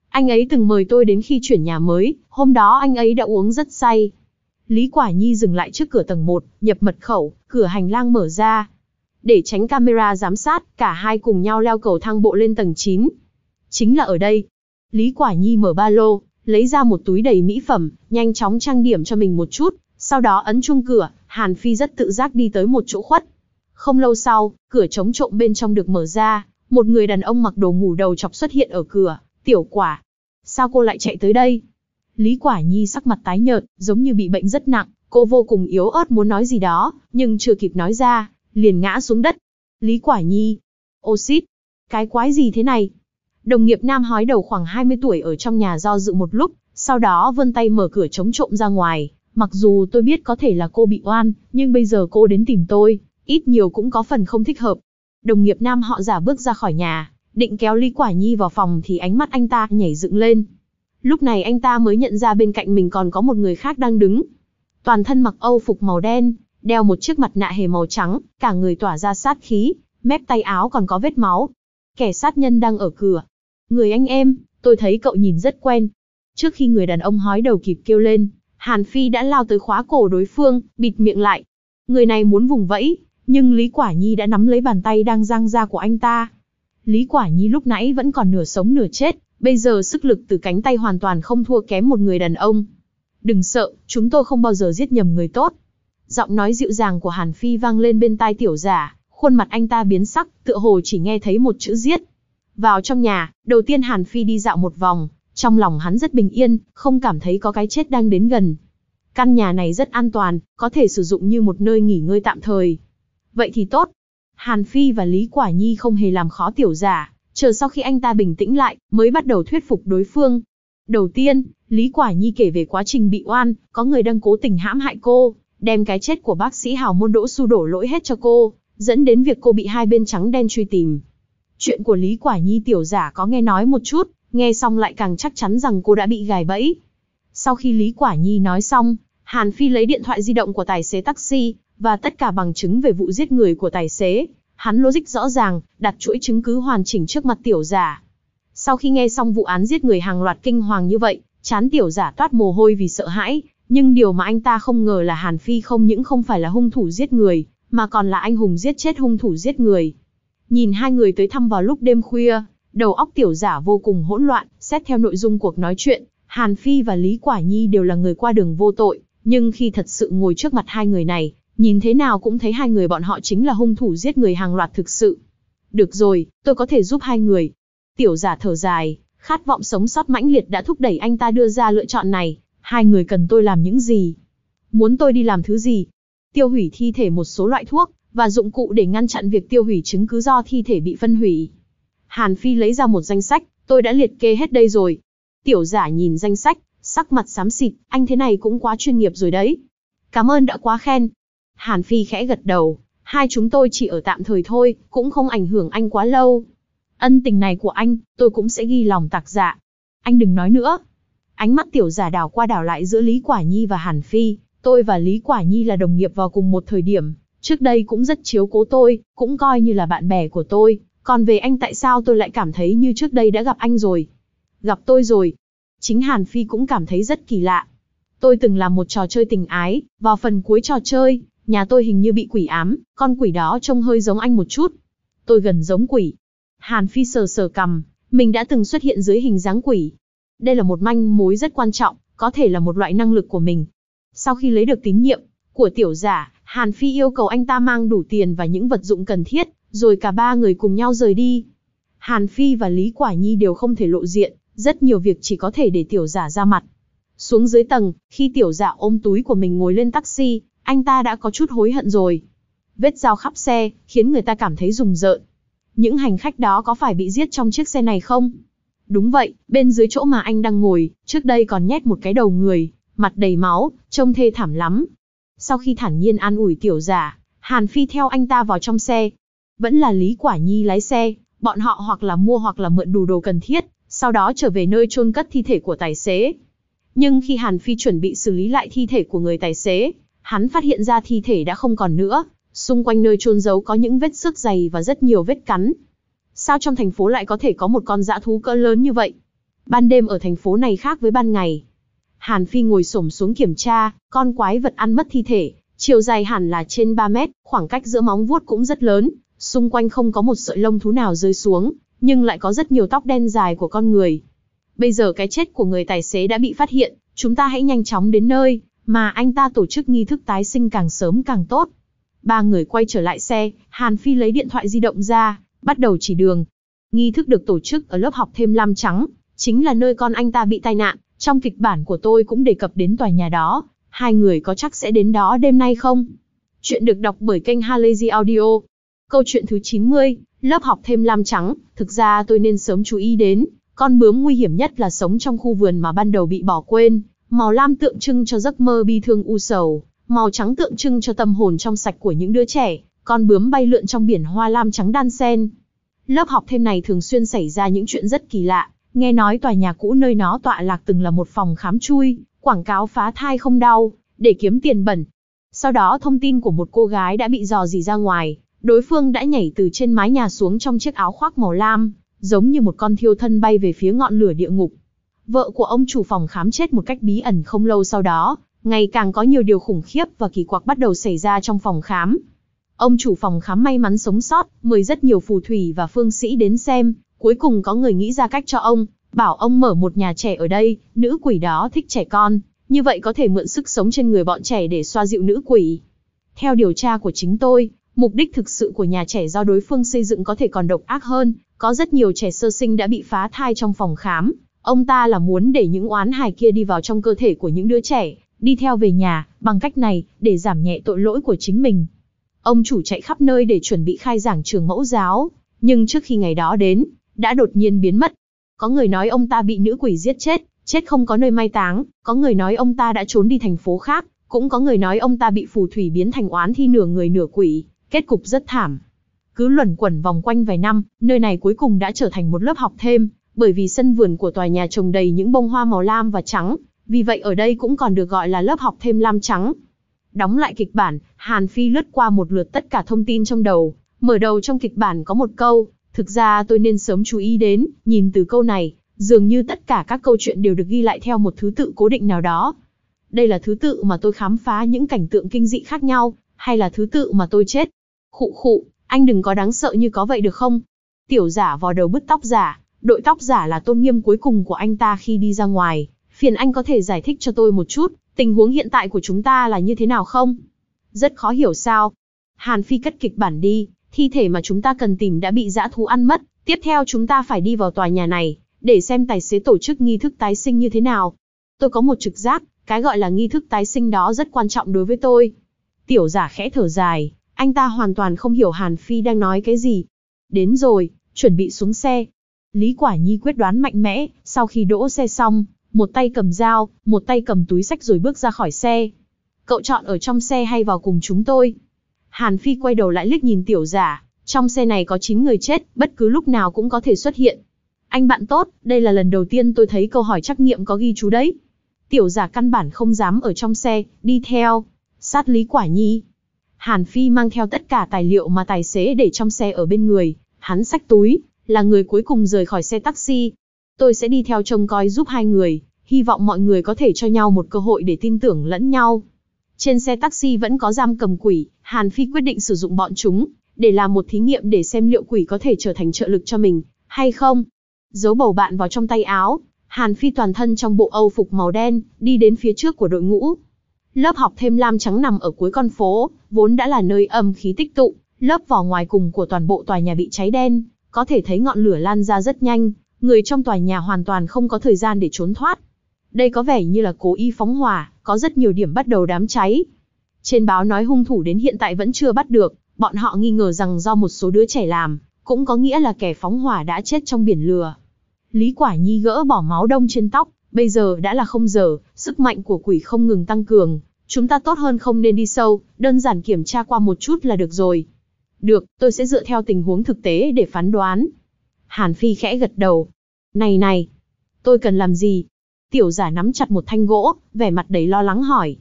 Anh ấy từng mời tôi đến khi chuyển nhà mới, hôm đó anh ấy đã uống rất say. Lý Quả Nhi dừng lại trước cửa tầng 1, nhập mật khẩu, cửa hành lang mở ra. Để tránh camera giám sát, cả hai cùng nhau leo cầu thang bộ lên tầng 9. Chính là ở đây. Lý Quả Nhi mở ba lô, lấy ra một túi đầy mỹ phẩm, nhanh chóng trang điểm cho mình một chút, sau đó ấn chuông cửa, Hàn Phi rất tự giác đi tới một chỗ khuất. Không lâu sau, cửa chống trộm bên trong được mở ra, một người đàn ông mặc đồ ngủ đầu chọc xuất hiện ở cửa, tiểu quả. Sao cô lại chạy tới đây? Lý Quả Nhi sắc mặt tái nhợt, giống như bị bệnh rất nặng, cô vô cùng yếu ớt muốn nói gì đó, nhưng chưa kịp nói ra, liền ngã xuống đất. Lý Quả Nhi, ô xít, cái quái gì thế này? Đồng nghiệp nam hói đầu khoảng 20 tuổi ở trong nhà do dự một lúc, sau đó vươn tay mở cửa chống trộm ra ngoài. Mặc dù tôi biết có thể là cô bị oan, nhưng bây giờ cô đến tìm tôi, ít nhiều cũng có phần không thích hợp. Đồng nghiệp nam họ giả bước ra khỏi nhà, định kéo Lý Quả Nhi vào phòng thì ánh mắt anh ta nhảy dựng lên. Lúc này anh ta mới nhận ra bên cạnh mình còn có một người khác đang đứng. Toàn thân mặc âu phục màu đen, đeo một chiếc mặt nạ hề màu trắng, cả người tỏa ra sát khí, mép tay áo còn có vết máu. Kẻ sát nhân đang ở cửa, Người anh em, tôi thấy cậu nhìn rất quen. Trước khi người đàn ông hói đầu kịp kêu lên, Hàn Phi đã lao tới khóa cổ đối phương, bịt miệng lại. Người này muốn vùng vẫy, nhưng Lý Quả Nhi đã nắm lấy bàn tay đang giang ra của anh ta. Lý Quả Nhi lúc nãy vẫn còn nửa sống nửa chết, bây giờ sức lực từ cánh tay hoàn toàn không thua kém một người đàn ông. Đừng sợ, chúng tôi không bao giờ giết nhầm người tốt. Giọng nói dịu dàng của Hàn Phi vang lên bên tai tiểu giả, khuôn mặt anh ta biến sắc, tựa hồ chỉ nghe thấy một chữ giết. Vào trong nhà, đầu tiên Hàn Phi đi dạo một vòng, trong lòng hắn rất bình yên, không cảm thấy có cái chết đang đến gần. Căn nhà này rất an toàn, có thể sử dụng như một nơi nghỉ ngơi tạm thời. Vậy thì tốt. Hàn Phi và Lý Quả Nhi không hề làm khó tiểu giả, chờ sau khi anh ta bình tĩnh lại, mới bắt đầu thuyết phục đối phương. Đầu tiên, Lý Quả Nhi kể về quá trình bị oan, có người đang cố tình hãm hại cô, đem cái chết của bác sĩ Hào Môn Đỗ Su đổ lỗi hết cho cô, dẫn đến việc cô bị hai bên trắng đen truy tìm, Chuyện của Lý Quả Nhi tiểu giả có nghe nói một chút, nghe xong lại càng chắc chắn rằng cô đã bị gài bẫy. Sau khi Lý Quả Nhi nói xong, Hàn Phi lấy điện thoại di động của tài xế taxi, và tất cả bằng chứng về vụ giết người của tài xế. Hắn logic rõ ràng, đặt chuỗi chứng cứ hoàn chỉnh trước mặt tiểu giả. Sau khi nghe xong vụ án giết người hàng loạt kinh hoàng như vậy, chán tiểu giả toát mồ hôi vì sợ hãi, nhưng điều mà anh ta không ngờ là Hàn Phi không những không phải là hung thủ giết người, mà còn là anh hùng giết chết hung thủ giết người. Nhìn hai người tới thăm vào lúc đêm khuya, đầu óc tiểu giả vô cùng hỗn loạn, xét theo nội dung cuộc nói chuyện, Hàn Phi và Lý Quả Nhi đều là người qua đường vô tội, nhưng khi thật sự ngồi trước mặt hai người này, nhìn thế nào cũng thấy hai người bọn họ chính là hung thủ giết người hàng loạt thực sự. Được rồi, tôi có thể giúp hai người. Tiểu giả thở dài, khát vọng sống sót mãnh liệt đã thúc đẩy anh ta đưa ra lựa chọn này, hai người cần tôi làm những gì? Muốn tôi đi làm thứ gì? Tiêu hủy thi thể một số loại thuốc, và dụng cụ để ngăn chặn việc tiêu hủy chứng cứ do thi thể bị phân hủy. Hàn Phi lấy ra một danh sách, tôi đã liệt kê hết đây rồi. Tiểu giả nhìn danh sách, sắc mặt xám xịt, anh thế này cũng quá chuyên nghiệp rồi đấy. Cảm ơn đã quá khen. Hàn Phi khẽ gật đầu, hai chúng tôi chỉ ở tạm thời thôi, cũng không ảnh hưởng anh quá lâu. Ân tình này của anh, tôi cũng sẽ ghi lòng tạc dạ. Anh đừng nói nữa. Ánh mắt tiểu giả đảo qua đảo lại giữa Lý Quả Nhi và Hàn Phi, tôi và Lý Quả Nhi là đồng nghiệp vào cùng một thời điểm, Trước đây cũng rất chiếu cố tôi, cũng coi như là bạn bè của tôi, còn về anh tại sao tôi lại cảm thấy như trước đây đã gặp anh rồi? Gặp tôi rồi. Chính Hàn Phi cũng cảm thấy rất kỳ lạ. Tôi từng làm một trò chơi tình ái, vào phần cuối trò chơi, nhà tôi hình như bị quỷ ám, con quỷ đó trông hơi giống anh một chút. Tôi gần giống quỷ. Hàn Phi sờ sờ cầm, mình đã từng xuất hiện dưới hình dáng quỷ. Đây là một manh mối rất quan trọng, có thể là một loại năng lực của mình. Sau khi lấy được tín nhiệm của tiểu giả, Hàn Phi yêu cầu anh ta mang đủ tiền và những vật dụng cần thiết, rồi cả ba người cùng nhau rời đi. Hàn Phi và Lý Quả Nhi đều không thể lộ diện, rất nhiều việc chỉ có thể để tiểu giả ra mặt. Xuống dưới tầng, khi tiểu giả ôm túi của mình ngồi lên taxi, anh ta đã có chút hối hận rồi. Vết dao khắp xe, khiến người ta cảm thấy rùng rợn. Những hành khách đó có phải bị giết trong chiếc xe này không? Đúng vậy, bên dưới chỗ mà anh đang ngồi, trước đây còn nhét một cái đầu người, mặt đầy máu, trông thê thảm lắm, sau khi thản nhiên an ủi tiểu giả, Hàn Phi theo anh ta vào trong xe. Vẫn là Lý Quả Nhi lái xe, bọn họ hoặc là mua hoặc là mượn đủ đồ cần thiết, sau đó trở về nơi chôn cất thi thể của tài xế. Nhưng khi Hàn Phi chuẩn bị xử lý lại thi thể của người tài xế, hắn phát hiện ra thi thể đã không còn nữa, xung quanh nơi chôn giấu có những vết xước dày và rất nhiều vết cắn. Sao trong thành phố lại có thể có một con dã thú cỡ lớn như vậy? Ban đêm ở thành phố này khác với ban ngày, Hàn Phi ngồi xổm xuống kiểm tra, con quái vật ăn mất thi thể, chiều dài hẳn là trên 3 mét, khoảng cách giữa móng vuốt cũng rất lớn, xung quanh không có một sợi lông thú nào rơi xuống, nhưng lại có rất nhiều tóc đen dài của con người. Bây giờ cái chết của người tài xế đã bị phát hiện, chúng ta hãy nhanh chóng đến nơi, mà anh ta tổ chức nghi thức tái sinh càng sớm càng tốt. Ba người quay trở lại xe, Hàn Phi lấy điện thoại di động ra, bắt đầu chỉ đường. Nghi thức được tổ chức ở lớp học thêm lam trắng, chính là nơi con anh ta bị tai nạn. Trong kịch bản của tôi cũng đề cập đến tòa nhà đó, hai người có chắc sẽ đến đó đêm nay không? Chuyện được đọc bởi kênh Halazy Audio. Câu chuyện thứ 90, lớp học thêm lam trắng, thực ra tôi nên sớm chú ý đến, con bướm nguy hiểm nhất là sống trong khu vườn mà ban đầu bị bỏ quên, màu lam tượng trưng cho giấc mơ bi thương u sầu, màu trắng tượng trưng cho tâm hồn trong sạch của những đứa trẻ, con bướm bay lượn trong biển hoa lam trắng đan sen. Lớp học thêm này thường xuyên xảy ra những chuyện rất kỳ lạ, Nghe nói tòa nhà cũ nơi nó tọa lạc từng là một phòng khám chui, quảng cáo phá thai không đau, để kiếm tiền bẩn. Sau đó thông tin của một cô gái đã bị dò dỉ ra ngoài, đối phương đã nhảy từ trên mái nhà xuống trong chiếc áo khoác màu lam, giống như một con thiêu thân bay về phía ngọn lửa địa ngục. Vợ của ông chủ phòng khám chết một cách bí ẩn không lâu sau đó, ngày càng có nhiều điều khủng khiếp và kỳ quặc bắt đầu xảy ra trong phòng khám. Ông chủ phòng khám may mắn sống sót, mời rất nhiều phù thủy và phương sĩ đến xem, Cuối cùng có người nghĩ ra cách cho ông, bảo ông mở một nhà trẻ ở đây, nữ quỷ đó thích trẻ con, như vậy có thể mượn sức sống trên người bọn trẻ để xoa dịu nữ quỷ. Theo điều tra của chính tôi, mục đích thực sự của nhà trẻ do đối phương xây dựng có thể còn độc ác hơn, có rất nhiều trẻ sơ sinh đã bị phá thai trong phòng khám, ông ta là muốn để những oán hài kia đi vào trong cơ thể của những đứa trẻ, đi theo về nhà, bằng cách này, để giảm nhẹ tội lỗi của chính mình. Ông chủ chạy khắp nơi để chuẩn bị khai giảng trường mẫu giáo, nhưng trước khi ngày đó đến, đã đột nhiên biến mất. Có người nói ông ta bị nữ quỷ giết chết, chết không có nơi mai táng, có người nói ông ta đã trốn đi thành phố khác, cũng có người nói ông ta bị phù thủy biến thành oán thi nửa người nửa quỷ, kết cục rất thảm. Cứ luẩn quẩn vòng quanh vài năm, nơi này cuối cùng đã trở thành một lớp học thêm, bởi vì sân vườn của tòa nhà trồng đầy những bông hoa màu lam và trắng, vì vậy ở đây cũng còn được gọi là lớp học thêm lam trắng. Đóng lại kịch bản, Hàn Phi lướt qua một lượt tất cả thông tin trong đầu, mở đầu trong kịch bản có một câu, Thực ra tôi nên sớm chú ý đến, nhìn từ câu này, dường như tất cả các câu chuyện đều được ghi lại theo một thứ tự cố định nào đó. Đây là thứ tự mà tôi khám phá những cảnh tượng kinh dị khác nhau, hay là thứ tự mà tôi chết. Khụ khụ, anh đừng có đáng sợ như có vậy được không? Tiểu giả vò đầu bứt tóc giả, đội tóc giả là tôn nghiêm cuối cùng của anh ta khi đi ra ngoài. Phiền anh có thể giải thích cho tôi một chút, tình huống hiện tại của chúng ta là như thế nào không? Rất khó hiểu sao? Hàn Phi cất kịch bản đi, thi thể mà chúng ta cần tìm đã bị dã thú ăn mất, tiếp theo chúng ta phải đi vào tòa nhà này, để xem tài xế tổ chức nghi thức tái sinh như thế nào. Tôi có một trực giác, cái gọi là nghi thức tái sinh đó rất quan trọng đối với tôi. Tiểu giả khẽ thở dài, anh ta hoàn toàn không hiểu Hàn Phi đang nói cái gì. Đến rồi, chuẩn bị xuống xe. Lý Quả Nhi quyết đoán mạnh mẽ, sau khi đỗ xe xong, một tay cầm dao, một tay cầm túi sách rồi bước ra khỏi xe. Cậu chọn ở trong xe hay vào cùng chúng tôi? Hàn Phi quay đầu lại liếc nhìn tiểu giả, trong xe này có 9 người chết, bất cứ lúc nào cũng có thể xuất hiện. Anh bạn tốt, đây là lần đầu tiên tôi thấy câu hỏi trắc nghiệm có ghi chú đấy. Tiểu giả căn bản không dám ở trong xe, đi theo, sát lý quả nhi. Hàn Phi mang theo tất cả tài liệu mà tài xế để trong xe ở bên người, hắn xách túi, là người cuối cùng rời khỏi xe taxi. Tôi sẽ đi theo trông coi giúp hai người, hy vọng mọi người có thể cho nhau một cơ hội để tin tưởng lẫn nhau. Trên xe taxi vẫn có giam cầm quỷ, Hàn Phi quyết định sử dụng bọn chúng, để làm một thí nghiệm để xem liệu quỷ có thể trở thành trợ lực cho mình, hay không. Giấu bầu bạn vào trong tay áo, Hàn Phi toàn thân trong bộ âu phục màu đen, đi đến phía trước của đội ngũ. Lớp học thêm lam trắng nằm ở cuối con phố, vốn đã là nơi âm khí tích tụ, lớp vỏ ngoài cùng của toàn bộ tòa nhà bị cháy đen, có thể thấy ngọn lửa lan ra rất nhanh, người trong tòa nhà hoàn toàn không có thời gian để trốn thoát. Đây có vẻ như là cố ý phóng hỏa, có rất nhiều điểm bắt đầu đám cháy. Trên báo nói hung thủ đến hiện tại vẫn chưa bắt được, bọn họ nghi ngờ rằng do một số đứa trẻ làm, cũng có nghĩa là kẻ phóng hỏa đã chết trong biển lửa. Lý Quả Nhi gỡ bỏ máu đông trên tóc, bây giờ đã là không giờ, sức mạnh của quỷ không ngừng tăng cường, chúng ta tốt hơn không nên đi sâu, đơn giản kiểm tra qua một chút là được rồi. Được, tôi sẽ dựa theo tình huống thực tế để phán đoán. Hàn Phi khẽ gật đầu. Này này, tôi cần làm gì, Tiểu giả nắm chặt một thanh gỗ, vẻ mặt đầy lo lắng hỏi.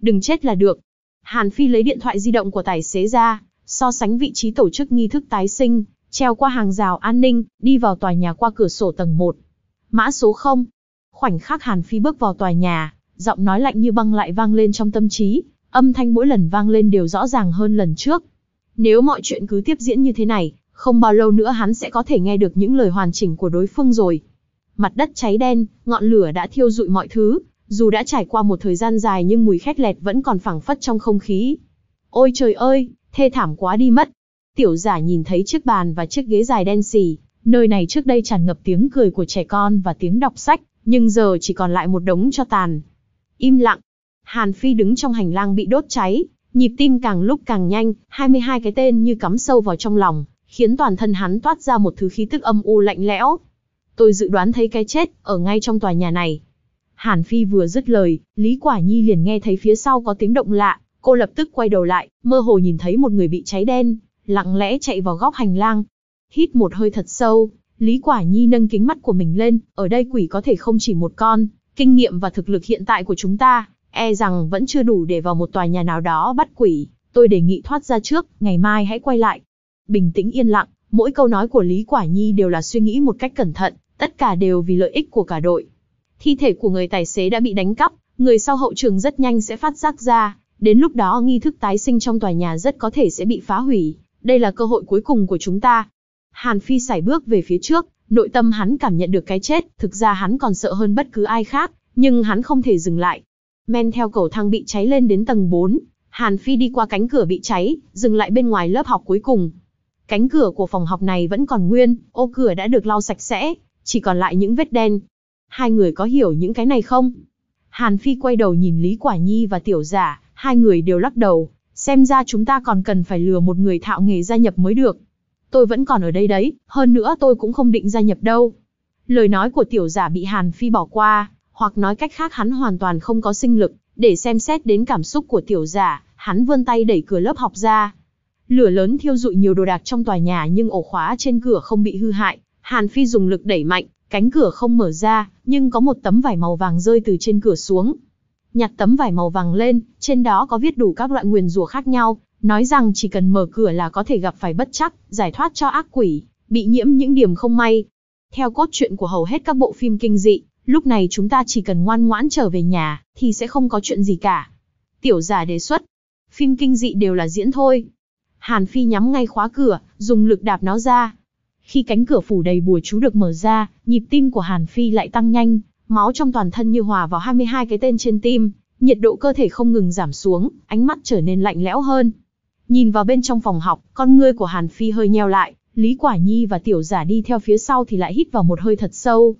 Đừng chết là được. Hàn Phi lấy điện thoại di động của tài xế ra, so sánh vị trí tổ chức nghi thức tái sinh, treo qua hàng rào an ninh, đi vào tòa nhà qua cửa sổ tầng 1. Mã số 0. Khoảnh khắc Hàn Phi bước vào tòa nhà, giọng nói lạnh như băng lại vang lên trong tâm trí, âm thanh mỗi lần vang lên đều rõ ràng hơn lần trước. Nếu mọi chuyện cứ tiếp diễn như thế này, không bao lâu nữa hắn sẽ có thể nghe được những lời hoàn chỉnh của đối phương rồi mặt đất cháy đen, ngọn lửa đã thiêu rụi mọi thứ, dù đã trải qua một thời gian dài nhưng mùi khét lẹt vẫn còn phảng phất trong không khí. Ôi trời ơi, thê thảm quá đi mất. Tiểu giả nhìn thấy chiếc bàn và chiếc ghế dài đen xì, nơi này trước đây tràn ngập tiếng cười của trẻ con và tiếng đọc sách, nhưng giờ chỉ còn lại một đống cho tàn. Im lặng, Hàn Phi đứng trong hành lang bị đốt cháy, nhịp tim càng lúc càng nhanh, 22 cái tên như cắm sâu vào trong lòng, khiến toàn thân hắn toát ra một thứ khí tức âm u lạnh lẽo, Tôi dự đoán thấy cái chết, ở ngay trong tòa nhà này. Hàn Phi vừa dứt lời, Lý Quả Nhi liền nghe thấy phía sau có tiếng động lạ, cô lập tức quay đầu lại, mơ hồ nhìn thấy một người bị cháy đen, lặng lẽ chạy vào góc hành lang. Hít một hơi thật sâu, Lý Quả Nhi nâng kính mắt của mình lên, ở đây quỷ có thể không chỉ một con, kinh nghiệm và thực lực hiện tại của chúng ta, e rằng vẫn chưa đủ để vào một tòa nhà nào đó bắt quỷ, tôi đề nghị thoát ra trước, ngày mai hãy quay lại. Bình tĩnh yên lặng, mỗi câu nói của Lý Quả Nhi đều là suy nghĩ một cách cẩn thận, Tất cả đều vì lợi ích của cả đội. Thi thể của người tài xế đã bị đánh cắp, người sau hậu trường rất nhanh sẽ phát giác ra, đến lúc đó nghi thức tái sinh trong tòa nhà rất có thể sẽ bị phá hủy, đây là cơ hội cuối cùng của chúng ta. Hàn Phi sải bước về phía trước, nội tâm hắn cảm nhận được cái chết, thực ra hắn còn sợ hơn bất cứ ai khác, nhưng hắn không thể dừng lại. Men theo cầu thang bị cháy lên đến tầng 4, Hàn Phi đi qua cánh cửa bị cháy, dừng lại bên ngoài lớp học cuối cùng. Cánh cửa của phòng học này vẫn còn nguyên, ô cửa đã được lau sạch sẽ, chỉ còn lại những vết đen. Hai người có hiểu những cái này không? Hàn Phi quay đầu nhìn Lý Quả Nhi và Tiểu Giả, hai người đều lắc đầu, xem ra chúng ta còn cần phải lừa một người thạo nghề gia nhập mới được. Tôi vẫn còn ở đây đấy, hơn nữa tôi cũng không định gia nhập đâu. Lời nói của Tiểu Giả bị Hàn Phi bỏ qua, hoặc nói cách khác hắn hoàn toàn không có sinh lực, để xem xét đến cảm xúc của Tiểu Giả, hắn vươn tay đẩy cửa lớp học ra. Lửa lớn thiêu rụi nhiều đồ đạc trong tòa nhà nhưng ổ khóa trên cửa không bị hư hại, Hàn Phi dùng lực đẩy mạnh, cánh cửa không mở ra, nhưng có một tấm vải màu vàng rơi từ trên cửa xuống. Nhặt tấm vải màu vàng lên, trên đó có viết đủ các loại nguyền rủa khác nhau, nói rằng chỉ cần mở cửa là có thể gặp phải bất chắc, giải thoát cho ác quỷ, bị nhiễm những điểm không may. Theo cốt truyện của hầu hết các bộ phim kinh dị, lúc này chúng ta chỉ cần ngoan ngoãn trở về nhà, thì sẽ không có chuyện gì cả. Tiểu giả đề xuất, phim kinh dị đều là diễn thôi. Hàn Phi nhắm ngay khóa cửa, dùng lực đạp nó ra, khi cánh cửa phủ đầy bùa chú được mở ra, nhịp tim của Hàn Phi lại tăng nhanh, máu trong toàn thân như hòa vào 22 cái tên trên tim, nhiệt độ cơ thể không ngừng giảm xuống, ánh mắt trở nên lạnh lẽo hơn. Nhìn vào bên trong phòng học, con ngươi của Hàn Phi hơi nheo lại, Lý Quả Nhi và tiểu giả đi theo phía sau thì lại hít vào một hơi thật sâu.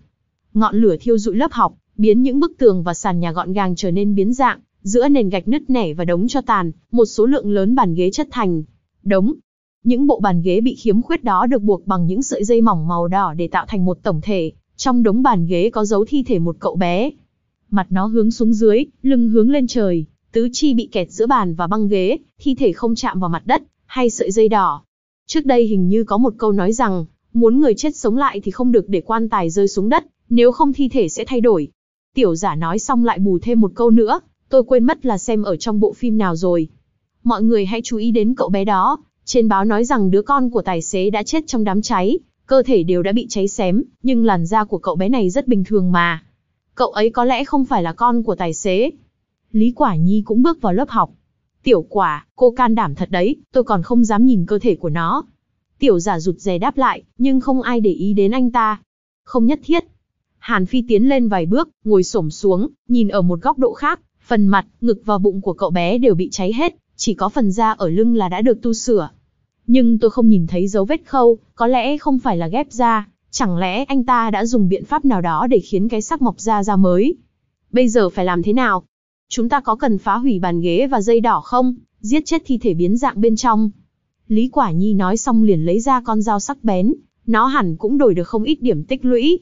Ngọn lửa thiêu rụi lớp học, biến những bức tường và sàn nhà gọn gàng trở nên biến dạng, giữa nền gạch nứt nẻ và đống cho tàn, một số lượng lớn bàn ghế chất thành. Đống, những bộ bàn ghế bị khiếm khuyết đó được buộc bằng những sợi dây mỏng màu đỏ để tạo thành một tổng thể, trong đống bàn ghế có dấu thi thể một cậu bé. Mặt nó hướng xuống dưới, lưng hướng lên trời, tứ chi bị kẹt giữa bàn và băng ghế, thi thể không chạm vào mặt đất, hay sợi dây đỏ. Trước đây hình như có một câu nói rằng, muốn người chết sống lại thì không được để quan tài rơi xuống đất, nếu không thi thể sẽ thay đổi. Tiểu giả nói xong lại bù thêm một câu nữa, tôi quên mất là xem ở trong bộ phim nào rồi. Mọi người hãy chú ý đến cậu bé đó, trên báo nói rằng đứa con của tài xế đã chết trong đám cháy, cơ thể đều đã bị cháy xém, nhưng làn da của cậu bé này rất bình thường mà. Cậu ấy có lẽ không phải là con của tài xế. Lý Quả Nhi cũng bước vào lớp học. Tiểu quả, cô can đảm thật đấy, tôi còn không dám nhìn cơ thể của nó. Tiểu giả rụt rè đáp lại, nhưng không ai để ý đến anh ta. Không nhất thiết. Hàn Phi tiến lên vài bước, ngồi xổm xuống, nhìn ở một góc độ khác, phần mặt, ngực và bụng của cậu bé đều bị cháy hết, chỉ có phần da ở lưng là đã được tu sửa nhưng tôi không nhìn thấy dấu vết khâu, có lẽ không phải là ghép da, chẳng lẽ anh ta đã dùng biện pháp nào đó để khiến cái sắc mọc da ra mới. Bây giờ phải làm thế nào? Chúng ta có cần phá hủy bàn ghế và dây đỏ không? Giết chết thi thể biến dạng bên trong. Lý Quả Nhi nói xong liền lấy ra con dao sắc bén, nó hẳn cũng đổi được không ít điểm tích lũy.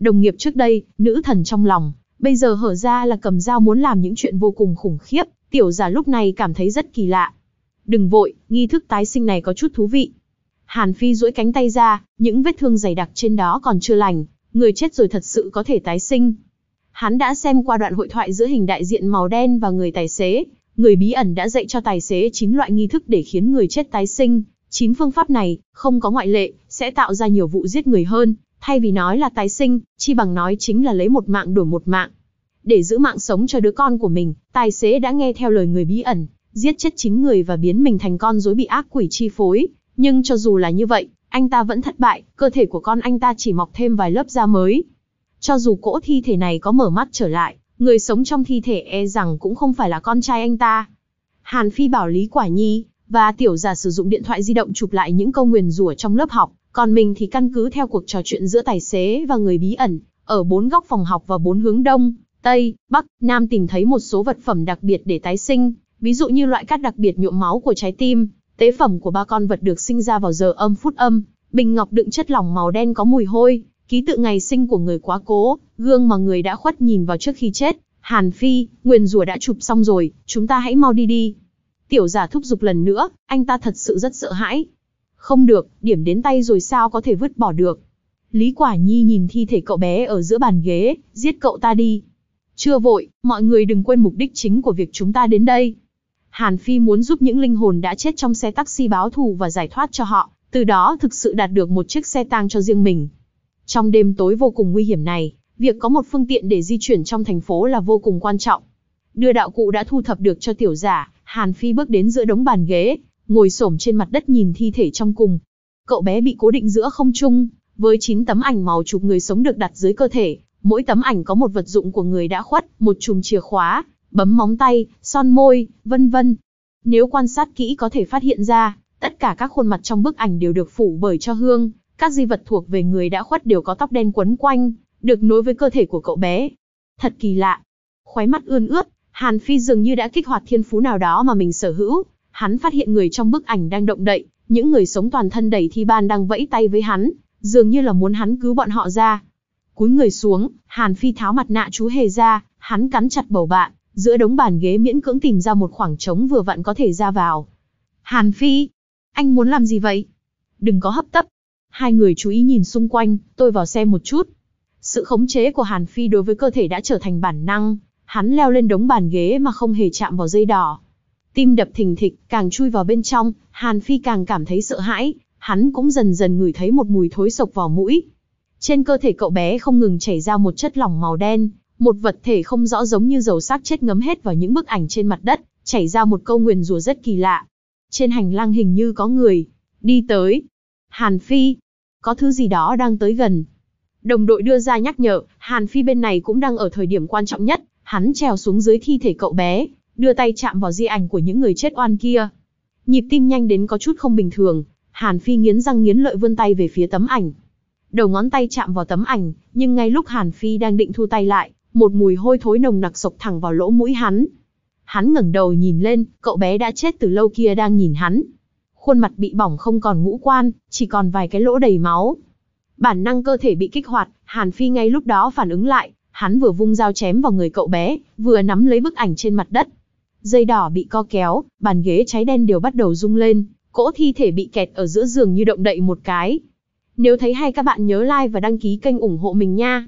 Đồng nghiệp trước đây, nữ thần trong lòng, bây giờ hở ra là cầm dao muốn làm những chuyện vô cùng khủng khiếp, tiểu giả lúc này cảm thấy rất kỳ lạ đừng vội, nghi thức tái sinh này có chút thú vị. Hàn Phi duỗi cánh tay ra, những vết thương dày đặc trên đó còn chưa lành, người chết rồi thật sự có thể tái sinh. Hắn đã xem qua đoạn hội thoại giữa hình đại diện màu đen và người tài xế, người bí ẩn đã dạy cho tài xế chín loại nghi thức để khiến người chết tái sinh. Chín phương pháp này, không có ngoại lệ, sẽ tạo ra nhiều vụ giết người hơn, thay vì nói là tái sinh, chi bằng nói chính là lấy một mạng đổi một mạng. Để giữ mạng sống cho đứa con của mình, tài xế đã nghe theo lời người bí ẩn, giết chết chính người và biến mình thành con rối bị ác quỷ chi phối. Nhưng cho dù là như vậy, anh ta vẫn thất bại, cơ thể của con anh ta chỉ mọc thêm vài lớp da mới. Cho dù cỗ thi thể này có mở mắt trở lại, người sống trong thi thể e rằng cũng không phải là con trai anh ta. Hàn Phi bảo Lý Quả Nhi và tiểu giả sử dụng điện thoại di động chụp lại những câu nguyền rủa trong lớp học, còn mình thì căn cứ theo cuộc trò chuyện giữa tài xế và người bí ẩn, ở bốn góc phòng học và bốn hướng đông, tây, bắc, nam tìm thấy một số vật phẩm đặc biệt để tái sinh ví dụ như loại cát đặc biệt nhuộm máu của trái tim, tế phẩm của ba con vật được sinh ra vào giờ âm phút âm, bình ngọc đựng chất lỏng màu đen có mùi hôi, ký tự ngày sinh của người quá cố, gương mà người đã khuất nhìn vào trước khi chết. Hàn Phi, nguyền rủa đã chụp xong rồi, chúng ta hãy mau đi đi. Tiểu giả thúc giục lần nữa, anh ta thật sự rất sợ hãi. Không được, điểm đến tay rồi sao có thể vứt bỏ được. Lý Quả Nhi nhìn thi thể cậu bé ở giữa bàn ghế, giết cậu ta đi. Chưa vội, mọi người đừng quên mục đích chính của việc chúng ta đến đây. Hàn Phi muốn giúp những linh hồn đã chết trong xe taxi báo thù và giải thoát cho họ, từ đó thực sự đạt được một chiếc xe tang cho riêng mình. Trong đêm tối vô cùng nguy hiểm này, việc có một phương tiện để di chuyển trong thành phố là vô cùng quan trọng. Đưa đạo cụ đã thu thập được cho tiểu giả, Hàn Phi bước đến giữa đống bàn ghế, ngồi xổm trên mặt đất nhìn thi thể trong cùng. Cậu bé bị cố định giữa không trung, với 9 tấm ảnh màu chụp người sống được đặt dưới cơ thể, mỗi tấm ảnh có một vật dụng của người đã khuất, một chùm chìa khóa, bấm móng tay, son môi, vân vân. Nếu quan sát kỹ có thể phát hiện ra, tất cả các khuôn mặt trong bức ảnh đều được phủ bởi cho hương, các di vật thuộc về người đã khuất đều có tóc đen quấn quanh, được nối với cơ thể của cậu bé. Thật kỳ lạ. Khóe mắt ươn ướt, Hàn Phi dường như đã kích hoạt thiên phú nào đó mà mình sở hữu. Hắn phát hiện người trong bức ảnh đang động đậy, những người sống toàn thân đầy thi ban đang vẫy tay với hắn, dường như là muốn hắn cứu bọn họ ra. Cúi người xuống, Hàn Phi tháo mặt nạ chú hề ra, hắn cắn chặt bầu bạn, giữa đống bàn ghế miễn cưỡng tìm ra một khoảng trống vừa vặn có thể ra vào. Hàn Phi, anh muốn làm gì vậy? Đừng có hấp tấp. Hai người chú ý nhìn xung quanh, tôi vào xem một chút. Sự khống chế của Hàn Phi đối với cơ thể đã trở thành bản năng, hắn leo lên đống bàn ghế mà không hề chạm vào dây đỏ. Tim đập thình thịch, càng chui vào bên trong, Hàn Phi càng cảm thấy sợ hãi, hắn cũng dần dần ngửi thấy một mùi thối sộc vào mũi. Trên cơ thể cậu bé không ngừng chảy ra một chất lỏng màu đen, một vật thể không rõ giống như dầu xác chết ngấm hết vào những bức ảnh trên mặt đất, chảy ra một câu nguyền rủa rất kỳ lạ. Trên hành lang hình như có người đi tới. Hàn Phi, có thứ gì đó đang tới gần. Đồng đội đưa ra nhắc nhở, Hàn Phi bên này cũng đang ở thời điểm quan trọng nhất, hắn trèo xuống dưới thi thể cậu bé, đưa tay chạm vào di ảnh của những người chết oan kia. Nhịp tim nhanh đến có chút không bình thường, Hàn Phi nghiến răng nghiến lợi vươn tay về phía tấm ảnh. Đầu ngón tay chạm vào tấm ảnh, nhưng ngay lúc Hàn Phi đang định thu tay lại, một mùi hôi thối nồng nặc sộc thẳng vào lỗ mũi hắn. Hắn ngẩng đầu nhìn lên, cậu bé đã chết từ lâu kia đang nhìn hắn. Khuôn mặt bị bỏng không còn ngũ quan, chỉ còn vài cái lỗ đầy máu. Bản năng cơ thể bị kích hoạt, Hàn Phi ngay lúc đó phản ứng lại, hắn vừa vung dao chém vào người cậu bé, vừa nắm lấy bức ảnh trên mặt đất. Dây đỏ bị co kéo, bàn ghế cháy đen đều bắt đầu rung lên, cỗ thi thể bị kẹt ở giữa giường như động đậy một cái. Nếu thấy hay các bạn nhớ like và đăng ký kênh ủng hộ mình nha.